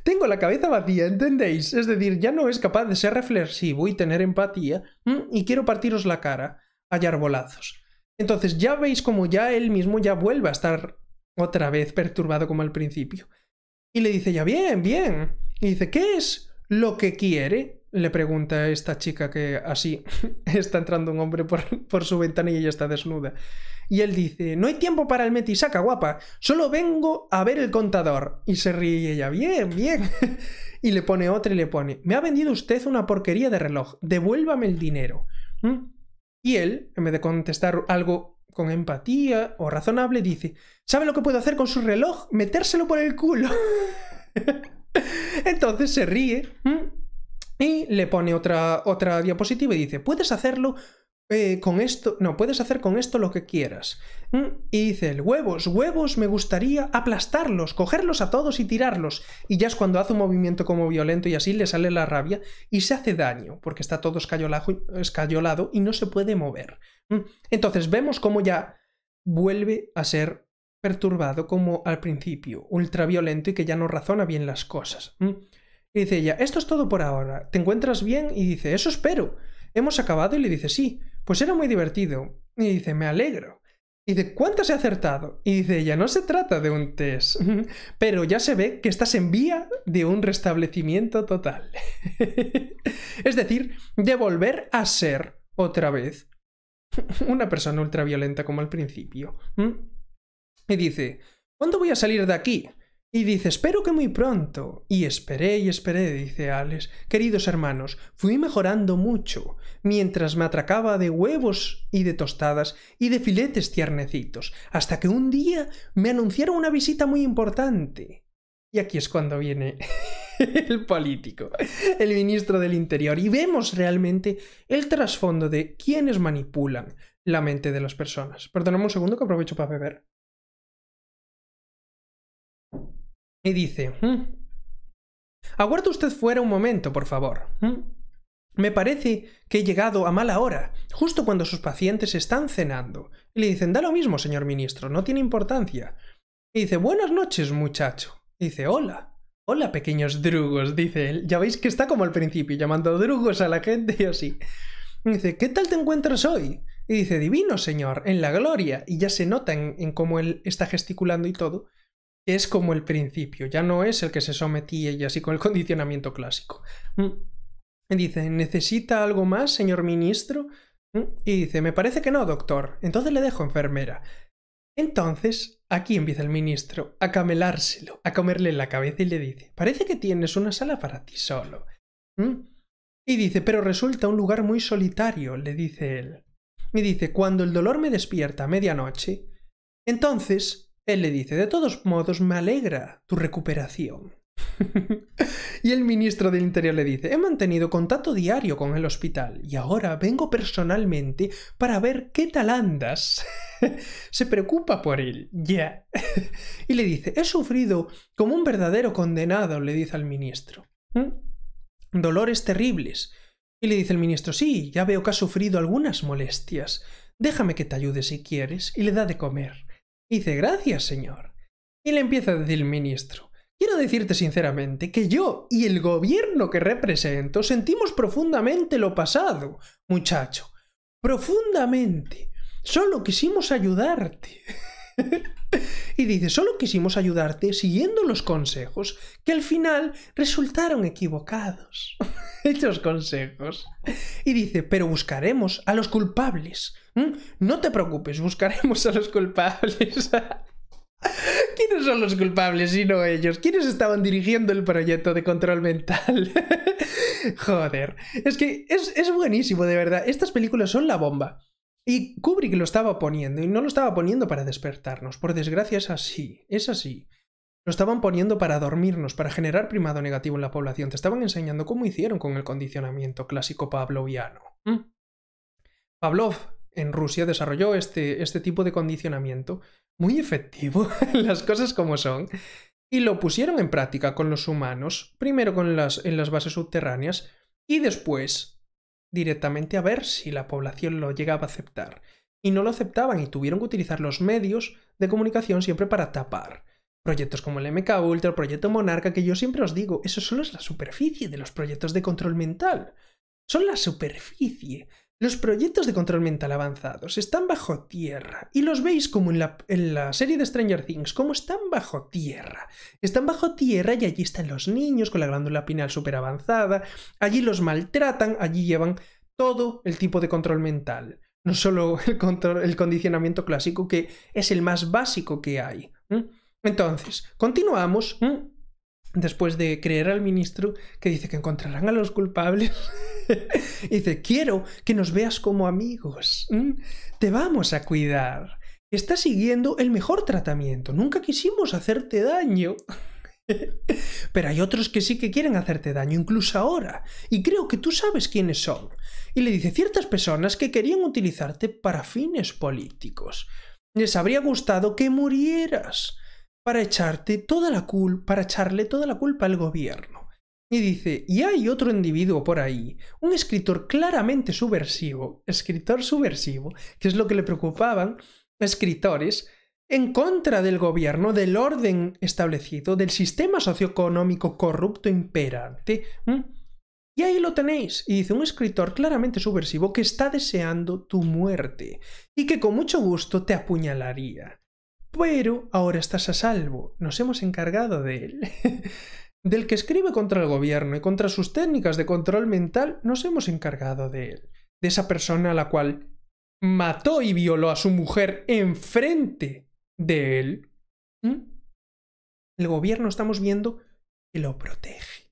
tengo la cabeza vacía, ¿entendéis? Es decir, ya no es capaz de ser reflexivo y tener empatía y quiero partiros la cara a arbolazos Entonces ya veis como ya él mismo ya vuelve a estar otra vez perturbado como al principio. Y le dice, ya bien, bien. Y dice, ¿qué es? lo que quiere? Le pregunta a esta chica que así está entrando un hombre por, su ventana y ella está desnuda. Y él dice, no hay tiempo para el metisaca, guapa, solo vengo a ver el contador. Y se ríe ella, bien, bien. y le pone otra y le pone, me ha vendido usted una porquería de reloj, devuélvame el dinero. ¿Mm? Y él, en vez de contestar algo con empatía o razonable, dice, ¿sabe lo que puedo hacer con su reloj? Metérselo por el culo. Entonces se ríe ¿Mm? y le pone otra, otra diapositiva y dice, puedes hacerlo eh, con esto, no, puedes hacer con esto lo que quieras. ¿Mm? Y dice el huevos, huevos, me gustaría aplastarlos, cogerlos a todos y tirarlos. Y ya es cuando hace un movimiento como violento y así le sale la rabia y se hace daño, porque está todo escayolado y no se puede mover. ¿Mm? Entonces vemos cómo ya vuelve a ser perturbado como al principio, ultraviolento y que ya no razona bien las cosas. Y dice ella, esto es todo por ahora, ¿te encuentras bien? Y dice, eso espero. ¿Hemos acabado? Y le dice, sí, pues era muy divertido. Y dice, me alegro. Y dice, ¿cuántas he acertado? Y dice ella, no se trata de un test, pero ya se ve que estás en vía de un restablecimiento total. es decir, de volver a ser otra vez una persona ultraviolenta como al principio y dice, ¿cuándo voy a salir de aquí? Y dice, espero que muy pronto. Y esperé y esperé, dice Alex. Queridos hermanos, fui mejorando mucho, mientras me atracaba de huevos y de tostadas y de filetes tiernecitos, hasta que un día me anunciaron una visita muy importante. Y aquí es cuando viene el político, el ministro del Interior, y vemos realmente el trasfondo de quienes manipulan la mente de las personas. Perdóname un segundo que aprovecho para beber. y dice, mm, Aguarda usted fuera un momento, por favor. Mm, me parece que he llegado a mala hora, justo cuando sus pacientes están cenando. Y le dicen, da lo mismo, señor ministro, no tiene importancia. Y dice, buenas noches, muchacho. Y dice, hola. Hola, pequeños drugos, dice él. Ya veis que está como al principio, llamando drugos a la gente y así. Y dice, ¿qué tal te encuentras hoy? Y dice, divino, señor, en la gloria. Y ya se nota en cómo él está gesticulando y todo, es como el principio, ya no es el que se sometía y así con el condicionamiento clásico. Mm. Dice, ¿necesita algo más, señor ministro? Mm. Y dice, me parece que no, doctor. Entonces le dejo enfermera. Entonces, aquí empieza el ministro a camelárselo, a comerle la cabeza y le dice, parece que tienes una sala para ti solo. Mm. Y dice, pero resulta un lugar muy solitario, le dice él. Y dice, cuando el dolor me despierta a medianoche, entonces él le dice, de todos modos, me alegra tu recuperación. y el ministro del Interior le dice, he mantenido contacto diario con el hospital y ahora vengo personalmente para ver qué tal andas. Se preocupa por él, ya. y le dice, he sufrido como un verdadero condenado, le dice al ministro. ¿Mm? Dolores terribles. Y le dice el ministro, sí, ya veo que has sufrido algunas molestias. Déjame que te ayude si quieres. Y le da de comer dice, gracias, señor. Y le empieza a decir el ministro, quiero decirte sinceramente que yo y el gobierno que represento sentimos profundamente lo pasado, muchacho. Profundamente. Solo quisimos ayudarte. Y dice, solo quisimos ayudarte siguiendo los consejos que al final resultaron equivocados. Hechos consejos. Y dice, pero buscaremos a los culpables. ¿Mm? No te preocupes, buscaremos a los culpables. ¿Quiénes son los culpables y no ellos? ¿Quiénes estaban dirigiendo el proyecto de control mental? Joder, es que es buenísimo, de verdad. Estas películas son la bomba. Y Kubrick lo estaba poniendo, y no lo estaba poniendo para despertarnos, por desgracia es así, es así. Lo estaban poniendo para dormirnos, para generar primado negativo en la población. Te estaban enseñando cómo hicieron con el condicionamiento clásico pavloviano. Mm. Pavlov en Rusia desarrolló este, este tipo de condicionamiento muy efectivo, las cosas como son, y lo pusieron en práctica con los humanos, primero con las, en las bases subterráneas y después directamente a ver si la población lo llegaba a aceptar. Y no lo aceptaban y tuvieron que utilizar los medios de comunicación siempre para tapar. Proyectos como el MK Ultra, el proyecto Monarca, que yo siempre os digo, eso solo es la superficie de los proyectos de control mental. Son la superficie. Los proyectos de control mental avanzados están bajo tierra y los veis como en la, en la, serie de Stranger Things, como están bajo tierra. Están bajo tierra y allí están los niños con la glándula pineal súper avanzada, allí los maltratan, allí llevan todo el tipo de control mental. No solo el, control, el condicionamiento clásico, que es el más básico que hay. Entonces, continuamos después de creer al ministro que dice que encontrarán a los culpables, dice, quiero que nos veas como amigos, mm, te vamos a cuidar, estás siguiendo el mejor tratamiento, nunca quisimos hacerte daño. Pero hay otros que sí que quieren hacerte daño, incluso ahora. Y creo que tú sabes quiénes son. Y le dice ciertas personas que querían utilizarte para fines políticos. Les habría gustado que murieras para echarte toda la culpa, para echarle toda la culpa al gobierno. Y dice, y hay otro individuo por ahí, un escritor claramente subversivo, escritor subversivo, que es lo que le preocupaban escritores, en contra del gobierno, del orden establecido, del sistema socioeconómico corrupto imperante. Y ahí lo tenéis, y dice un escritor claramente subversivo que está deseando tu muerte y que con mucho gusto te apuñalaría pero ahora estás a salvo. Nos hemos encargado de él. Del que escribe contra el gobierno y contra sus técnicas de control mental, nos hemos encargado de él. De esa persona a la cual mató y violó a su mujer enfrente de él. ¿Mm? El gobierno estamos viendo que lo protege.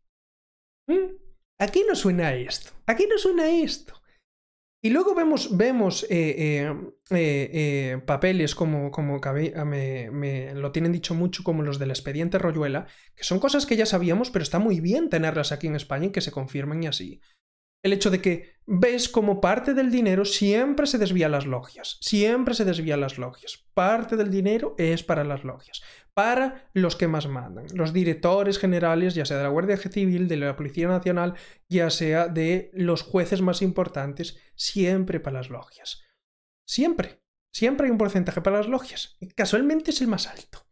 ¿Mm? Aquí nos suena esto. Aquí nos suena esto. Y luego vemos, vemos eh, eh, eh, papeles como, como ah, me, lo tienen dicho mucho, como los del expediente Royuela, que son cosas que ya sabíamos, pero está muy bien tenerlas aquí en España y que se confirmen y así el hecho de que ves como parte del dinero siempre se desvía a las logias, siempre se desvía a las logias. Parte del dinero es para las logias, para los que más mandan, los directores generales, ya sea de la Guardia Civil, de la Policía Nacional, ya sea de los jueces más importantes, siempre para las logias. Siempre, siempre hay un porcentaje para las logias. casualmente es el más alto.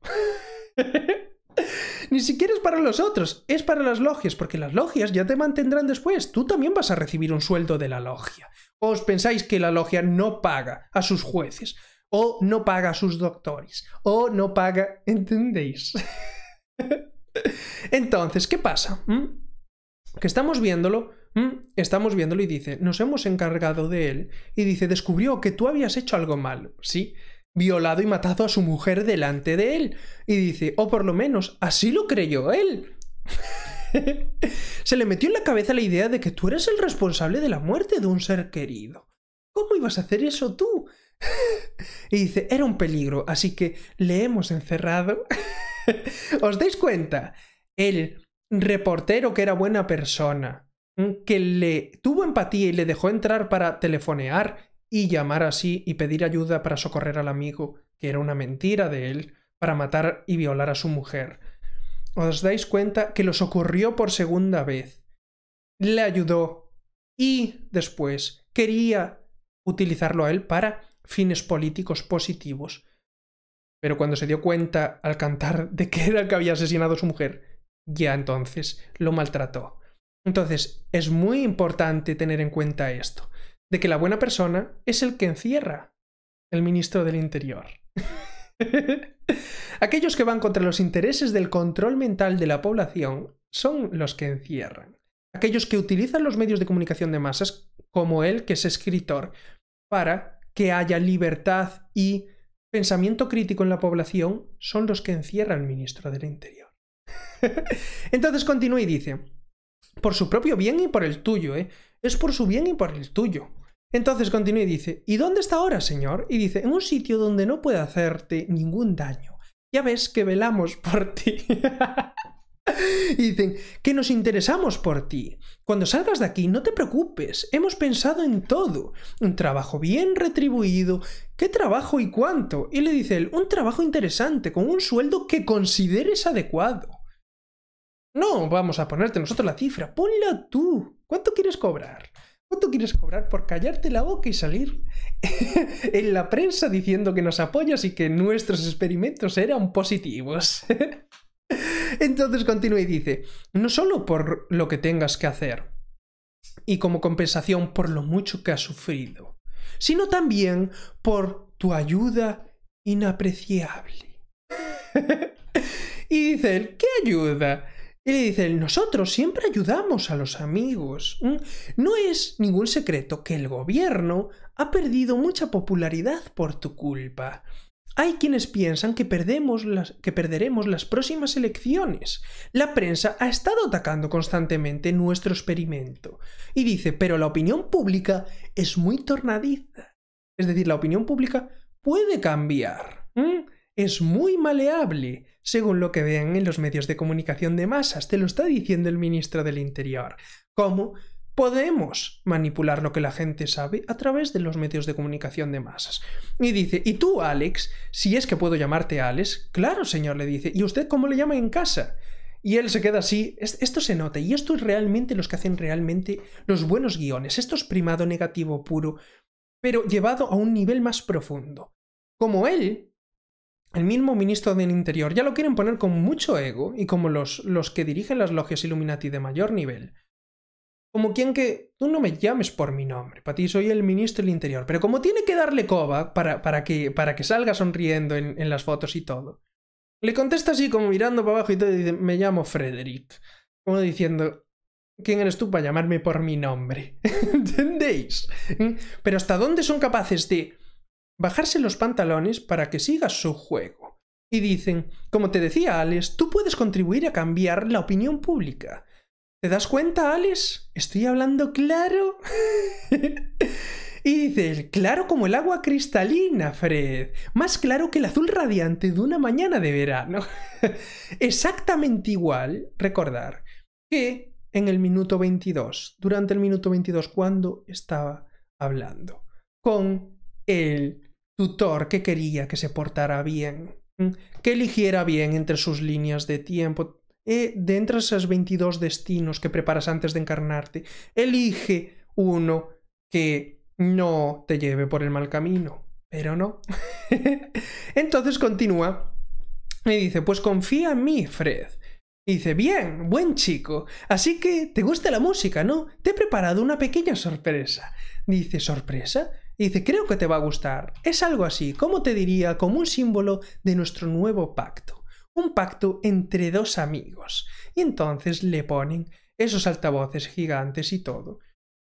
Ni siquiera es para los otros, es para las logias, porque las logias ya te mantendrán después. Tú también vas a recibir un sueldo de la logia. os pensáis que la logia no paga a sus jueces? ¿O no paga a sus doctores? ¿O no paga... ¿Entendéis? Entonces, ¿qué pasa? ¿Mm? Que estamos viéndolo ¿Mm? Estamos viéndolo y dice, nos hemos encargado de él. Y dice, descubrió que tú habías hecho algo malo, ¿sí? violado y matado a su mujer delante de él. Y dice, o oh, por lo menos así lo creyó él. Se le metió en la cabeza la idea de que tú eres el responsable de la muerte de un ser querido. ¿Cómo ibas a hacer eso tú? y dice, era un peligro, así que le hemos encerrado. ¿Os dais cuenta? El reportero que era buena persona, mm, que le tuvo empatía y le dejó entrar para telefonear y llamar así y pedir ayuda para socorrer al amigo, que era una mentira de él, para matar y violar a su mujer. Os dais cuenta que lo ocurrió por segunda vez, le ayudó y después quería utilizarlo a él para fines políticos positivos. Pero cuando se dio cuenta al cantar de que era el que había asesinado a su mujer, ya entonces lo maltrató. Entonces es muy importante tener en cuenta esto de que la buena persona es el que encierra el ministro del Interior. Aquellos que van contra los intereses del control mental de la población son los que encierran. Aquellos que utilizan los medios de comunicación de masas, como él, que es escritor, para que haya libertad y pensamiento crítico en la población, son los que encierran al ministro del Interior. Entonces continúa y dice, por su propio bien y por el tuyo, ¿eh? es por su bien y por el tuyo. Entonces continúa y dice, ¿y dónde está ahora, Señor? Y dice, en un sitio donde no puede hacerte ningún daño. Ya ves que velamos por ti. y dicen, que nos interesamos por ti. Cuando salgas de aquí, no te preocupes. Hemos pensado en todo. Un trabajo bien retribuido. ¿Qué trabajo y cuánto? Y le dice él, un trabajo interesante, con un sueldo que consideres adecuado. No vamos a ponerte nosotros la cifra, ponla tú. ¿Cuánto quieres cobrar? ¿Cuánto quieres cobrar por callarte la boca y salir en la prensa diciendo que nos apoyas y que nuestros experimentos eran positivos? Entonces continúa y dice, no solo por lo que tengas que hacer y como compensación por lo mucho que has sufrido, sino también por tu ayuda inapreciable. y dice, ¿qué ayuda? Y le dice, nosotros siempre ayudamos a los amigos. Mm, no es ningún secreto que el gobierno ha perdido mucha popularidad por tu culpa. Hay quienes piensan que, perdemos que perderemos las próximas elecciones. La prensa ha estado atacando constantemente nuestro experimento. Y dice, pero la opinión pública es muy tornadiza. Es decir, la opinión pública puede cambiar. Mm, es muy maleable según lo que vean en los medios de comunicación de masas, te lo está diciendo el ministro del Interior. ¿Cómo? podemos manipular lo que la gente sabe a través de los medios de comunicación de masas. Y dice, ¿y tú, Alex? Si es que puedo llamarte Alex. Claro, señor, le dice. ¿Y usted cómo le llama en casa? Y él se queda así. Esto se nota. Y esto es realmente los que hacen realmente los buenos guiones. Esto es primado negativo puro, pero llevado a un nivel más profundo. Como él, el mismo ministro del Interior, ya lo quieren poner con mucho ego y como los, los que dirigen las logias Illuminati de mayor nivel. Como quien que tú no me llames por mi nombre, para ti soy el ministro del Interior, pero como tiene que darle coba para, para, que, para que salga sonriendo en, en las fotos y todo, le contesta así como mirando para abajo y todo dice, me llamo Frederick, como diciendo, ¿Quién eres tú para llamarme por mi nombre? ¿Entendéis? ¿Eh? Pero hasta dónde son capaces de bajarse los pantalones para que siga su juego. Y dicen, como te decía Alex, tú puedes contribuir a cambiar la opinión pública. ¿Te das cuenta, Alex? ¿Estoy hablando claro? y dices, claro como el agua cristalina, Fred. Más claro que el azul radiante de una mañana de verano. Exactamente igual, recordar, que en el minuto 22, durante el minuto 22, cuando estaba hablando con el tutor que quería que se portara bien, que eligiera bien entre sus líneas de tiempo, eh, de entre esos 22 destinos que preparas antes de encarnarte, elige uno que no te lleve por el mal camino, pero no. Entonces continúa y dice, pues confía en mí, Fred. dice, bien, buen chico. Así que te gusta la música, ¿no? Te he preparado una pequeña sorpresa. Dice, ¿sorpresa? Y dice, creo que te va a gustar. Es algo así, como te diría, como un símbolo de nuestro nuevo pacto. Un pacto entre dos amigos. Y entonces le ponen esos altavoces gigantes y todo.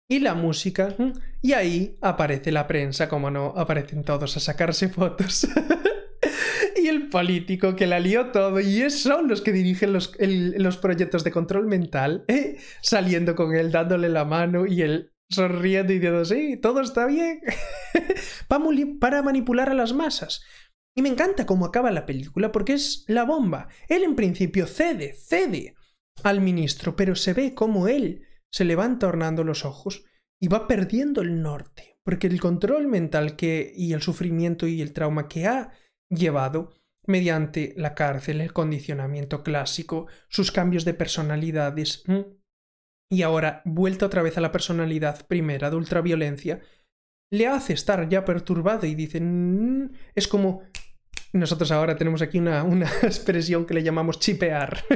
Y la música, y ahí aparece la prensa, como no, aparecen todos a sacarse fotos. y el político que la lió todo, y son los que dirigen los, los proyectos de control mental, ¿eh? saliendo con él, dándole la mano y él sonriendo y diciendo, sí, todo está bien, para manipular a las masas. Y me encanta cómo acaba la película porque es la bomba. Él en principio cede, cede al ministro, pero se ve cómo él se levanta hornando los ojos y va perdiendo el norte, porque el control mental que y el sufrimiento y el trauma que ha llevado mediante la cárcel, el condicionamiento clásico, sus cambios de personalidades, mm, y ahora vuelta otra vez a la personalidad primera de ultraviolencia, le hace estar ya perturbado y dice, mm, es como... Nosotros ahora tenemos aquí una, expresión que le llamamos chipear.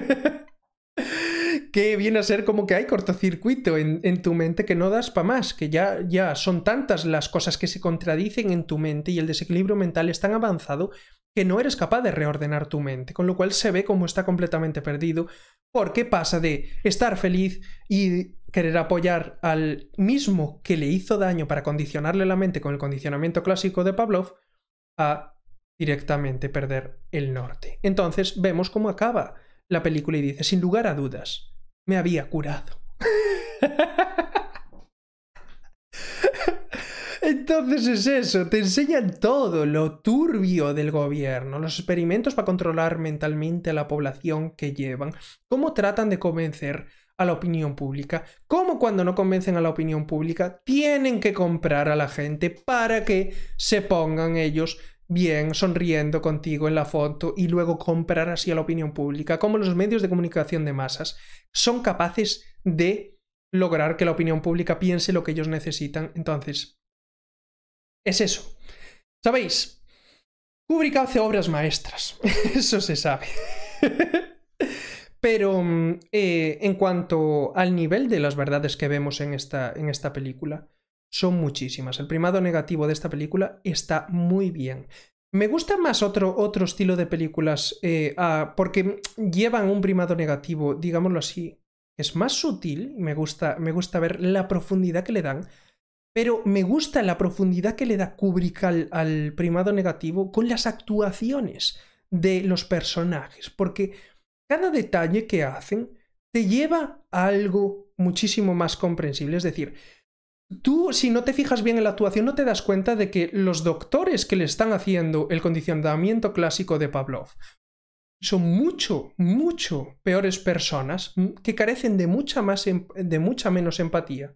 que viene a ser como que hay cortocircuito en, tu mente que no das para más, que ya, ya son tantas las cosas que se contradicen en tu mente y el desequilibrio mental es tan avanzado que no eres capaz de reordenar tu mente, con lo cual se ve como está completamente perdido, porque pasa de estar feliz y querer apoyar al mismo que le hizo daño para condicionarle la mente con el condicionamiento clásico de Pavlov, a directamente perder el norte. Entonces vemos cómo acaba la película y dice, sin lugar a dudas, me había curado. Entonces es eso, te enseñan todo lo turbio del gobierno, los experimentos para controlar mentalmente a la población que llevan, cómo tratan de convencer a la opinión pública, cómo cuando no convencen a la opinión pública tienen que comprar a la gente para que se pongan ellos bien sonriendo contigo en la foto y luego comprar así a la opinión pública, cómo los medios de comunicación de masas son capaces de lograr que la opinión pública piense lo que ellos necesitan. Entonces, es eso. ¿Sabéis? Kubrick hace obras maestras, eso se sabe. Pero mm, eh, en cuanto al nivel de las verdades que vemos en esta, en esta película, son muchísimas. El primado negativo de esta película está muy bien. Me gusta más otro, otro estilo de películas eh, porque llevan un primado negativo, digámoslo así. Es más sutil, me gusta, me gusta ver la profundidad que le dan pero me gusta la profundidad que le da Kubrick al, primado negativo con las actuaciones de los personajes, porque cada detalle que hacen te lleva a algo muchísimo más comprensible. Es decir, tú si no te fijas bien en la actuación no te das cuenta de que los doctores que le están haciendo el condicionamiento clásico de Pavlov son mucho, mucho peores personas que carecen de mucha, más, em, de mucha menos empatía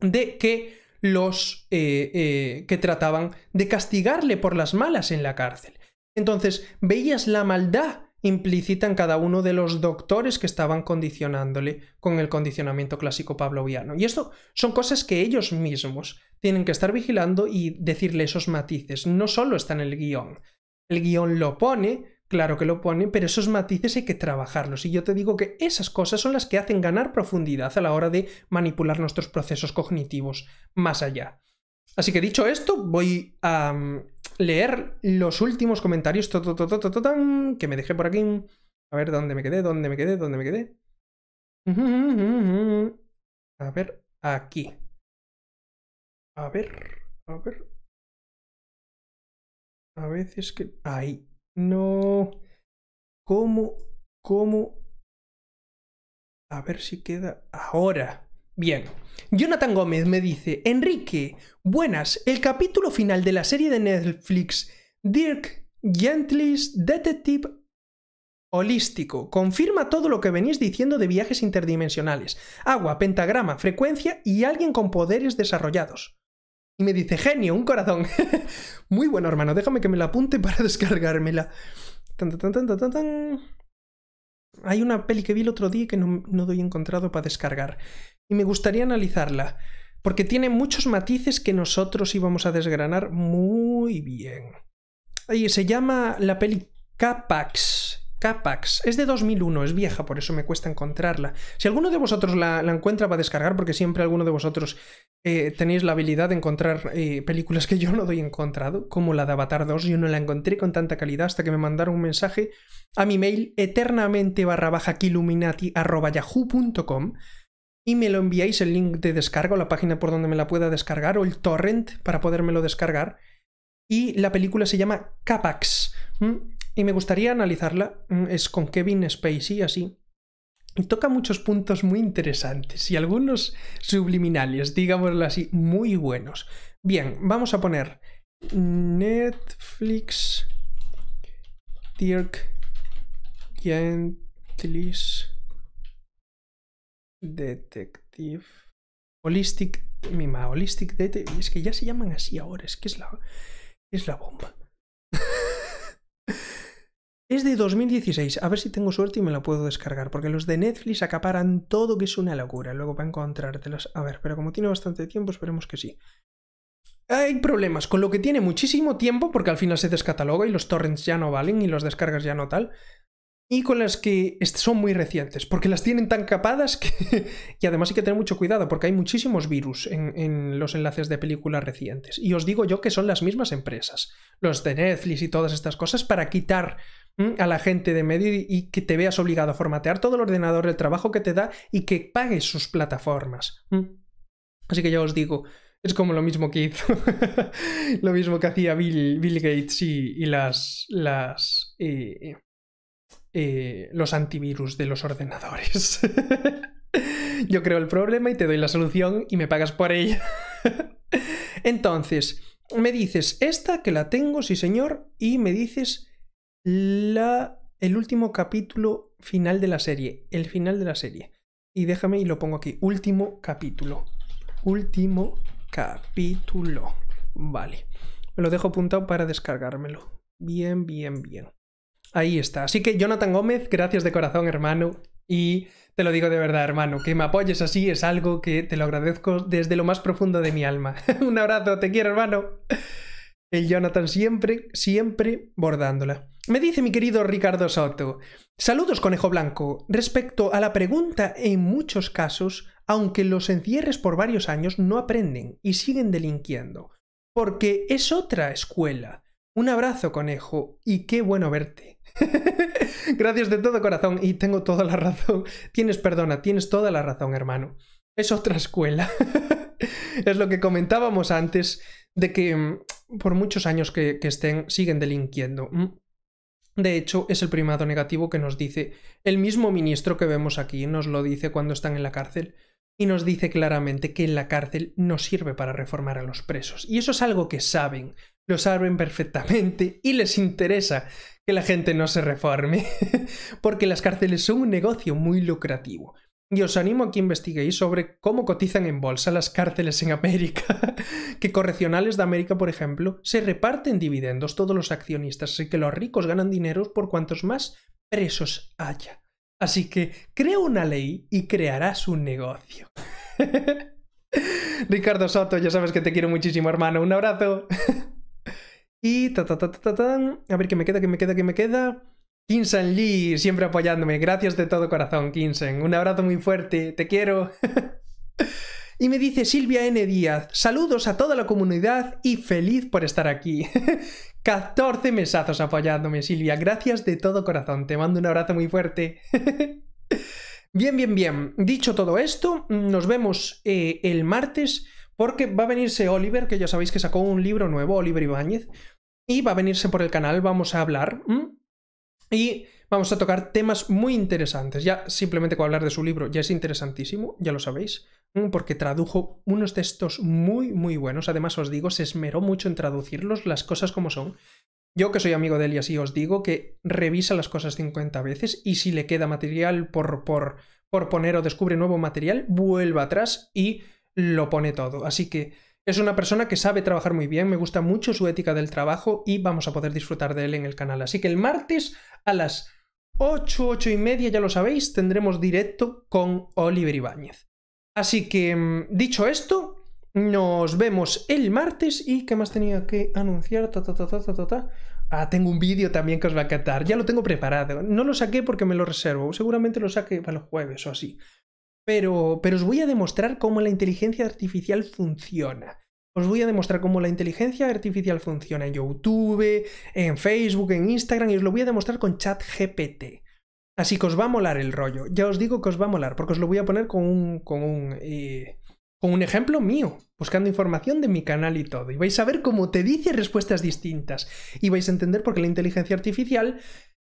de que los eh, eh, que trataban de castigarle por las malas en la cárcel. Entonces, veías la maldad implícita en cada uno de los doctores que estaban condicionándole con el condicionamiento clásico pavloviano. Y esto son cosas que ellos mismos tienen que estar vigilando y decirle esos matices. No solo está en el guión. El guión lo pone Claro que lo pone, pero esos matices hay que trabajarlos. Y yo te digo que esas cosas son las que hacen ganar profundidad a la hora de manipular nuestros procesos cognitivos más allá. Así que dicho esto, voy a mm, leer los últimos comentarios que me dejé por aquí. A ver, ¿dónde me quedé? ¿Dónde me quedé? ¿Dónde me quedé? A ver, aquí. A ver, a ver. A veces que... Ahí. No. ¿Cómo? ¿Cómo? A ver si queda ahora. Bien. Jonathan Gómez me dice, Enrique, buenas, el capítulo final de la serie de Netflix Dirk Gently's Detective Holístico confirma todo lo que venís diciendo de viajes interdimensionales, agua, pentagrama, frecuencia y alguien con poderes desarrollados. Y me dice, genio, un corazón. Muy bueno, hermano, déjame que me la apunte para descargármela. Hay una peli que vi el otro día que no, doy encontrado para descargar. Y me gustaría analizarla, porque tiene muchos matices que nosotros íbamos a desgranar muy bien. Y se llama la peli Capax. Capax. Es de 2001, es vieja, por eso me cuesta encontrarla. Si alguno de vosotros la, encuentra, va a descargar, porque siempre alguno de vosotros eh, tenéis la habilidad de encontrar eh, películas que yo no doy encontrado, como la de Avatar 2. Yo no la encontré con tanta calidad hasta que me mandaron un mensaje a mi mail eternamente barra baja arroba yahoo.com y me lo enviáis el link de descarga la página por donde me la pueda descargar o el torrent para podermelo descargar. Y la película se llama Capax y me gustaría analizarla mm, es con Kevin Spacey, así. Y toca muchos puntos muy interesantes y algunos subliminales, digámoslo así, muy buenos. Bien, vamos a poner Netflix Dirk Gentlis Detective Holistic Mima, Holistic Detective. Es que ya se llaman así ahora, es que es la, es la bomba. Es de 2016, a ver si tengo suerte y me la puedo descargar, porque los de Netflix acaparan todo, que es una locura, luego para encontrártelas. A ver, pero como tiene bastante tiempo, esperemos que sí. Hay problemas con lo que tiene muchísimo tiempo, porque al final se descataloga y los torrents ya no valen y los descargas ya no tal y con las que son muy recientes, porque las tienen tan capadas que... y además hay que tener mucho cuidado, porque hay muchísimos virus en, los enlaces de películas recientes. Y os digo yo que son las mismas empresas, los de Netflix y todas estas cosas, para quitar a la gente de medio y que te veas obligado a formatear todo el ordenador, el trabajo que te da y que pagues sus plataformas. Así que ya os digo, es como lo mismo que hizo, lo mismo que hacía Bill, Bill Gates y, las, las eh, eh, eh, los antivirus de los ordenadores. Yo creo el problema y te doy la solución y me pagas por ella. Entonces, me dices esta que la tengo, sí señor, y me dices la, el último capítulo final de la serie, el final de la serie. Y déjame y lo pongo aquí, último capítulo. Último capítulo. Vale. Me lo dejo apuntado para descargármelo. Bien, bien, bien. Ahí está. Así que Jonathan Gómez, gracias de corazón, hermano. Y te lo digo de verdad, hermano, que me apoyes así es algo que te lo agradezco desde lo más profundo de mi alma. Un abrazo, te quiero, hermano. El Jonathan siempre, siempre bordándola. Me dice mi querido Ricardo Soto. Saludos, conejo blanco. Respecto a la pregunta, en muchos casos, aunque los encierres por varios años, no aprenden y siguen delinquiendo. Porque es otra escuela. Un abrazo, conejo, y qué bueno verte. Gracias de todo corazón y tengo toda la razón. Tienes, perdona, tienes toda la razón, hermano. Es otra escuela. es lo que comentábamos antes de que mm, por muchos años que, estén, siguen delinquiendo. Mm. De hecho, es el primado negativo que nos dice el mismo ministro que vemos aquí, nos lo dice cuando están en la cárcel y nos dice claramente que en la cárcel no sirve para reformar a los presos. Y eso es algo que saben, lo saben perfectamente y les interesa la gente no se reforme, porque las cárceles son un negocio muy lucrativo. Y os animo a que investiguéis sobre cómo cotizan en bolsa las cárceles en América, que correccionales de América, por ejemplo, se reparten dividendos todos los accionistas, así que los ricos ganan dinero por cuantos más presos haya. Así que crea una ley y crearás un negocio. Ricardo Soto, ya sabes que te quiero muchísimo, hermano. Un abrazo. Y ta, ta, ta, ta, ta, a ver qué me queda, qué me queda, qué me queda. Kinsen Lee, siempre apoyándome. Gracias de todo corazón, Kinsen. Un abrazo muy fuerte, te quiero. y me dice Silvia N. Díaz, saludos a toda la comunidad y feliz por estar aquí. 14 mesazos apoyándome, Silvia. Gracias de todo corazón. Te mando un abrazo muy fuerte. bien, bien, bien. Dicho todo esto, nos vemos eh, el martes porque va a venirse Oliver, que ya sabéis que sacó un libro nuevo, Oliver Ibáñez, y va a venirse por el canal, vamos a hablar y vamos a tocar temas muy interesantes. Ya simplemente con hablar de su libro ya es interesantísimo, ya lo sabéis, porque tradujo unos textos muy, muy buenos. Además, os digo, se esmeró mucho en traducirlos, las cosas como son. Yo que soy amigo de él y así os digo que revisa las cosas 50 veces y si le queda material por, por, por poner o descubre nuevo material, vuelva atrás y lo pone todo. Así que es una persona que sabe trabajar muy bien, me gusta mucho su ética del trabajo y vamos a poder disfrutar de él en el canal. Así que el martes a las 8, 8 y media, ya lo sabéis, tendremos directo con Oliver Ibáñez. Así que, mm, dicho esto, nos vemos el martes y ¿qué más tenía que anunciar? ah, tengo un vídeo también que os va a encantar. Ya lo tengo preparado. No lo saqué porque me lo reservo. Seguramente lo saque para los jueves o así pero, pero os voy a demostrar cómo la inteligencia artificial funciona. Os voy a demostrar cómo la inteligencia artificial funciona en YouTube, en Facebook, en Instagram y os lo voy a demostrar con ChatGPT. Así que os va a molar el rollo. Ya os digo que os va a molar porque os lo voy a poner con un, con un, eh, con un ejemplo mío, buscando información de mi canal y todo. Y vais a ver cómo te dice respuestas distintas. Y vais a entender por qué la inteligencia artificial,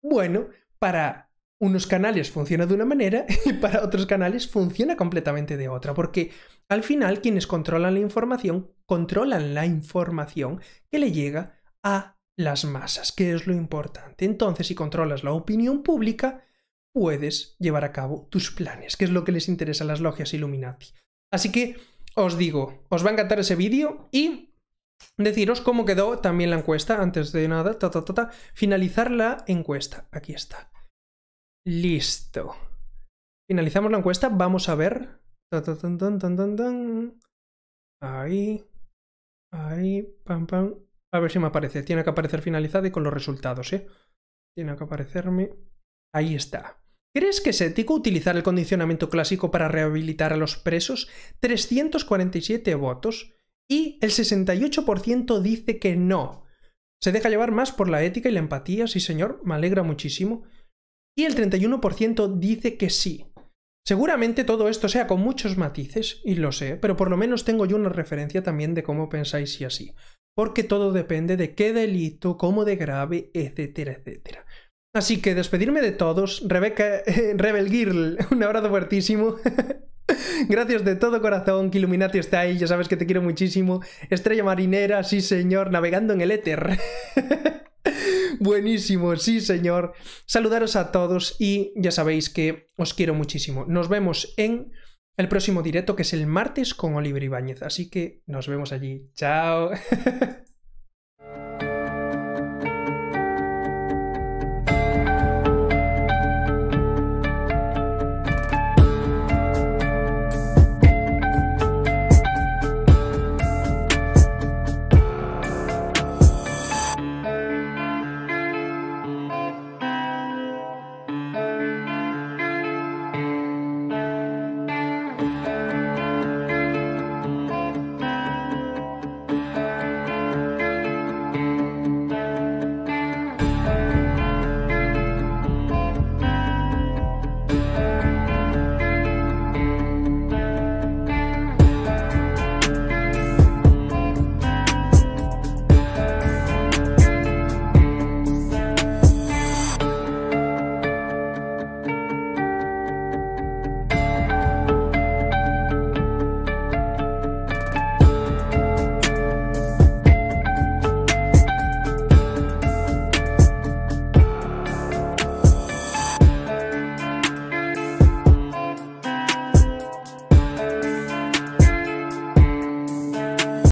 bueno, para unos canales funciona de una manera y para otros canales funciona completamente de otra, porque al final quienes controlan la información controlan la información que le llega a las masas, que es lo importante. Entonces, si controlas la opinión pública, puedes llevar a cabo tus planes, que es lo que les interesa a las logias Illuminati. Así que os digo, os va a encantar ese vídeo y deciros cómo quedó también la encuesta. Antes de nada, finalizar la encuesta. Aquí está. Listo. Finalizamos la encuesta. Vamos a ver. Ahí. Ahí. Pam, pam. A ver si me aparece. Tiene que aparecer finalizada y con los resultados, ¿eh? Tiene que aparecerme. Ahí está. ¿Crees que es ético utilizar el condicionamiento clásico para rehabilitar a los presos? 347 votos y el 68% dice que no. Se deja llevar más por la ética y la empatía, sí señor, me alegra muchísimo y el 31% dice que sí. Seguramente todo esto sea con muchos matices, y lo sé, pero por lo menos tengo yo una referencia también de cómo pensáis si así, porque todo depende de qué delito, cómo de grave, etcétera, etcétera. Así que despedirme de todos, Rebeca, Rebel Girl, un abrazo fuertísimo. Gracias de todo corazón que Illuminati está ahí, ya sabes que te quiero muchísimo. Estrella marinera, sí señor, navegando en el éter. Buenísimo, sí señor. Saludaros a todos y ya sabéis que os quiero muchísimo. Nos vemos en el próximo directo que es el martes con Oliver Ibáñez. Así que nos vemos allí. Chao.